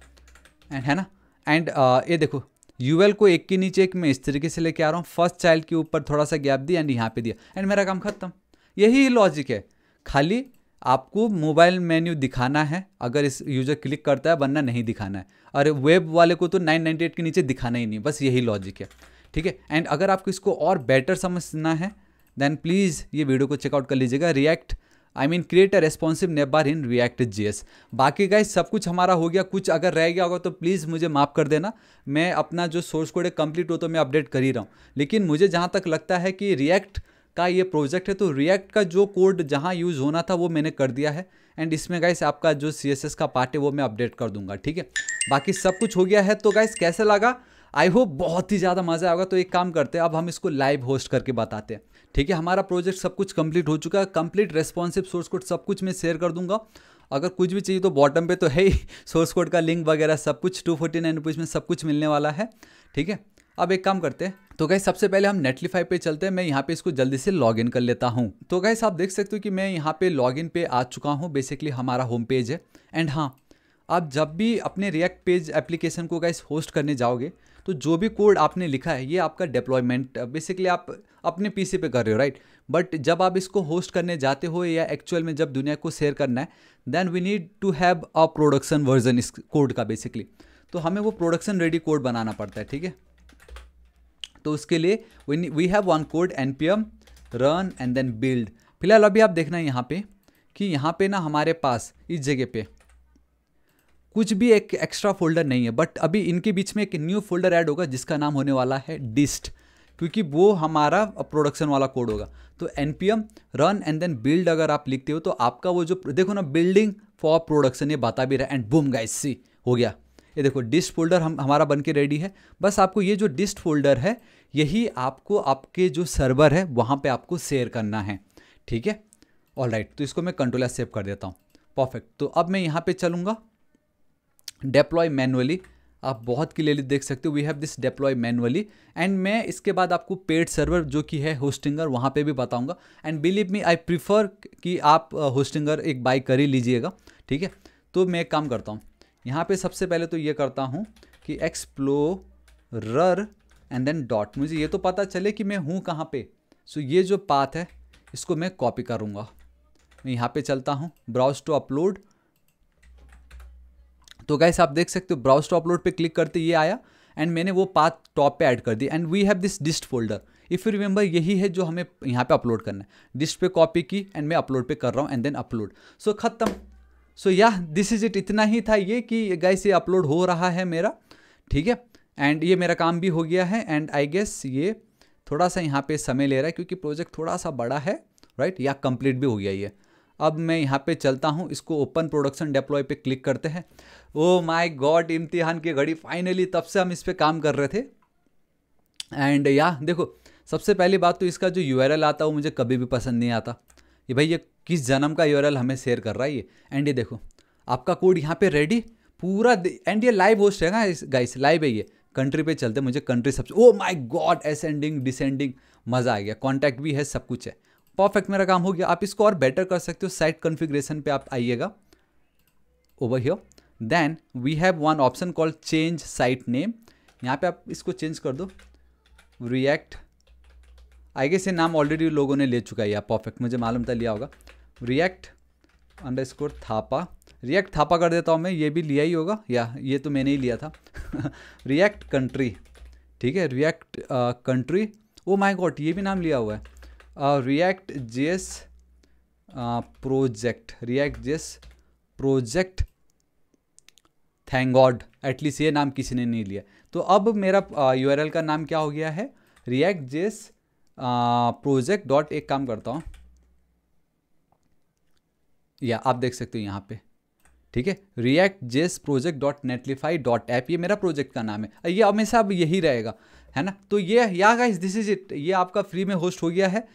एंड है ना एंड ये देखो यूएल को एक के नीचे एक मैं इस तरीके से लेके आ रहा हूँ फर्स्ट चाइल्ड के ऊपर थोड़ा सा गैप दिया एंड यहाँ पे दिया एंड मेरा काम खत्म यही लॉजिक है खाली आपको मोबाइल मेन्यू दिखाना है अगर इस यूजर क्लिक करता है वरना नहीं दिखाना है और वेब वाले को तो 998 के नीचे दिखाना ही नहीं बस यही लॉजिक है ठीक है एंड अगर आपको इसको और बेटर समझना है देन प्लीज़ ये वीडियो को चेकआउट कर लीजिएगा React I mean create a responsive nav bar in React एस बाकी का सब कुछ हमारा हो गया कुछ अगर रह गया होगा तो प्लीज़ मुझे माफ़ कर देना मैं अपना जो सोर्स कोड है कम्प्लीट हो तो मैं अपडेट कर ही रहा हूँ लेकिन मुझे जहाँ तक लगता है कि रिएक्ट का ये प्रोजेक्ट है तो रिएक्ट का जो कोड जहाँ यूज़ होना था वो मैंने कर दिया है एंड इसमें गाइस आपका जो सी का पार्ट है वो मैं अपडेट कर दूंगा ठीक है बाकी सब कुछ हो गया है तो गाइस कैसे लगा आई होप बहुत ही ज़्यादा मज़ा आएगा तो एक काम करते हैं अब हम इसको लाइव होस्ट करके बताते हैं ठीक है हमारा प्रोजेक्ट सब कुछ कंप्लीट हो चुका है कंप्लीट रेस्पॉन्सिव सोर्स कोड सब कुछ मैं शेयर कर दूंगा अगर कुछ भी चाहिए तो बॉटम पे तो है ही सोर्स कोड का लिंक वगैरह सब कुछ टू फोर्टी नाइन रुपीज़ में सब कुछ मिलने वाला है ठीक है अब एक काम करते हैं तो गाइस सबसे पहले हम नेटलीफाई पे चलते हैं मैं यहाँ पे इसको जल्दी से लॉगिन कर लेता हूँ तो गाइस आप देख सकते हो कि मैं यहाँ पे लॉगिन पे आ चुका हूँ बेसिकली हमारा होम पेज है एंड हाँ आप जब भी अपने रिएक्ट पेज एप्लीकेशन को गाइस होस्ट करने जाओगे तो जो भी कोड आपने लिखा है ये आपका डिप्लॉयमेंट बेसिकली uh, आप अपने पीसी पे कर रहे हो राइट बट जब आप इसको होस्ट करने जाते हो या एक्चुअल में जब दुनिया को शेयर करना है then we need to have a production version इस कोड का बेसिकली तो हमें वो प्रोडक्शन रेडी कोड बनाना पड़ता है ठीक है तो उसके लिए we have one code N P M run and then build फिलहाल अभी आप देखना है यहाँ पे कि यहाँ पे ना हमारे पास इस जगह पे कुछ भी एक एक्स्ट्रा फोल्डर नहीं है बट अभी इनके बीच में एक न्यू फोल्डर ऐड होगा जिसका नाम होने वाला है डिस्ट क्योंकि वो हमारा प्रोडक्शन वाला कोड होगा तो N P M run and then build अगर आप लिखते हो तो आपका वो जो देखो ना बिल्डिंग फॉर प्रोडक्शन ये बता भी रहा है एंड बूम गाइस सी हो गया ये देखो डिस्ट फोल्डर हम हमारा बन के रेडी है बस आपको ये जो डिस्ट फोल्डर है यही आपको आपके जो सर्वर है वहाँ पे आपको शेयर करना है ठीक है ऑल राइट तो इसको मैं कंट्रोल सेव कर देता हूँ परफेक्ट तो अब मैं यहाँ पे चलूँगा डेप्लॉय मैनुअली आप बहुत क्लियरली देख सकते हो we have this deploy manually and मैं इसके बाद आपको पेड सर्वर जो कि है होस्टिंगर वहाँ पे भी बताऊँगा and believe me I prefer कि आप होस्टिंगर एक बाई कर ही लीजिएगा ठीक है तो मैं एक काम करता हूँ यहाँ पे सबसे पहले तो ये करता हूँ कि एक्सप्लोरर एंड देन डॉट मुझे ये तो पता चले कि मैं हूँ कहाँ पे सो so, ये जो पाथ है इसको मैं कॉपी करूँगा मैं यहाँ पे चलता हूँ ब्राउज टू अपलोड तो गाइस आप देख सकते हो ब्राउज टू अपलोड पे क्लिक करते ये आया एंड मैंने वो पाथ टॉप पे ऐड कर दी and we have this dist folder if you remember यही है जो हमें यहाँ पे अपलोड करना है डिस्ट पे कॉपी की एंड मैं अपलोड पे कर रहा हूँ एंड देन अपलोड सो ख़त्म सो या दिस इज़ इट इतना ही था ये कि गाइस ये अपलोड हो रहा है मेरा ठीक है एंड ये मेरा काम भी हो गया है एंड आई गेस ये थोड़ा सा यहाँ पे समय ले रहा है क्योंकि प्रोजेक्ट थोड़ा सा बड़ा है राइट right? या कंप्लीट भी हो गया ये अब मैं यहाँ पे चलता हूँ इसको ओपन प्रोडक्शन डेप्लॉय पे क्लिक करते हैं ओ माय गॉड इम्तिहान की घड़ी फाइनली तब से हम इस पर काम कर रहे थे एंड या देखो सबसे पहली बात तो इसका जो यू आता वो मुझे कभी भी पसंद नहीं आता कि भाई ये किस जन्म का यू हमें शेयर कर रहा है ये एंड ये देखो आपका कोड यहाँ पे रेडी पूरा एंड ये लाइव होस्ट है ना गाइस लाइव है ये कंट्री पे चलते मुझे कंट्री सब oh my god ascending descending मज़ा आ गया कॉन्टैक्ट भी है सब कुछ है परफेक्ट मेरा काम हो गया आप इसको और बेटर कर सकते हो साइट कॉन्फ़िगरेशन पे आप आइएगा over here then we have one option call change site name यहाँ पे आप इसको चेंज कर दो रिएक्ट आई गेस ये नाम ऑलरेडी लोगों ने ले चुका है परफेक्ट मुझे मालूम था लिया होगा React underscore Thapa React Thapa कर देता हूँ मैं ये भी लिया ही होगा या ये तो मैंने ही लिया था रिएक्ट कंट्री ठीक है React country oh my god ये भी नाम लिया हुआ है React JS project React JS project thank god at least ये नाम किसी ने नहीं लिया तो अब मेरा यू का नाम क्या हो गया है रिएक्ट जेस प्रोजेक्ट डॉट एक काम करता हूँ या आप देख सकते हो यहाँ पे ठीक है React JS project dot Netlify dot app ये मेरा प्रोजेक्ट का नाम है ये हमेशा अब यही रहेगा है ना तो ये या गाइस दिस इज इट ये आपका फ्री में होस्ट हो गया है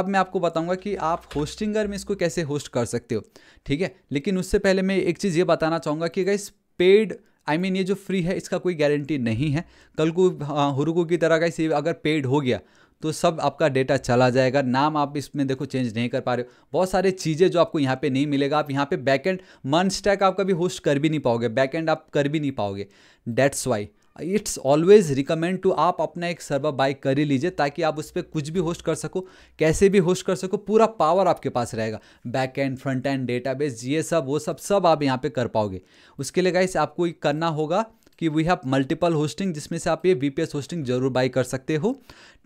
अब मैं आपको बताऊंगा कि आप होस्टिंगर में इसको कैसे होस्ट कर सकते हो ठीक है लेकिन उससे पहले मैं एक चीज़ ये बताना चाहूँगा कि guys paid I I mean mean, ये जो फ्री है इसका कोई गारंटी नहीं है कल को हाँ, हुरुको की तरह का अगर पेड हो गया तो सब आपका डेटा चला जाएगा नाम आप इसमें देखो चेंज नहीं कर पा रहे हो बहुत सारे चीज़ें जो आपको यहाँ पे नहीं मिलेगा आप यहाँ पे बैकएंड मन स्टैक आप कभी होस्ट कर भी नहीं पाओगे बैकएंड आप कर भी नहीं पाओगे that's why it's always recommend to आप अपना एक सर्वर बाय कर ही लीजिए ताकि आप उस पर कुछ भी होस्ट कर सको कैसे भी होस्ट कर सको पूरा पावर आपके पास रहेगा back end front end database ये सब वो सब सब आप यहाँ पे कर पाओगे उसके लिए गाइस आपको करना होगा कि वी हैव मल्टीपल होस्टिंग जिसमें से आप ये वी होस्टिंग जरूर बाई कर सकते हो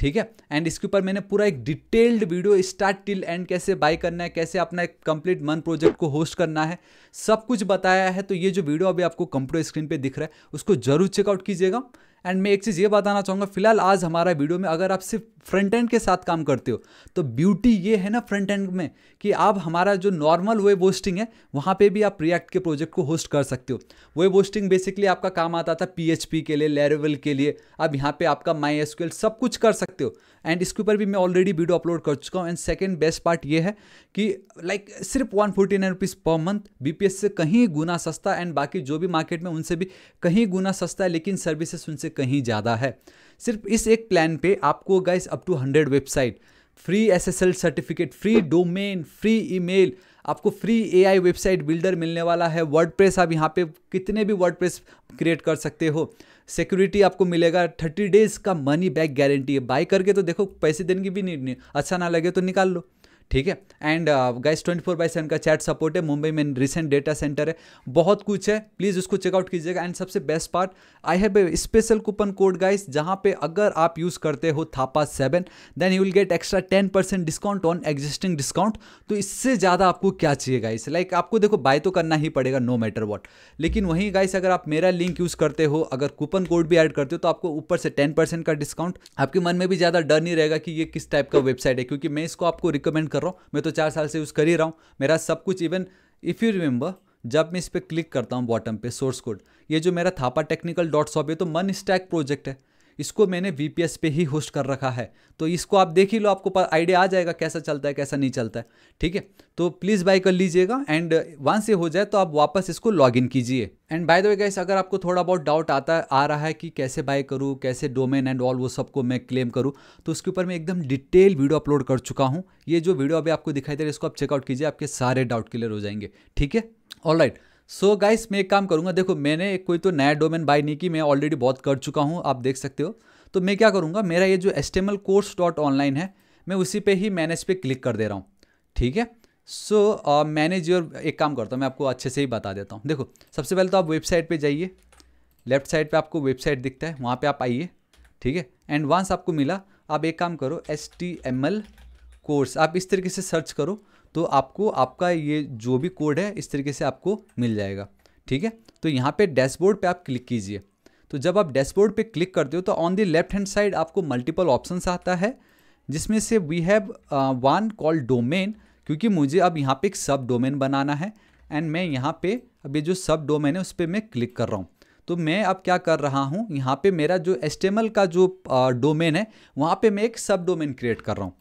ठीक है एंड इसके ऊपर मैंने पूरा एक detailed video start till end कैसे बाई करना है कैसे अपना एक कंप्लीट मन प्रोजेक्ट को होस्ट करना है सब कुछ बताया है तो ये जो वीडियो अभी आपको कंप्यूटर स्क्रीन पर दिख रहा है उसको जरूर चेकआउट कीजिएगा एंड मैं एक चीज़ ये बताना चाहूँगा फिलहाल आज हमारा वीडियो में अगर आप सिर्फ फ्रंट एंड के साथ काम करते हो तो ब्यूटी ये है ना फ्रंट एंड में कि आप हमारा जो नॉर्मल वेब होस्टिंग है वहाँ पे भी आप रिएक्ट के प्रोजेक्ट को होस्ट कर सकते हो वेब होस्टिंग बेसिकली आपका काम आता था पी के लिए लेरेवल के लिए अब यहाँ पे आपका माई एस सब कुछ कर सकते हो एंड इसके ऊपर भी मैं ऑलरेडी वीडियो अपलोड कर चुका हूँ एंड सेकेंड बेस्ट पार्ट ये है कि लाइक like, सिर्फ one forty nine rupees per month B P S से कहीं गुना सस्ता एंड बाकी जो भी मार्केट में उनसे भी कहीं गुना सस्ता है लेकिन सर्विसेस उनसे कहीं ज़्यादा है सिर्फ इस एक प्लान पे आपको guys up to hundred website free S S L certificate free domain free email आपको free A I website builder मिलने वाला है वर्ड प्रेस आप यहाँ पे कितने भी वर्ड प्रेस क्रिएट कर सकते हो सिक्योरिटी आपको मिलेगा थर्टी डेज़ का मनी बैक गारंटी है बाई करके तो देखो पैसे देने की भी नहीं अच्छा ना लगे तो निकाल लो ठीक है and guys twenty four by seven का चैट सपोर्ट है मुंबई में रिसेंट डेटा सेंटर है बहुत कुछ है प्लीज़ उसको चेकआउट कीजिएगा एंड सबसे best part I have a special coupon code guys जहाँ पे अगर आप यूज़ करते हो Thapa seven then you will get extra ten percent discount on existing discount तो इससे ज़्यादा आपको क्या चाहिए गाइस लाइक like, आपको देखो बाय तो करना ही पड़ेगा नो मैटर वॉट लेकिन वहीं गाइस अगर आप मेरा लिंक यूज़ करते हो अगर कूपन कोड भी ऐड करते हो तो आपको ऊपर से टेन का डिस्काउंट आपके मन में भी ज़्यादा डर नहीं रहेगा कि ये किस टाइप का वेबसाइट है क्योंकि मैं इसको आपको रिकमेंड कर कर रहा हूँ मैं तो चार साल से यूज़ कर ही रहा हूँ मेरा सब कुछ इवन इफ़ यू रिमेंबर जब मैं इस पर क्लिक करता हूँ बॉटम पे सोर्स कोड ये जो मेरा थापा टेक्निकल डॉट शॉप है तो मन स्टैक प्रोजेक्ट है इसको मैंने वी पे ही होस्ट कर रखा है तो इसको आप देख ही लो आपको आइडिया आ जाएगा कैसा चलता है कैसा नहीं चलता है ठीक है तो प्लीज़ बाई कर लीजिएगा एंड वंस से हो जाए तो आप वापस इसको लॉग इन कीजिए and by the way guys अगर आपको थोड़ा बहुत डाउट आता आ रहा है कि कैसे बाय करूँ कैसे डोमेन एंड ऑल वो सबको मैं क्लेम करूँ तो उसके ऊपर मैं एकदम डिटेल वीडियो अपलोड कर चुका हूँ ये जो वीडियो अभी आपको दिखाई दे रहा है इसको आप चेकआउट कीजिए आपके सारे डाउट क्लियर हो जाएंगे ठीक है all right so so guys मैं एक काम करूँगा देखो मैंने कोई तो नया डोमेन बाय नहीं की मैं ऑलरेडी बहुत कर चुका हूँ आप देख सकते हो तो मैं क्या करूँगा मेरा ये जो एस कोर्स डॉट ऑनलाइन है मैं उसी पे ही मैनेज पे क्लिक कर दे रहा हूँ ठीक है so so, manage uh, your एक काम करता हूँ मैं आपको अच्छे से ही बता देता हूँ देखो सबसे पहले तो आप वेबसाइट पर जाइए लेफ्ट साइड पर आपको वेबसाइट दिखता है वहाँ पर आप आइए ठीक है एंड वंस आपको मिला आप एक काम करो एस टी एम एल कोर्स आप इस तरीके से सर्च करो तो आपको आपका ये जो भी कोड है इस तरीके से आपको मिल जाएगा ठीक है तो यहाँ पे डैशबोर्ड पे आप क्लिक कीजिए तो जब आप डैशबोर्ड पे क्लिक करते हो तो on the left hand side आपको मल्टीपल ऑप्शंस आता है जिसमें से we have one call domain क्योंकि मुझे अब यहाँ पे एक सब डोमेन बनाना है एंड मैं यहाँ पे अब ये जो सब डोमेन है उस पर मैं क्लिक कर रहा हूँ तो मैं अब क्या कर रहा हूँ यहाँ पे मेरा जो एस का जो डोमेन uh, है वहाँ पे मैं एक सब डोमेन क्रिएट कर रहा हूँ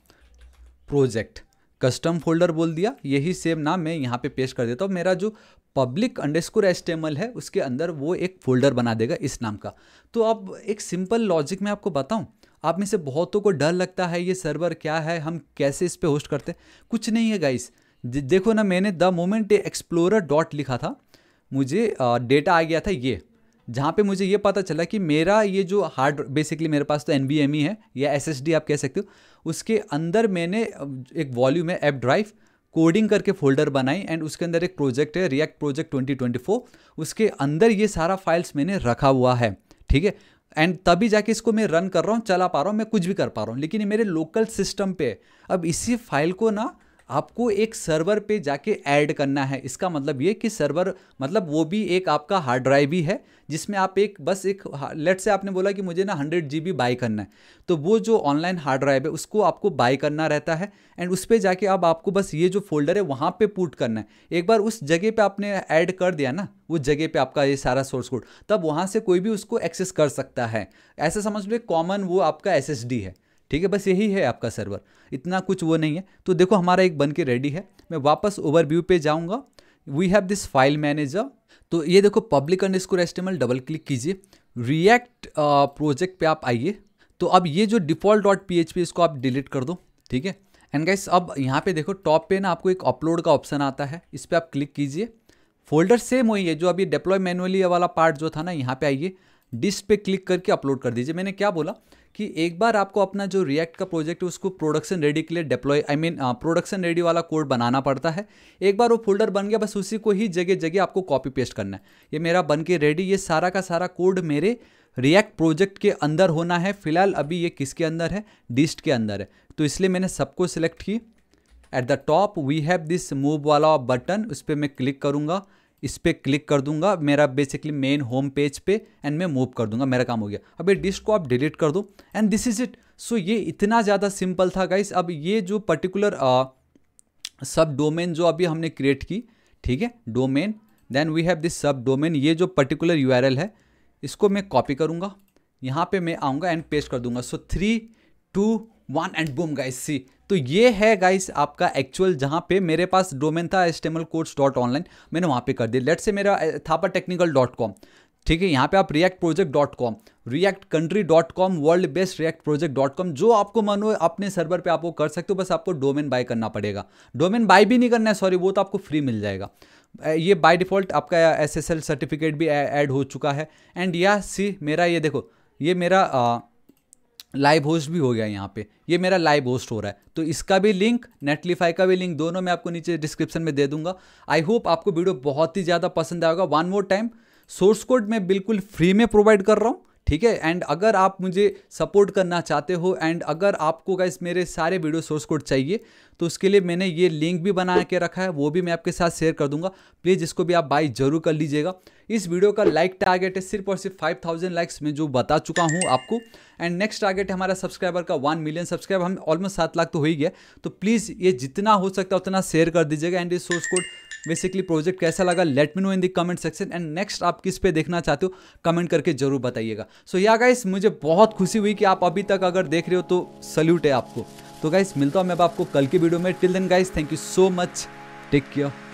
प्रोजेक्ट कस्टम फोल्डर बोल दिया यही सेम नाम मैं यहाँ पे पेश कर देता हूँ मेरा जो पब्लिक अंडरस्कोर एस्टेमल है उसके अंदर वो एक फोल्डर बना देगा इस नाम का तो अब एक सिंपल लॉजिक मैं आपको बताऊँ आप में से बहुतों को डर लगता है ये सर्वर क्या है हम कैसे इस पर होस्ट करते हैं कुछ नहीं है गाइस देखो ना मैंने द मोमेंट एक्सप्लोरर डॉट लिखा था मुझे डेटा आ गया था ये जहाँ पे मुझे ये पता चला कि मेरा ये जो हार्ड बेसिकली मेरे पास तो एन e है या एस आप कह सकते हो उसके अंदर मैंने एक वॉल्यूम है ऐप ड्राइव कोडिंग करके फोल्डर बनाई एंड उसके अंदर एक प्रोजेक्ट है रिएक्ट प्रोजेक्ट 2024 उसके अंदर ये सारा फाइल्स मैंने रखा हुआ है ठीक है एंड तभी जाके इसको मैं रन कर रहा हूँ चला पा रहा हूँ मैं कुछ भी कर पा रहा हूँ लेकिन ये मेरे लोकल सिस्टम पे अब इसी फाइल को ना आपको एक सर्वर पे जाके ऐड करना है इसका मतलब ये कि सर्वर मतलब वो भी एक आपका हार्ड ड्राइव ही है जिसमें आप एक बस एक लेट से आपने बोला कि मुझे ना हंड्रेड जी बी बाई करना है तो वो जो ऑनलाइन हार्ड ड्राइव है उसको आपको बाई करना रहता है एंड उस पर जाके अब आप आपको बस ये जो फोल्डर है वहाँ पर पुट करना है एक बार उस जगह पर आपने ऐड कर दिया ना उस जगह पे आपका ये सारा सोर्स कोड तब वहाँ से कोई भी उसको एक्सेस कर सकता है ऐसा समझ लो कॉमन वो आपका एस है ठीक है बस यही है आपका सर्वर इतना कुछ वो नहीं है तो देखो हमारा एक बन के रेडी है मैं वापस ओवरव्यू पे जाऊँगा we have this file manager तो ये देखो public underscore HTML double click कीजिए रिएक्ट प्रोजेक्ट uh, पे आप आइए तो अब ये जो default dot P H P इसको आप डिलीट कर दो ठीक है एंड गाइस अब यहाँ पे देखो टॉप पे ना आपको एक अपलोड का ऑप्शन आता है इस पर आप क्लिक कीजिए फोल्डर सेम वही है जो अभी डिप्लॉय मैनुअली वाला पार्ट जो था ना यहाँ पे आइए डिस्क पे क्लिक करके अपलोड कर दीजिए मैंने क्या बोला कि एक बार आपको अपना जो रिएक्ट का प्रोजेक्ट है उसको प्रोडक्शन रेडी के लिए deploy I mean production ready वाला कोड बनाना पड़ता है एक बार वो फोल्डर बन गया बस उसी को ही जगह जगह आपको कॉपी पेस्ट करना है ये मेरा बन के रेडी ये सारा का सारा कोड मेरे रिएक्ट प्रोजेक्ट के अंदर होना है फिलहाल अभी ये किसके अंदर है डिस्ट के अंदर है तो इसलिए मैंने सबको सिलेक्ट की at the top we have this move वाला बटन उस पर मैं क्लिक करूँगा इस पर क्लिक कर दूंगा मेरा बेसिकली मेन होम पेज पे एंड मैं मूव कर दूंगा मेरा काम हो गया अब ये डिस्क को आप डिलीट कर दो and this is it so ये इतना ज़्यादा सिंपल था गाइस अब ये जो पर्टिकुलर सब डोमेन जो अभी हमने क्रिएट की ठीक है domain then we have this sub domain ये जो पर्टिकुलर यू है इसको मैं कॉपी करूँगा यहाँ पर मैं आऊँगा एंड पेस्ट कर दूंगा so three two one and boom guys see तो ये है गाइस आपका एक्चुअल जहाँ पे मेरे पास डोमेन था एस कोर्स डॉट ऑनलाइन मैंने वहाँ पे कर दिया लेट से मेरा थापा टेक्निकल डॉट कॉम ठीक है यहाँ पे आप React project dot com React country dot com world best React project dot com जो आपको मन हो अपने सर्वर पे आप वो कर सकते हो बस आपको डोमेन बाय करना पड़ेगा डोमेन बाय भी नहीं करना है सॉरी वो तो आपको फ्री मिल जाएगा ये बाय डिफ़ॉल्ट आपका एस सर्टिफिकेट भी ऐड हो चुका है एंड या सी मेरा ये देखो ये मेरा आ, लाइव होस्ट भी हो गया यहाँ पे ये मेरा लाइव होस्ट हो रहा है तो इसका भी लिंक नेटलीफाई का भी लिंक दोनों मैं आपको नीचे डिस्क्रिप्शन में दे दूंगा आई होप आपको वीडियो बहुत ही ज़्यादा पसंद आएगा one more time source code मैं बिल्कुल फ्री में प्रोवाइड कर रहा हूँ ठीक है एंड अगर आप मुझे सपोर्ट करना चाहते हो एंड अगर आपको गाइस मेरे सारे वीडियो सोर्स कोड चाहिए तो उसके लिए मैंने ये लिंक भी बना के रखा है वो भी मैं आपके साथ शेयर कर दूंगा प्लीज़ इसको भी आप बाई जरूर कर लीजिएगा इस वीडियो का लाइक टारगेट है सिर्फ और सिर्फ 5000 लाइक्स में जो बता चुका हूँ आपको एंड नेक्स्ट टारगेट हमारा सब्सक्राइबर का वन मिलियन सब्सक्राइबर हम ऑलमोस्ट सात लाख तो हो ही गया तो प्लीज़ ये जितना हो सकता है उतना शेयर कर दीजिएगा एंड इस सोर्स कोड बेसिकली प्रोजेक्ट कैसा लगा let me know in the comment section and next आप किस पे देखना चाहते हो कमेंट करके जरूर बताइएगा सो या गाइस मुझे बहुत खुशी हुई कि आप अभी तक अगर देख रहे हो तो सल्यूट है आपको तो गाइस मिलता हूँ मैं आपको कल की वीडियो में till then guys thank you so much take care